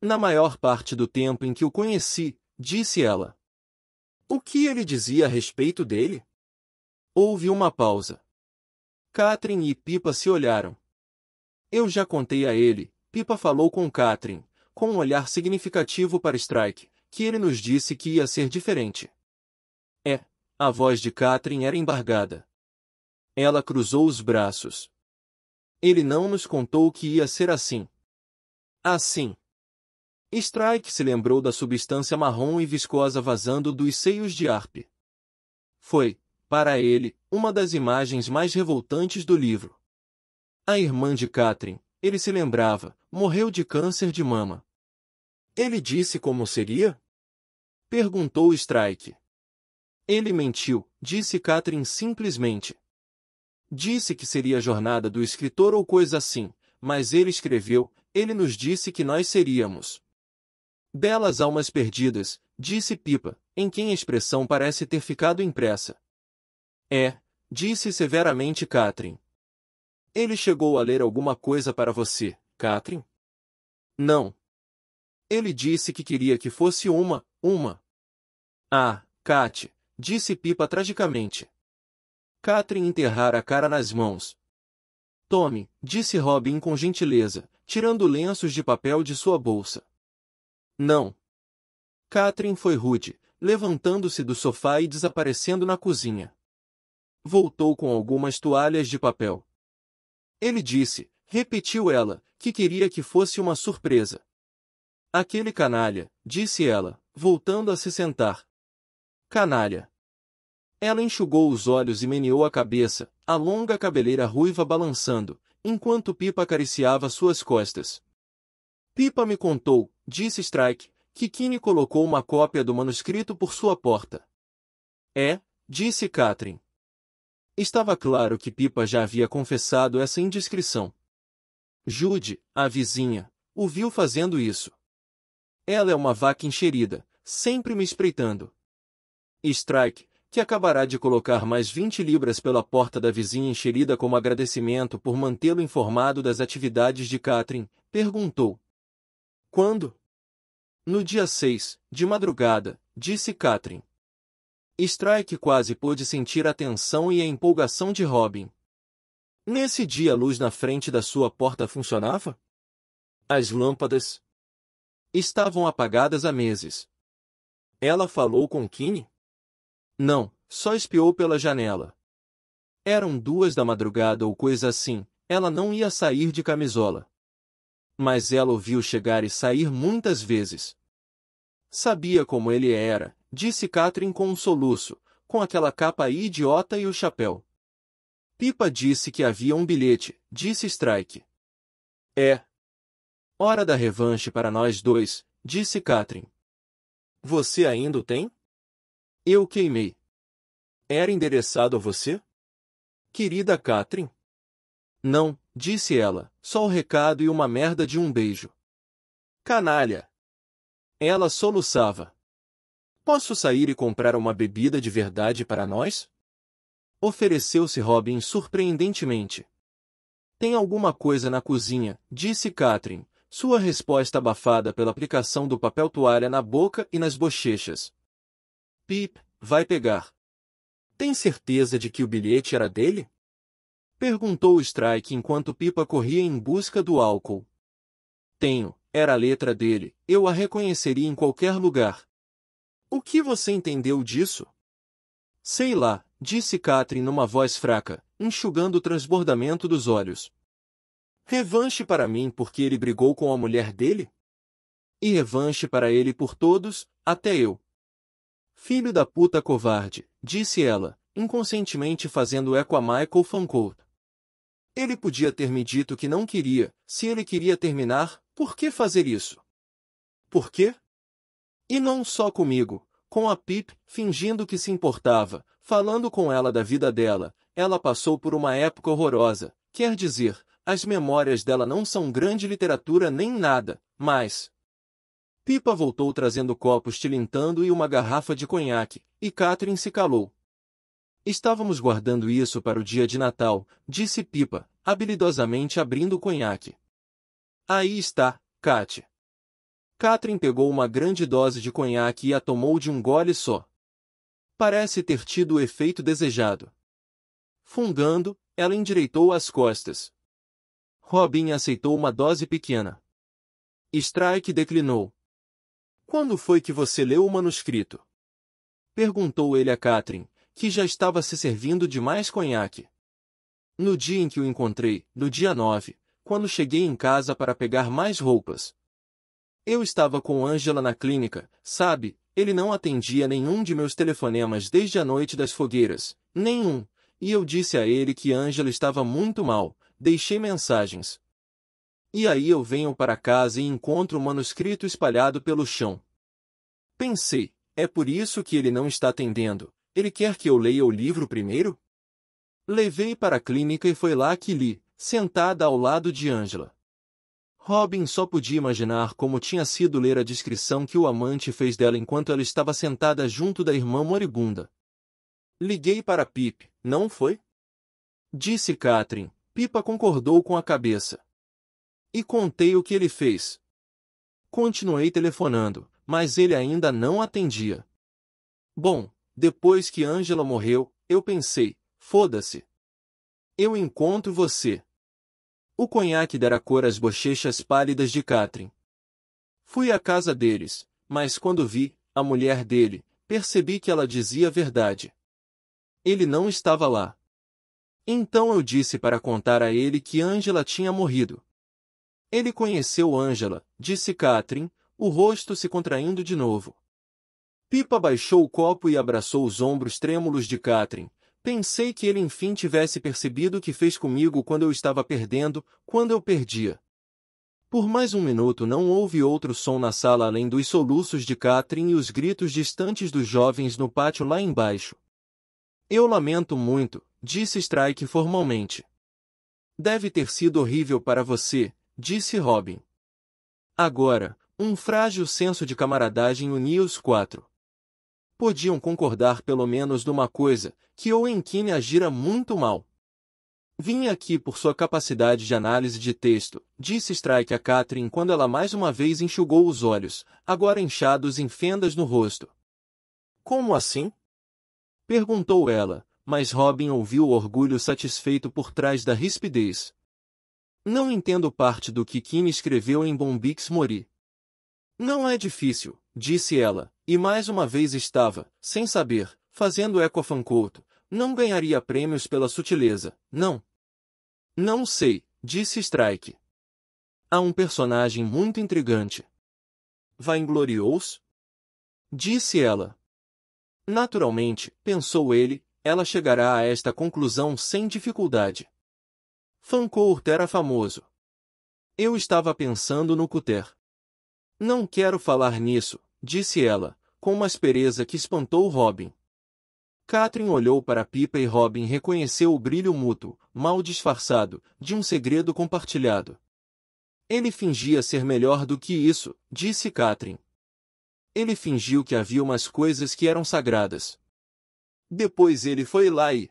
Na maior parte do tempo em que o conheci, disse ela. O que ele dizia a respeito dele? Houve uma pausa. Catherine e Pipa se olharam. Eu já contei a ele, Pipa falou com Catherine, com um olhar significativo para Strike, que ele nos disse que ia ser diferente. É. A voz de Catherine era embargada. Ela cruzou os braços. Ele não nos contou que ia ser assim. Assim. Strike se lembrou da substância marrom e viscosa vazando dos seios de Arp. Foi, para ele, uma das imagens mais revoltantes do livro. A irmã de Catherine, ele se lembrava, morreu de câncer de mama. Ele disse como seria? Perguntou Strike. Ele mentiu, disse Catherine simplesmente. Disse que seria a jornada do escritor ou coisa assim, mas ele escreveu, ele nos disse que nós seríamos. Belas almas perdidas, disse Pipa, em quem a expressão parece ter ficado impressa. É, disse severamente Catherine. Ele chegou a ler alguma coisa para você, Catherine? Não. Ele disse que queria que fosse uma, uma. Ah, Kate, Disse Pipa tragicamente. Catherine enterrara a cara nas mãos. Tome, disse Robin com gentileza, tirando lenços de papel de sua bolsa. Não. Catherine foi rude, levantando-se do sofá e desaparecendo na cozinha. Voltou com algumas toalhas de papel. Ele disse, repetiu ela, que queria que fosse uma surpresa. Aquele canalha, disse ela, voltando a se sentar. Canalha. Ela enxugou os olhos e meneou a cabeça, a longa cabeleira ruiva balançando, enquanto Pipa acariciava suas costas. Pipa me contou, disse Strike, que Kine colocou uma cópia do manuscrito por sua porta. É, disse Catherine. Estava claro que Pipa já havia confessado essa indiscrição. Jude, a vizinha, o viu fazendo isso. Ela é uma vaca encherida, sempre me espreitando. Strike, que acabará de colocar mais 20 libras pela porta da vizinha enxerida como agradecimento por mantê-lo informado das atividades de Catherine, perguntou. Quando? No dia 6, de madrugada, disse Catherine. Strike quase pôde sentir a tensão e a empolgação de Robin. Nesse dia a luz na frente da sua porta funcionava? As lâmpadas estavam apagadas há meses. Ela falou com Kine? Não, só espiou pela janela. Eram duas da madrugada ou coisa assim, ela não ia sair de camisola. Mas ela ouviu chegar e sair muitas vezes. Sabia como ele era, disse Catherine com um soluço, com aquela capa idiota e o chapéu. Pipa disse que havia um bilhete, disse Strike. É. Hora da revanche para nós dois, disse Catherine. Você ainda o tem? Eu queimei. Era endereçado a você? Querida Catherine? Não, disse ela, só o recado e uma merda de um beijo. Canalha! Ela soluçava. Posso sair e comprar uma bebida de verdade para nós? Ofereceu-se Robin surpreendentemente. Tem alguma coisa na cozinha, disse Catherine, sua resposta abafada pela aplicação do papel toalha na boca e nas bochechas. Pip, vai pegar. Tem certeza de que o bilhete era dele? Perguntou Strike enquanto Pipa corria em busca do álcool. Tenho, era a letra dele, eu a reconheceria em qualquer lugar. O que você entendeu disso? Sei lá, disse Catherine numa voz fraca, enxugando o transbordamento dos olhos. Revanche para mim porque ele brigou com a mulher dele? E revanche para ele por todos, até eu. Filho da puta covarde, disse ela, inconscientemente fazendo eco a Michael Fancourt. Ele podia ter me dito que não queria, se ele queria terminar, por que fazer isso? Por quê? E não só comigo, com a Pip, fingindo que se importava, falando com ela da vida dela, ela passou por uma época horrorosa, quer dizer, as memórias dela não são grande literatura nem nada, mas, Pipa voltou trazendo copos tilintando e uma garrafa de conhaque, e Catherine se calou. Estávamos guardando isso para o dia de Natal, disse Pipa, habilidosamente abrindo o conhaque. Aí está, Kat. Catherine pegou uma grande dose de conhaque e a tomou de um gole só. Parece ter tido o efeito desejado. Fungando, ela endireitou as costas. Robin aceitou uma dose pequena. Strike declinou. Quando foi que você leu o manuscrito? Perguntou ele a Catherine, que já estava se servindo de mais conhaque. No dia em que o encontrei, no dia 9, quando cheguei em casa para pegar mais roupas. Eu estava com Angela na clínica, sabe, ele não atendia nenhum de meus telefonemas desde a noite das fogueiras, nenhum, e eu disse a ele que Angela estava muito mal, deixei mensagens, e aí eu venho para casa e encontro o manuscrito espalhado pelo chão. Pensei, é por isso que ele não está atendendo. Ele quer que eu leia o livro primeiro? Levei para a clínica e foi lá que li, sentada ao lado de Angela. Robin só podia imaginar como tinha sido ler a descrição que o amante fez dela enquanto ela estava sentada junto da irmã moribunda. Liguei para Pip, não foi? Disse Catherine. Pipa concordou com a cabeça. E contei o que ele fez. Continuei telefonando, mas ele ainda não atendia. Bom, depois que Angela morreu, eu pensei, foda-se. Eu encontro você. O conhaque dera cor às bochechas pálidas de Catherine. Fui à casa deles, mas quando vi, a mulher dele, percebi que ela dizia a verdade. Ele não estava lá. Então eu disse para contar a ele que Angela tinha morrido. Ele conheceu Ângela, disse Catherine, o rosto se contraindo de novo. Pipa baixou o copo e abraçou os ombros trêmulos de Catherine. Pensei que ele enfim tivesse percebido o que fez comigo quando eu estava perdendo, quando eu perdia. Por mais um minuto não houve outro som na sala além dos soluços de Catherine e os gritos distantes dos jovens no pátio lá embaixo. Eu lamento muito, disse Strike formalmente. Deve ter sido horrível para você, disse Robin. Agora, um frágil senso de camaradagem unia os quatro. Podiam concordar pelo menos numa coisa, que Owen Keane agira muito mal. Vim aqui por sua capacidade de análise de texto, disse Strike a Catherine quando ela mais uma vez enxugou os olhos, agora inchados em fendas no rosto. Como assim? Perguntou ela, mas Robin ouviu o orgulho satisfeito por trás da rispidez. Não entendo parte do que Kim escreveu em Bombix Mori. Não é difícil, disse ela, e mais uma vez estava, sem saber, fazendo eco a Fancourt. Não ganharia prêmios pela sutileza, não. Não sei, disse Strike. Há um personagem muito intrigante. Vaingloriou-se? Disse ela. Naturalmente, pensou ele, ela chegará a esta conclusão sem dificuldade. Fancourt era famoso. Eu estava pensando no Cuter. Não quero falar nisso, disse ela, com uma aspereza que espantou Robin. Catherine olhou para Pipa e Robin reconheceu o brilho mútuo, mal disfarçado, de um segredo compartilhado. Ele fingia ser melhor do que isso, disse Catherine. Ele fingiu que havia umas coisas que eram sagradas. Depois ele foi lá e,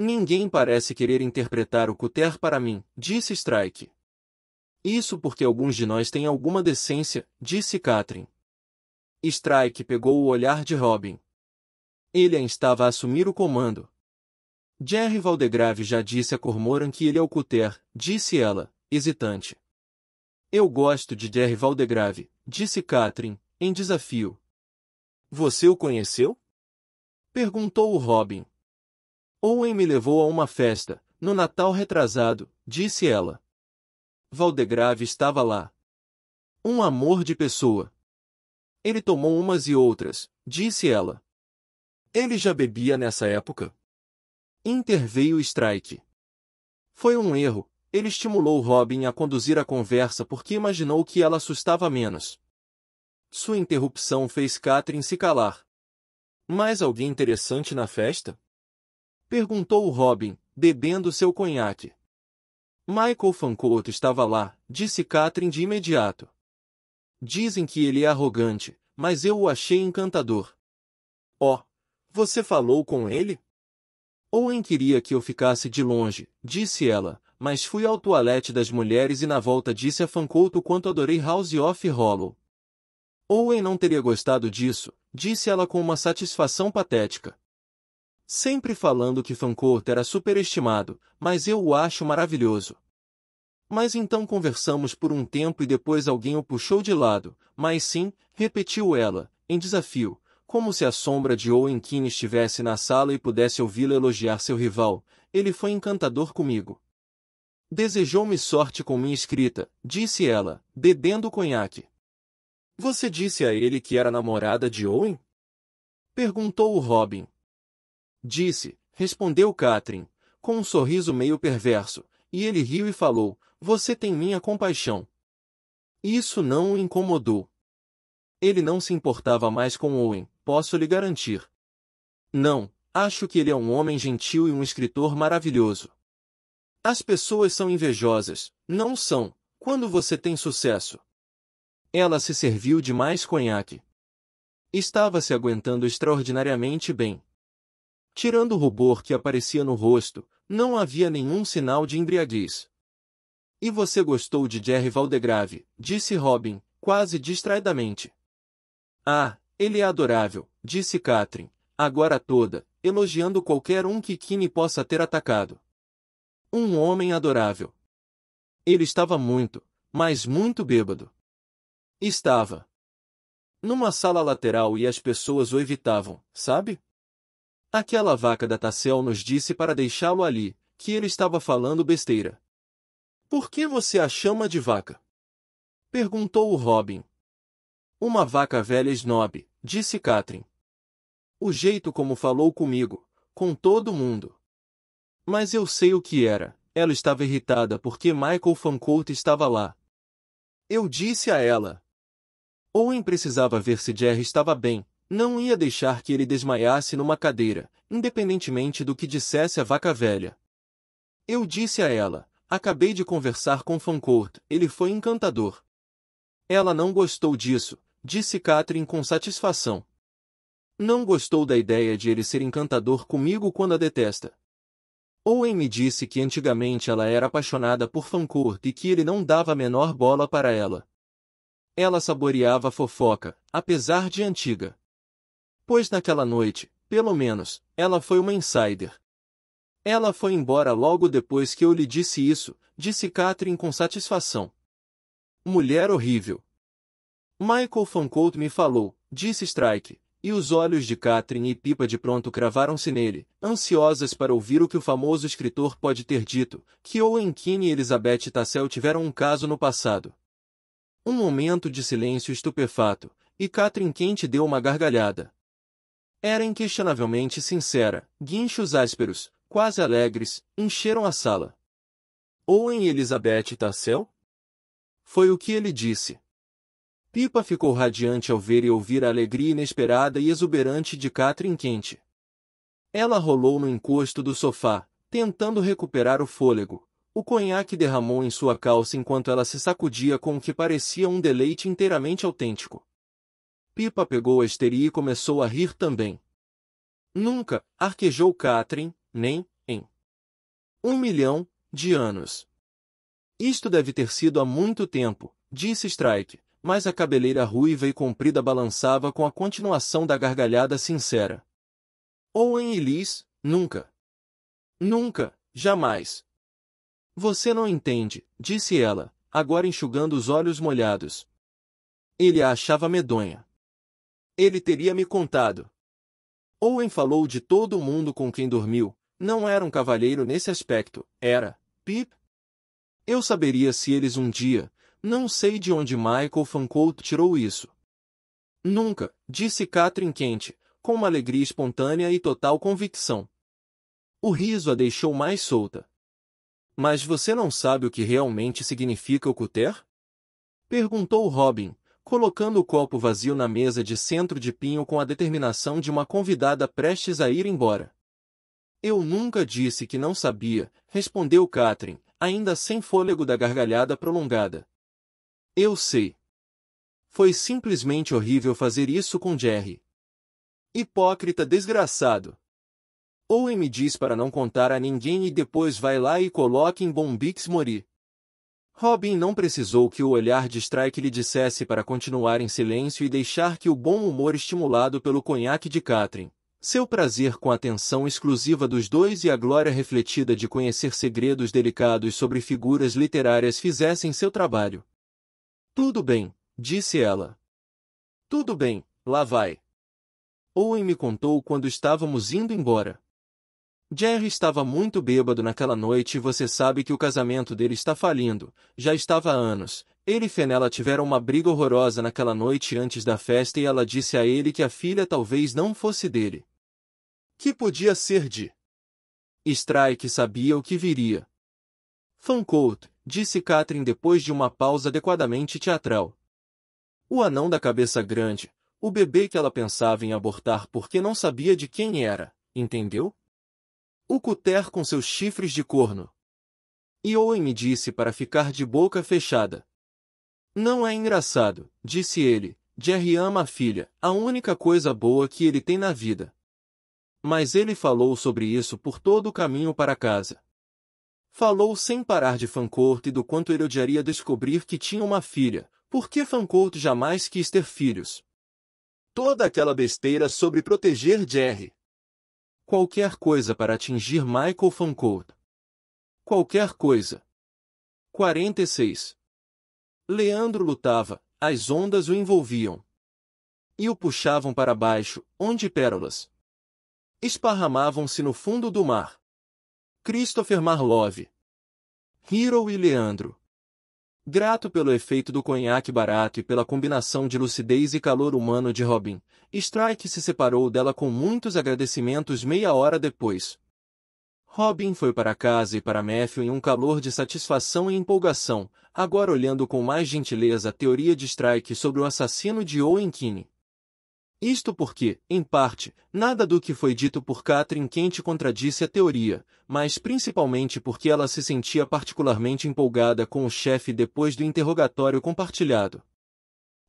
Ninguém parece querer interpretar o Cutter para mim, disse Strike. Isso porque alguns de nós têm alguma decência, disse Katrin. Strike pegou o olhar de Robin. Ele a estava a assumir o comando. Jerry Valdegrave já disse a Cormoran que ele é o Cutter, disse ela, hesitante. Eu gosto de Jerry Valdegrave, disse Katrin, em desafio. Você o conheceu? Perguntou o Robin, Owen me levou a uma festa, no Natal retrasado, disse ela. Valdegrave estava lá. Um amor de pessoa. Ele tomou umas e outras, disse ela. Ele já bebia nessa época? Interveio o strike. Foi um erro. Ele estimulou Robin a conduzir a conversa porque imaginou que ela assustava menos. Sua interrupção fez Catherine se calar. Mais alguém interessante na festa? Perguntou Robin, bebendo seu conhaque. Michael Fancourt estava lá, disse Catherine de imediato. Dizem que ele é arrogante, mas eu o achei encantador. Oh, você falou com ele? Owen queria que eu ficasse de longe, disse ela, mas fui ao toalete das mulheres e na volta disse a Fancourt o quanto adorei House of Hollow. Owen não teria gostado disso, disse ela com uma satisfação patética sempre falando que Fancourt era superestimado, mas eu o acho maravilhoso. Mas então conversamos por um tempo e depois alguém o puxou de lado, mas sim, repetiu ela, em desafio, como se a sombra de Owen Keane estivesse na sala e pudesse ouvi-la elogiar seu rival, ele foi encantador comigo. Desejou-me sorte com minha escrita, disse ela, bebendo conhaque. Você disse a ele que era namorada de Owen? Perguntou o Robin, Disse, respondeu Catherine, com um sorriso meio perverso, e ele riu e falou, você tem minha compaixão. Isso não o incomodou. Ele não se importava mais com Owen, posso lhe garantir. Não, acho que ele é um homem gentil e um escritor maravilhoso. As pessoas são invejosas, não são, quando você tem sucesso. Ela se serviu de mais conhaque. Estava se aguentando extraordinariamente bem. Tirando o rubor que aparecia no rosto, não havia nenhum sinal de embriaguez. E você gostou de Jerry Valdegrave, disse Robin, quase distraidamente. Ah, ele é adorável, disse Catherine, agora toda, elogiando qualquer um que Kine possa ter atacado. Um homem adorável. Ele estava muito, mas muito bêbado. Estava. Numa sala lateral e as pessoas o evitavam, sabe? Aquela vaca da Tassel nos disse para deixá-lo ali, que ele estava falando besteira. Por que você a chama de vaca? Perguntou o Robin. Uma vaca velha snob, disse Catherine. O jeito como falou comigo, com todo mundo. Mas eu sei o que era, ela estava irritada porque Michael Fancourt estava lá. Eu disse a ela. Owen precisava ver se Jerry estava bem, não ia deixar que ele desmaiasse numa cadeira, independentemente do que dissesse a vaca velha. Eu disse a ela, acabei de conversar com Fancourt, ele foi encantador. Ela não gostou disso, disse Catherine com satisfação. Não gostou da ideia de ele ser encantador comigo quando a detesta. Owen me disse que antigamente ela era apaixonada por Fancourt e que ele não dava a menor bola para ela. Ela saboreava a fofoca, apesar de antiga. Pois naquela noite, pelo menos, ela foi uma insider. Ela foi embora logo depois que eu lhe disse isso, disse Catherine com satisfação. Mulher horrível. Michael Fancourt me falou, disse Strike, e os olhos de Catherine e Pipa de pronto cravaram-se nele, ansiosas para ouvir o que o famoso escritor pode ter dito, que Owen Keane e Elizabeth Tassel tiveram um caso no passado. Um momento de silêncio estupefato, e Catherine Kent deu uma gargalhada. Era inquestionavelmente sincera. Guinchos ásperos, quase alegres, encheram a sala. Owen Elizabeth Tassel? Foi o que ele disse. Pipa ficou radiante ao ver e ouvir a alegria inesperada e exuberante de Catherine Quente. Ela rolou no encosto do sofá, tentando recuperar o fôlego. O conhaque derramou em sua calça enquanto ela se sacudia com o que parecia um deleite inteiramente autêntico. Pipa pegou a histeria e começou a rir também. Nunca, arquejou Catherine, nem, em um milhão de anos. Isto deve ter sido há muito tempo, disse Strike, mas a cabeleira ruiva e comprida balançava com a continuação da gargalhada sincera. Owen e Liz, nunca. Nunca, jamais. Você não entende, disse ela, agora enxugando os olhos molhados. Ele a achava medonha ele teria me contado. Owen falou de todo mundo com quem dormiu, não era um cavalheiro nesse aspecto, era, Pip. Eu saberia se eles um dia, não sei de onde Michael Fancourt tirou isso. Nunca, disse Catherine quente, com uma alegria espontânea e total convicção. O riso a deixou mais solta. Mas você não sabe o que realmente significa o cuter? Perguntou Robin, colocando o copo vazio na mesa de centro de pinho com a determinação de uma convidada prestes a ir embora. Eu nunca disse que não sabia, respondeu Catherine, ainda sem fôlego da gargalhada prolongada. Eu sei. Foi simplesmente horrível fazer isso com Jerry. Hipócrita desgraçado. Owen me diz para não contar a ninguém e depois vai lá e coloque em Bombix Mori. Robin não precisou que o olhar de Strike lhe dissesse para continuar em silêncio e deixar que o bom humor estimulado pelo conhaque de Catherine, seu prazer com a atenção exclusiva dos dois e a glória refletida de conhecer segredos delicados sobre figuras literárias fizessem seu trabalho. Tudo bem, disse ela. Tudo bem, lá vai. Owen me contou quando estávamos indo embora. Jerry estava muito bêbado naquela noite e você sabe que o casamento dele está falindo. Já estava há anos. Ele e Fenella tiveram uma briga horrorosa naquela noite antes da festa e ela disse a ele que a filha talvez não fosse dele. Que podia ser de? Strike sabia o que viria. Fancourt, disse Catherine depois de uma pausa adequadamente teatral. O anão da cabeça grande, o bebê que ela pensava em abortar porque não sabia de quem era, entendeu? o cuter com seus chifres de corno. E Owen me disse para ficar de boca fechada. Não é engraçado, disse ele. Jerry ama a filha, a única coisa boa que ele tem na vida. Mas ele falou sobre isso por todo o caminho para casa. Falou sem parar de Fancourt e do quanto ele odiaria descobrir que tinha uma filha, porque Fancourt jamais quis ter filhos. Toda aquela besteira sobre proteger Jerry. Qualquer coisa para atingir Michael Fancourt. Qualquer coisa. 46. Leandro lutava, as ondas o envolviam. E o puxavam para baixo, onde pérolas esparramavam-se no fundo do mar. Christopher Marlowe, Hero e Leandro. Grato pelo efeito do conhaque barato e pela combinação de lucidez e calor humano de Robin, Strike se separou dela com muitos agradecimentos meia hora depois. Robin foi para casa e para Matthew em um calor de satisfação e empolgação, agora olhando com mais gentileza a teoria de Strike sobre o assassino de Owen Keane. Isto porque, em parte, nada do que foi dito por Catherine Kent contradisse a teoria, mas principalmente porque ela se sentia particularmente empolgada com o chefe depois do interrogatório compartilhado.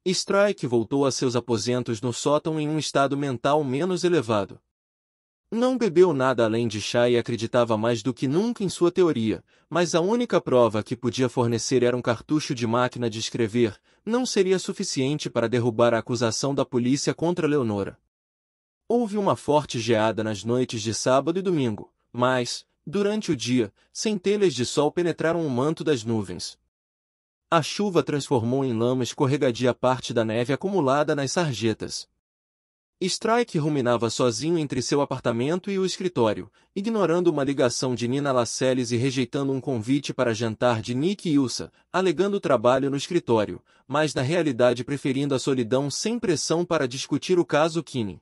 Strike voltou a seus aposentos no sótão em um estado mental menos elevado. Não bebeu nada além de chá e acreditava mais do que nunca em sua teoria, mas a única prova que podia fornecer era um cartucho de máquina de escrever, não seria suficiente para derrubar a acusação da polícia contra Leonora. Houve uma forte geada nas noites de sábado e domingo, mas, durante o dia, centelhas de sol penetraram o manto das nuvens. A chuva transformou em lama escorregadia parte da neve acumulada nas sarjetas. Strike ruminava sozinho entre seu apartamento e o escritório, ignorando uma ligação de Nina Lascelles e rejeitando um convite para jantar de Nick Ilsa, alegando trabalho no escritório, mas na realidade preferindo a solidão sem pressão para discutir o caso Kinney.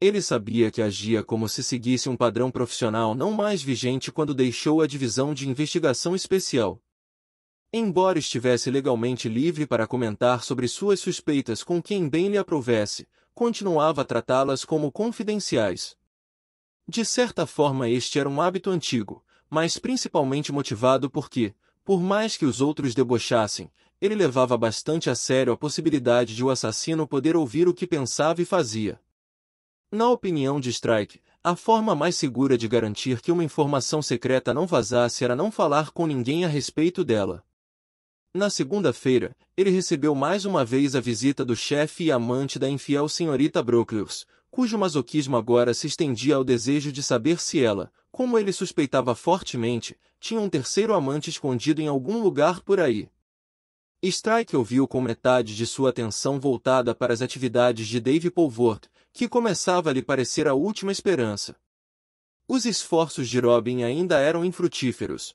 Ele sabia que agia como se seguisse um padrão profissional não mais vigente quando deixou a divisão de investigação especial. Embora estivesse legalmente livre para comentar sobre suas suspeitas com quem bem lhe aprovesse, continuava a tratá-las como confidenciais. De certa forma, este era um hábito antigo, mas principalmente motivado porque, por mais que os outros debochassem, ele levava bastante a sério a possibilidade de o assassino poder ouvir o que pensava e fazia. Na opinião de Strike, a forma mais segura de garantir que uma informação secreta não vazasse era não falar com ninguém a respeito dela. Na segunda-feira, ele recebeu mais uma vez a visita do chefe e amante da infiel senhorita Brooklyn, cujo masoquismo agora se estendia ao desejo de saber se ela, como ele suspeitava fortemente, tinha um terceiro amante escondido em algum lugar por aí. Strike ouviu com metade de sua atenção voltada para as atividades de Dave Polvort, que começava a lhe parecer a última esperança. Os esforços de Robin ainda eram infrutíferos,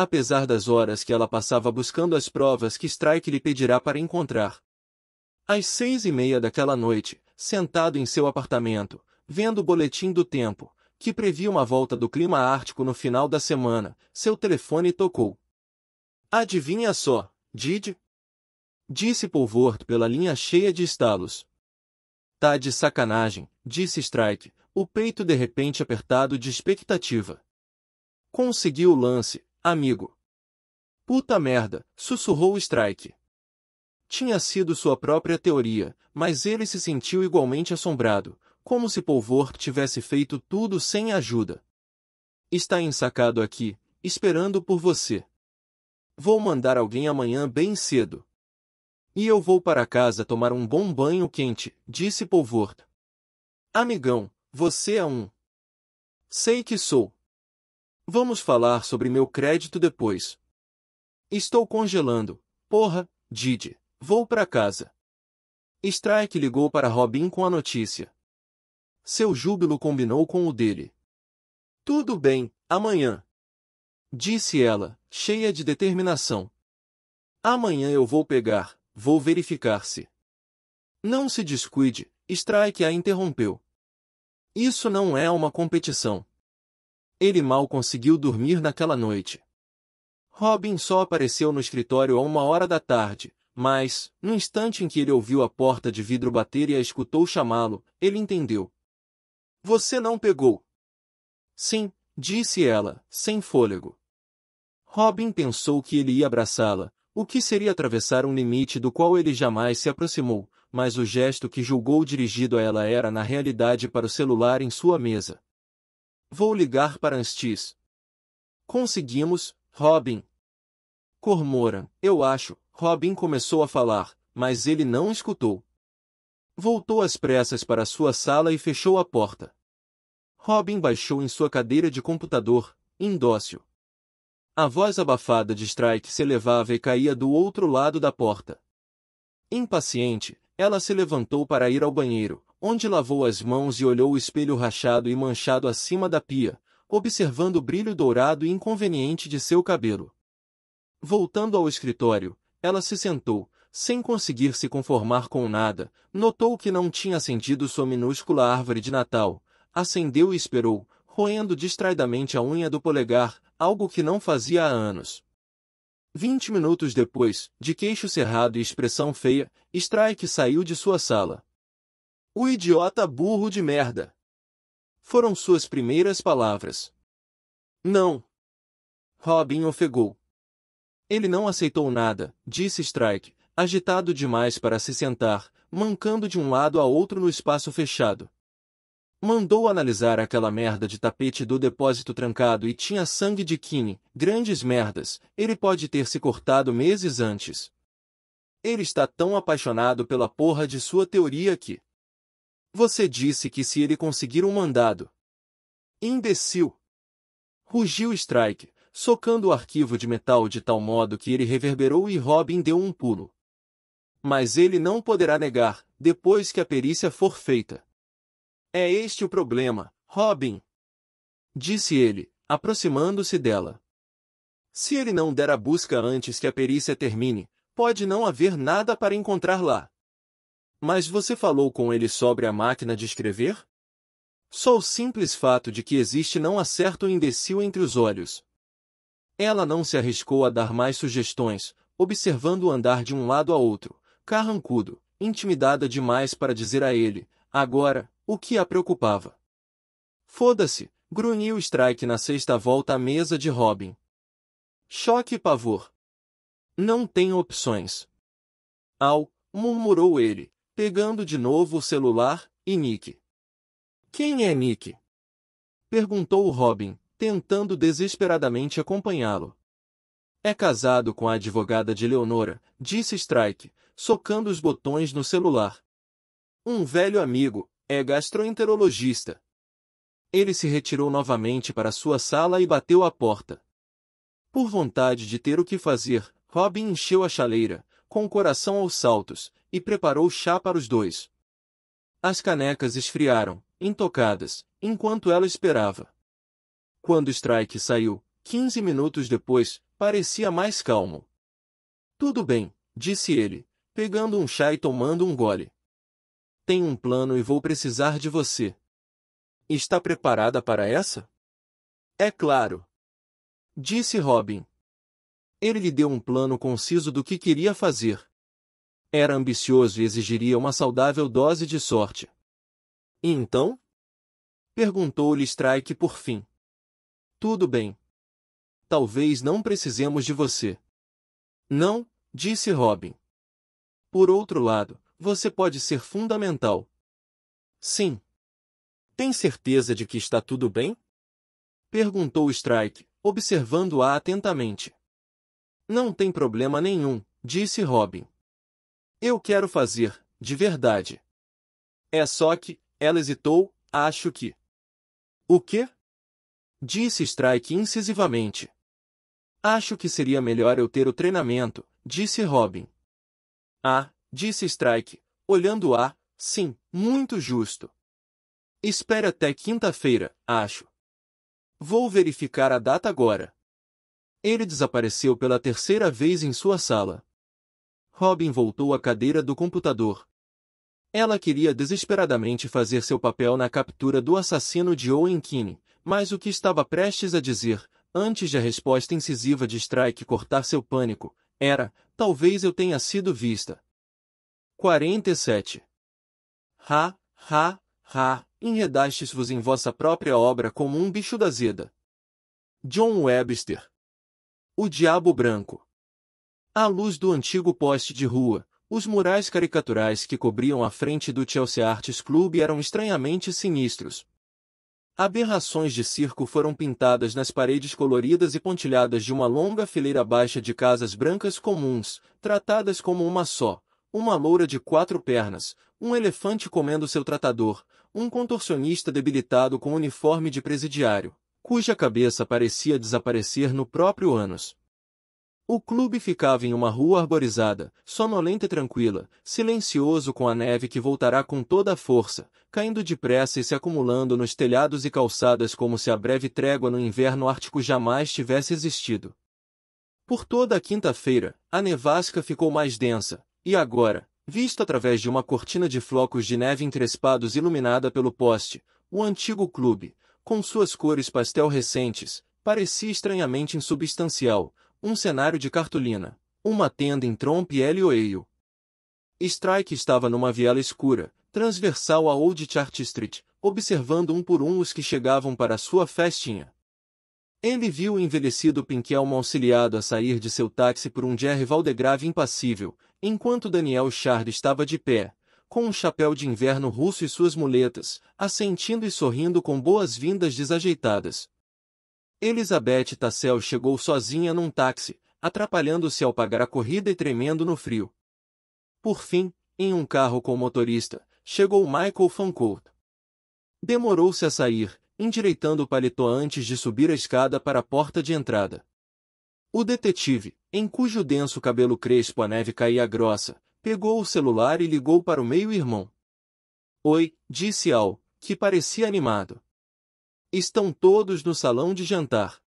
apesar das horas que ela passava buscando as provas que Strike lhe pedirá para encontrar. Às seis e meia daquela noite, sentado em seu apartamento, vendo o boletim do tempo, que previa uma volta do clima ártico no final da semana, seu telefone tocou. Adivinha só, Didi? Disse Polvort pela linha cheia de estalos. Tá de sacanagem, disse Strike, o peito de repente apertado de expectativa. Conseguiu o lance, amigo. Puta merda, sussurrou Strike. Tinha sido sua própria teoria, mas ele se sentiu igualmente assombrado, como se Polvork tivesse feito tudo sem ajuda. Está ensacado aqui, esperando por você. Vou mandar alguém amanhã bem cedo. E eu vou para casa tomar um bom banho quente, disse Polvork. Amigão, você é um. Sei que sou, Vamos falar sobre meu crédito depois. Estou congelando. Porra, Didi, vou para casa. Strike ligou para Robin com a notícia. Seu júbilo combinou com o dele. Tudo bem, amanhã. Disse ela, cheia de determinação. Amanhã eu vou pegar, vou verificar se. Não se descuide, Strike a interrompeu. Isso não é uma competição. Ele mal conseguiu dormir naquela noite. Robin só apareceu no escritório a uma hora da tarde, mas, no instante em que ele ouviu a porta de vidro bater e a escutou chamá-lo, ele entendeu. Você não pegou. Sim, disse ela, sem fôlego. Robin pensou que ele ia abraçá-la, o que seria atravessar um limite do qual ele jamais se aproximou, mas o gesto que julgou dirigido a ela era na realidade para o celular em sua mesa. Vou ligar para Anstis. Conseguimos, Robin. Cormoran, eu acho. Robin começou a falar, mas ele não escutou. Voltou às pressas para sua sala e fechou a porta. Robin baixou em sua cadeira de computador, indócil. A voz abafada de Strike se elevava e caía do outro lado da porta. Impaciente, ela se levantou para ir ao banheiro, onde lavou as mãos e olhou o espelho rachado e manchado acima da pia, observando o brilho dourado e inconveniente de seu cabelo. Voltando ao escritório, ela se sentou, sem conseguir se conformar com nada, notou que não tinha acendido sua minúscula árvore de Natal, acendeu e esperou, roendo distraidamente a unha do polegar, algo que não fazia há anos. Vinte minutos depois, de queixo cerrado e expressão feia, Strike saiu de sua sala. O idiota burro de merda. Foram suas primeiras palavras. Não. Robin ofegou. Ele não aceitou nada, disse Strike, agitado demais para se sentar, mancando de um lado a outro no espaço fechado. Mandou analisar aquela merda de tapete do depósito trancado e tinha sangue de Kine, grandes merdas, ele pode ter se cortado meses antes. Ele está tão apaixonado pela porra de sua teoria que você disse que se ele conseguir um mandado. Imbecil! Rugiu Strike, socando o arquivo de metal de tal modo que ele reverberou e Robin deu um pulo. Mas ele não poderá negar, depois que a perícia for feita. É este o problema, Robin! Disse ele, aproximando-se dela. Se ele não der a busca antes que a perícia termine, pode não haver nada para encontrar lá. Mas você falou com ele sobre a máquina de escrever? Só o simples fato de que existe não acerta o imbecil entre os olhos. Ela não se arriscou a dar mais sugestões, observando o andar de um lado a outro, carrancudo, intimidada demais para dizer a ele, agora, o que a preocupava. Foda-se, grunhiu Strike na sexta volta à mesa de Robin. Choque e pavor. Não tem opções. Al, murmurou ele, pegando de novo o celular, e Nick. Quem é Nick? Perguntou Robin, tentando desesperadamente acompanhá-lo. É casado com a advogada de Leonora, disse Strike, socando os botões no celular. Um velho amigo, é gastroenterologista. Ele se retirou novamente para sua sala e bateu à porta. Por vontade de ter o que fazer, Robin encheu a chaleira, com o coração aos saltos, e preparou chá para os dois. As canecas esfriaram, intocadas, enquanto ela esperava. Quando Strike saiu, quinze minutos depois, parecia mais calmo. Tudo bem, disse ele, pegando um chá e tomando um gole. Tenho um plano e vou precisar de você. Está preparada para essa? É claro. Disse Robin, ele lhe deu um plano conciso do que queria fazer. Era ambicioso e exigiria uma saudável dose de sorte. E então? Perguntou-lhe Strike por fim. Tudo bem. Talvez não precisemos de você. Não, disse Robin. Por outro lado, você pode ser fundamental. Sim. Tem certeza de que está tudo bem? Perguntou Strike, observando-a atentamente. Não tem problema nenhum, disse Robin. Eu quero fazer, de verdade. É só que, ela hesitou, acho que. O quê? Disse Strike incisivamente. Acho que seria melhor eu ter o treinamento, disse Robin. Ah, disse Strike, olhando a, sim, muito justo. Espere até quinta-feira, acho. Vou verificar a data agora. Ele desapareceu pela terceira vez em sua sala. Robin voltou à cadeira do computador. Ela queria desesperadamente fazer seu papel na captura do assassino de Owen Kinney, mas o que estava prestes a dizer, antes da resposta incisiva de Strike cortar seu pânico, era, talvez eu tenha sido vista. 47. Ha, ha, ha, enredastes-vos em vossa própria obra como um bicho da zeda. John Webster o Diabo Branco. À luz do antigo poste de rua, os murais caricaturais que cobriam a frente do Chelsea Arts Club eram estranhamente sinistros. Aberrações de circo foram pintadas nas paredes coloridas e pontilhadas de uma longa fileira baixa de casas brancas comuns, tratadas como uma só, uma loura de quatro pernas, um elefante comendo seu tratador, um contorcionista debilitado com uniforme de presidiário, cuja cabeça parecia desaparecer no próprio ânus. O clube ficava em uma rua arborizada, sonolenta e tranquila, silencioso com a neve que voltará com toda a força, caindo depressa e se acumulando nos telhados e calçadas como se a breve trégua no inverno ártico jamais tivesse existido. Por toda a quinta-feira, a nevasca ficou mais densa, e agora, visto através de uma cortina de flocos de neve encrespados iluminada pelo poste, o antigo clube, com suas cores pastel recentes, parecia estranhamente insubstancial, um cenário de cartolina, uma tenda em trompe loeil Strike estava numa viela escura, transversal a Old Church Street, observando um por um os que chegavam para a sua festinha. Ele viu o envelhecido Pinkelmo auxiliado a sair de seu táxi por um Jerry Valdegrave impassível, enquanto Daniel Chard estava de pé, com um chapéu de inverno russo e suas muletas, assentindo e sorrindo com boas-vindas desajeitadas. Elizabeth Tassel chegou sozinha num táxi, atrapalhando-se ao pagar a corrida e tremendo no frio. Por fim, em um carro com o motorista, chegou Michael Fancourt. Demorou-se a sair, endireitando o paletó antes de subir a escada para a porta de entrada. O detetive, em cujo denso cabelo crespo a neve caía grossa, pegou o celular e ligou para o meio-irmão. Oi, disse Al, que parecia animado. Estão todos no salão de jantar.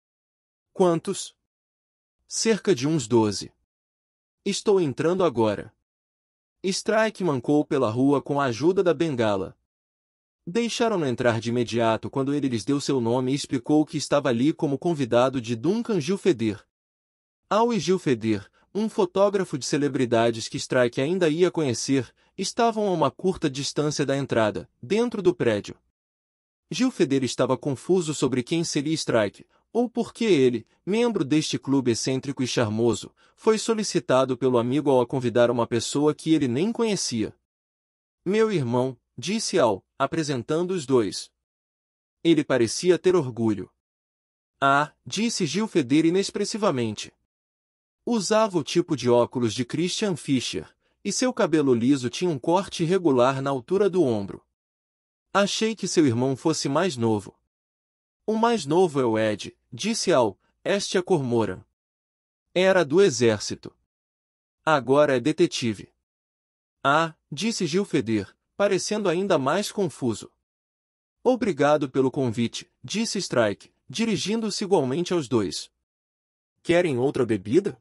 Quantos? Cerca de uns doze. Estou entrando agora. Strike mancou pela rua com a ajuda da bengala. Deixaram-no entrar de imediato quando ele lhes deu seu nome e explicou que estava ali como convidado de Duncan Gilfeder. Al e Gilfeder, um fotógrafo de celebridades que Strike ainda ia conhecer, estavam a uma curta distância da entrada, dentro do prédio. Gil Feder estava confuso sobre quem seria Strike, ou por que ele, membro deste clube excêntrico e charmoso, foi solicitado pelo amigo ao a convidar uma pessoa que ele nem conhecia. Meu irmão, disse Al, apresentando os dois. Ele parecia ter orgulho. Ah, disse Gil Feder inexpressivamente. Usava o tipo de óculos de Christian Fischer, e seu cabelo liso tinha um corte regular na altura do ombro. Achei que seu irmão fosse mais novo. O mais novo é o Ed, disse Al, este é Cormoran. Era do exército. Agora é detetive. Ah, disse Gilfeder, parecendo ainda mais confuso. Obrigado pelo convite, disse Strike, dirigindo-se igualmente aos dois. Querem outra bebida?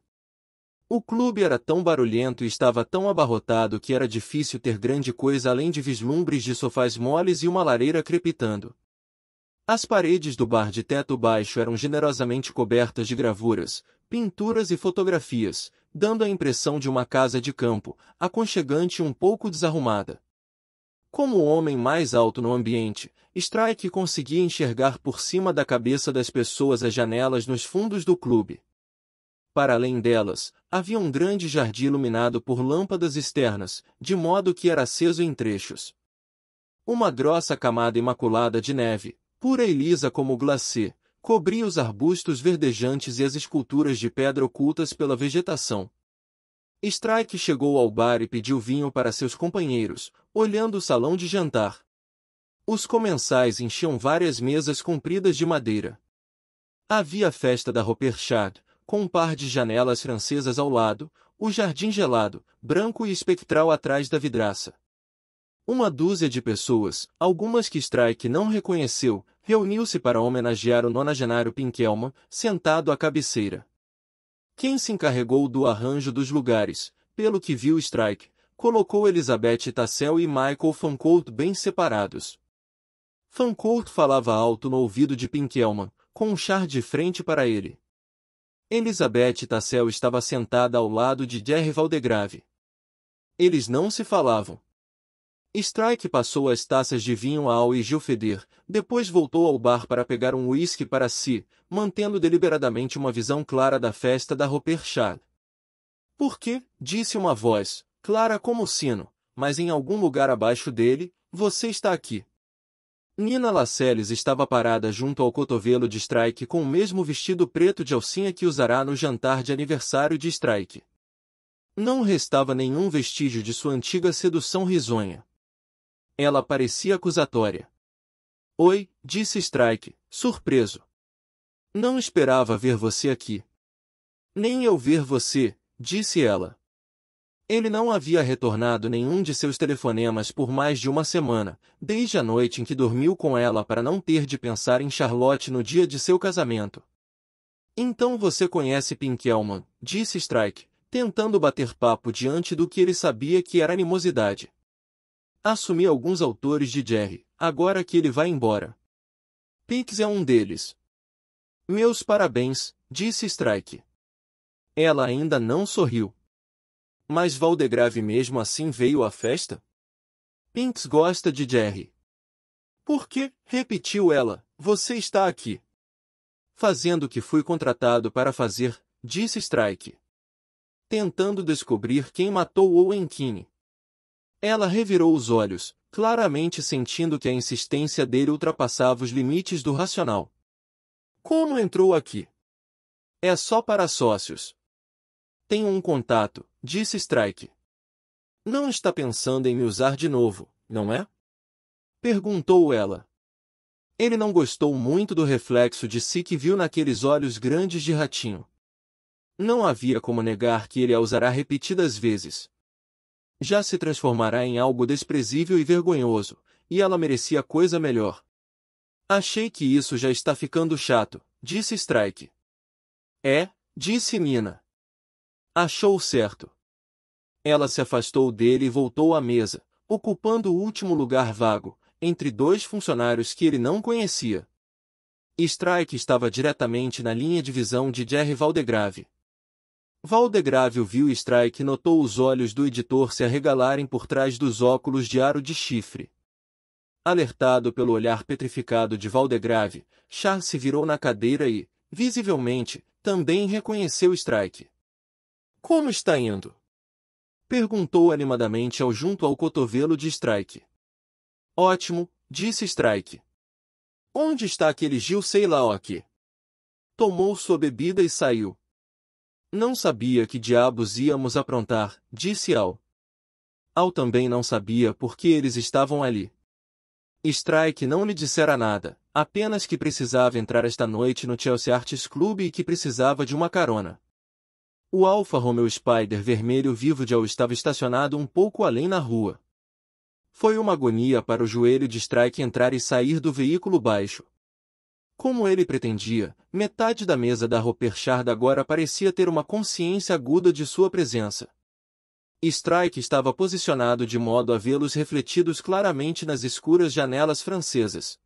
O clube era tão barulhento e estava tão abarrotado que era difícil ter grande coisa além de vislumbres de sofás moles e uma lareira crepitando. As paredes do bar de teto baixo eram generosamente cobertas de gravuras, pinturas e fotografias, dando a impressão de uma casa de campo, aconchegante e um pouco desarrumada. Como o homem mais alto no ambiente, Strike conseguia enxergar por cima da cabeça das pessoas as janelas nos fundos do clube. Para além delas, havia um grande jardim iluminado por lâmpadas externas, de modo que era aceso em trechos. Uma grossa camada imaculada de neve, pura e lisa como o glacê, cobria os arbustos verdejantes e as esculturas de pedra ocultas pela vegetação. Strike chegou ao bar e pediu vinho para seus companheiros, olhando o salão de jantar. Os comensais enchiam várias mesas compridas de madeira. Havia a festa da Roperchad, com um par de janelas francesas ao lado, o jardim gelado, branco e espectral atrás da vidraça. Uma dúzia de pessoas, algumas que Strike não reconheceu, reuniu-se para homenagear o nonagenário Pinkelman, sentado à cabeceira. Quem se encarregou do arranjo dos lugares, pelo que viu Strike, colocou Elizabeth Tassel e Michael Fancourt bem separados. Fancourt falava alto no ouvido de Pinkelman, com um char de frente para ele. Elizabeth Tassel estava sentada ao lado de Jerry Valdegrave. Eles não se falavam. Strike passou as taças de vinho a Al e Gilfeder, depois voltou ao bar para pegar um uísque para si, mantendo deliberadamente uma visão clara da festa da Roperchad. Por quê? disse uma voz, clara como o sino, mas em algum lugar abaixo dele, você está aqui. Nina Lacelles estava parada junto ao cotovelo de Strike com o mesmo vestido preto de alcinha que usará no jantar de aniversário de Strike. Não restava nenhum vestígio de sua antiga sedução risonha. Ela parecia acusatória. Oi, disse Strike, surpreso. Não esperava ver você aqui. Nem eu ver você, disse ela. Ele não havia retornado nenhum de seus telefonemas por mais de uma semana, desde a noite em que dormiu com ela para não ter de pensar em Charlotte no dia de seu casamento. Então você conhece Pinkelman, disse Strike, tentando bater papo diante do que ele sabia que era animosidade. Assumi alguns autores de Jerry, agora que ele vai embora. Pix é um deles. Meus parabéns, disse Strike. Ela ainda não sorriu, mas Valdegrave mesmo assim veio à festa? Pinks gosta de Jerry. Por que, repetiu ela, você está aqui? Fazendo o que fui contratado para fazer, disse Strike. Tentando descobrir quem matou Owen Keane. Ela revirou os olhos, claramente sentindo que a insistência dele ultrapassava os limites do racional. Como entrou aqui? É só para sócios. Tenho um contato, disse Strike. Não está pensando em me usar de novo, não é? Perguntou ela. Ele não gostou muito do reflexo de si que viu naqueles olhos grandes de ratinho. Não havia como negar que ele a usará repetidas vezes. Já se transformará em algo desprezível e vergonhoso, e ela merecia coisa melhor. Achei que isso já está ficando chato, disse Strike. É, disse Nina. Achou certo. Ela se afastou dele e voltou à mesa, ocupando o último lugar vago, entre dois funcionários que ele não conhecia. Strike estava diretamente na linha de visão de Jerry Valdegrave. Valdegrave viu Strike e notou os olhos do editor se arregalarem por trás dos óculos de aro de chifre. Alertado pelo olhar petrificado de Valdegrave, Char se virou na cadeira e, visivelmente, também reconheceu Strike. Como está indo? Perguntou animadamente ao junto ao cotovelo de Strike. Ótimo, disse Strike. Onde está aquele Gil sei lá o aqui? Tomou sua bebida e saiu. Não sabia que diabos íamos aprontar, disse Al. Al também não sabia por que eles estavam ali. Strike não lhe dissera nada, apenas que precisava entrar esta noite no Chelsea Arts Club e que precisava de uma carona. O Alfa Romeo Spider vermelho vivo de Al estava estacionado um pouco além na rua. Foi uma agonia para o joelho de Strike entrar e sair do veículo baixo. Como ele pretendia, metade da mesa da Roperchard agora parecia ter uma consciência aguda de sua presença. Strike estava posicionado de modo a vê-los refletidos claramente nas escuras janelas francesas.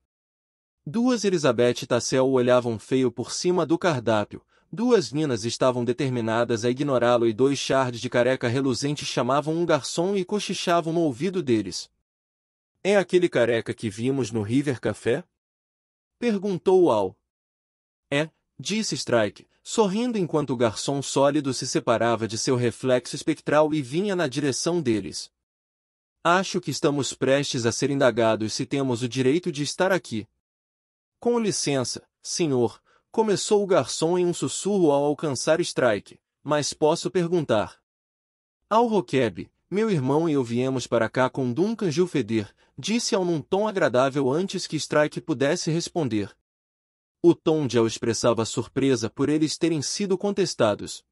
Duas Elizabeth Tassel olhavam feio por cima do cardápio, Duas minas estavam determinadas a ignorá-lo e dois chardes de careca reluzente chamavam um garçom e cochichavam no ouvido deles. É aquele careca que vimos no River Café? Perguntou Al. É, disse Strike, sorrindo enquanto o garçom sólido se separava de seu reflexo espectral e vinha na direção deles. Acho que estamos prestes a ser indagados se temos o direito de estar aqui. Com licença, senhor, Começou o garçom em um sussurro ao alcançar Strike, mas posso perguntar. Al Roqueb, meu irmão e eu viemos para cá com Duncan Gilfeder, disse ao num tom agradável antes que Strike pudesse responder. O tom de Al expressava surpresa por eles terem sido contestados.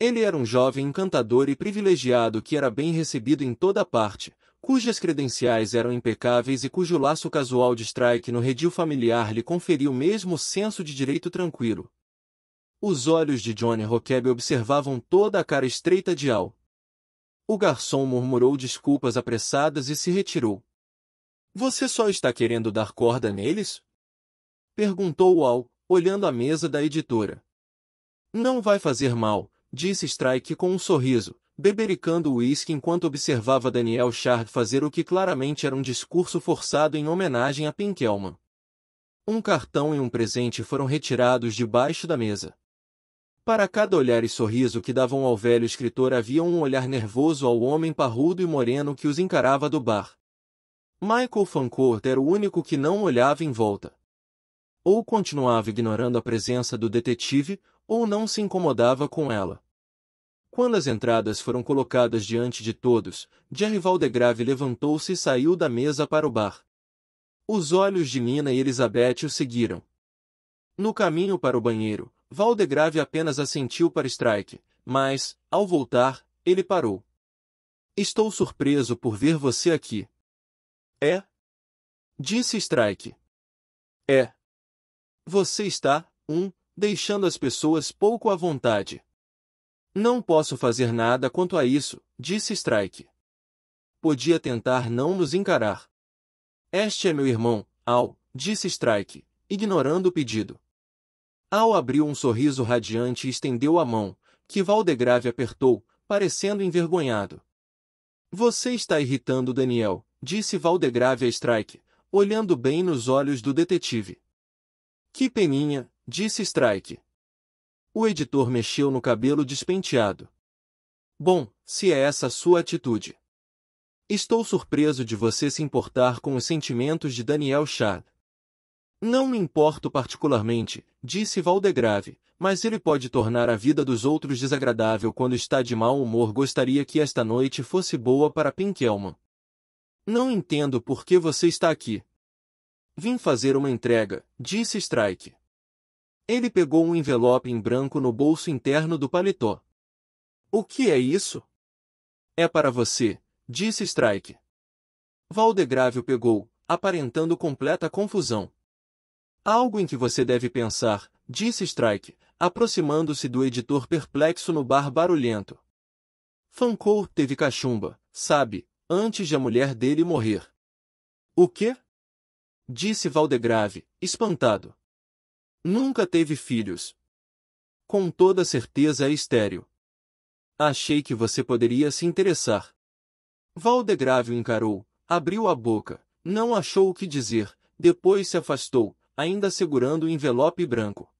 Ele era um jovem encantador e privilegiado que era bem recebido em toda parte, cujas credenciais eram impecáveis e cujo laço casual de strike no redil familiar lhe conferia o mesmo senso de direito tranquilo. Os olhos de Johnny Roqueb observavam toda a cara estreita de Al. O garçom murmurou desculpas apressadas e se retirou. Você só está querendo dar corda neles? Perguntou Al, olhando a mesa da editora. Não vai fazer mal, disse Strike com um sorriso, bebericando o uísque enquanto observava Daniel Shard fazer o que claramente era um discurso forçado em homenagem a Pinkelman. Um cartão e um presente foram retirados debaixo da mesa. Para cada olhar e sorriso que davam ao velho escritor havia um olhar nervoso ao homem parrudo e moreno que os encarava do bar. Michael Fancourt era o único que não olhava em volta. Ou continuava ignorando a presença do detetive, ou não se incomodava com ela. Quando as entradas foram colocadas diante de todos, Jerry Valdegrave levantou-se e saiu da mesa para o bar. Os olhos de Nina e Elizabeth o seguiram. No caminho para o banheiro, Valdegrave apenas assentiu para Strike, mas, ao voltar, ele parou. Estou surpreso por ver você aqui. É? Disse Strike. É. Você está, um, deixando as pessoas pouco à vontade. Não posso fazer nada quanto a isso, disse Strike. Podia tentar não nos encarar. Este é meu irmão, Al, disse Strike, ignorando o pedido. Al abriu um sorriso radiante e estendeu a mão, que Valdegrave apertou, parecendo envergonhado. Você está irritando Daniel, disse Valdegrave a Strike, olhando bem nos olhos do detetive. Que peninha, disse Strike, o editor mexeu no cabelo despenteado. Bom, se é essa sua atitude. Estou surpreso de você se importar com os sentimentos de Daniel Chad. Não me importo particularmente, disse Valdegrave, mas ele pode tornar a vida dos outros desagradável quando está de mau humor. Gostaria que esta noite fosse boa para Pinkelman. Não entendo por que você está aqui. Vim fazer uma entrega, disse Strike. Ele pegou um envelope em branco no bolso interno do paletó. O que é isso? É para você, disse Strike. Valdegrave o pegou, aparentando completa confusão. Algo em que você deve pensar, disse Strike, aproximando-se do editor perplexo no bar barulhento. Fancourt teve cachumba, sabe, antes de a mulher dele morrer. O quê? Disse Valdegrave, espantado. Nunca teve filhos. Com toda certeza é estéreo. Achei que você poderia se interessar. Valdegrave encarou, abriu a boca, não achou o que dizer, depois se afastou, ainda segurando o envelope branco.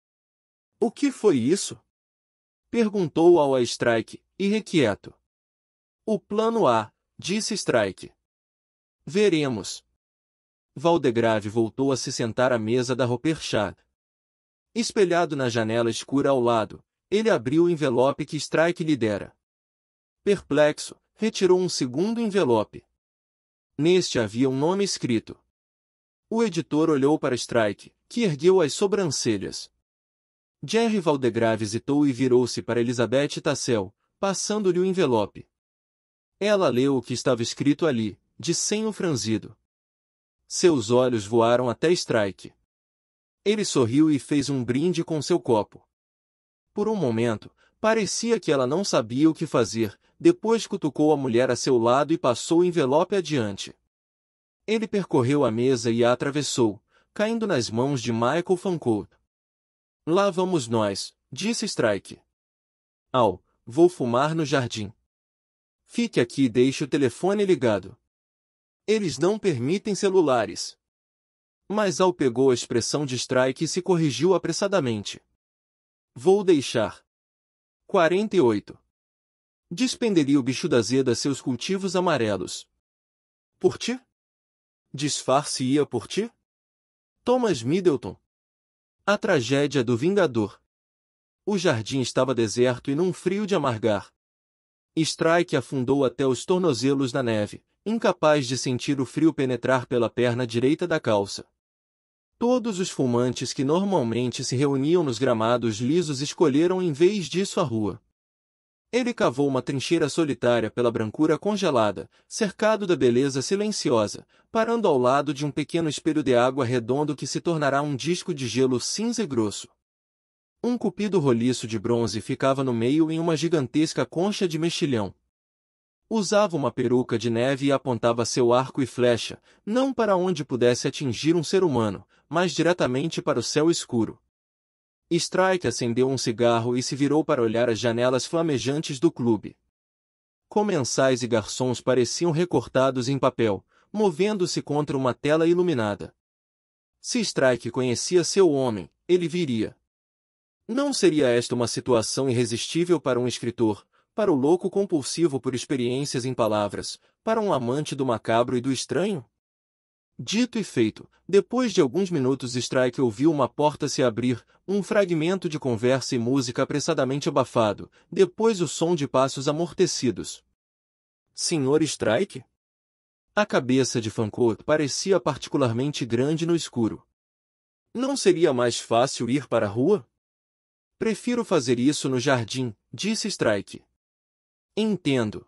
O que foi isso? Perguntou ao Strike, irrequieto. O plano A, disse Strike. Veremos. Valdegrave voltou a se sentar à mesa da Roperchá, Espelhado na janela escura ao lado, ele abriu o envelope que Strike lhe dera. Perplexo, retirou um segundo envelope. Neste havia um nome escrito. O editor olhou para Strike, que ergueu as sobrancelhas. Jerry Valdegrave hesitou e virou-se para Elizabeth Tassel, passando-lhe o envelope. Ela leu o que estava escrito ali, de senho franzido. Seus olhos voaram até Strike. Ele sorriu e fez um brinde com seu copo. Por um momento, parecia que ela não sabia o que fazer, depois cutucou a mulher a seu lado e passou o envelope adiante. Ele percorreu a mesa e a atravessou, caindo nas mãos de Michael Fancourt. Lá vamos nós, disse Strike. Al, vou fumar no jardim. Fique aqui e deixe o telefone ligado. Eles não permitem celulares. Mas Al pegou a expressão de strike e se corrigiu apressadamente. Vou deixar. 48. Despenderia o bicho da zeda seus cultivos amarelos. Por ti? Disfar-se-ia por ti? Thomas Middleton. A tragédia do Vingador. O jardim estava deserto e num frio de amargar. Strike afundou até os tornozelos na neve, incapaz de sentir o frio penetrar pela perna direita da calça. Todos os fumantes que normalmente se reuniam nos gramados lisos escolheram em vez disso a rua. Ele cavou uma trincheira solitária pela brancura congelada, cercado da beleza silenciosa, parando ao lado de um pequeno espelho de água redondo que se tornará um disco de gelo cinza e grosso. Um cupido roliço de bronze ficava no meio em uma gigantesca concha de mexilhão. Usava uma peruca de neve e apontava seu arco e flecha, não para onde pudesse atingir um ser humano, mas diretamente para o céu escuro. Strike acendeu um cigarro e se virou para olhar as janelas flamejantes do clube. Comensais e garçons pareciam recortados em papel, movendo-se contra uma tela iluminada. Se Strike conhecia seu homem, ele viria. Não seria esta uma situação irresistível para um escritor, para o louco compulsivo por experiências em palavras, para um amante do macabro e do estranho? Dito e feito, depois de alguns minutos Strike ouviu uma porta se abrir, um fragmento de conversa e música apressadamente abafado, depois o som de passos amortecidos. Senhor Strike? A cabeça de Fancourt parecia particularmente grande no escuro. Não seria mais fácil ir para a rua? Prefiro fazer isso no jardim, disse Strike. Entendo.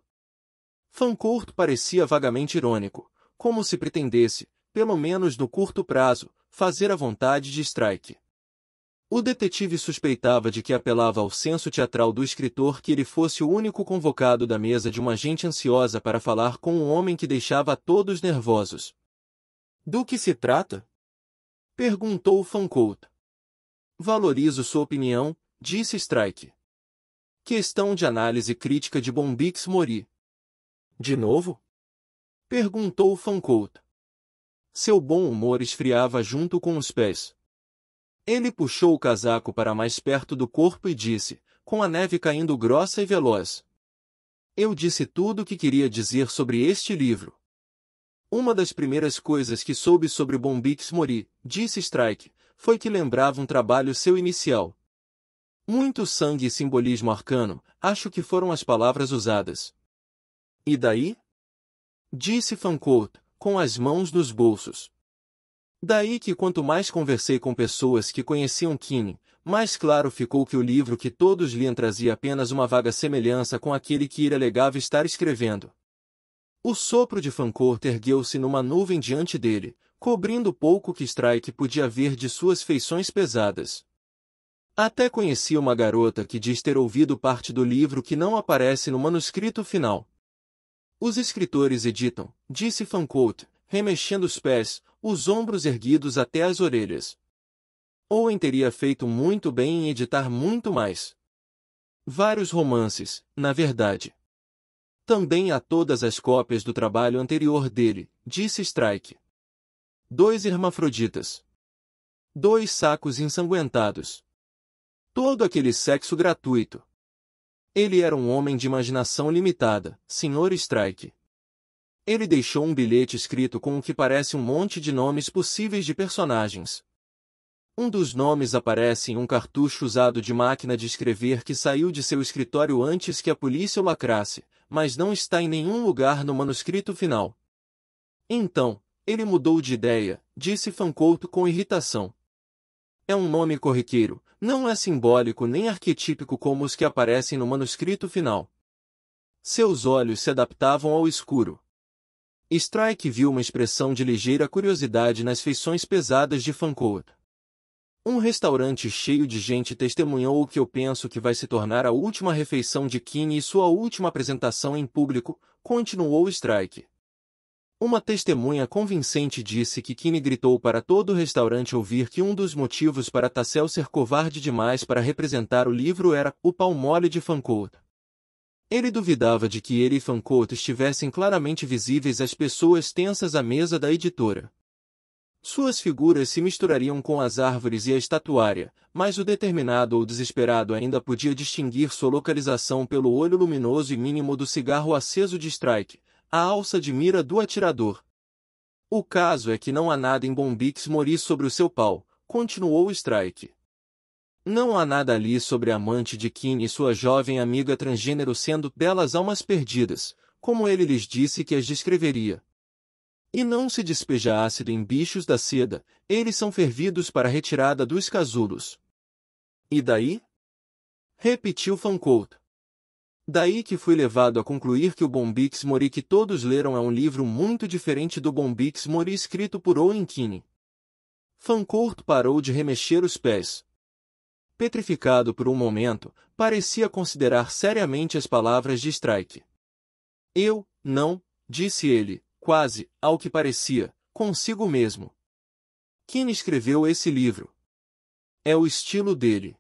Fancourt parecia vagamente irônico, como se pretendesse, pelo menos no curto prazo, fazer a vontade de Strike. O detetive suspeitava de que apelava ao senso teatral do escritor que ele fosse o único convocado da mesa de uma gente ansiosa para falar com um homem que deixava a todos nervosos. Do que se trata? Perguntou Fancourt. Valorizo sua opinião, disse Strike. Questão de análise crítica de Bombix Mori. De novo? Perguntou Fancourt. Seu bom humor esfriava junto com os pés. Ele puxou o casaco para mais perto do corpo e disse, com a neve caindo grossa e veloz. Eu disse tudo o que queria dizer sobre este livro. Uma das primeiras coisas que soube sobre Bombix Mori, disse Strike, foi que lembrava um trabalho seu inicial, muito sangue e simbolismo arcano, acho que foram as palavras usadas. E daí? Disse Fancourt, com as mãos nos bolsos. Daí que quanto mais conversei com pessoas que conheciam Kine, mais claro ficou que o livro que todos liam trazia apenas uma vaga semelhança com aquele que ele alegava estar escrevendo. O sopro de Fancourt ergueu-se numa nuvem diante dele, cobrindo pouco que Strike podia ver de suas feições pesadas. Até conheci uma garota que diz ter ouvido parte do livro que não aparece no manuscrito final. Os escritores editam, disse Fancourt, remexendo os pés, os ombros erguidos até as orelhas. Owen teria feito muito bem em editar muito mais. Vários romances, na verdade. Também há todas as cópias do trabalho anterior dele, disse Strike. Dois hermafroditas. Dois sacos ensanguentados todo aquele sexo gratuito. Ele era um homem de imaginação limitada, Sr. Strike. Ele deixou um bilhete escrito com o que parece um monte de nomes possíveis de personagens. Um dos nomes aparece em um cartucho usado de máquina de escrever que saiu de seu escritório antes que a polícia o lacrasse, mas não está em nenhum lugar no manuscrito final. Então, ele mudou de ideia, disse Fancourt com irritação. É um nome corriqueiro, não é simbólico nem arquetípico como os que aparecem no manuscrito final. Seus olhos se adaptavam ao escuro. Strike viu uma expressão de ligeira curiosidade nas feições pesadas de Fancourt. Um restaurante cheio de gente testemunhou o que eu penso que vai se tornar a última refeição de Kine e sua última apresentação em público, continuou Strike. Uma testemunha convincente disse que Kine gritou para todo o restaurante ouvir que um dos motivos para Tassel ser covarde demais para representar o livro era o pau mole de Fancourt. Ele duvidava de que ele e Fancourt estivessem claramente visíveis às pessoas tensas à mesa da editora. Suas figuras se misturariam com as árvores e a estatuária, mas o determinado ou desesperado ainda podia distinguir sua localização pelo olho luminoso e mínimo do cigarro aceso de Strike, a alça de mira do atirador. O caso é que não há nada em Bombix Mori sobre o seu pau, continuou Strike. Não há nada ali sobre a amante de Kim e sua jovem amiga transgênero sendo belas almas perdidas, como ele lhes disse que as descreveria. E não se despeja ácido em bichos da seda, eles são fervidos para a retirada dos casulos. E daí? Repetiu Fancourt. Daí que fui levado a concluir que o Bombix Mori que todos leram é um livro muito diferente do Bombix Mori escrito por Owen Keane. Fancourt parou de remexer os pés. Petrificado por um momento, parecia considerar seriamente as palavras de Strike. Eu, não, disse ele, quase, ao que parecia, consigo mesmo. Quem escreveu esse livro. É o estilo dele.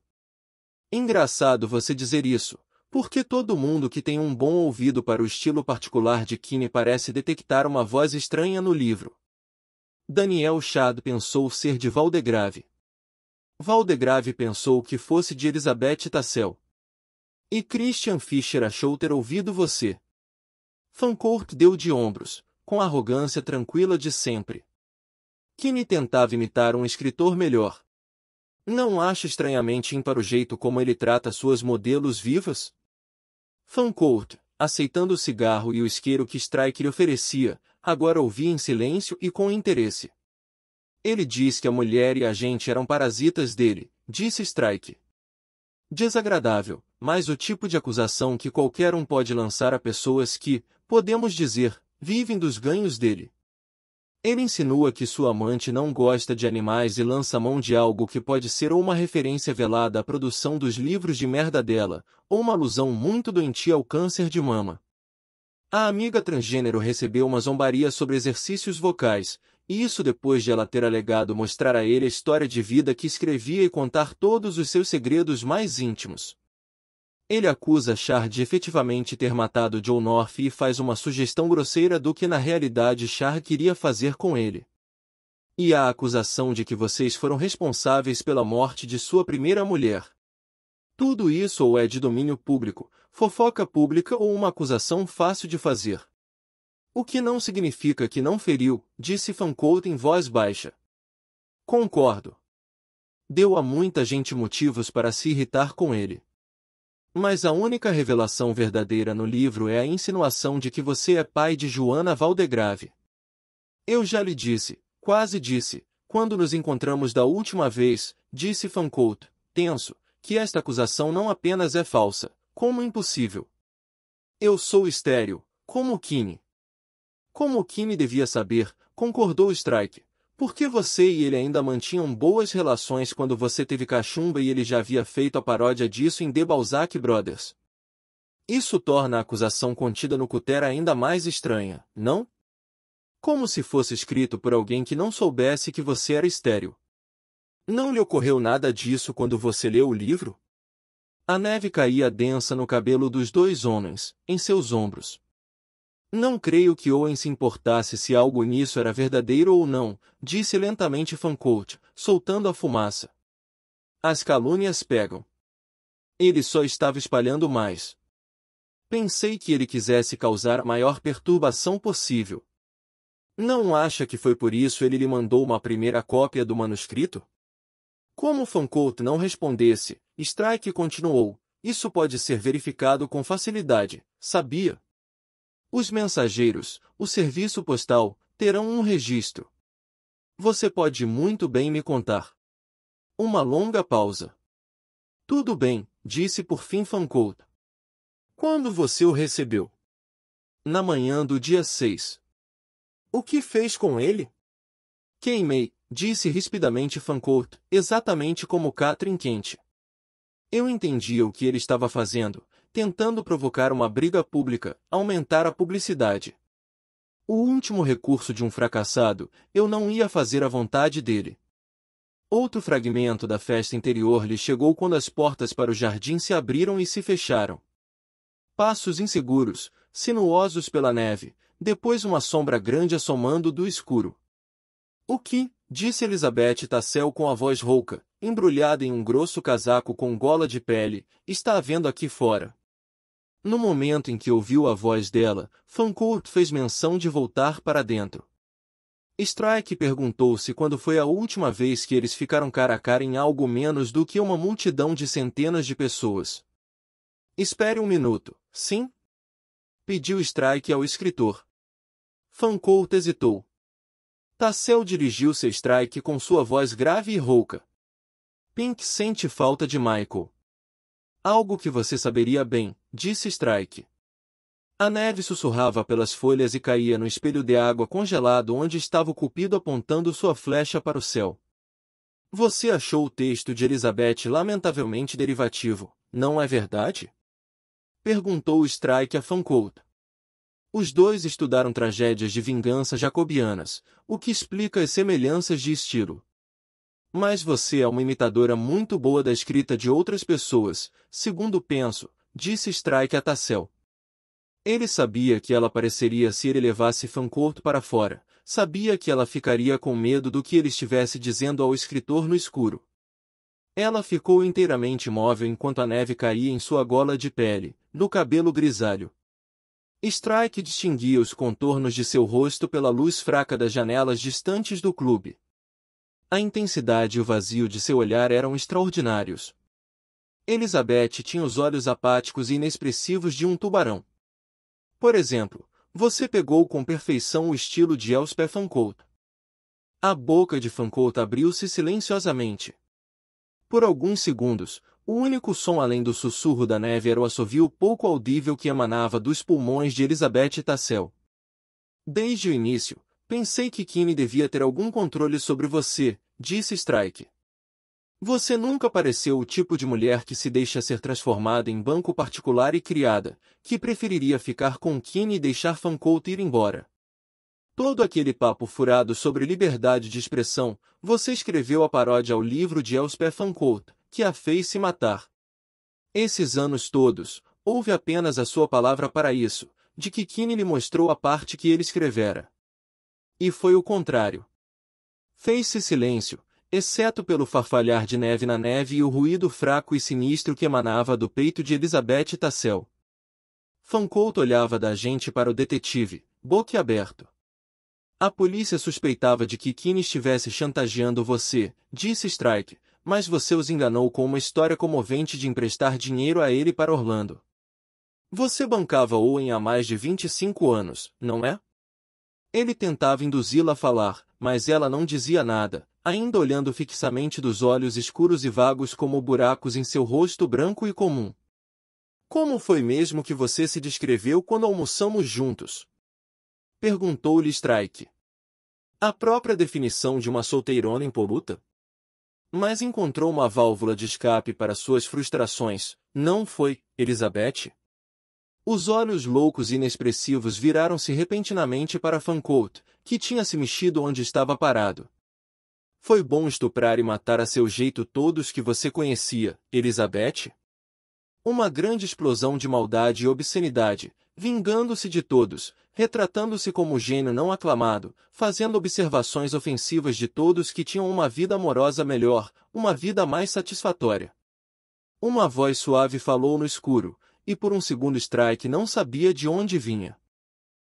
Engraçado você dizer isso, porque todo mundo que tem um bom ouvido para o estilo particular de Kine parece detectar uma voz estranha no livro. Daniel Chad pensou ser de Valdegrave. Valdegrave pensou que fosse de Elizabeth Tassel. E Christian Fischer achou ter ouvido você. Fancourt deu de ombros, com a arrogância tranquila de sempre. Kine tentava imitar um escritor melhor. Não acha estranhamente ímpar o jeito como ele trata suas modelos vivas? Fancourt, aceitando o cigarro e o isqueiro que Strike lhe oferecia, agora ouvia em silêncio e com interesse. Ele diz que a mulher e a gente eram parasitas dele, disse Strike. Desagradável, mas o tipo de acusação que qualquer um pode lançar a pessoas que, podemos dizer, vivem dos ganhos dele. Ele insinua que sua amante não gosta de animais e lança mão de algo que pode ser ou uma referência velada à produção dos livros de merda dela, ou uma alusão muito doentia ao câncer de mama. A amiga transgênero recebeu uma zombaria sobre exercícios vocais, e isso depois de ela ter alegado mostrar a ele a história de vida que escrevia e contar todos os seus segredos mais íntimos. Ele acusa Char de efetivamente ter matado John North e faz uma sugestão grosseira do que na realidade Char queria fazer com ele. E a acusação de que vocês foram responsáveis pela morte de sua primeira mulher. Tudo isso ou é de domínio público, fofoca pública ou uma acusação fácil de fazer. O que não significa que não feriu, disse Fancourt em voz baixa. Concordo. Deu a muita gente motivos para se irritar com ele. Mas a única revelação verdadeira no livro é a insinuação de que você é pai de Joana Valdegrave. Eu já lhe disse, quase disse, quando nos encontramos da última vez, disse Fancourt, tenso, que esta acusação não apenas é falsa, como impossível. Eu sou estéril, como Kine. Como Kine devia saber, concordou Strike, porque você e ele ainda mantinham boas relações quando você teve cachumba e ele já havia feito a paródia disso em The Balzac Brothers? Isso torna a acusação contida no Cutera ainda mais estranha, não? Como se fosse escrito por alguém que não soubesse que você era estéril. Não lhe ocorreu nada disso quando você leu o livro? A neve caía densa no cabelo dos dois homens, em seus ombros. Não creio que Owen se importasse se algo nisso era verdadeiro ou não, disse lentamente Fancourt, soltando a fumaça. As calúnias pegam. Ele só estava espalhando mais. Pensei que ele quisesse causar a maior perturbação possível. Não acha que foi por isso ele lhe mandou uma primeira cópia do manuscrito? Como Fancourt não respondesse, Strike continuou. Isso pode ser verificado com facilidade, sabia? os mensageiros, o serviço postal, terão um registro. Você pode muito bem me contar. Uma longa pausa. Tudo bem, disse por fim Fancourt. Quando você o recebeu? Na manhã do dia 6. O que fez com ele? Queimei, disse rispidamente Fancourt, exatamente como Catherine Quente. Eu entendia o que ele estava fazendo, tentando provocar uma briga pública, aumentar a publicidade. O último recurso de um fracassado, eu não ia fazer a vontade dele. Outro fragmento da festa interior lhe chegou quando as portas para o jardim se abriram e se fecharam. Passos inseguros, sinuosos pela neve, depois uma sombra grande assomando do escuro. O que? disse Elizabeth Tassel com a voz rouca, embrulhada em um grosso casaco com gola de pele, está havendo aqui fora. No momento em que ouviu a voz dela, Fancourt fez menção de voltar para dentro. Strike perguntou-se quando foi a última vez que eles ficaram cara a cara em algo menos do que uma multidão de centenas de pessoas. Espere um minuto, sim? Pediu Strike ao escritor. Fancourt hesitou. Tassel dirigiu-se a Strike com sua voz grave e rouca. Pink sente falta de Michael. Algo que você saberia bem, disse Strike. A neve sussurrava pelas folhas e caía no espelho de água congelado onde estava o cupido apontando sua flecha para o céu. Você achou o texto de Elizabeth lamentavelmente derivativo, não é verdade? Perguntou Strike a Fancourt. Os dois estudaram tragédias de vingança jacobianas, o que explica as semelhanças de estilo. Mas você é uma imitadora muito boa da escrita de outras pessoas, segundo penso, disse Strike a Tassel. Ele sabia que ela pareceria se ele levasse Fancourt para fora, sabia que ela ficaria com medo do que ele estivesse dizendo ao escritor no escuro. Ela ficou inteiramente imóvel enquanto a neve caía em sua gola de pele, no cabelo grisalho. Strike distinguia os contornos de seu rosto pela luz fraca das janelas distantes do clube. A intensidade e o vazio de seu olhar eram extraordinários. Elizabeth tinha os olhos apáticos e inexpressivos de um tubarão. Por exemplo, você pegou com perfeição o estilo de Elspeth Fancourt. A boca de Fancourt abriu-se silenciosamente. Por alguns segundos, o único som além do sussurro da neve era o assovio pouco audível que emanava dos pulmões de Elizabeth Tassel. Desde o início, Pensei que Kimi devia ter algum controle sobre você, disse Strike. Você nunca pareceu o tipo de mulher que se deixa ser transformada em banco particular e criada, que preferiria ficar com Kimi e deixar Fancourt ir embora. Todo aquele papo furado sobre liberdade de expressão, você escreveu a paródia ao livro de Elspeth Fancourt, que a fez se matar. Esses anos todos, houve apenas a sua palavra para isso, de que Kine lhe mostrou a parte que ele escrevera. E foi o contrário. Fez-se silêncio, exceto pelo farfalhar de neve na neve e o ruído fraco e sinistro que emanava do peito de Elizabeth Tassel. Fancourt olhava da gente para o detetive, aberto. A polícia suspeitava de que Kine estivesse chantageando você, disse Strike, mas você os enganou com uma história comovente de emprestar dinheiro a ele para Orlando. Você bancava Owen há mais de 25 anos, não é? Ele tentava induzi-la a falar, mas ela não dizia nada, ainda olhando fixamente dos olhos escuros e vagos como buracos em seu rosto branco e comum. Como foi mesmo que você se descreveu quando almoçamos juntos? Perguntou-lhe Strike. A própria definição de uma solteirona impoluta? Mas encontrou uma válvula de escape para suas frustrações, não foi, Elizabeth? Os olhos loucos e inexpressivos viraram-se repentinamente para Fancourt, que tinha se mexido onde estava parado. Foi bom estuprar e matar a seu jeito todos que você conhecia, Elizabeth? Uma grande explosão de maldade e obscenidade, vingando-se de todos, retratando-se como gênio não aclamado, fazendo observações ofensivas de todos que tinham uma vida amorosa melhor, uma vida mais satisfatória. Uma voz suave falou no escuro, e por um segundo strike não sabia de onde vinha.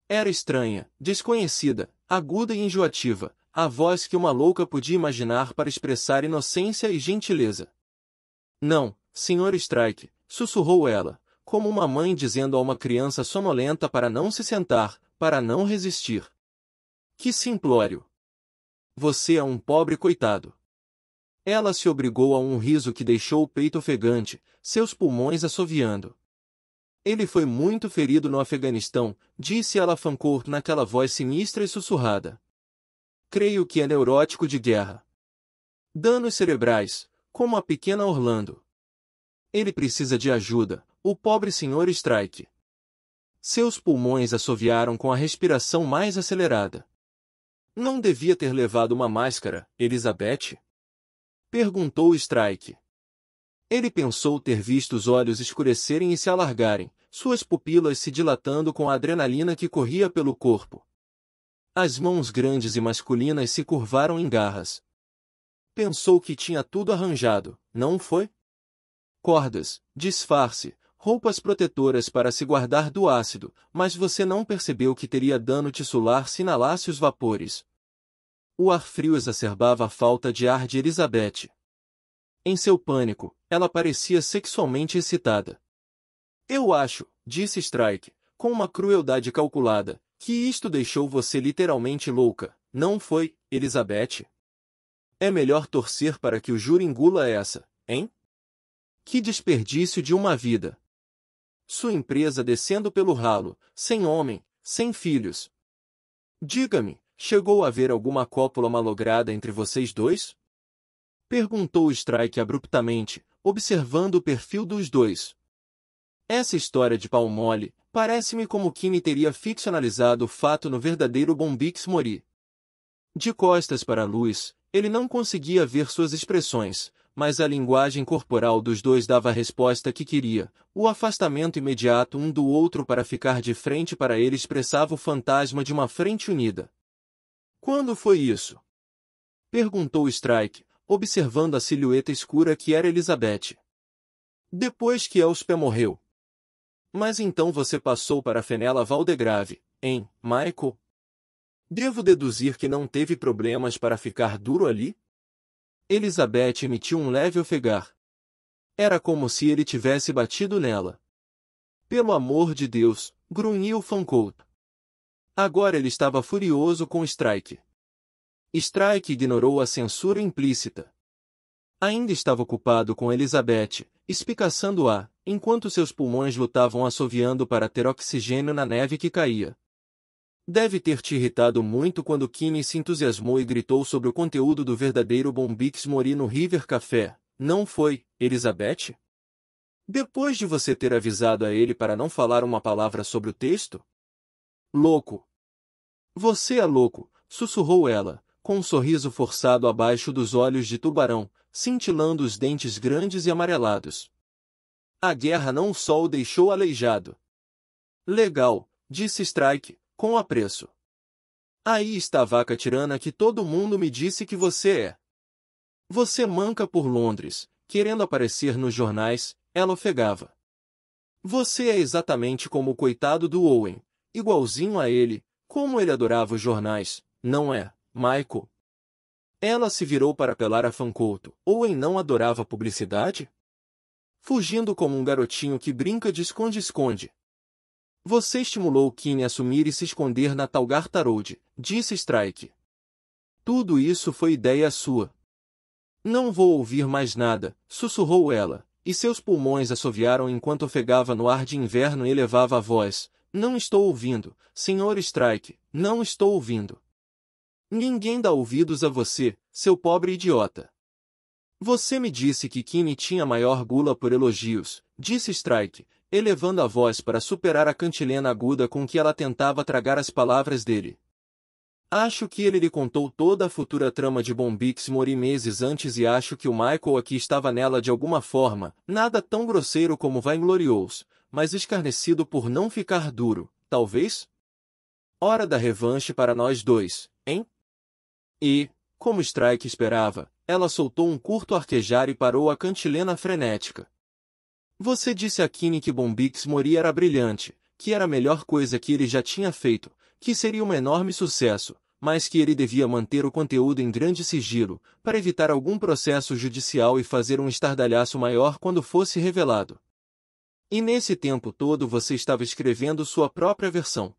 Era estranha, desconhecida, aguda e enjoativa, a voz que uma louca podia imaginar para expressar inocência e gentileza. Não, Sr. Strike, sussurrou ela, como uma mãe dizendo a uma criança sonolenta para não se sentar, para não resistir. Que simplório! Você é um pobre coitado. Ela se obrigou a um riso que deixou o peito ofegante, seus pulmões assoviando. Ele foi muito ferido no Afeganistão, disse Alafancourt naquela voz sinistra e sussurrada. Creio que é neurótico de guerra. Danos cerebrais, como a pequena Orlando. Ele precisa de ajuda, o pobre senhor Strike. Seus pulmões assoviaram com a respiração mais acelerada. Não devia ter levado uma máscara, Elizabeth? Perguntou Strike. Ele pensou ter visto os olhos escurecerem e se alargarem, suas pupilas se dilatando com a adrenalina que corria pelo corpo. As mãos grandes e masculinas se curvaram em garras. Pensou que tinha tudo arranjado, não foi? Cordas, disfarce, roupas protetoras para se guardar do ácido, mas você não percebeu que teria dano tissular se inalasse os vapores. O ar frio exacerbava a falta de ar de Elizabeth. Em seu pânico, ela parecia sexualmente excitada. Eu acho, disse Strike, com uma crueldade calculada, que isto deixou você literalmente louca, não foi, Elizabeth? É melhor torcer para que o júri engula essa, hein? Que desperdício de uma vida! Sua empresa descendo pelo ralo, sem homem, sem filhos. Diga-me, chegou a haver alguma cópula malograda entre vocês dois? Perguntou Strike abruptamente, observando o perfil dos dois. Essa história de pau mole parece-me como Kine teria ficcionalizado o fato no verdadeiro Bombix Mori. De costas para a luz, ele não conseguia ver suas expressões, mas a linguagem corporal dos dois dava a resposta que queria. O afastamento imediato um do outro para ficar de frente para ele expressava o fantasma de uma frente unida. Quando foi isso? Perguntou Strike, observando a silhueta escura que era Elizabeth. Depois que Elspeth morreu. Mas então você passou para Fenella Valdegrave, em Michael? Devo deduzir que não teve problemas para ficar duro ali? Elizabeth emitiu um leve ofegar. Era como se ele tivesse batido nela. Pelo amor de Deus, grunhiu Fancourt. Agora ele estava furioso com Strike. Strike ignorou a censura implícita. Ainda estava ocupado com Elizabeth, espicaçando-a, enquanto seus pulmões lutavam assoviando para ter oxigênio na neve que caía. Deve ter te irritado muito quando Kimi se entusiasmou e gritou sobre o conteúdo do verdadeiro Bombix Mori no River Café, não foi, Elizabeth? Depois de você ter avisado a ele para não falar uma palavra sobre o texto? Louco! Você é louco, sussurrou ela, com um sorriso forçado abaixo dos olhos de tubarão, cintilando os dentes grandes e amarelados. A guerra não só o deixou aleijado. Legal, disse Strike, com apreço. Aí está a vaca tirana que todo mundo me disse que você é. Você manca por Londres, querendo aparecer nos jornais, ela ofegava. Você é exatamente como o coitado do Owen, igualzinho a ele, como ele adorava os jornais, não é, Michael? Ela se virou para apelar a Fancoto, ou em não adorava publicidade? Fugindo como um garotinho que brinca de esconde-esconde. Você estimulou Kim a assumir e se esconder na Talgar Tarode, disse Strike. Tudo isso foi ideia sua. Não vou ouvir mais nada, sussurrou ela, e seus pulmões assoviaram enquanto ofegava no ar de inverno e elevava a voz. Não estou ouvindo, Sr. Strike, não estou ouvindo. Ninguém dá ouvidos a você, seu pobre idiota. Você me disse que Kimi tinha maior gula por elogios, disse Strike, elevando a voz para superar a cantilena aguda com que ela tentava tragar as palavras dele. Acho que ele lhe contou toda a futura trama de Bombix Mori meses antes e acho que o Michael aqui estava nela de alguma forma, nada tão grosseiro como vainglorious, mas escarnecido por não ficar duro, talvez? Hora da revanche para nós dois, hein? E, como Strike esperava, ela soltou um curto arquejar e parou a cantilena frenética. Você disse a Kine que Bombix Mori era brilhante, que era a melhor coisa que ele já tinha feito, que seria um enorme sucesso, mas que ele devia manter o conteúdo em grande sigilo, para evitar algum processo judicial e fazer um estardalhaço maior quando fosse revelado. E nesse tempo todo você estava escrevendo sua própria versão.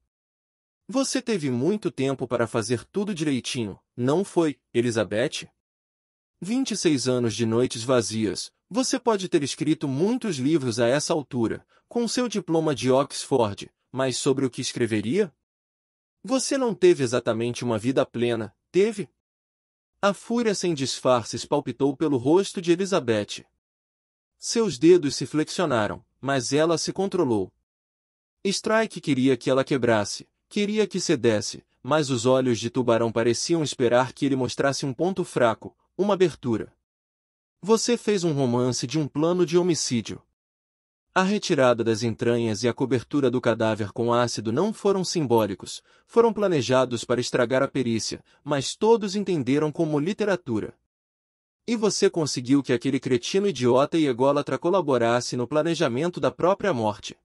Você teve muito tempo para fazer tudo direitinho, não foi, Elizabeth? 26 anos de noites vazias. Você pode ter escrito muitos livros a essa altura, com seu diploma de Oxford, mas sobre o que escreveria? Você não teve exatamente uma vida plena, teve? A fúria sem disfarces palpitou pelo rosto de Elizabeth. Seus dedos se flexionaram, mas ela se controlou. Strike queria que ela quebrasse, Queria que cedesse, mas os olhos de tubarão pareciam esperar que ele mostrasse um ponto fraco, uma abertura. Você fez um romance de um plano de homicídio. A retirada das entranhas e a cobertura do cadáver com ácido não foram simbólicos, foram planejados para estragar a perícia, mas todos entenderam como literatura. E você conseguiu que aquele cretino idiota e ególatra colaborasse no planejamento da própria morte.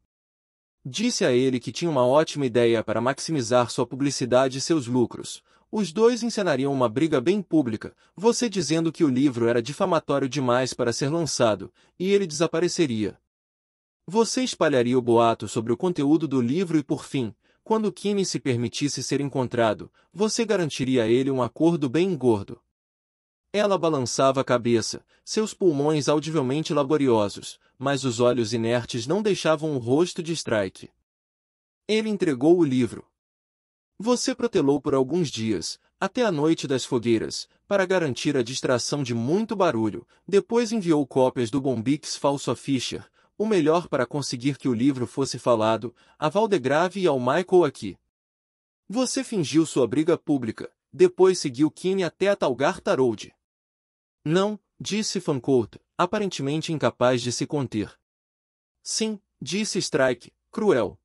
Disse a ele que tinha uma ótima ideia para maximizar sua publicidade e seus lucros. Os dois encenariam uma briga bem pública, você dizendo que o livro era difamatório demais para ser lançado, e ele desapareceria. Você espalharia o boato sobre o conteúdo do livro e, por fim, quando Kimi se permitisse ser encontrado, você garantiria a ele um acordo bem gordo. Ela balançava a cabeça, seus pulmões audivelmente laboriosos, mas os olhos inertes não deixavam o rosto de Strike. Ele entregou o livro. Você protelou por alguns dias, até a noite das fogueiras, para garantir a distração de muito barulho, depois enviou cópias do Bombix falso a Fischer, o melhor para conseguir que o livro fosse falado, a Valdegrave e ao Michael aqui. Você fingiu sua briga pública, depois seguiu Kine até a Talgar Tarold. Não, disse Fancourt, aparentemente incapaz de se conter. Sim, disse Strike, cruel.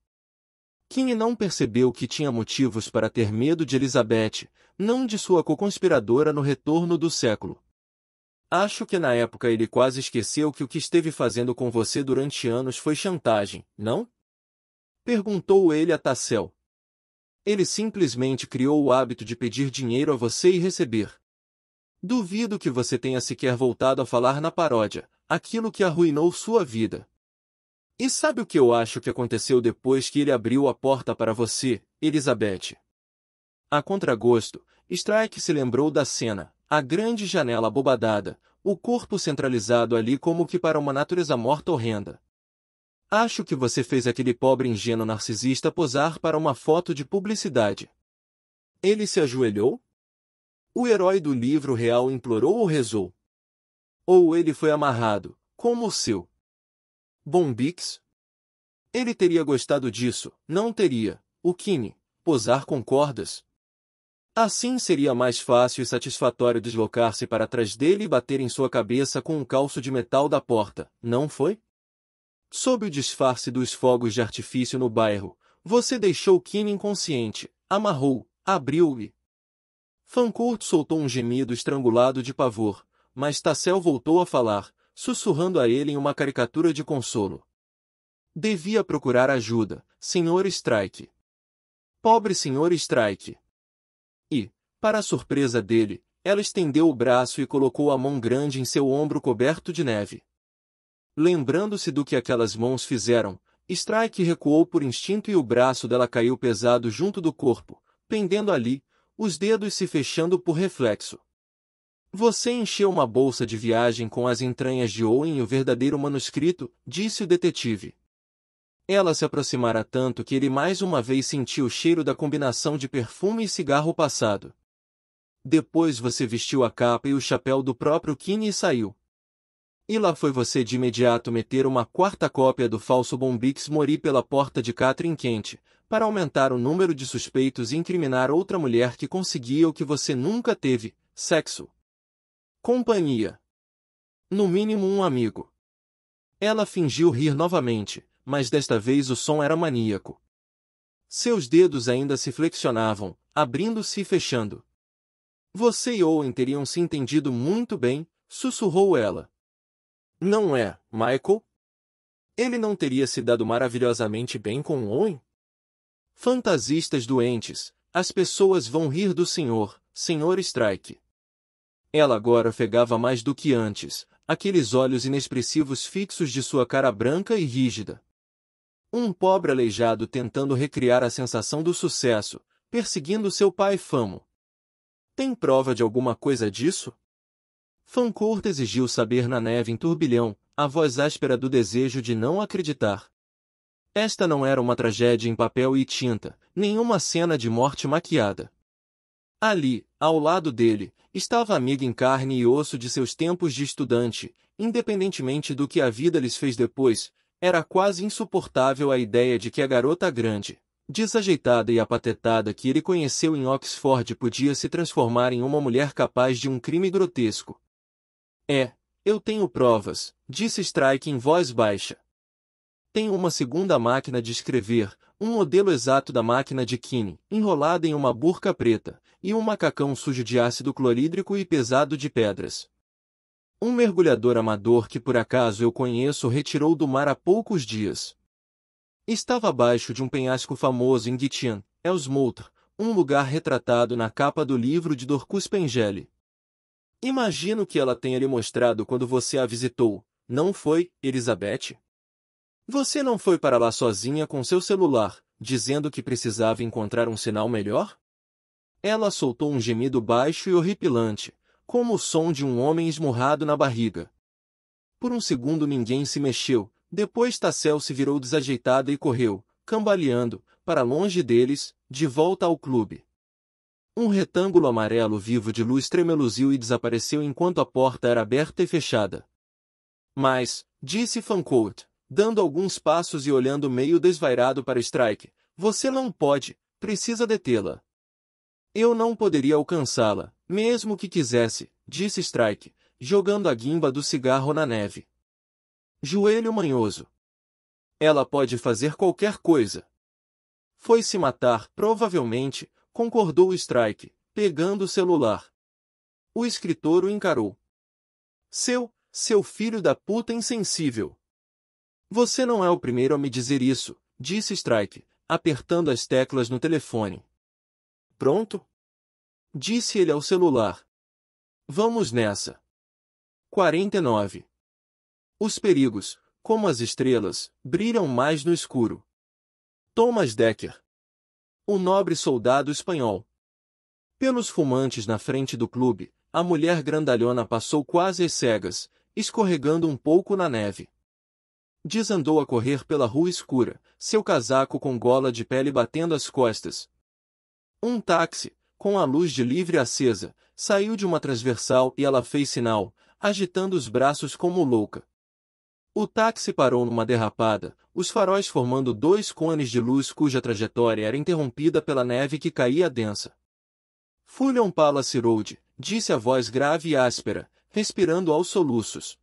Kim não percebeu que tinha motivos para ter medo de Elizabeth, não de sua co-conspiradora no retorno do século. Acho que na época ele quase esqueceu que o que esteve fazendo com você durante anos foi chantagem, não? Perguntou ele a Tassel. Ele simplesmente criou o hábito de pedir dinheiro a você e receber. Duvido que você tenha sequer voltado a falar na paródia, aquilo que arruinou sua vida. E sabe o que eu acho que aconteceu depois que ele abriu a porta para você, Elizabeth? A contragosto, Strike se lembrou da cena, a grande janela abobadada, o corpo centralizado ali como que para uma natureza morta horrenda. Acho que você fez aquele pobre ingênuo narcisista posar para uma foto de publicidade. Ele se ajoelhou, o herói do livro real implorou ou rezou. Ou ele foi amarrado, como o seu. Bombix? Ele teria gostado disso, não teria, o Kine, posar com cordas. Assim seria mais fácil e satisfatório deslocar-se para trás dele e bater em sua cabeça com um calço de metal da porta, não foi? Sob o disfarce dos fogos de artifício no bairro, você deixou Kine inconsciente, amarrou, abriu-lhe, Fancourt soltou um gemido estrangulado de pavor, mas Tassel voltou a falar, sussurrando a ele em uma caricatura de consolo. Devia procurar ajuda, Sr. Strike. Pobre Sr. Strike. E, para a surpresa dele, ela estendeu o braço e colocou a mão grande em seu ombro coberto de neve. Lembrando-se do que aquelas mãos fizeram, Strike recuou por instinto e o braço dela caiu pesado junto do corpo, pendendo ali, os dedos se fechando por reflexo. Você encheu uma bolsa de viagem com as entranhas de Owen e o verdadeiro manuscrito, disse o detetive. Ela se aproximara tanto que ele mais uma vez sentiu o cheiro da combinação de perfume e cigarro passado. Depois você vestiu a capa e o chapéu do próprio Kine e saiu. E lá foi você de imediato meter uma quarta cópia do falso Bombix Mori pela porta de Catherine Quente, para aumentar o número de suspeitos e incriminar outra mulher que conseguia o que você nunca teve, sexo. Companhia. No mínimo um amigo. Ela fingiu rir novamente, mas desta vez o som era maníaco. Seus dedos ainda se flexionavam, abrindo-se e fechando. Você e Owen teriam se entendido muito bem, sussurrou ela. Não é, Michael? Ele não teria se dado maravilhosamente bem com Owen? Fantasistas doentes, as pessoas vão rir do senhor, senhor Strike. Ela agora ofegava mais do que antes, aqueles olhos inexpressivos fixos de sua cara branca e rígida. Um pobre aleijado tentando recriar a sensação do sucesso, perseguindo seu pai famo. Tem prova de alguma coisa disso? Fancourt exigiu saber na neve em turbilhão, a voz áspera do desejo de não acreditar. Esta não era uma tragédia em papel e tinta, nenhuma cena de morte maquiada. Ali, ao lado dele, estava a amiga em carne e osso de seus tempos de estudante, independentemente do que a vida lhes fez depois, era quase insuportável a ideia de que a garota grande, desajeitada e apatetada que ele conheceu em Oxford podia se transformar em uma mulher capaz de um crime grotesco, é, eu tenho provas, disse Strike em voz baixa. Tenho uma segunda máquina de escrever, um modelo exato da máquina de Kine, enrolada em uma burca preta, e um macacão sujo de ácido clorídrico e pesado de pedras. Um mergulhador amador que por acaso eu conheço retirou do mar há poucos dias. Estava abaixo de um penhasco famoso em Gitian, Elsmouth, um lugar retratado na capa do livro de Dorcus Pengele. Imagino que ela tenha lhe mostrado quando você a visitou, não foi, Elizabeth? Você não foi para lá sozinha com seu celular, dizendo que precisava encontrar um sinal melhor? Ela soltou um gemido baixo e horripilante, como o som de um homem esmurrado na barriga. Por um segundo ninguém se mexeu, depois Tassel se virou desajeitada e correu, cambaleando, para longe deles, de volta ao clube. Um retângulo amarelo vivo de luz tremeluziu e desapareceu enquanto a porta era aberta e fechada. Mas, disse Fancourt, dando alguns passos e olhando meio desvairado para Strike, você não pode, precisa detê-la. Eu não poderia alcançá-la, mesmo que quisesse, disse Strike, jogando a guimba do cigarro na neve. Joelho manhoso. Ela pode fazer qualquer coisa. Foi se matar, provavelmente, concordou Strike, pegando o celular. O escritor o encarou. Seu, seu filho da puta insensível. Você não é o primeiro a me dizer isso, disse Strike, apertando as teclas no telefone. Pronto? Disse ele ao celular. Vamos nessa. 49. Os perigos, como as estrelas, brilham mais no escuro. Thomas Decker um nobre soldado espanhol. Pelos fumantes na frente do clube, a mulher grandalhona passou quase às cegas, escorregando um pouco na neve. Desandou a correr pela rua escura, seu casaco com gola de pele batendo as costas. Um táxi, com a luz de livre acesa, saiu de uma transversal e ela fez sinal, agitando os braços como louca. O táxi parou numa derrapada, os faróis formando dois cones de luz cuja trajetória era interrompida pela neve que caía densa. Fulham Palace Road, disse a voz grave e áspera, respirando aos soluços.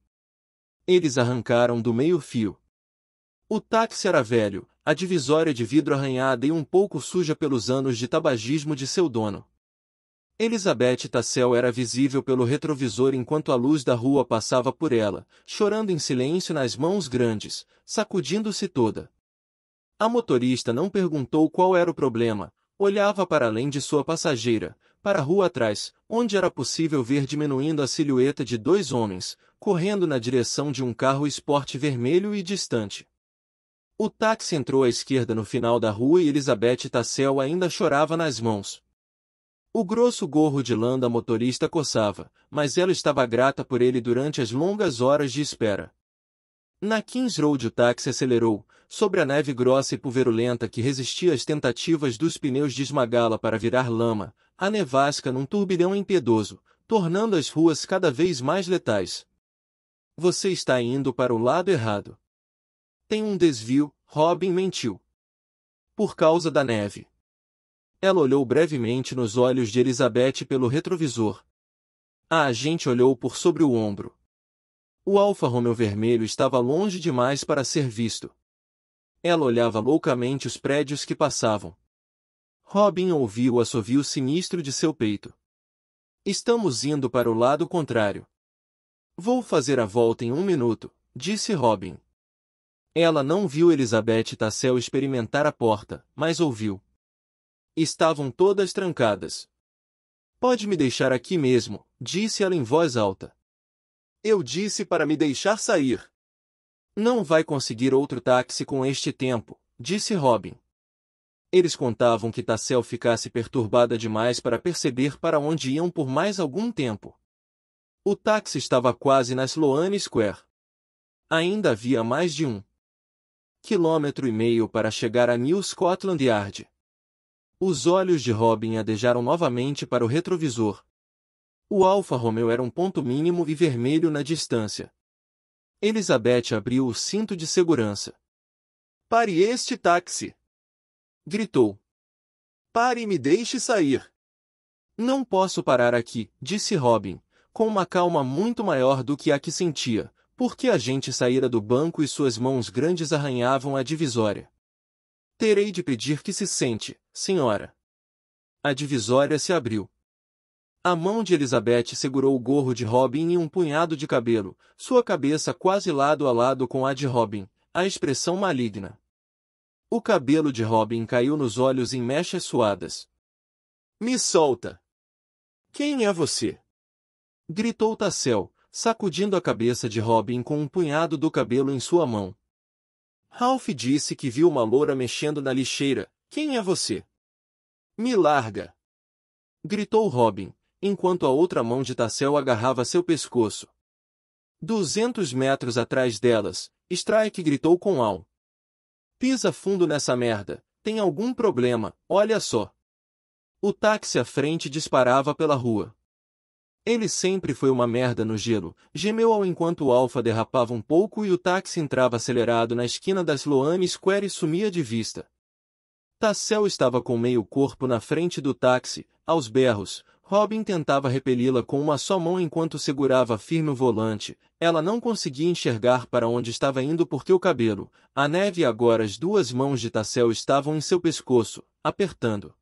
Eles arrancaram do meio-fio. O táxi era velho, a divisória de vidro arranhada e um pouco suja pelos anos de tabagismo de seu dono. Elizabeth Tassel era visível pelo retrovisor enquanto a luz da rua passava por ela, chorando em silêncio nas mãos grandes, sacudindo-se toda. A motorista não perguntou qual era o problema, olhava para além de sua passageira, para a rua atrás, onde era possível ver diminuindo a silhueta de dois homens, correndo na direção de um carro esporte vermelho e distante. O táxi entrou à esquerda no final da rua e Elizabeth Tassel ainda chorava nas mãos, o grosso gorro de lã da motorista coçava, mas ela estava grata por ele durante as longas horas de espera. Na Kings Road o táxi acelerou, sobre a neve grossa e pulverulenta que resistia às tentativas dos pneus de esmagá-la para virar lama, a nevasca num turbilhão impiedoso, tornando as ruas cada vez mais letais. Você está indo para o lado errado. Tem um desvio, Robin mentiu. Por causa da neve. Ela olhou brevemente nos olhos de Elizabeth pelo retrovisor. A agente olhou por sobre o ombro. O Alfa Romeo vermelho estava longe demais para ser visto. Ela olhava loucamente os prédios que passavam. Robin ouviu o assovio sinistro de seu peito. Estamos indo para o lado contrário. Vou fazer a volta em um minuto, disse Robin. Ela não viu Elizabeth Tassel experimentar a porta, mas ouviu. Estavam todas trancadas. Pode me deixar aqui mesmo, disse ela em voz alta. Eu disse para me deixar sair. Não vai conseguir outro táxi com este tempo, disse Robin. Eles contavam que Tassel ficasse perturbada demais para perceber para onde iam por mais algum tempo. O táxi estava quase na Sloane Square. Ainda havia mais de um quilômetro e meio para chegar a New Scotland Yard. Os olhos de Robin adejaram novamente para o retrovisor. O Alfa Romeo era um ponto mínimo e vermelho na distância. Elizabeth abriu o cinto de segurança. Pare este táxi! Gritou. Pare e me deixe sair! Não posso parar aqui, disse Robin, com uma calma muito maior do que a que sentia, porque a gente saíra do banco e suas mãos grandes arranhavam a divisória. Terei de pedir que se sente. Senhora. A divisória se abriu. A mão de Elizabeth segurou o gorro de Robin e um punhado de cabelo, sua cabeça quase lado a lado com a de Robin, a expressão maligna. O cabelo de Robin caiu nos olhos em mechas suadas. Me solta! Quem é você? Gritou Tassel, sacudindo a cabeça de Robin com um punhado do cabelo em sua mão. Ralph disse que viu uma loura mexendo na lixeira, quem é você? Me larga! Gritou Robin, enquanto a outra mão de Tassel agarrava seu pescoço. Duzentos metros atrás delas, Strike gritou com Al. Pisa fundo nessa merda, tem algum problema, olha só. O táxi à frente disparava pela rua. Ele sempre foi uma merda no gelo, gemeu ao enquanto o Alfa derrapava um pouco e o táxi entrava acelerado na esquina da Sloane Square e sumia de vista. Tassel estava com meio corpo na frente do táxi, aos berros. Robin tentava repeli-la com uma só mão enquanto segurava firme o volante. Ela não conseguia enxergar para onde estava indo porque o cabelo, a neve e agora as duas mãos de Tassel estavam em seu pescoço, apertando.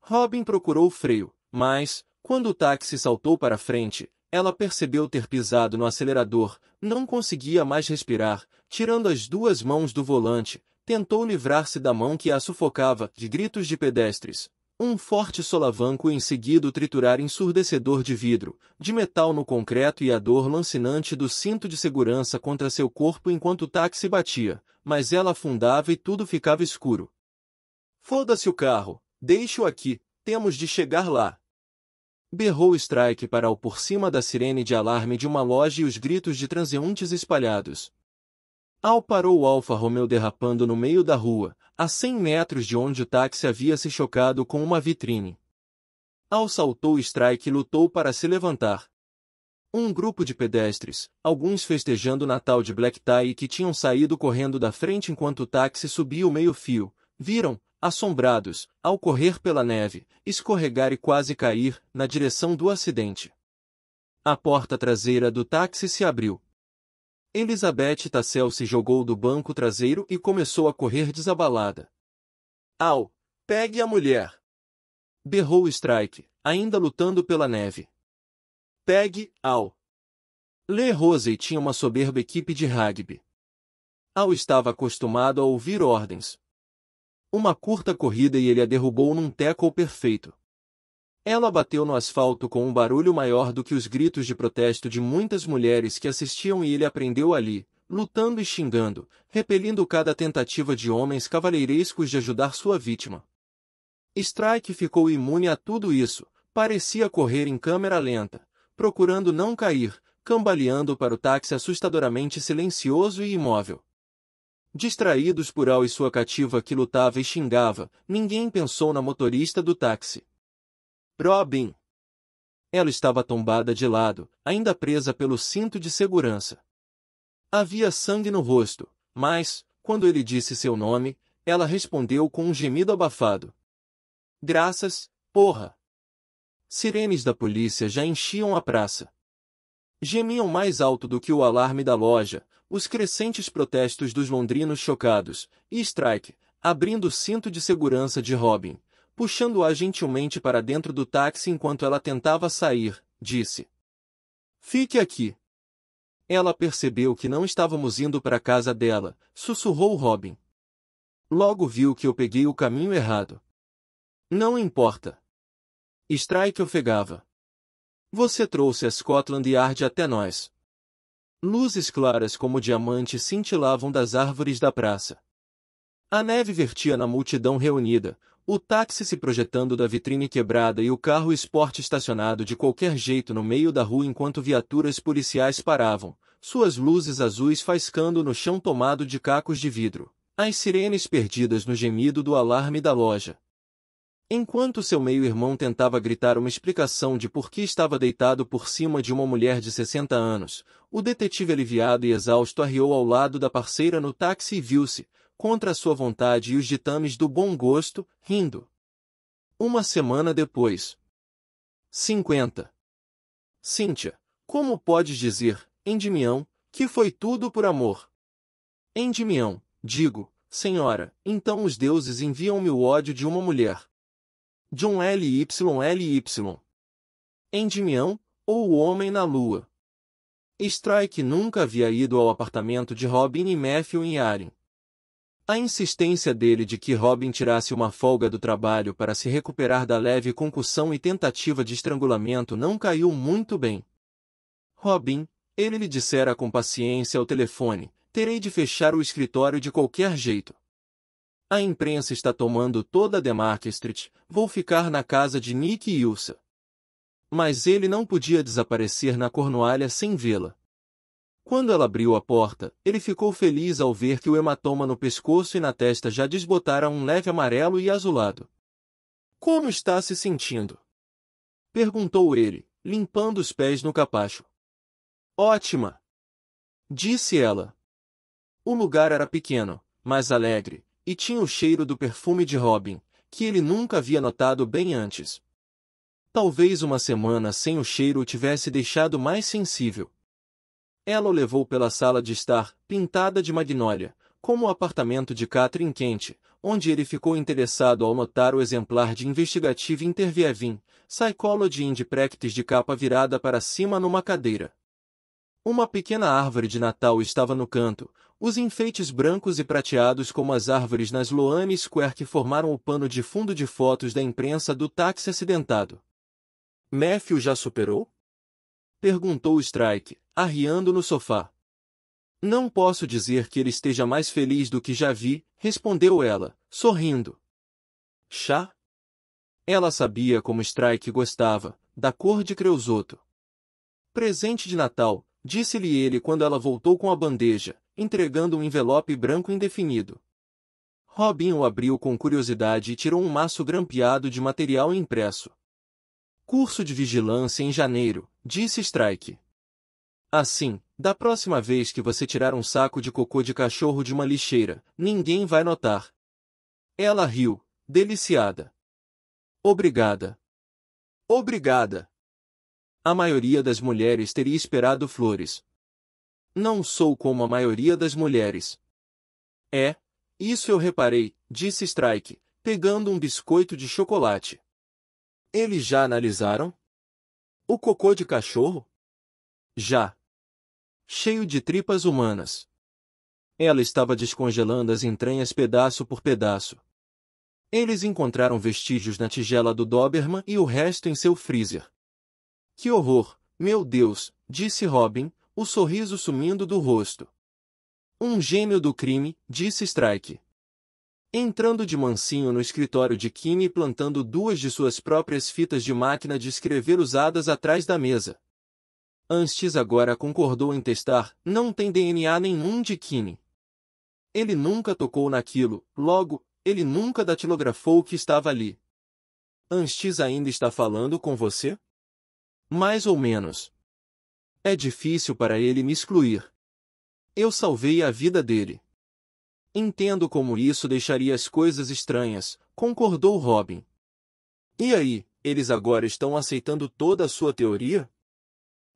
Robin procurou o freio, mas, quando o táxi saltou para frente, ela percebeu ter pisado no acelerador, não conseguia mais respirar, tirando as duas mãos do volante, tentou livrar-se da mão que a sufocava, de gritos de pedestres. Um forte solavanco em seguida o triturar ensurdecedor de vidro, de metal no concreto e a dor lancinante do cinto de segurança contra seu corpo enquanto o táxi batia, mas ela afundava e tudo ficava escuro. Foda-se o carro, deixe-o aqui, temos de chegar lá. Berrou Strike para o por cima da sirene de alarme de uma loja e os gritos de transeuntes espalhados, Al parou o Alfa Romeo derrapando no meio da rua, a 100 metros de onde o táxi havia se chocado com uma vitrine. Al saltou o strike e lutou para se levantar. Um grupo de pedestres, alguns festejando o Natal de Black Tie que tinham saído correndo da frente enquanto o táxi subia o meio-fio, viram, assombrados, ao correr pela neve, escorregar e quase cair, na direção do acidente. A porta traseira do táxi se abriu. Elizabeth Tassel se jogou do banco traseiro e começou a correr desabalada. Au! Pegue a mulher! Berrou Strike, ainda lutando pela neve. Pegue, Al. Le Rose tinha uma soberba equipe de rugby. Al estava acostumado a ouvir ordens. Uma curta corrida e ele a derrubou num tackle perfeito. Ela bateu no asfalto com um barulho maior do que os gritos de protesto de muitas mulheres que assistiam e ele aprendeu ali, lutando e xingando, repelindo cada tentativa de homens cavaleirescos de ajudar sua vítima. Strike ficou imune a tudo isso, parecia correr em câmera lenta, procurando não cair, cambaleando para o táxi assustadoramente silencioso e imóvel. Distraídos por Al e sua cativa que lutava e xingava, ninguém pensou na motorista do táxi. Robin. Ela estava tombada de lado, ainda presa pelo cinto de segurança. Havia sangue no rosto, mas, quando ele disse seu nome, ela respondeu com um gemido abafado. Graças, porra! Sirenes da polícia já enchiam a praça. Gemiam mais alto do que o alarme da loja, os crescentes protestos dos londrinos chocados, e Strike, abrindo o cinto de segurança de Robin, puxando-a gentilmente para dentro do táxi enquanto ela tentava sair, disse: Fique aqui. Ela percebeu que não estávamos indo para a casa dela, sussurrou Robin. Logo viu que eu peguei o caminho errado. Não importa. Strike ofegava. Você trouxe a Scotland Yard até nós. Luzes claras como diamante cintilavam das árvores da praça. A neve vertia na multidão reunida, o táxi se projetando da vitrine quebrada e o carro esporte estacionado de qualquer jeito no meio da rua enquanto viaturas policiais paravam, suas luzes azuis faiscando no chão tomado de cacos de vidro, as sirenes perdidas no gemido do alarme da loja. Enquanto seu meio-irmão tentava gritar uma explicação de por que estava deitado por cima de uma mulher de 60 anos, o detetive aliviado e exausto arriou ao lado da parceira no táxi e viu-se, contra a sua vontade e os ditames do bom gosto, rindo. Uma semana depois. 50. Cíntia, como podes dizer, Endimião, que foi tudo por amor? Endimião, digo, senhora, então os deuses enviam-me o ódio de uma mulher. John L. Y. L. Y. Endimião, ou o homem na lua. Strike nunca havia ido ao apartamento de Robin e Matthew em Arin. A insistência dele de que Robin tirasse uma folga do trabalho para se recuperar da leve concussão e tentativa de estrangulamento não caiu muito bem. Robin, ele lhe dissera com paciência ao telefone, terei de fechar o escritório de qualquer jeito. A imprensa está tomando toda a Demark Street, vou ficar na casa de Nick e Ilsa. Mas ele não podia desaparecer na Cornualha sem vê-la. Quando ela abriu a porta, ele ficou feliz ao ver que o hematoma no pescoço e na testa já desbotara um leve amarelo e azulado. Como está se sentindo? Perguntou ele, limpando os pés no capacho. Ótima! Disse ela. O lugar era pequeno, mas alegre, e tinha o cheiro do perfume de Robin, que ele nunca havia notado bem antes. Talvez uma semana sem o cheiro o tivesse deixado mais sensível, ela o levou pela sala de estar, pintada de magnólia, como o apartamento de Catherine Kent, onde ele ficou interessado ao notar o exemplar de Investigative Interviewing, Psychology in Practice de capa virada para cima numa cadeira. Uma pequena árvore de Natal estava no canto, os enfeites brancos e prateados como as árvores nas Loane Square que formaram o pano de fundo de fotos da imprensa do táxi acidentado. Matthew já superou? Perguntou Strike, arriando no sofá. Não posso dizer que ele esteja mais feliz do que já vi, respondeu ela, sorrindo. Chá? Ela sabia como Strike gostava, da cor de creosoto. Presente de Natal, disse-lhe ele quando ela voltou com a bandeja, entregando um envelope branco indefinido. Robin o abriu com curiosidade e tirou um maço grampeado de material impresso. Curso de vigilância em janeiro, disse Strike. Assim, da próxima vez que você tirar um saco de cocô de cachorro de uma lixeira, ninguém vai notar. Ela riu, deliciada. Obrigada. Obrigada. A maioria das mulheres teria esperado flores. Não sou como a maioria das mulheres. É, isso eu reparei, disse Strike, pegando um biscoito de chocolate. Eles já analisaram? O cocô de cachorro? Já. Cheio de tripas humanas. Ela estava descongelando as entranhas pedaço por pedaço. Eles encontraram vestígios na tigela do Doberman e o resto em seu freezer. Que horror, meu Deus, disse Robin, o sorriso sumindo do rosto. Um gênio do crime, disse Strike entrando de mansinho no escritório de Kim e plantando duas de suas próprias fitas de máquina de escrever usadas atrás da mesa. Anstis agora concordou em testar, não tem DNA nenhum de Kim. Ele nunca tocou naquilo, logo, ele nunca datilografou o que estava ali. Anstis ainda está falando com você? Mais ou menos. É difícil para ele me excluir. Eu salvei a vida dele. Entendo como isso deixaria as coisas estranhas, concordou Robin. E aí, eles agora estão aceitando toda a sua teoria?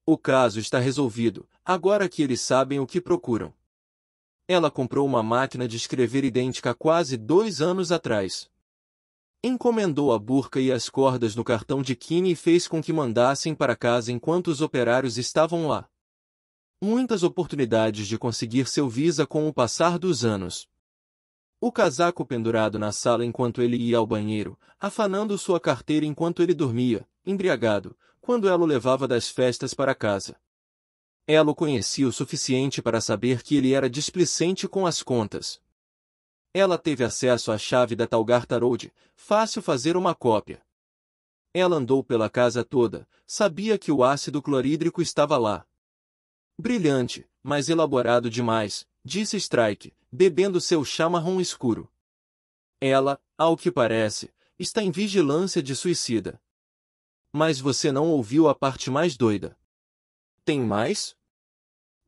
O caso está resolvido, agora que eles sabem o que procuram. Ela comprou uma máquina de escrever idêntica quase dois anos atrás. Encomendou a burca e as cordas no cartão de Kine e fez com que mandassem para casa enquanto os operários estavam lá muitas oportunidades de conseguir seu visa com o passar dos anos. O casaco pendurado na sala enquanto ele ia ao banheiro, afanando sua carteira enquanto ele dormia, embriagado, quando ela o levava das festas para casa. Ela o conhecia o suficiente para saber que ele era displicente com as contas. Ela teve acesso à chave da Talgarta Road, fácil fazer uma cópia. Ela andou pela casa toda, sabia que o ácido clorídrico estava lá, Brilhante, mas elaborado demais, disse Strike, bebendo seu chá marrom escuro. Ela, ao que parece, está em vigilância de suicida. Mas você não ouviu a parte mais doida. Tem mais?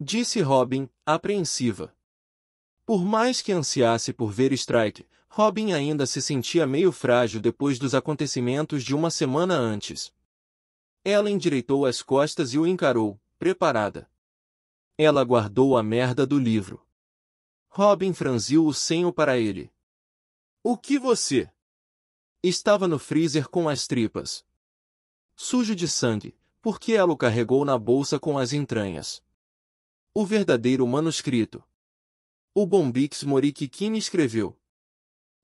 Disse Robin, apreensiva. Por mais que ansiasse por ver Strike, Robin ainda se sentia meio frágil depois dos acontecimentos de uma semana antes. Ela endireitou as costas e o encarou, preparada. Ela guardou a merda do livro. Robin franziu o senho para ele. O que você? Estava no freezer com as tripas. Sujo de sangue, porque ela o carregou na bolsa com as entranhas. O verdadeiro manuscrito. O Bombix Morikikini escreveu.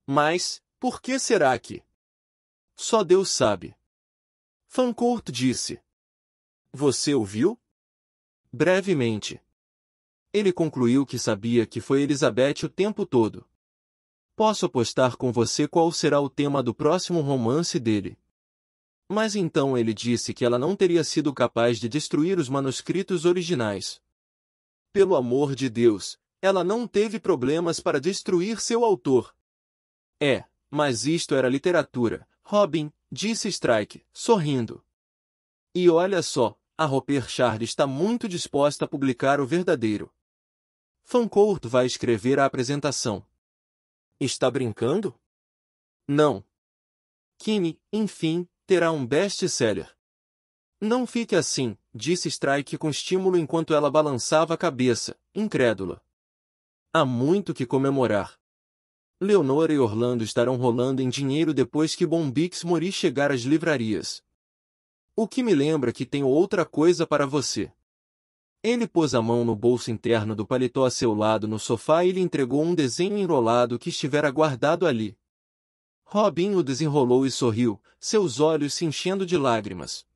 Mas, por que será que? Só Deus sabe. Fancourt disse. Você ouviu? Brevemente. Ele concluiu que sabia que foi Elizabeth o tempo todo. Posso apostar com você qual será o tema do próximo romance dele. Mas então ele disse que ela não teria sido capaz de destruir os manuscritos originais. Pelo amor de Deus, ela não teve problemas para destruir seu autor. É, mas isto era literatura, Robin, disse Strike, sorrindo. E olha só, a Roper Charles está muito disposta a publicar o verdadeiro. Fancourt vai escrever a apresentação. Está brincando? Não. Kimi, enfim, terá um best-seller. Não fique assim, disse Strike com estímulo enquanto ela balançava a cabeça, incrédula. Há muito que comemorar. Leonora e Orlando estarão rolando em dinheiro depois que Bombix Mori chegar às livrarias. O que me lembra que tenho outra coisa para você. Ele pôs a mão no bolso interno do paletó a seu lado no sofá e lhe entregou um desenho enrolado que estivera guardado ali. Robin o desenrolou e sorriu, seus olhos se enchendo de lágrimas.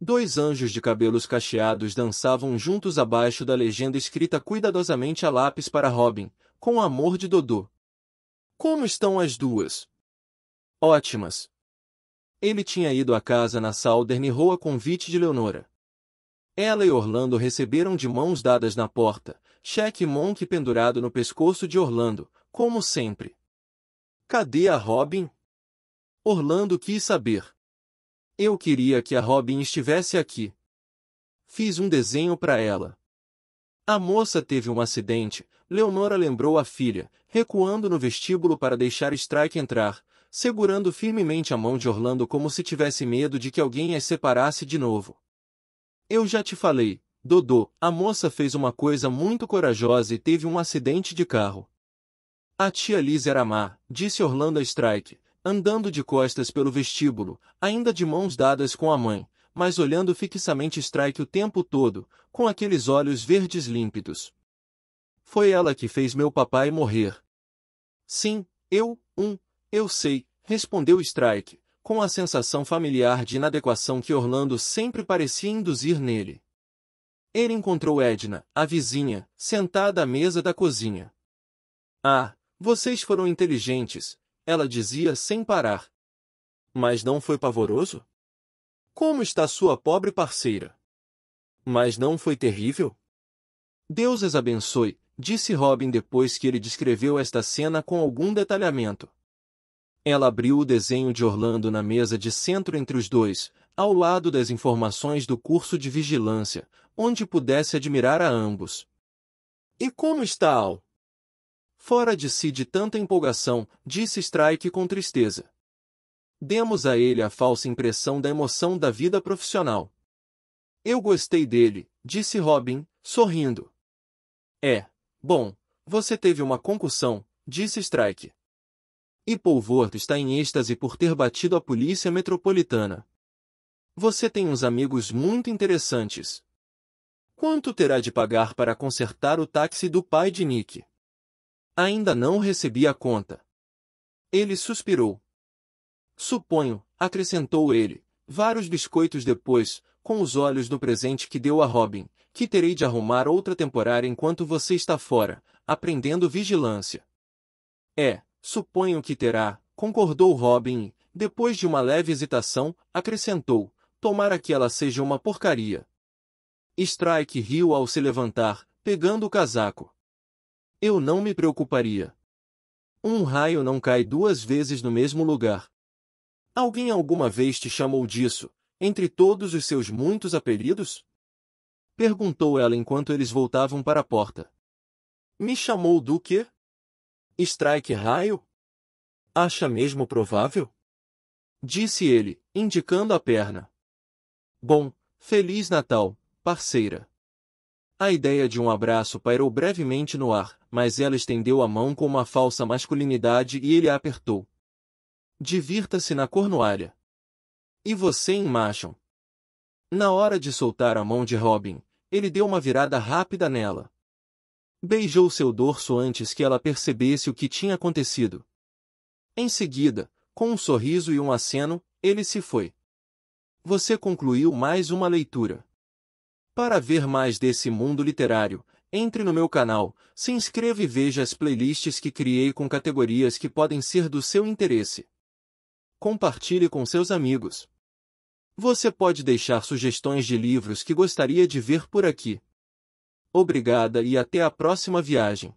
Dois anjos de cabelos cacheados dançavam juntos abaixo da legenda escrita cuidadosamente a lápis para Robin, com o amor de Dodô. Como estão as duas? Ótimas. Ele tinha ido à casa na Salder Row a convite de Leonora. Ela e Orlando receberam de mãos dadas na porta, cheque Monk pendurado no pescoço de Orlando, como sempre. Cadê a Robin? Orlando quis saber. Eu queria que a Robin estivesse aqui. Fiz um desenho para ela. A moça teve um acidente, Leonora lembrou a filha, recuando no vestíbulo para deixar Strike entrar, segurando firmemente a mão de Orlando como se tivesse medo de que alguém as separasse de novo. Eu já te falei, Dodô, a moça fez uma coisa muito corajosa e teve um acidente de carro. A tia Liz era má, disse Orlando Strike, andando de costas pelo vestíbulo, ainda de mãos dadas com a mãe, mas olhando fixamente Strike o tempo todo, com aqueles olhos verdes límpidos. Foi ela que fez meu papai morrer. Sim, eu, um, eu sei, respondeu Strike, com a sensação familiar de inadequação que Orlando sempre parecia induzir nele. Ele encontrou Edna, a vizinha, sentada à mesa da cozinha. Ah, vocês foram inteligentes, ela dizia sem parar. Mas não foi pavoroso? Como está sua pobre parceira? Mas não foi terrível? Deus as abençoe, disse Robin depois que ele descreveu esta cena com algum detalhamento. Ela abriu o desenho de Orlando na mesa de centro entre os dois, ao lado das informações do curso de vigilância, onde pudesse admirar a ambos. E como está Al? Fora de si de tanta empolgação, disse Strike com tristeza. Demos a ele a falsa impressão da emoção da vida profissional. Eu gostei dele, disse Robin, sorrindo. É, bom, você teve uma concussão, disse Strike. E Polvort está em êxtase por ter batido a polícia metropolitana. Você tem uns amigos muito interessantes. Quanto terá de pagar para consertar o táxi do pai de Nick? Ainda não recebi a conta. Ele suspirou. Suponho, acrescentou ele, vários biscoitos depois, com os olhos no presente que deu a Robin, que terei de arrumar outra temporada enquanto você está fora, aprendendo vigilância. É, Suponho que terá, concordou Robin, depois de uma leve hesitação, acrescentou, tomara que ela seja uma porcaria. Strike riu ao se levantar, pegando o casaco. Eu não me preocuparia. Um raio não cai duas vezes no mesmo lugar. Alguém alguma vez te chamou disso, entre todos os seus muitos apelidos? Perguntou ela enquanto eles voltavam para a porta. Me chamou do quê? Strike raio? Acha mesmo provável? Disse ele, indicando a perna. Bom, Feliz Natal, parceira. A ideia de um abraço pairou brevemente no ar, mas ela estendeu a mão com uma falsa masculinidade e ele a apertou. Divirta-se na cornoalha. E você em machão. Na hora de soltar a mão de Robin, ele deu uma virada rápida nela. Beijou seu dorso antes que ela percebesse o que tinha acontecido. Em seguida, com um sorriso e um aceno, ele se foi. Você concluiu mais uma leitura. Para ver mais desse mundo literário, entre no meu canal, se inscreva e veja as playlists que criei com categorias que podem ser do seu interesse. Compartilhe com seus amigos. Você pode deixar sugestões de livros que gostaria de ver por aqui. Obrigada e até a próxima viagem.